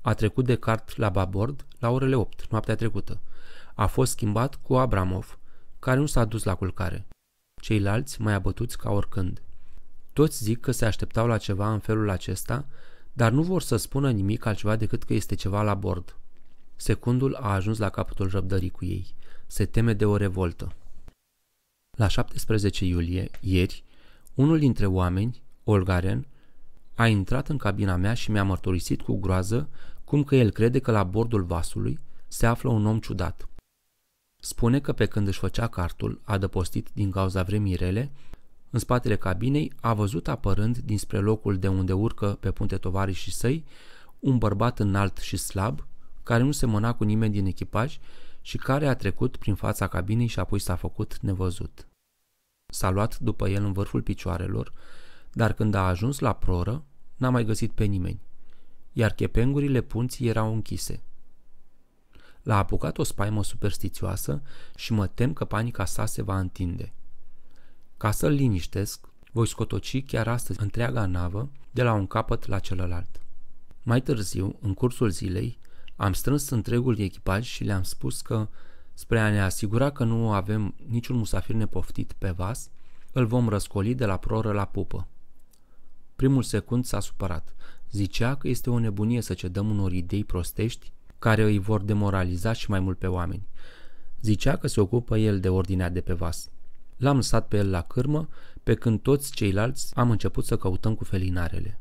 A trecut de cart la babord la orele 8, noaptea trecută. A fost schimbat cu Abramov, care nu s-a dus la culcare. Ceilalți mai abătuți ca oricând. Toți zic că se așteptau la ceva în felul acesta, dar nu vor să spună nimic altceva decât că este ceva la bord. Secundul a ajuns la capătul răbdării cu ei. Se teme de o revoltă. La 17 iulie, ieri, unul dintre oameni, Olgaren, a intrat în cabina mea și mi-a mărturisit cu groază cum că el crede că la bordul vasului se află un om ciudat. Spune că pe când își făcea cartul, adăpostit din cauza vremii rele, în spatele cabinei a văzut apărând dinspre locul de unde urcă pe punte tovarii și săi un bărbat înalt și slab, care nu se mâna cu nimeni din echipaj și care a trecut prin fața cabinei și apoi s-a făcut nevăzut. S-a luat după el în vârful picioarelor, dar când a ajuns la proră, n-a mai găsit pe nimeni, iar chepengurile punții erau închise. L-a apucat o spaimă superstițioasă și mă tem că panica sa se va întinde – ca să-l liniștesc, voi scotoci chiar astăzi întreaga navă de la un capăt la celălalt. Mai târziu, în cursul zilei, am strâns întregul echipaj și le-am spus că, spre a ne asigura că nu avem niciun musafir nepoftit pe vas, îl vom răscoli de la proră la pupă. Primul secund s-a supărat. Zicea că este o nebunie să cedăm unor idei prostești care îi vor demoraliza și mai mult pe oameni. Zicea că se ocupă el de ordinea de pe vas. L-am lăsat pe el la cârmă, pe când toți ceilalți am început să căutăm cu felinarele.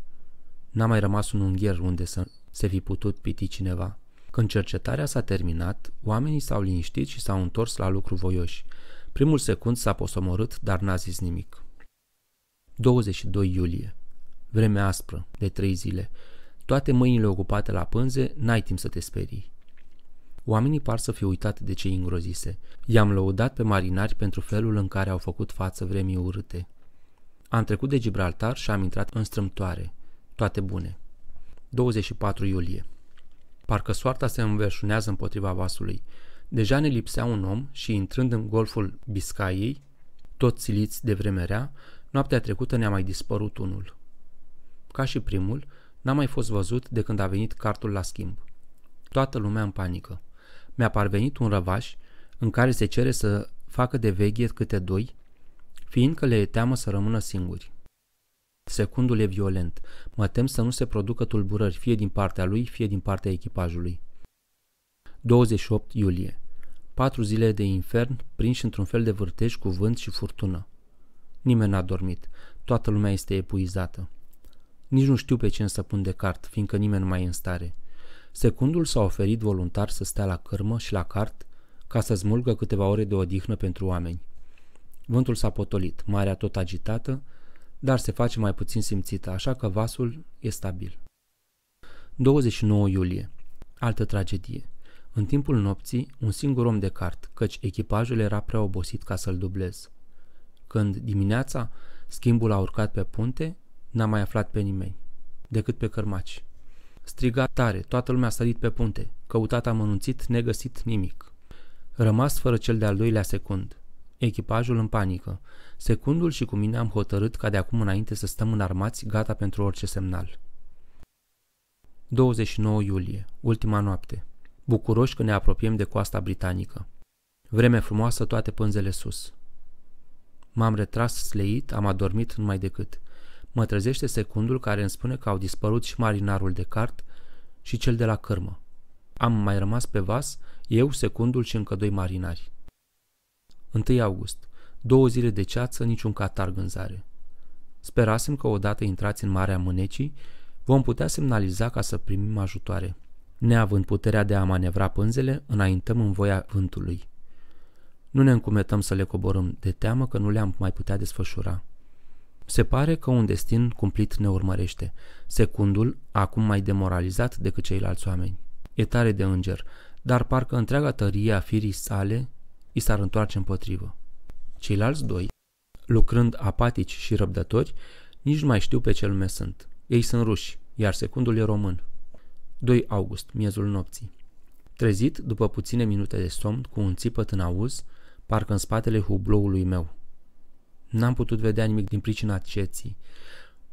N-a mai rămas un ungher unde să se fi putut piti cineva. Când cercetarea s-a terminat, oamenii s-au liniștit și s-au întors la lucru voioși. Primul secund s-a posomorât, dar n-a zis nimic. 22 iulie. Vreme aspră, de trei zile. Toate mâinile ocupate la pânze, n-ai timp să te sperii. Oamenii par să fie uitat de ce îngrozise. I-am lăudat pe marinari pentru felul în care au făcut față vremii urâte. Am trecut de Gibraltar și am intrat în strâmtoare. Toate bune. 24 iulie. Parcă soarta se înverșunează împotriva vasului. Deja ne lipsea un om și intrând în golful Biscaiei, tot siliți de vremerea, noaptea trecută ne-a mai dispărut unul. Ca și primul, n-a mai fost văzut de când a venit cartul la schimb. Toată lumea în panică mi-a parvenit un răvaș în care se cere să facă de veghe câte doi, fiindcă le e teamă să rămână singuri. Secundul e violent. Mă tem să nu se producă tulburări, fie din partea lui, fie din partea echipajului. 28 iulie. Patru zile de infern, prinși într-un fel de vârtej cu vânt și furtună. Nimeni n-a dormit. Toată lumea este epuizată. Nici nu știu pe ce să pun de cart, fiindcă nimeni nu mai e în stare. Secundul s-a oferit voluntar să stea la cârmă și la cart ca să smulgă câteva ore de odihnă pentru oameni. Vântul s-a potolit, marea tot agitată, dar se face mai puțin simțită, așa că vasul e stabil. 29 iulie. Altă tragedie. În timpul nopții, un singur om de cart, căci echipajul era prea obosit ca să-l dublez. Când dimineața, schimbul a urcat pe punte, n-a mai aflat pe nimeni, decât pe cărmaci. Striga tare, toată lumea a sărit pe punte, căutat amănunțit, negăsit nimic. Rămas fără cel de-al doilea secund. Echipajul în panică. Secundul și cu mine am hotărât ca de acum înainte să stăm în armați, gata pentru orice semnal. 29 iulie, ultima noapte. Bucuroși că ne apropiem de coasta britanică. Vreme frumoasă, toate pânzele sus. M-am retras sleit, am adormit numai decât. Mă trezește secundul care îmi spune că au dispărut și marinarul de cart și cel de la cărmă. Am mai rămas pe vas, eu, secundul și încă doi marinari. 1 august. Două zile de ceață, niciun catarg în zare. Sperasem că odată intrați în Marea Mânecii, vom putea semnaliza ca să primim ajutoare. Neavând puterea de a manevra pânzele, înaintăm în voia vântului. Nu ne încumetăm să le coborâm de teamă că nu le-am mai putea desfășura. Se pare că un destin cumplit ne urmărește. Secundul, acum mai demoralizat decât ceilalți oameni. E tare de înger, dar parcă întreaga tărie a firii sale i s-ar întoarce împotrivă. Ceilalți doi, lucrând apatici și răbdători, nici nu mai știu pe ce lume sunt. Ei sunt ruși, iar secundul e român. 2 august, miezul nopții. Trezit, după puține minute de somn, cu un țipăt în auz, parcă în spatele hubloului meu. N-am putut vedea nimic din pricina ceții.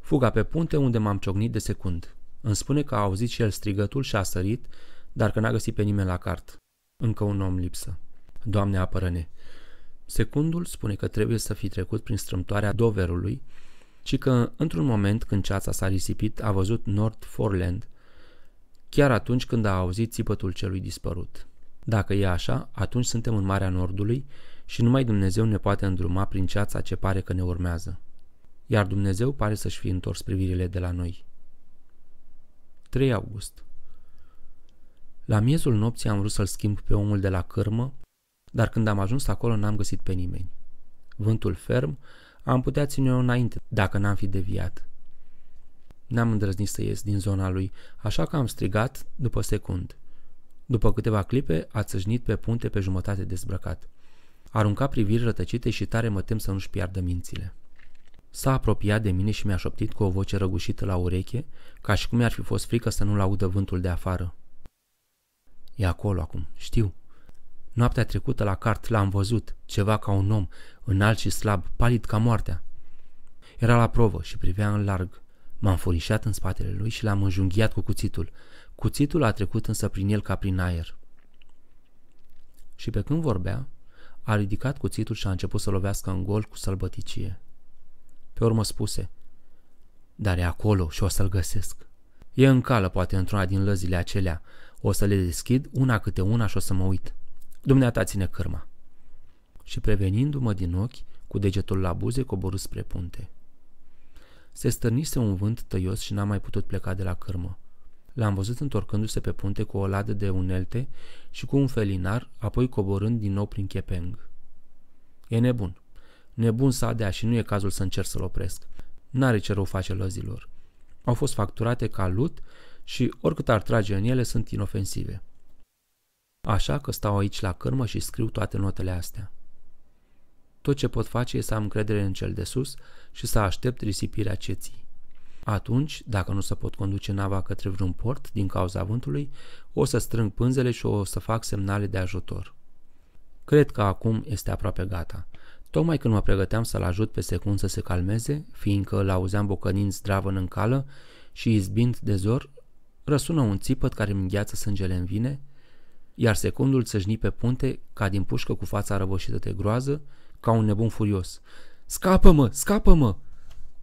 Fuga pe punte unde m-am ciocnit de secund. Îmi spune că a auzit și el strigătul și a sărit, dar că n-a găsit pe nimeni la cart. Încă un om lipsă. Doamne, apără-ne! Secundul spune că trebuie să fi trecut prin strâmtoarea Doverului și că, într-un moment când ceața s-a risipit, a văzut North Forland, chiar atunci când a auzit țipătul celui dispărut. Dacă e așa, atunci suntem în Marea Nordului și numai Dumnezeu ne poate îndruma prin ceața ce pare că ne urmează. Iar Dumnezeu pare să-și fi întors privirile de la noi. 3 august La miezul nopții am vrut să-l schimb pe omul de la cârmă, dar când am ajuns acolo n-am găsit pe nimeni. Vântul ferm am putea ține-o înainte dacă n-am fi deviat. N-am îndrăznit să ies din zona lui, așa că am strigat după secund. După câteva clipe a țâșnit pe punte pe jumătate dezbrăcat. Arunca priviri rătăcite și tare mă tem să nu-și piardă mințile. S-a apropiat de mine și mi-a șoptit cu o voce răgușită la ureche, ca și cum i ar fi fost frică să nu-l audă vântul de afară. E acolo acum, știu. Noaptea trecută la cart l-am văzut, ceva ca un om, înalt și slab, palid ca moartea. Era la provă și privea în larg. M-am furișat în spatele lui și l-am înjunghiat cu cuțitul. Cuțitul a trecut însă prin el ca prin aer. Și pe când vorbea, a ridicat cuțitul și a început să lovească în gol cu sălbăticie. Pe urmă spuse, dar e acolo și o să-l găsesc. E în cală, poate, într-una din lăzile acelea. O să le deschid una câte una și o să mă uit. Dumneata ține cârma. Și prevenindu-mă din ochi, cu degetul la buze coborâ spre punte. Se stârnise un vânt tăios și n-am mai putut pleca de la cârmă. L-am văzut întorcându-se pe punte cu o ladă de unelte și cu un felinar, apoi coborând din nou prin chepeng. E nebun. Nebun dea și nu e cazul să încerc să-l opresc. N-are ce rău face lăzilor. Au fost facturate ca lut și oricât ar trage în ele sunt inofensive. Așa că stau aici la cărmă și scriu toate notele astea. Tot ce pot face e să am încredere în cel de sus și să aștept risipirea ceții. Atunci, dacă nu se pot conduce nava către vreun port din cauza vântului, o să strâng pânzele și o să fac semnale de ajutor. Cred că acum este aproape gata. Tocmai când mă pregăteam să-l ajut pe secund să se calmeze, fiindcă îl auzeam bocănind zdravă în cală și izbind de zor, răsună un țipăt care îmi îngheață sângele în vine, iar secundul să țâșni pe punte ca din pușcă cu fața răvășită de groază, ca un nebun furios. Scapă-mă! Scapă-mă!"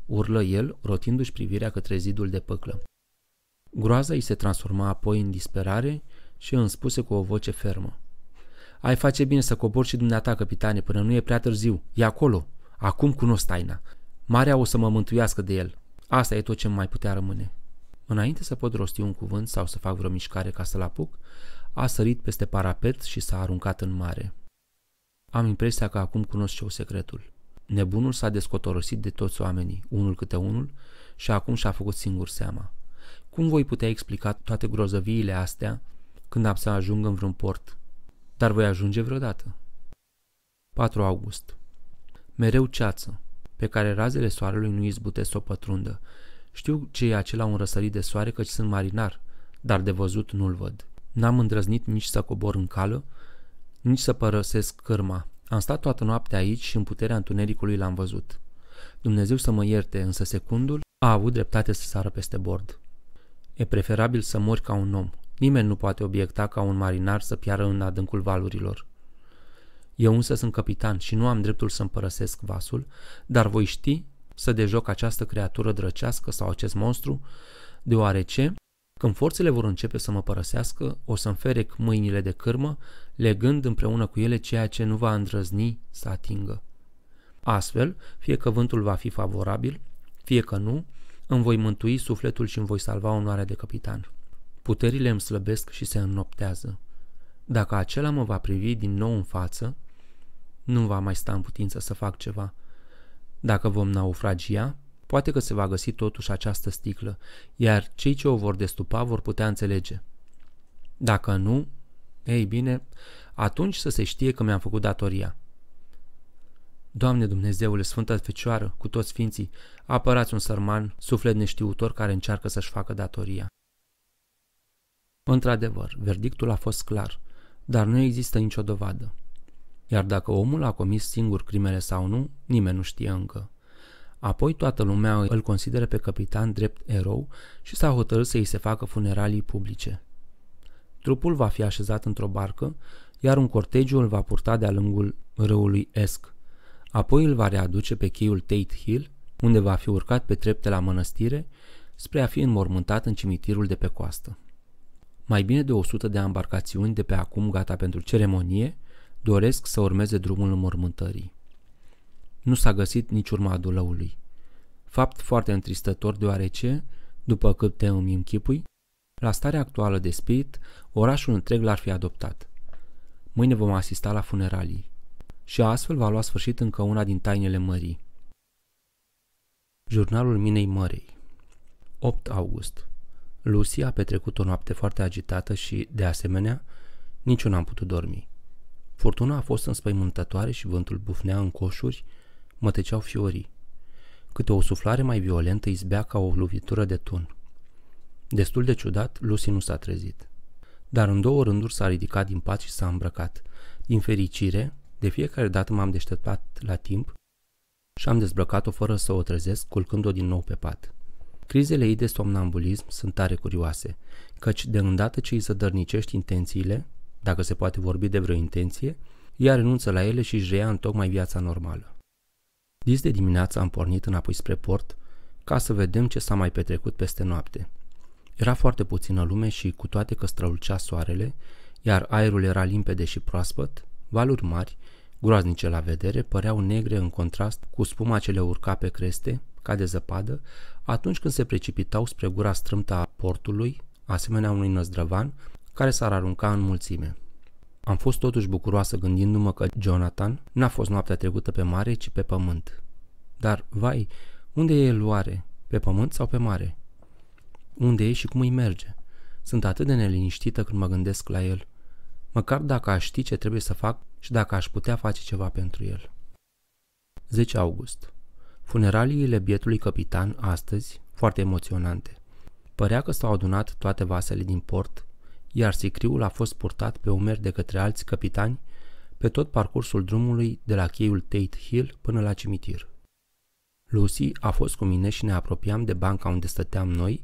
urlă el, rotindu-și privirea către zidul de păclă. Groaza îi se transforma apoi în disperare și îmi spuse cu o voce fermă. Ai face bine să cobori și dumneata, capitane, până nu e prea târziu. E acolo. Acum cunosc taina. Marea o să mă mântuiască de el. Asta e tot ce mai putea rămâne. Înainte să pot rosti un cuvânt sau să fac vreo mișcare ca să-l apuc, a sărit peste parapet și s-a aruncat în mare. Am impresia că acum cunosc eu secretul. Nebunul s-a descotorosit de toți oamenii, unul câte unul, și acum și-a făcut singur seama. Cum voi putea explica toate grozăviile astea când am să ajung în vreun port? Dar voi ajunge vreodată. 4 august Mereu ceață, pe care razele soarelui nu izbute să o pătrundă. Știu ce e acela un răsărit de soare căci sunt marinar, dar de văzut nu-l văd. N-am îndrăznit nici să cobor în cală, nici să părăsesc cârma, am stat toată noaptea aici și în puterea întunericului l-am văzut. Dumnezeu să mă ierte, însă secundul a avut dreptate să sară peste bord. E preferabil să mori ca un om. Nimeni nu poate obiecta ca un marinar să piară în adâncul valurilor. Eu însă sunt capitan și nu am dreptul să mi părăsesc vasul, dar voi ști să dejoc această creatură drăcească sau acest monstru, deoarece când forțele vor începe să mă părăsească, o să-mi ferec mâinile de cârmă, legând împreună cu ele ceea ce nu va îndrăzni să atingă. Astfel, fie că vântul va fi favorabil, fie că nu, îmi voi mântui sufletul și îmi voi salva onoarea de capitan. Puterile îmi slăbesc și se înnoptează. Dacă acela mă va privi din nou în față, nu va mai sta în putință să fac ceva. Dacă vom naufragia, Poate că se va găsi totuși această sticlă, iar cei ce o vor destupa vor putea înțelege. Dacă nu, ei bine, atunci să se știe că mi-am făcut datoria. Doamne Dumnezeule, Sfântă Fecioară, cu toți ființii, apărați un sărman, suflet neștiutor care încearcă să-și facă datoria. Într-adevăr, verdictul a fost clar, dar nu există nicio dovadă. Iar dacă omul a comis singur crimele sau nu, nimeni nu știe încă. Apoi toată lumea îl consideră pe capitan drept erou și s-a hotărât să îi se facă funeralii publice. Trupul va fi așezat într-o barcă, iar un cortegiu îl va purta de-a lungul râului Esc. Apoi îl va readuce pe cheiul Tate Hill, unde va fi urcat pe trepte la mănăstire, spre a fi înmormântat în cimitirul de pe coastă. Mai bine de 100 de embarcațiuni de pe acum gata pentru ceremonie doresc să urmeze drumul înmormântării nu s-a găsit nici urma dulăului. Fapt foarte întristător deoarece, după cât te îmi închipui, la starea actuală de spirit, orașul întreg l-ar fi adoptat. Mâine vom asista la funeralii. Și astfel va lua sfârșit încă una din tainele mării. Jurnalul Minei Mărei 8 august Lucy a petrecut o noapte foarte agitată și, de asemenea, niciun n-am putut dormi. Furtuna a fost înspăimântătoare și vântul bufnea în coșuri, Mă tăceau fiorii. Câte o suflare mai violentă izbea ca o lovitură de tun. Destul de ciudat, Lucy nu s-a trezit. Dar în două rânduri s-a ridicat din pat și s-a îmbrăcat. Din fericire, de fiecare dată m-am deșteptat la timp și am dezbrăcat-o fără să o trezesc, culcând-o din nou pe pat. Crizele ei de somnambulism sunt tare curioase, căci de îndată ce îi zădărnicești intențiile, dacă se poate vorbi de vreo intenție, ea renunță la ele și își reia tocmai viața normală. Dis de dimineață am pornit înapoi spre port ca să vedem ce s-a mai petrecut peste noapte. Era foarte puțină lume și, cu toate că strălucea soarele, iar aerul era limpede și proaspăt, valuri mari, groaznice la vedere, păreau negre în contrast cu spuma ce le urca pe creste, ca de zăpadă, atunci când se precipitau spre gura strâmtă a portului, asemenea unui năzdrăvan, care s-ar arunca în mulțime. Am fost totuși bucuroasă gândindu-mă că Jonathan n-a fost noaptea trecută pe mare, ci pe pământ. Dar, vai, unde e luare? Pe pământ sau pe mare? Unde e și cum îi merge? Sunt atât de neliniștită când mă gândesc la el. Măcar dacă aș ști ce trebuie să fac și dacă aș putea face ceva pentru el. 10 august. Funeraliile bietului capitan astăzi, foarte emoționante. Părea că s-au adunat toate vasele din port iar sicriul a fost purtat pe umeri de către alți capitani pe tot parcursul drumului de la cheiul Tate Hill până la cimitir. Lucy a fost cu mine și ne apropiam de banca unde stăteam noi,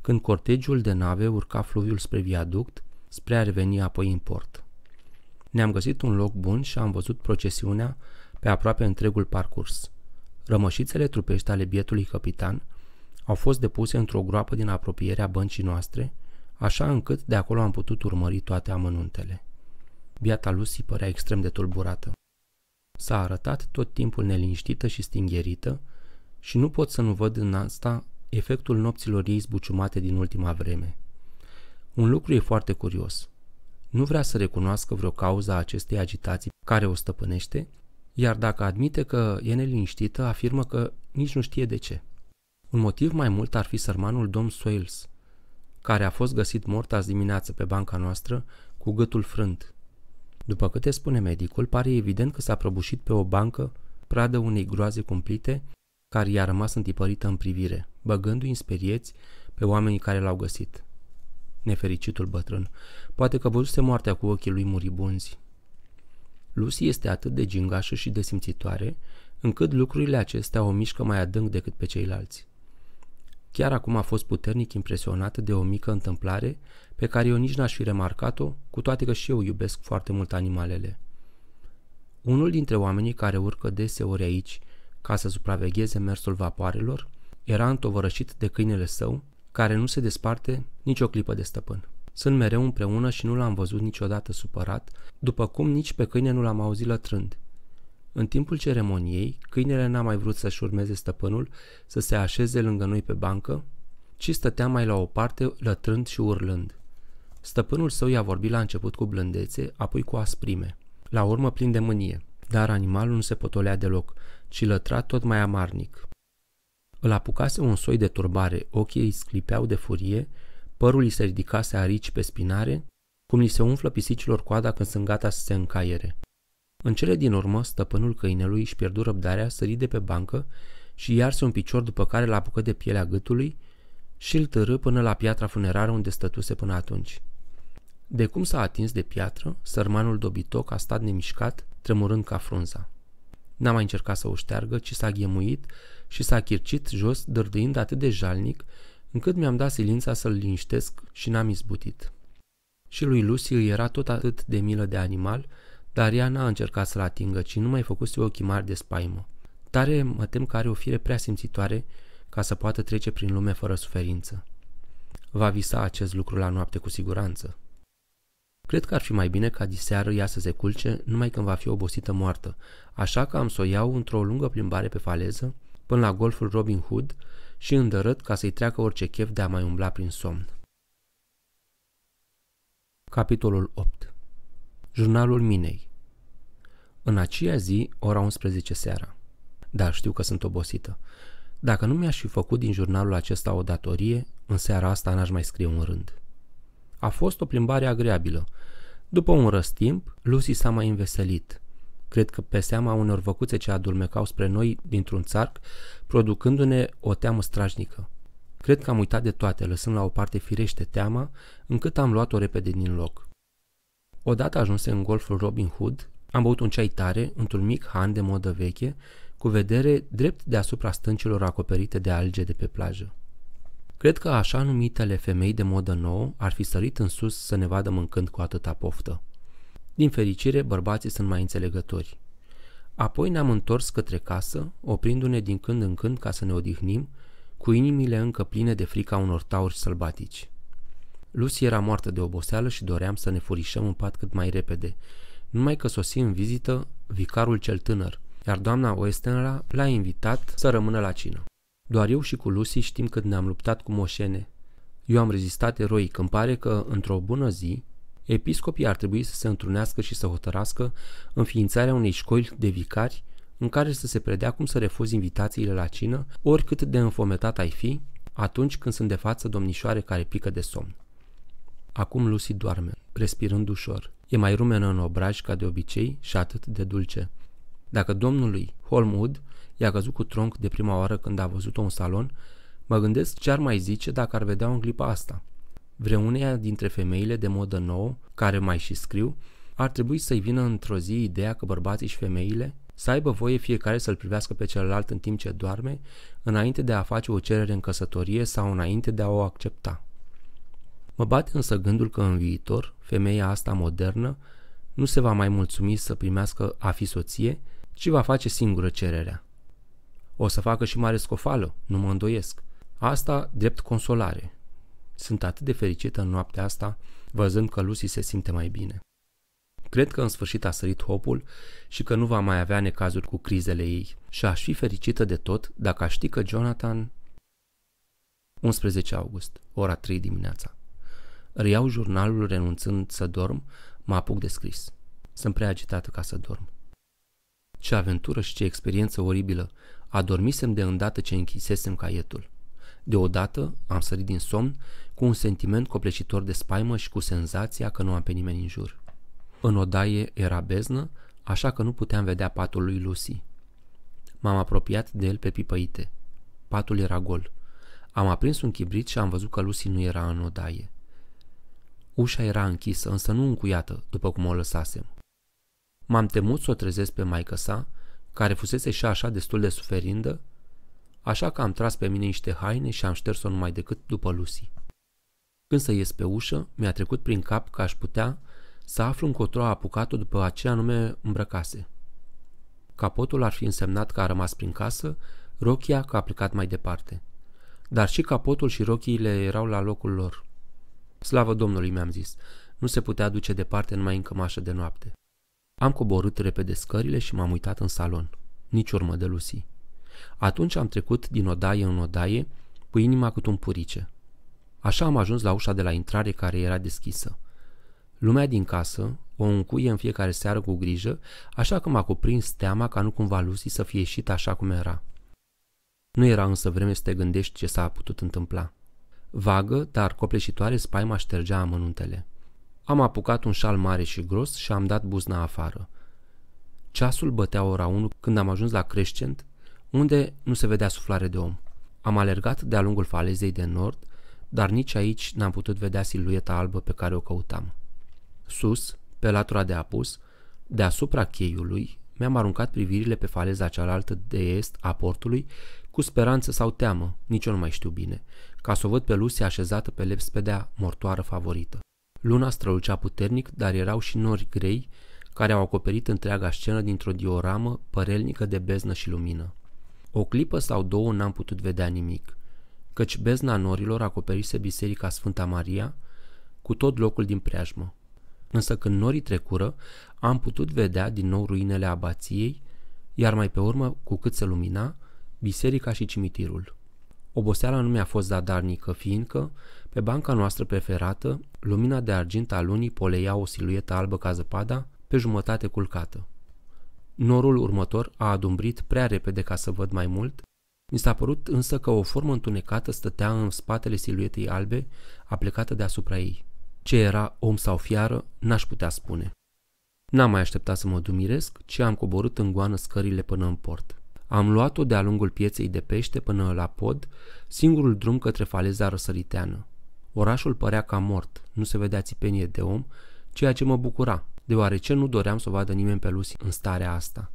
când cortegiul de nave urca fluviul spre viaduct, spre a reveni apoi în port. Ne-am găsit un loc bun și am văzut procesiunea pe aproape întregul parcurs. Rămășițele trupești ale bietului capitan au fost depuse într-o groapă din apropierea băncii noastre, așa încât de acolo am putut urmări toate amănuntele. Biata Lucy părea extrem de tulburată. S-a arătat tot timpul neliniștită și stingherită și nu pot să nu văd în asta efectul nopților ei zbuciumate din ultima vreme. Un lucru e foarte curios. Nu vrea să recunoască vreo cauza acestei agitații care o stăpânește, iar dacă admite că e neliniștită, afirmă că nici nu știe de ce. Un motiv mai mult ar fi sărmanul domn Swales, care a fost găsit mort azi dimineață pe banca noastră cu gâtul frânt. După câte spune medicul, pare evident că s-a prăbușit pe o bancă, pradă unei groaze cumplite, care i-a rămas întipărită în privire, băgându-i în sperieți pe oamenii care l-au găsit. Nefericitul bătrân, poate că văzuse moartea cu ochii lui muribunzi. Lucy este atât de gingașă și de simțitoare, încât lucrurile acestea o mișcă mai adânc decât pe ceilalți. Chiar acum a fost puternic impresionată de o mică întâmplare pe care eu nici n-aș fi remarcat-o, cu toate că și eu iubesc foarte mult animalele. Unul dintre oamenii care urcă deseori aici ca să supravegheze mersul vapoarelor era întovărășit de câinele său, care nu se desparte nicio clipă de stăpân. Sunt mereu împreună și nu l-am văzut niciodată supărat, după cum nici pe câine nu l-am auzit lătrând. În timpul ceremoniei, câinele n-a mai vrut să-și urmeze stăpânul să se așeze lângă noi pe bancă, ci stătea mai la o parte lătrând și urlând. Stăpânul său i-a vorbit la început cu blândețe, apoi cu asprime, la urmă plin de mânie, dar animalul nu se potolea deloc, ci lătra tot mai amarnic. Îl apucase un soi de turbare, ochii îi sclipeau de furie, părul îi se ridicase arici pe spinare, cum li se umflă pisicilor coada când sunt gata să se încaiere. În cele din urmă, stăpânul câinelui își pierdu răbdarea, sări de pe bancă și iarse un picior după care l-a apucat de pielea gâtului și îl târâ până la piatra funerară unde stătuse până atunci. De cum s-a atins de piatră, sărmanul dobitoc a stat nemișcat, tremurând ca frunza. N-a mai încercat să o șteargă, ci s-a ghemuit și s-a chircit jos, dărdâind atât de jalnic, încât mi-am dat silința să-l liniștesc și n-am izbutit. Și lui Lucy îi era tot atât de milă de animal, dar ea n-a încercat să-l atingă, ci nu mai făcuse ochii mari de spaimă. Tare mă tem că are o fire prea simțitoare ca să poată trece prin lume fără suferință. Va visa acest lucru la noapte cu siguranță. Cred că ar fi mai bine ca diseară ea să se culce numai când va fi obosită moartă, așa că am să o iau într-o lungă plimbare pe faleză până la golful Robin Hood și îndărât ca să-i treacă orice chef de a mai umbla prin somn. Capitolul 8 Jurnalul Minei. În aceea zi, ora 11 seara. Da, știu că sunt obosită. Dacă nu mi-aș fi făcut din jurnalul acesta o datorie, în seara asta n-aș mai scrie un rând. A fost o plimbare agreabilă. După un răstimp, Lucy s-a mai înveselit. Cred că pe seama unor văcuțe ce adulmecau spre noi dintr-un țarc, producându-ne o teamă strașnică. Cred că am uitat de toate, lăsând la o parte firește teama, încât am luat-o repede din loc. Odată ajunse în golful Robin Hood, am băut un ceai tare într-un mic han de modă veche, cu vedere drept deasupra stâncilor acoperite de alge de pe plajă. Cred că așa numitele femei de modă nouă ar fi sărit în sus să ne vadă mâncând cu atâta poftă. Din fericire, bărbații sunt mai înțelegători. Apoi ne-am întors către casă, oprindu-ne din când în când ca să ne odihnim, cu inimile încă pline de frica unor tauri sălbatici. Lucy era moartă de oboseală și doream să ne furișăm în pat cât mai repede. Numai că sosi în vizită vicarul cel tânăr, iar doamna Westenra l-a invitat să rămână la cină. Doar eu și cu Lucy știm cât ne-am luptat cu moșene. Eu am rezistat eroic, îmi pare că, într-o bună zi, episcopii ar trebui să se întrunească și să hotărască înființarea unei școli de vicari în care să se predea cum să refuzi invitațiile la cină, oricât de înfometat ai fi, atunci când sunt de față domnișoare care pică de somn. Acum Lucy doarme, respirând ușor. E mai rumenă în obraj ca de obicei și atât de dulce. Dacă domnului Holmwood i-a căzut cu tronc de prima oară când a văzut-o în salon, mă gândesc ce ar mai zice dacă ar vedea în clipa asta. Vreuneia dintre femeile de modă nouă, care mai și scriu, ar trebui să-i vină într-o zi ideea că bărbații și femeile să aibă voie fiecare să-l privească pe celălalt în timp ce doarme, înainte de a face o cerere în căsătorie sau înainte de a o accepta. Mă bate însă gândul că în viitor femeia asta modernă nu se va mai mulțumi să primească a fi soție, ci va face singură cererea. O să facă și mare scofală, nu mă îndoiesc. Asta drept consolare. Sunt atât de fericită în noaptea asta, văzând că Lucy se simte mai bine. Cred că în sfârșit a sărit hopul și că nu va mai avea necazuri cu crizele ei și aș fi fericită de tot dacă aș ști că Jonathan... 11 august, ora 3 dimineața. Riau jurnalul renunțând să dorm, mă apuc de scris. Sunt prea agitată ca să dorm. Ce aventură și ce experiență oribilă! Adormisem de îndată ce închisesem caietul. Deodată am sărit din somn cu un sentiment copleșitor de spaimă și cu senzația că nu am pe nimeni în jur. În odaie era beznă, așa că nu puteam vedea patul lui Lucy. M-am apropiat de el pe pipăite. Patul era gol. Am aprins un chibrit și am văzut că Lucy nu era în odaie. Ușa era închisă, însă nu încuiată, după cum o lăsasem. M-am temut să o trezesc pe maică sa, care fusese și așa destul de suferindă, așa că am tras pe mine niște haine și am șters-o numai decât după Lucy. Când să ies pe ușă, mi-a trecut prin cap că aș putea să aflu încotro a apucat-o după aceea nume îmbrăcase. Capotul ar fi însemnat că a rămas prin casă, rochia că a plecat mai departe. Dar și capotul și rochiile erau la locul lor. Slavă Domnului, mi-am zis, nu se putea duce departe numai în cămașă de noapte. Am coborât repede scările și m-am uitat în salon. Nici urmă de Lucy. Atunci am trecut din odaie în odaie, cu inima cu tumpurice. Așa am ajuns la ușa de la intrare care era deschisă. Lumea din casă o încuie în fiecare seară cu grijă, așa că m-a cuprins teama ca nu cumva Lucy să fie ieșit așa cum era. Nu era însă vreme să te gândești ce s-a putut întâmpla. Vagă, dar copleșitoare, spaima ștergea amănuntele. Am apucat un șal mare și gros și am dat buzna afară. Ceasul bătea ora 1 când am ajuns la Crescent, unde nu se vedea suflare de om. Am alergat de-a lungul falezei de nord, dar nici aici n-am putut vedea silueta albă pe care o căutam. Sus, pe latura de apus, deasupra cheiului, mi-am aruncat privirile pe faleza cealaltă de est a portului cu speranță sau teamă, nici eu nu mai știu bine, ca să o văd pe Lucy așezată pe lepspedea mortoară favorită. Luna strălucea puternic, dar erau și nori grei care au acoperit întreaga scenă dintr-o dioramă părelnică de beznă și lumină. O clipă sau două n-am putut vedea nimic, căci bezna norilor acoperise biserica Sfânta Maria cu tot locul din preajmă. Însă când norii trecură, am putut vedea din nou ruinele abației, iar mai pe urmă, cu cât se lumina, biserica și cimitirul. Oboseala nu mi-a fost zadarnică, fiindcă, pe banca noastră preferată, lumina de argint a lunii poleia o siluetă albă ca zăpada, pe jumătate culcată. Norul următor a adumbrit prea repede ca să văd mai mult, mi s-a părut însă că o formă întunecată stătea în spatele siluetei albe, aplicată deasupra ei. Ce era, om sau fiară, n-aș putea spune. N-am mai așteptat să mă dumiresc, ci am coborât în goană scările până în port. Am luat-o de-a lungul pieței de pește până la pod, singurul drum către faleza răsăriteană. Orașul părea ca mort, nu se vedea țipenie de om, ceea ce mă bucura, deoarece nu doream să o vadă nimeni pe Lucy în starea asta.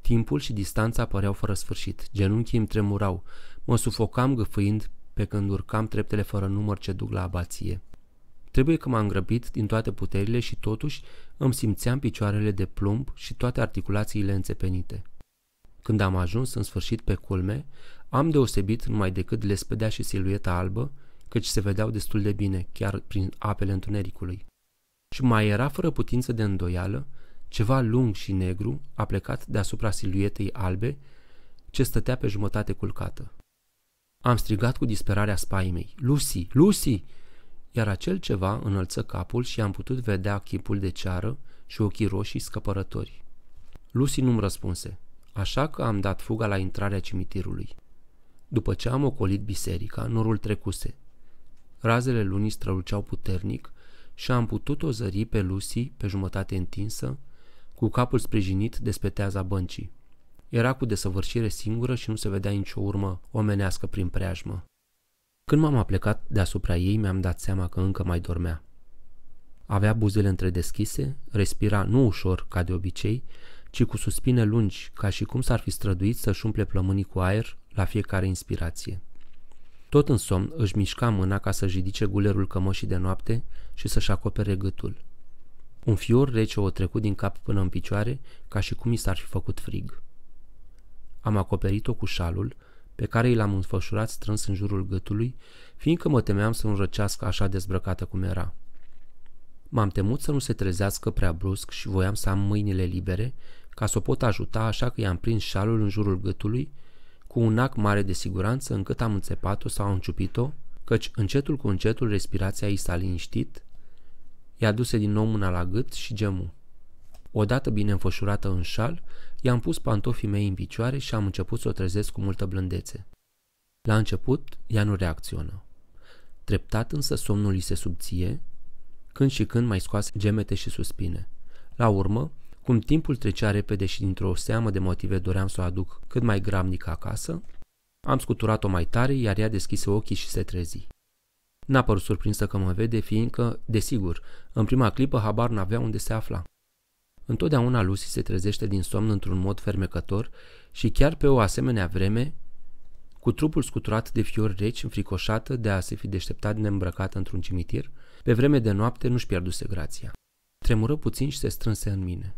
Timpul și distanța păreau fără sfârșit, genunchii îmi tremurau, mă sufocam gâfâind pe când urcam treptele fără număr ce duc la abație. Trebuie că m-am grăbit din toate puterile și totuși îmi simțeam picioarele de plumb și toate articulațiile înțepenite. Când am ajuns în sfârșit pe culme, am deosebit numai decât lespedea și silueta albă, căci se vedeau destul de bine, chiar prin apele întunericului. Și mai era fără putință de îndoială, ceva lung și negru a plecat deasupra siluetei albe, ce stătea pe jumătate culcată. Am strigat cu disperarea spaimei, Lucy, Lucy! Iar acel ceva înălță capul și am putut vedea chipul de ceară și ochii roșii scăpărători. Lucy nu-mi răspunse așa că am dat fuga la intrarea cimitirului. După ce am ocolit biserica, norul trecuse. Razele lunii străluceau puternic și am putut o zări pe Lucy, pe jumătate întinsă, cu capul sprijinit de speteaza băncii. Era cu desăvârșire singură și nu se vedea nicio urmă omenească prin preajmă. Când m-am aplecat deasupra ei, mi-am dat seama că încă mai dormea. Avea buzele întredeschise, respira nu ușor ca de obicei, ci cu suspine lungi, ca și cum s-ar fi străduit să-și umple plămânii cu aer la fiecare inspirație. Tot în somn își mișca mâna ca să-și ridice gulerul cămășii de noapte și să-și acopere gâtul. Un fior rece o trecut din cap până în picioare, ca și cum i s-ar fi făcut frig. Am acoperit-o cu șalul, pe care i l-am înfășurat strâns în jurul gâtului, fiindcă mă temeam să nu răcească așa dezbrăcată cum era. M-am temut să nu se trezească prea brusc și voiam să am mâinile libere ca să o pot ajuta, așa că i-am prins șalul în jurul gâtului, cu un ac mare de siguranță încât am înțepat-o sau am ciupit-o, căci încetul cu încetul respirația i s-a liniștit, i-a duse din nou mâna la gât și gemu. Odată bine înfășurată în șal, i-am pus pantofii mei în picioare și am început să o trezesc cu multă blândețe. La început, ea nu reacționă. Treptat însă somnul îi se subție, când și când mai scoase gemete și suspine. La urmă, cum timpul trecea repede și dintr-o seamă de motive doream să o aduc cât mai gramnic acasă, am scuturat-o mai tare, iar ea deschise ochii și se trezi. N-a părut surprinsă că mă vede, fiindcă, desigur, în prima clipă habar n-avea unde se afla. Întotdeauna Lucy se trezește din somn într-un mod fermecător și chiar pe o asemenea vreme, cu trupul scuturat de fiori reci, înfricoșată de a se fi deșteptat neîmbrăcată într-un cimitir, pe vreme de noapte nu-și pierduse grația. Tremură puțin și se strânse în mine.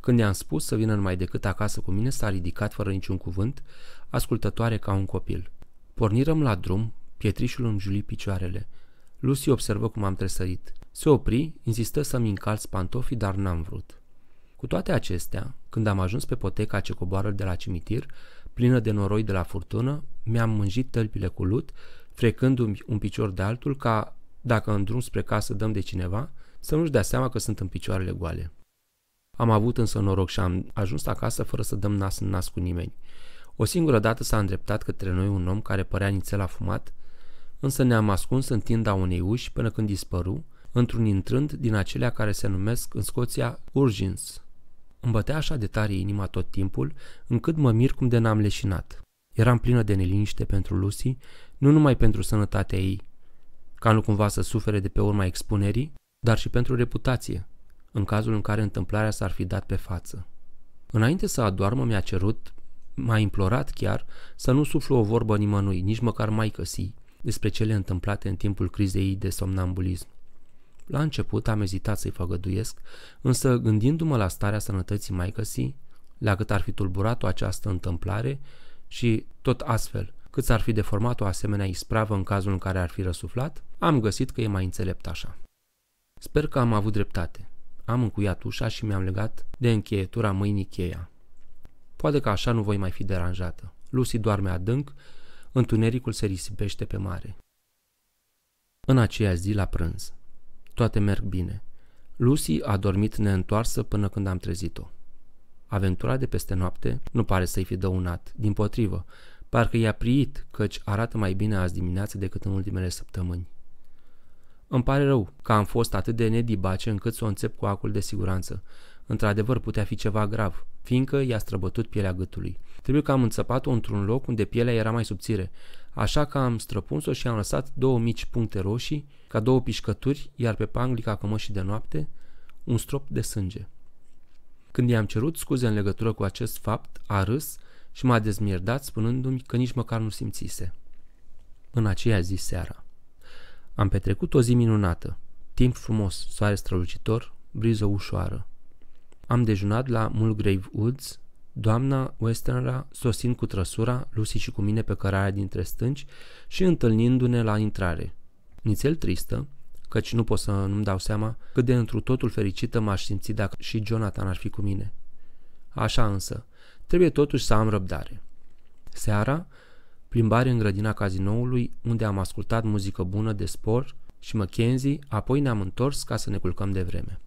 Când i-am spus să vină numai decât acasă cu mine, s-a ridicat fără niciun cuvânt, ascultătoare ca un copil. Pornirăm la drum, pietrișul îmi juli picioarele. Lucy observă cum am tresărit. Se opri, insistă să-mi încalz pantofii, dar n-am vrut. Cu toate acestea, când am ajuns pe poteca ce coboară de la cimitir, plină de noroi de la furtună, mi-am mânjit tălpile cu lut, frecându-mi un picior de altul ca, dacă în drum spre casă dăm de cineva, să nu-și dea seama că sunt în picioarele goale. Am avut însă noroc și am ajuns acasă fără să dăm nas în nas cu nimeni. O singură dată s-a îndreptat către noi un om care părea nițel afumat, însă ne-am ascuns în tinda unei uși până când dispăru, într-un intrând din acelea care se numesc în Scoția Urgins. Îmi bătea așa de tare inima tot timpul, încât mă mir cum de n-am leșinat. Eram plină de neliniște pentru Lucy, nu numai pentru sănătatea ei, ca nu cumva să sufere de pe urma expunerii, dar și pentru reputație în cazul în care întâmplarea s-ar fi dat pe față. Înainte să adoarmă mi-a cerut, m-a implorat chiar, să nu suflu o vorbă nimănui, nici măcar mai căsi, despre cele întâmplate în timpul crizei de somnambulism. La început am ezitat să-i făgăduiesc, însă gândindu-mă la starea sănătății mai căsi, la cât ar fi tulburat-o această întâmplare și tot astfel, cât s-ar fi deformat o asemenea ispravă în cazul în care ar fi răsuflat, am găsit că e mai înțelept așa. Sper că am avut dreptate. Am încuiat ușa și mi-am legat de încheietura mâinii cheia. Poate că așa nu voi mai fi deranjată. Lucy doarme adânc, întunericul se risipește pe mare. În aceea zi la prânz. Toate merg bine. Lucy a dormit neîntoarsă până când am trezit-o. Aventura de peste noapte nu pare să-i fi dăunat, din potrivă, parcă i-a priit, căci arată mai bine azi dimineață decât în ultimele săptămâni. Îmi pare rău că am fost atât de nedibace încât să o înțep cu acul de siguranță. Într-adevăr putea fi ceva grav, fiindcă i-a străbătut pielea gâtului. Trebuie că am înțăpat-o într-un loc unde pielea era mai subțire, așa că am străpuns-o și am lăsat două mici puncte roșii, ca două pișcături, iar pe panglica cămășii de noapte, un strop de sânge. Când i-am cerut scuze în legătură cu acest fapt, a râs și m-a dezmierdat spunându-mi că nici măcar nu simțise. În aceea zi seara. Am petrecut o zi minunată, timp frumos, soare strălucitor, briză ușoară. Am dejunat la Mulgrave Woods, doamna Westernra sosind cu trăsura, Lucy și cu mine pe cărarea dintre stânci și întâlnindu-ne la intrare. Nițel tristă, căci nu pot să nu-mi dau seama cât de întru totul fericită m-aș simți dacă și Jonathan ar fi cu mine. Așa însă, trebuie totuși să am răbdare. Seara, plimbare în grădina cazinoului, unde am ascultat muzică bună de spor și McKenzie, apoi ne-am întors ca să ne culcăm de vreme.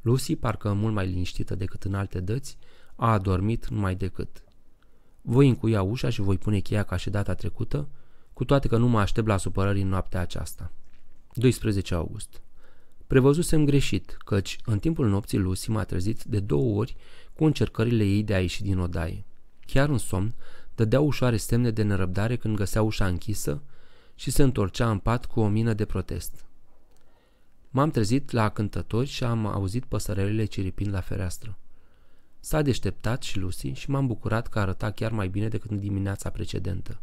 Lucy, parcă mult mai liniștită decât în alte dăți, a adormit numai decât. Voi încuia ușa și voi pune cheia ca și data trecută, cu toate că nu mă aștept la supărări în noaptea aceasta. 12 august Prevăzusem greșit, căci în timpul nopții Lucy m-a trezit de două ori cu încercările ei de a ieși din odaie. Chiar în somn, dădea ușoare semne de nerăbdare când găsea ușa închisă și se întorcea în pat cu o mină de protest. M-am trezit la cântători și am auzit păsărelele ciripind la fereastră. S-a deșteptat și Lucy și m-am bucurat că arăta chiar mai bine decât în dimineața precedentă.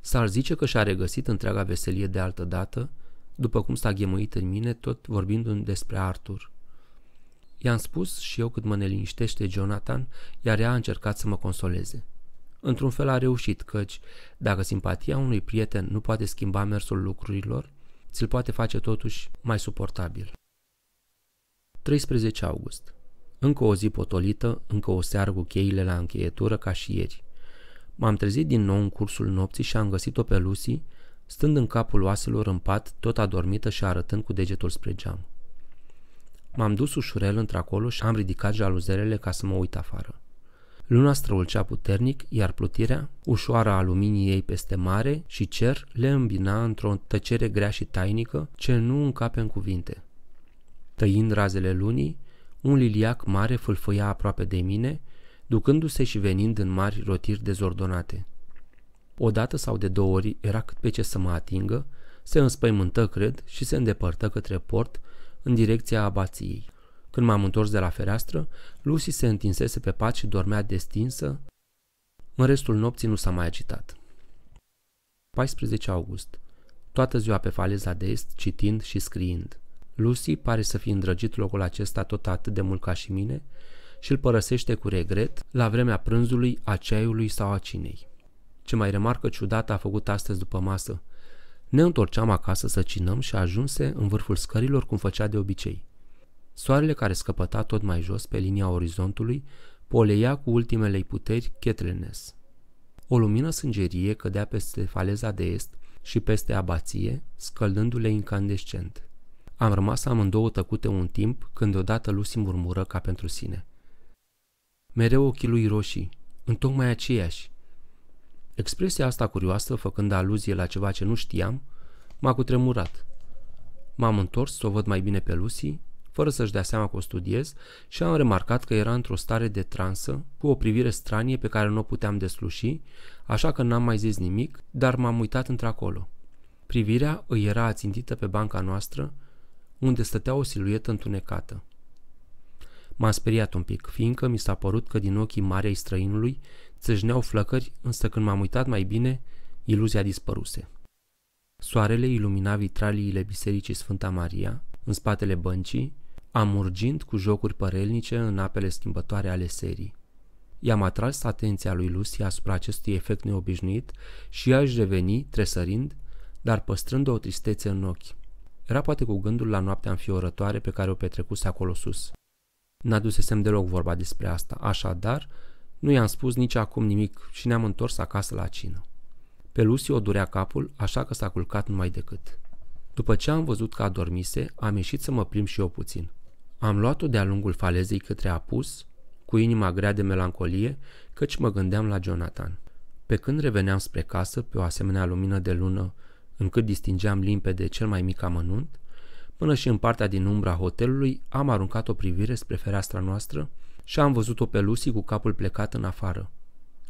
S-ar zice că și-a regăsit întreaga veselie de altă dată, după cum s-a ghemuit în mine tot vorbind mi despre Arthur. I-am spus și eu cât mă neliniștește Jonathan, iar ea a încercat să mă consoleze. Într-un fel a reușit, căci dacă simpatia unui prieten nu poate schimba mersul lucrurilor, ți-l poate face totuși mai suportabil. 13 august. Încă o zi potolită, încă o seară cu cheile la încheietură ca și ieri. M-am trezit din nou în cursul nopții și am găsit-o pe Lucy, stând în capul oaselor în pat, tot adormită și arătând cu degetul spre geam. M-am dus ușurel într-acolo și am ridicat jaluzelele ca să mă uit afară. Luna strălucea puternic, iar plutirea, ușoara a luminii ei peste mare și cer, le îmbina într-o tăcere grea și tainică ce nu încape în cuvinte. Tăind razele lunii, un liliac mare fâlfăia aproape de mine, ducându-se și venind în mari rotiri dezordonate. Odată sau de două ori era cât pe ce să mă atingă, se înspăimântă, cred, și se îndepărtă către port, în direcția abației. Când m-am întors de la fereastră, Lucy se întinsese pe pat și dormea destinsă. În restul nopții nu s-a mai agitat. 14 august. Toată ziua pe faleza de est, citind și scriind. Lucy pare să fi îndrăgit locul acesta tot atât de mult ca și mine și îl părăsește cu regret la vremea prânzului, a ceaiului sau a cinei. Ce mai remarcă ciudat a făcut astăzi după masă. Ne întorceam acasă să cinăm și ajunse în vârful scărilor cum făcea de obicei. Soarele care scăpăta tot mai jos pe linia orizontului poleia cu ultimele puteri Chetlenes. O lumină sângerie cădea peste faleza de est și peste abație, scăldându-le incandescent. Am rămas amândouă tăcute un timp când odată Lucy murmură ca pentru sine. Mereu ochii lui roșii, tocmai aceiași. Expresia asta curioasă, făcând aluzie la ceva ce nu știam, m-a cutremurat. M-am întors să o văd mai bine pe Lucy fără să-și dea seama că o studiez, și am remarcat că era într-o stare de transă, cu o privire stranie pe care nu o puteam desluși, așa că n-am mai zis nimic, dar m-am uitat într-acolo. Privirea îi era ațintită pe banca noastră, unde stătea o siluetă întunecată. M-a speriat un pic, fiindcă mi s-a părut că din ochii marei străinului țâșneau flăcări, însă când m-am uitat mai bine, iluzia dispăruse. Soarele ilumina vitraliile Bisericii Sfânta Maria, în spatele băncii, amurgind cu jocuri părelnice în apele schimbătoare ale serii. I-am atras atenția lui Lucy asupra acestui efect neobișnuit și aș reveni, tresărind, dar păstrând o tristețe în ochi. Era poate cu gândul la noaptea înfiorătoare pe care o petrecuse acolo sus. N-adusesem deloc vorba despre asta, așadar nu i-am spus nici acum nimic și ne-am întors acasă la cină. Pe Lucy o durea capul, așa că s-a culcat numai decât. După ce am văzut că adormise, am ieșit să mă plim și eu puțin. Am luat-o de-a lungul falezei către apus, cu inima grea de melancolie, căci mă gândeam la Jonathan. Pe când reveneam spre casă, pe o asemenea lumină de lună, încât distingeam limpede cel mai mic amănunt, până și în partea din umbra hotelului am aruncat o privire spre fereastra noastră și am văzut-o pe Lucy cu capul plecat în afară.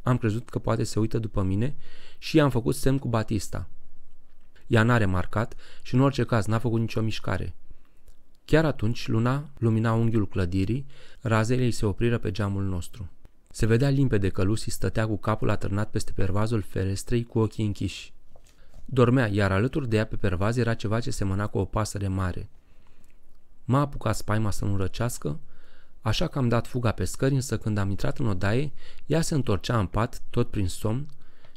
Am crezut că poate se uită după mine și i-am făcut semn cu Batista. Ea n-a remarcat și în orice caz n-a făcut nicio mișcare – Chiar atunci luna lumina unghiul clădirii, razele îi se opriră pe geamul nostru. Se vedea limpede că Lucy stătea cu capul atârnat peste pervazul ferestrei cu ochii închiși. Dormea, iar alături de ea pe pervaz era ceva ce semăna cu o pasăre mare. M-a apucat spaima să nu răcească, așa că am dat fuga pe scări, însă când am intrat în odaie, ea se întorcea în pat, tot prin somn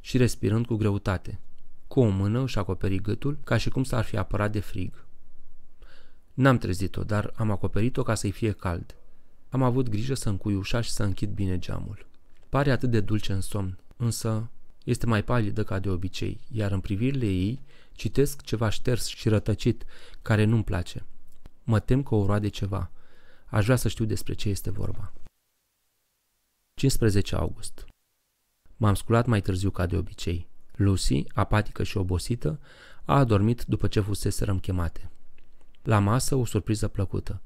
și respirând cu greutate. Cu o mână își acoperi gâtul, ca și cum s-ar fi apărat de frig. N-am trezit-o, dar am acoperit-o ca să-i fie cald. Am avut grijă să încui ușa și să închid bine geamul. Pare atât de dulce în somn, însă este mai palidă ca de obicei, iar în privirile ei citesc ceva șters și rătăcit, care nu-mi place. Mă tem că o roade ceva. Aș vrea să știu despre ce este vorba. 15 august M-am sculat mai târziu ca de obicei. Lucy, apatică și obosită, a adormit după ce fusese chemate. La masă o surpriză plăcută.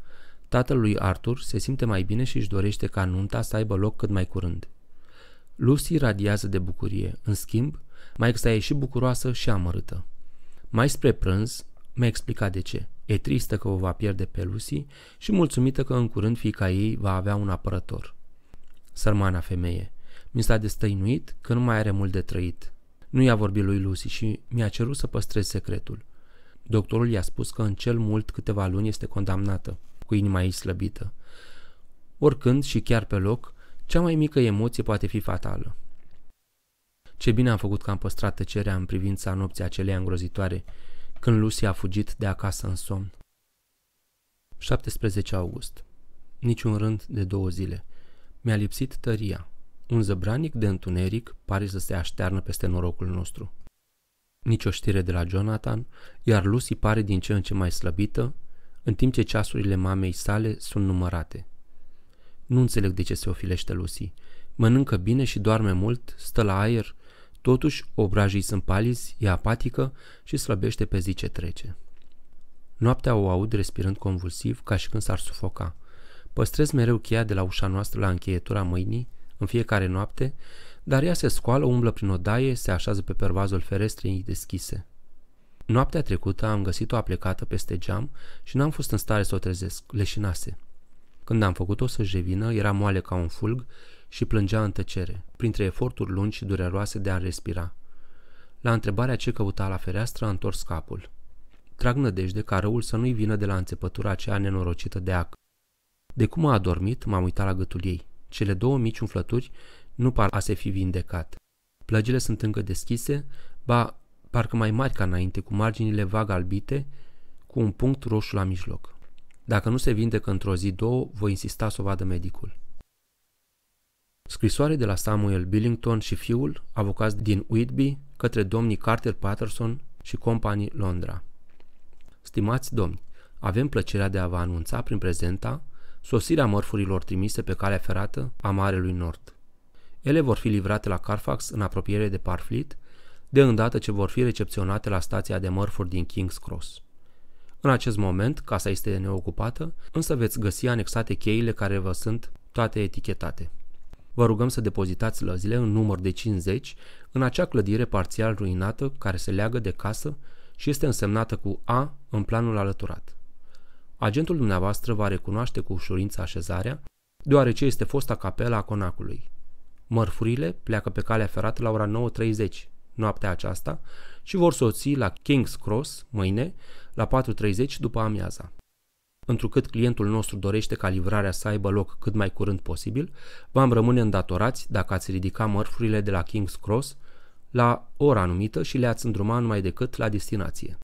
Tatăl lui Arthur se simte mai bine și își dorește ca nunta să aibă loc cât mai curând. Lucy radiază de bucurie, în schimb, mai s-a ieșit bucuroasă și amărâtă. Mai spre prânz, mi-a explicat de ce. E tristă că o va pierde pe Lucy și mulțumită că în curând fiica ei va avea un apărător. Sărmana femeie, mi s-a destăinuit că nu mai are mult de trăit. Nu i-a vorbit lui Lucy și mi-a cerut să păstrez secretul. Doctorul i-a spus că în cel mult câteva luni este condamnată, cu inima ei slăbită. Oricând și chiar pe loc, cea mai mică emoție poate fi fatală. Ce bine am făcut că am păstrat tăcerea în privința nopții acelei îngrozitoare, când Lucy a fugit de acasă în somn. 17 august. Niciun rând de două zile. Mi-a lipsit tăria. Un zăbranic de întuneric pare să se aștearnă peste norocul nostru nicio știre de la Jonathan, iar Lucy pare din ce în ce mai slăbită, în timp ce ceasurile mamei sale sunt numărate. Nu înțeleg de ce se ofilește Lucy. Mănâncă bine și doarme mult, stă la aer, totuși obrajii sunt palizi, e apatică și slăbește pe zi ce trece. Noaptea o aud respirând convulsiv, ca și când s-ar sufoca. Păstrez mereu cheia de la ușa noastră la încheietura mâinii, în fiecare noapte, dar ea se scoală, umblă prin odaie, se așează pe pervazul ferestrei deschise. Noaptea trecută am găsit-o aplecată peste geam și n-am fost în stare să o trezesc, leșinase. Când am făcut-o să jevină, era moale ca un fulg și plângea în tăcere, printre eforturi lungi și dureroase de a respira. La întrebarea ce căuta la fereastră, a întors capul. Trag nădejde ca răul să nu-i vină de la înțepătura aceea nenorocită de ac. De cum a adormit, m-am uitat la gâtul ei. Cele două mici umflături nu par a se fi vindecat. Plăgile sunt încă deschise, ba parcă mai mari ca înainte, cu marginile vag albite, cu un punct roșu la mijloc. Dacă nu se vindecă într-o zi, două, voi insista să o vadă medicul. Scrisoare de la Samuel Billington și fiul, avocați din Whitby, către domnii Carter Patterson și companii Londra. Stimați domni, avem plăcerea de a vă anunța prin prezenta sosirea mărfurilor trimise pe calea ferată a Marelui Nord. Ele vor fi livrate la Carfax în apropiere de Parfleet, de îndată ce vor fi recepționate la stația de mărfuri din King's Cross. În acest moment, casa este neocupată, însă veți găsi anexate cheile care vă sunt toate etichetate. Vă rugăm să depozitați lăzile în număr de 50 în acea clădire parțial ruinată care se leagă de casă și este însemnată cu A în planul alăturat. Agentul dumneavoastră va recunoaște cu ușurință așezarea, deoarece este fosta capela a conacului. Mărfurile pleacă pe calea ferată la ora 9.30 noaptea aceasta și vor soți la King's Cross mâine la 4.30 după amiaza. Întrucât clientul nostru dorește ca livrarea să aibă loc cât mai curând posibil, v-am rămâne îndatorați dacă ați ridica mărfurile de la King's Cross la ora anumită și le-ați îndruma numai decât la destinație.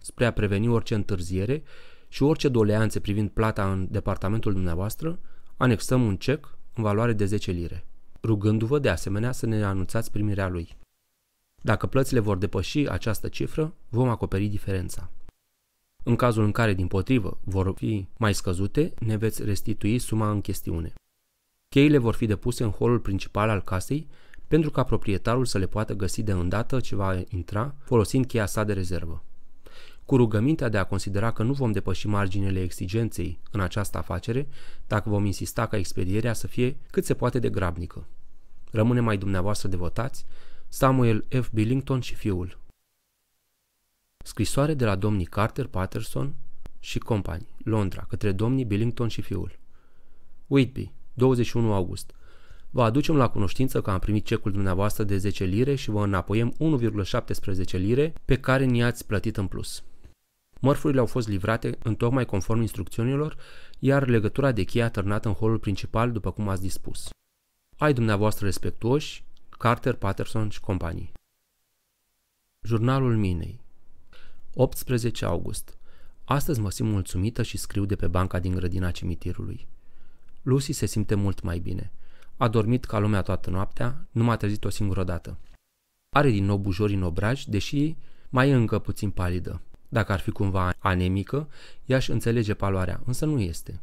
Spre a preveni orice întârziere și orice doleanțe privind plata în departamentul dumneavoastră, anexăm un cec în valoare de 10 lire rugându-vă de asemenea să ne anunțați primirea lui. Dacă plățile vor depăși această cifră, vom acoperi diferența. În cazul în care, din potrivă, vor fi mai scăzute, ne veți restitui suma în chestiune. Cheile vor fi depuse în holul principal al casei pentru ca proprietarul să le poată găsi de îndată ce va intra folosind cheia sa de rezervă cu rugămintea de a considera că nu vom depăși marginile exigenței în această afacere dacă vom insista ca expedierea să fie cât se poate de grabnică. Rămâne mai dumneavoastră devotați, Samuel F. Billington și fiul. Scrisoare de la domnii Carter, Patterson și companii, Londra, către domnii Billington și fiul. Whitby, 21 august. Vă aducem la cunoștință că am primit cecul dumneavoastră de 10 lire și vă înapoiem 1,17 lire pe care ni-ați plătit în plus. Mărfurile au fost livrate în tocmai conform instrucțiunilor, iar legătura de cheie a târnat în holul principal, după cum ați dispus. Ai dumneavoastră respectuoși, Carter, Patterson și companii. Jurnalul Minei 18 august Astăzi mă simt mulțumită și scriu de pe banca din grădina cimitirului. Lucy se simte mult mai bine. A dormit ca lumea toată noaptea, nu m-a trezit o singură dată. Are din nou bujorii în obraj, deși mai e încă puțin palidă. Dacă ar fi cumva anemică, ea își înțelege paloarea, însă nu este.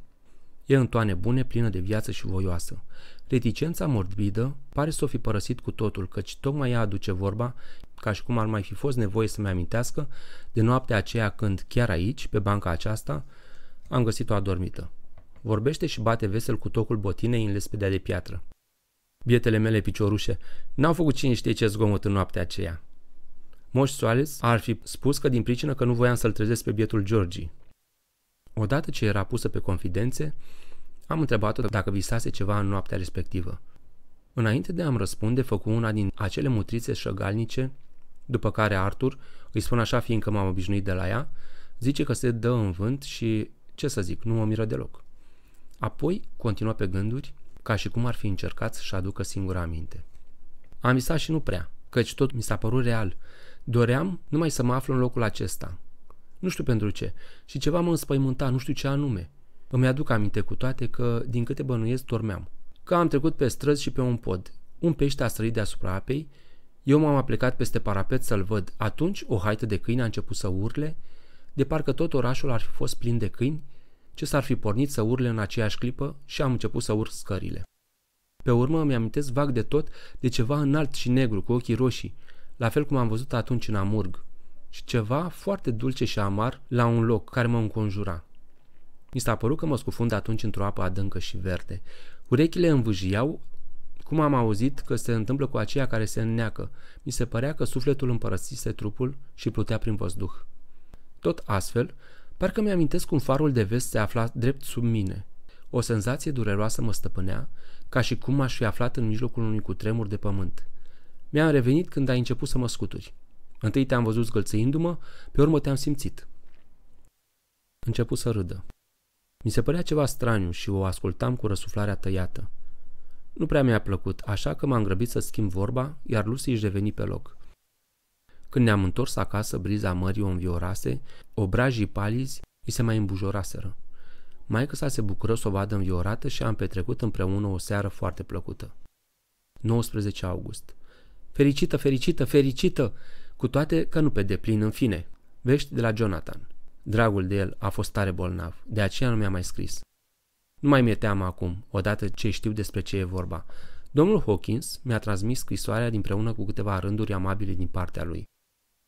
E în toane bune, plină de viață și voioasă. Reticența morbidă pare să o fi părăsit cu totul, căci tocmai ea aduce vorba, ca și cum ar mai fi fost nevoie să-mi amintească, de noaptea aceea când, chiar aici, pe banca aceasta, am găsit-o adormită. Vorbește și bate vesel cu tocul botinei în lespedea de piatră. Bietele mele piciorușe, n-au făcut cine știe ce zgomot în noaptea aceea. Moș Soales ar fi spus că din pricină că nu voiam să-l trezesc pe bietul Georgie. Odată ce era pusă pe confidențe, am întrebat-o dacă visase ceva în noaptea respectivă. Înainte de a-mi răspunde, făcu una din acele mutrițe șăgalnice, după care Arthur, îi spun așa fiindcă m-am obișnuit de la ea, zice că se dă în vânt și, ce să zic, nu mă miră deloc. Apoi continuă pe gânduri, ca și cum ar fi încercat să-și aducă singura aminte. Am visat și nu prea, căci tot mi s-a părut real – Doream numai să mă aflu în locul acesta. Nu știu pentru ce. Și ceva mă înspăimânta, nu știu ce anume. Îmi aduc aminte cu toate că, din câte bănuiesc, dormeam. Că am trecut pe străzi și pe un pod. Un pește a sărit deasupra apei, eu m-am aplecat peste parapet să-l văd. Atunci o haită de câini a început să urle, de parcă tot orașul ar fi fost plin de câini, ce s-ar fi pornit să urle în aceeași clipă și am început să urc scările. Pe urmă îmi amintesc vag de tot de ceva înalt și negru, cu ochii roșii, la fel cum am văzut atunci în Amurg, și ceva foarte dulce și amar la un loc care mă înconjura. Mi s-a părut că mă scufund atunci într-o apă adâncă și verde. Urechile învâjiau cum am auzit că se întâmplă cu aceia care se înneacă. Mi se părea că sufletul împărăsise trupul și plutea prin văzduh. Tot astfel, parcă mi-amintesc cum farul de vest se afla drept sub mine. O senzație dureroasă mă stăpânea, ca și cum aș fi aflat în mijlocul unui cutremur de pământ. Mi-am revenit când ai început să mă scuturi. Întâi te-am văzut zgălțăindu-mă, pe urmă te-am simțit. Început să râdă. Mi se părea ceva straniu și o ascultam cu răsuflarea tăiată. Nu prea mi-a plăcut, așa că m-am grăbit să schimb vorba, iar Lucy își reveni pe loc. Când ne-am întors acasă, briza mării o înviorase, obrajii palizi îi se mai îmbujoraseră. Maica sa se bucură să o vadă înviorată și am petrecut împreună o seară foarte plăcută. 19 august fericită, fericită, fericită, cu toate că nu pe deplin în fine. Vești de la Jonathan. Dragul de el a fost tare bolnav, de aceea nu mi-a mai scris. Nu mai mi-e teamă acum, odată ce știu despre ce e vorba. Domnul Hawkins mi-a transmis scrisoarea dinpreună cu câteva rânduri amabile din partea lui.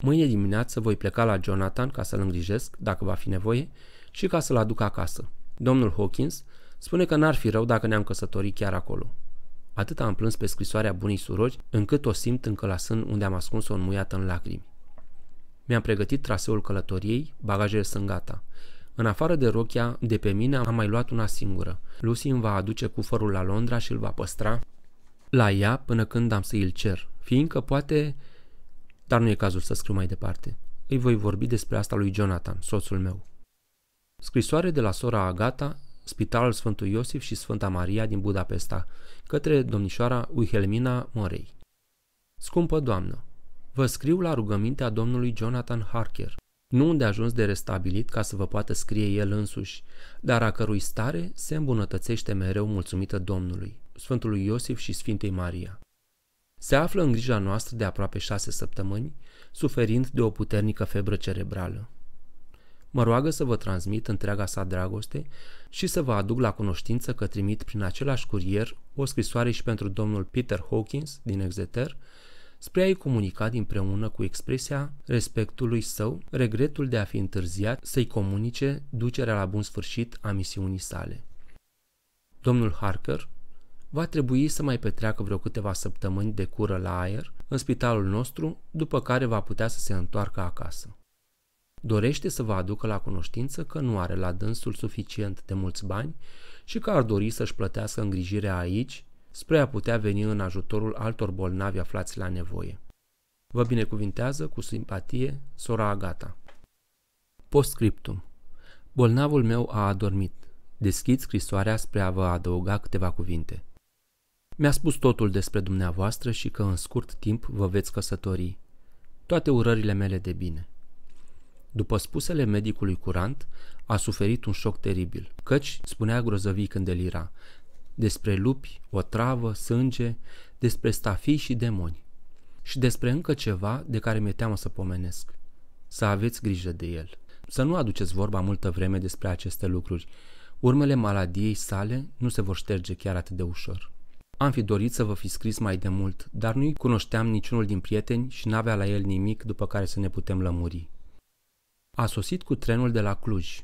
Mâine dimineață voi pleca la Jonathan ca să-l îngrijesc, dacă va fi nevoie, și ca să-l aduc acasă. Domnul Hawkins spune că n-ar fi rău dacă ne-am căsătorit chiar acolo. Atât am plâns pe scrisoarea bunii surori, încât o simt încă la sân unde am ascuns-o înmuiată în lacrimi. Mi-am pregătit traseul călătoriei, bagajele sunt gata. În afară de rochia de pe mine am mai luat una singură. Lucy îmi va aduce cufărul la Londra și îl va păstra la ea până când am să îl cer, fiindcă poate... Dar nu e cazul să scriu mai departe. Îi voi vorbi despre asta lui Jonathan, soțul meu. Scrisoare de la sora Agata Spitalul Sfântul Iosif și Sfânta Maria din Budapesta, către domnișoara Uihelmina Mărei. Scumpă doamnă, vă scriu la rugămintea domnului Jonathan Harker, nu unde ajuns de restabilit ca să vă poată scrie el însuși, dar a cărui stare se îmbunătățește mereu mulțumită Domnului, Sfântului Iosif și Sfintei Maria. Se află în grija noastră de aproape șase săptămâni, suferind de o puternică febră cerebrală. Mă roagă să vă transmit întreaga sa dragoste și să vă aduc la cunoștință că trimit prin același curier o scrisoare și pentru domnul Peter Hawkins din Exeter, spre a-i comunica împreună cu expresia respectului său, regretul de a fi întârziat să-i comunice ducerea la bun sfârșit a misiunii sale. Domnul Harker va trebui să mai petreacă vreo câteva săptămâni de cură la aer în spitalul nostru, după care va putea să se întoarcă acasă. Dorește să vă aducă la cunoștință că nu are la dânsul suficient de mulți bani și că ar dori să-și plătească îngrijirea aici spre a putea veni în ajutorul altor bolnavi aflați la nevoie. Vă binecuvintează cu simpatie sora Agata. Postscriptum. Bolnavul meu a adormit. Deschid scrisoarea spre a vă adăuga câteva cuvinte. Mi-a spus totul despre dumneavoastră și că în scurt timp vă veți căsători. Toate urările mele de bine. După spusele medicului curant, a suferit un șoc teribil, căci spunea grozăvii când delira, despre lupi, o travă, sânge, despre stafii și demoni și despre încă ceva de care mi-e teamă să pomenesc. Să aveți grijă de el. Să nu aduceți vorba multă vreme despre aceste lucruri. Urmele maladiei sale nu se vor șterge chiar atât de ușor. Am fi dorit să vă fi scris mai de mult, dar nu-i cunoșteam niciunul din prieteni și n-avea la el nimic după care să ne putem lămuri. A sosit cu trenul de la Cluj,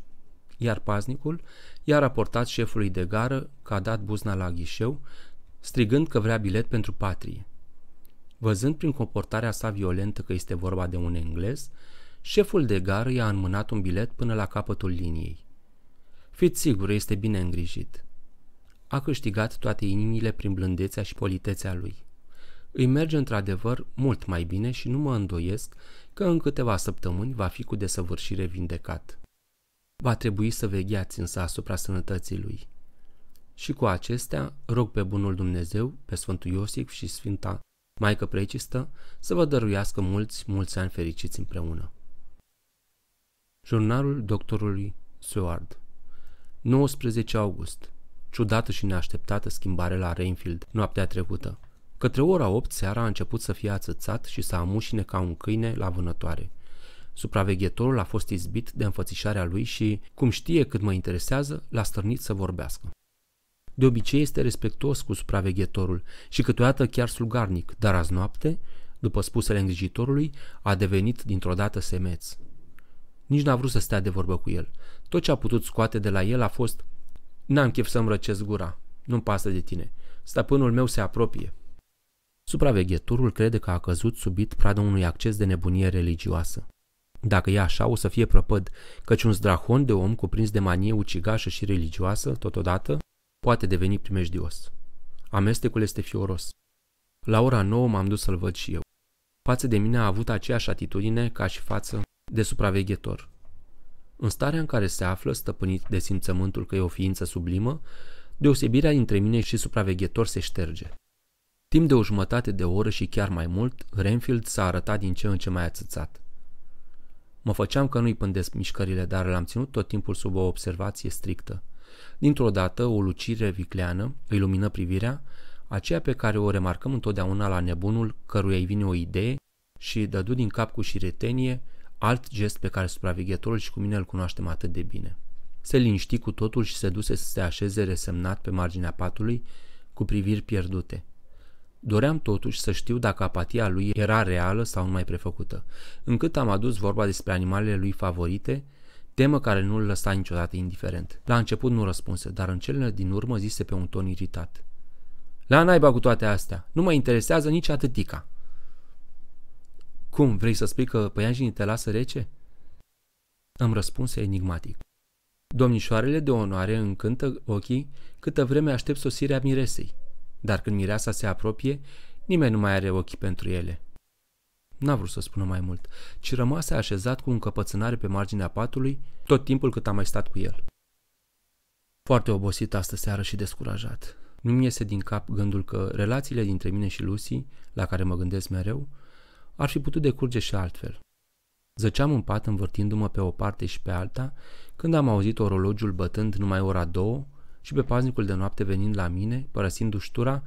iar paznicul i-a raportat șefului de gară că a dat buzna la ghișeu, strigând că vrea bilet pentru patrie. Văzând prin comportarea sa violentă că este vorba de un englez, șeful de gară i-a înmânat un bilet până la capătul liniei. Fiți sigur, este bine îngrijit. A câștigat toate inimile prin blândețea și politețea lui. Îi merge într-adevăr mult mai bine și nu mă îndoiesc că în câteva săptămâni va fi cu desăvârșire vindecat. Va trebui să vegheați însă asupra sănătății lui. Și cu acestea rog pe bunul Dumnezeu, pe Sfântul Iosif și Sfânta Maică Precistă să vă dăruiască mulți, mulți ani fericiți împreună. Jurnalul doctorului Seward 19 august Ciudată și neașteptată schimbare la Rainfield noaptea trecută. Către ora 8 seara a început să fie ațățat și să amușine ca un câine la vânătoare. Supraveghetorul a fost izbit de înfățișarea lui și, cum știe cât mă interesează, l-a stârnit să vorbească. De obicei este respectuos cu supraveghetorul și câteodată chiar slugarnic, dar azi noapte, după spusele îngrijitorului, a devenit dintr-o dată semeț. Nici n-a vrut să stea de vorbă cu el. Tot ce a putut scoate de la el a fost N-am chef să-mi răcesc gura. Nu-mi pasă de tine. Stăpânul meu se apropie. Supraveghetorul crede că a căzut subit pradă unui acces de nebunie religioasă. Dacă e așa, o să fie prăpăd, căci un zdrahon de om cuprins de manie ucigașă și religioasă, totodată, poate deveni primejdios. Amestecul este fioros. La ora nouă m-am dus să-l văd și eu. Față de mine a avut aceeași atitudine ca și față de supraveghetor. În starea în care se află, stăpânit de simțământul că e o ființă sublimă, deosebirea dintre mine și supraveghetor se șterge. Timp de o jumătate de oră și chiar mai mult, Renfield s-a arătat din ce în ce mai ațățat. Mă făceam că nu-i pândesc mișcările, dar l-am ținut tot timpul sub o observație strictă. Dintr-o dată, o lucire vicleană ilumină privirea, aceea pe care o remarcăm întotdeauna la nebunul căruia îi vine o idee și dădu din cap cu șiretenie alt gest pe care supraveghetorul și cu mine îl cunoaștem atât de bine. Se liniști cu totul și se duse să se așeze resemnat pe marginea patului cu priviri pierdute. Doream totuși să știu dacă apatia lui era reală sau numai prefăcută, încât am adus vorba despre animalele lui favorite, temă care nu îl lăsa niciodată indiferent. La început nu răspunse, dar în cele din urmă zise pe un ton iritat. La naiba cu toate astea, nu mă interesează nici atâtica. Cum, vrei să spui că păianjinii te lasă rece? Îmi răspunse enigmatic. Domnișoarele de onoare încântă ochii câtă vreme aștept sosirea miresei dar când mireasa se apropie, nimeni nu mai are ochi pentru ele. N-a vrut să spună mai mult, ci rămase așezat cu un căpățânare pe marginea patului tot timpul cât a mai stat cu el. Foarte obosit astă seară și descurajat. Nu-mi iese din cap gândul că relațiile dintre mine și Lucy, la care mă gândesc mereu, ar fi putut decurge și altfel. Zăceam în pat învârtindu-mă pe o parte și pe alta, când am auzit orologiul bătând numai ora două și pe paznicul de noapte venind la mine, părăsind duștura,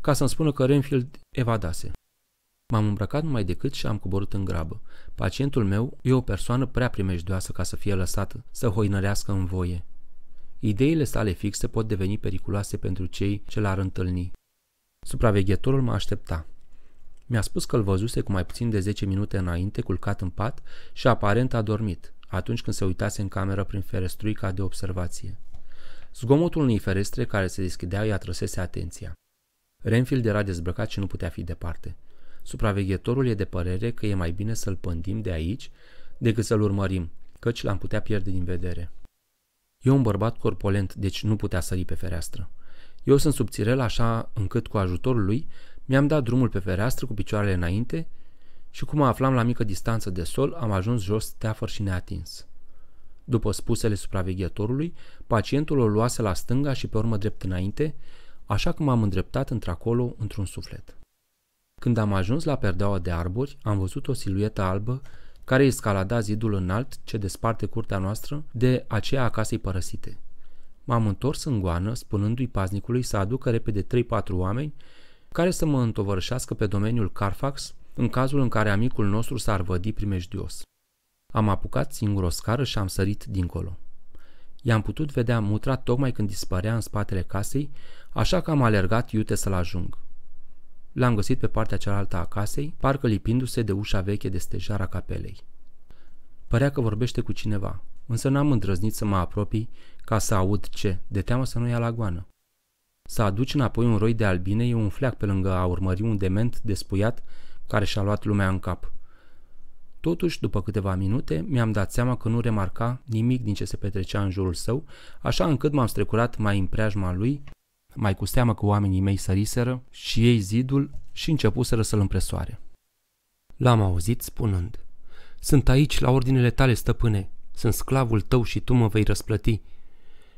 ca să-mi spună că Renfield evadase. M-am îmbrăcat numai decât și am coborât în grabă. Pacientul meu e o persoană prea primejdoasă ca să fie lăsată să hoinărească în voie. Ideile sale fixe pot deveni periculoase pentru cei ce l-ar întâlni. Supraveghetorul mă aștepta. Mi-a spus că îl văzuse cu mai puțin de 10 minute înainte, culcat în pat și aparent a dormit, atunci când se uitase în cameră prin ferestruica de observație. Zgomotul unei ferestre care se deschidea îi atrăsese atenția. Renfield era dezbrăcat și nu putea fi departe. Supraveghetorul e de părere că e mai bine să-l pândim de aici decât să-l urmărim, căci l-am putea pierde din vedere. E un bărbat corpolent, deci nu putea sări pe fereastră. Eu sunt subțirel așa încât cu ajutorul lui mi-am dat drumul pe fereastră cu picioarele înainte și cum mă aflam la mică distanță de sol, am ajuns jos teafăr și neatins. După spusele supraveghetorului, pacientul o luase la stânga și pe urmă drept înainte, așa că m-am îndreptat într-acolo într-un suflet. Când am ajuns la perdeaua de arbori, am văzut o siluetă albă care escalada zidul înalt ce desparte curtea noastră de aceea a casei părăsite. M-am întors în goană, spunându-i paznicului să aducă repede 3-4 oameni care să mă întovărășească pe domeniul Carfax în cazul în care amicul nostru s-ar vădi primejdios. Am apucat singur o scară și am sărit dincolo. I-am putut vedea mutra tocmai când dispărea în spatele casei, așa că am alergat iute să-l ajung. L-am găsit pe partea cealaltă a casei, parcă lipindu-se de ușa veche de stejara capelei. Părea că vorbește cu cineva, însă n-am îndrăznit să mă apropii ca să aud ce, de teamă să nu ia la goană. Să aduci înapoi un roi de albine e un fleac pe lângă a urmări un dement despuiat care și-a luat lumea în cap. Totuși, după câteva minute, mi-am dat seama că nu remarca nimic din ce se petrecea în jurul său, așa încât m-am strecurat mai în preajma lui, mai cu seamă că oamenii mei săriseră și ei zidul și începuseră să-l împresoare. L-am auzit spunând, Sunt aici la ordinele tale, stăpâne, sunt sclavul tău și tu mă vei răsplăti,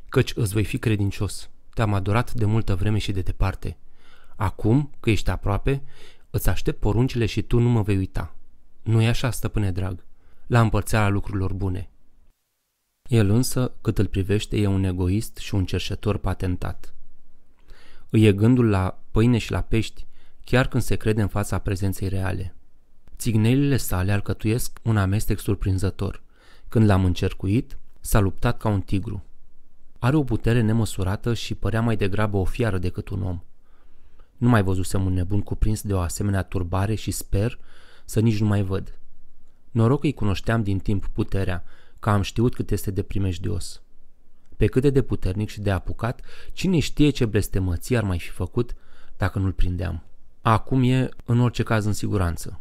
căci îți voi fi credincios, te-am adorat de multă vreme și de departe. Acum, că ești aproape, îți aștept poruncile și tu nu mă vei uita. Nu-i așa, stăpâne drag, la împărțeala lucrurilor bune. El însă, cât îl privește, e un egoist și un cerșetor patentat. Îi e gândul la pâine și la pești, chiar când se crede în fața prezenței reale. Țignelile sale alcătuiesc un amestec surprinzător. Când l-am încercuit, s-a luptat ca un tigru. Are o putere nemăsurată și părea mai degrabă o fiară decât un om. Nu mai văzusem un nebun cuprins de o asemenea turbare și sper să nici nu mai văd. Noroc îi cunoșteam din timp puterea, că am știut cât este de primejdios. Pe cât de puternic și de apucat, cine știe ce blestemății ar mai fi făcut dacă nu-l prindeam. Acum e, în orice caz, în siguranță.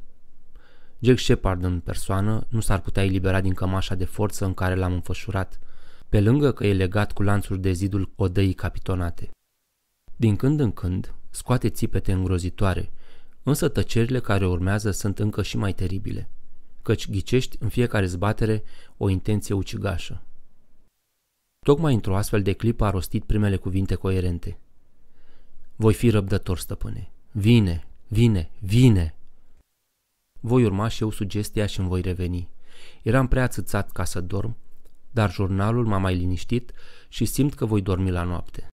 Jack Shepard în persoană nu s-ar putea elibera din cămașa de forță în care l-am înfășurat, pe lângă că e legat cu lanțuri de zidul odăii capitonate. Din când în când scoate țipete îngrozitoare, însă tăcerile care urmează sunt încă și mai teribile, căci ghicești în fiecare zbatere o intenție ucigașă. Tocmai într-o astfel de clipă a rostit primele cuvinte coerente. Voi fi răbdător, stăpâne. Vine, vine, vine! Voi urma și eu sugestia și îmi voi reveni. Eram prea țățat ca să dorm, dar jurnalul m-a mai liniștit și simt că voi dormi la noapte.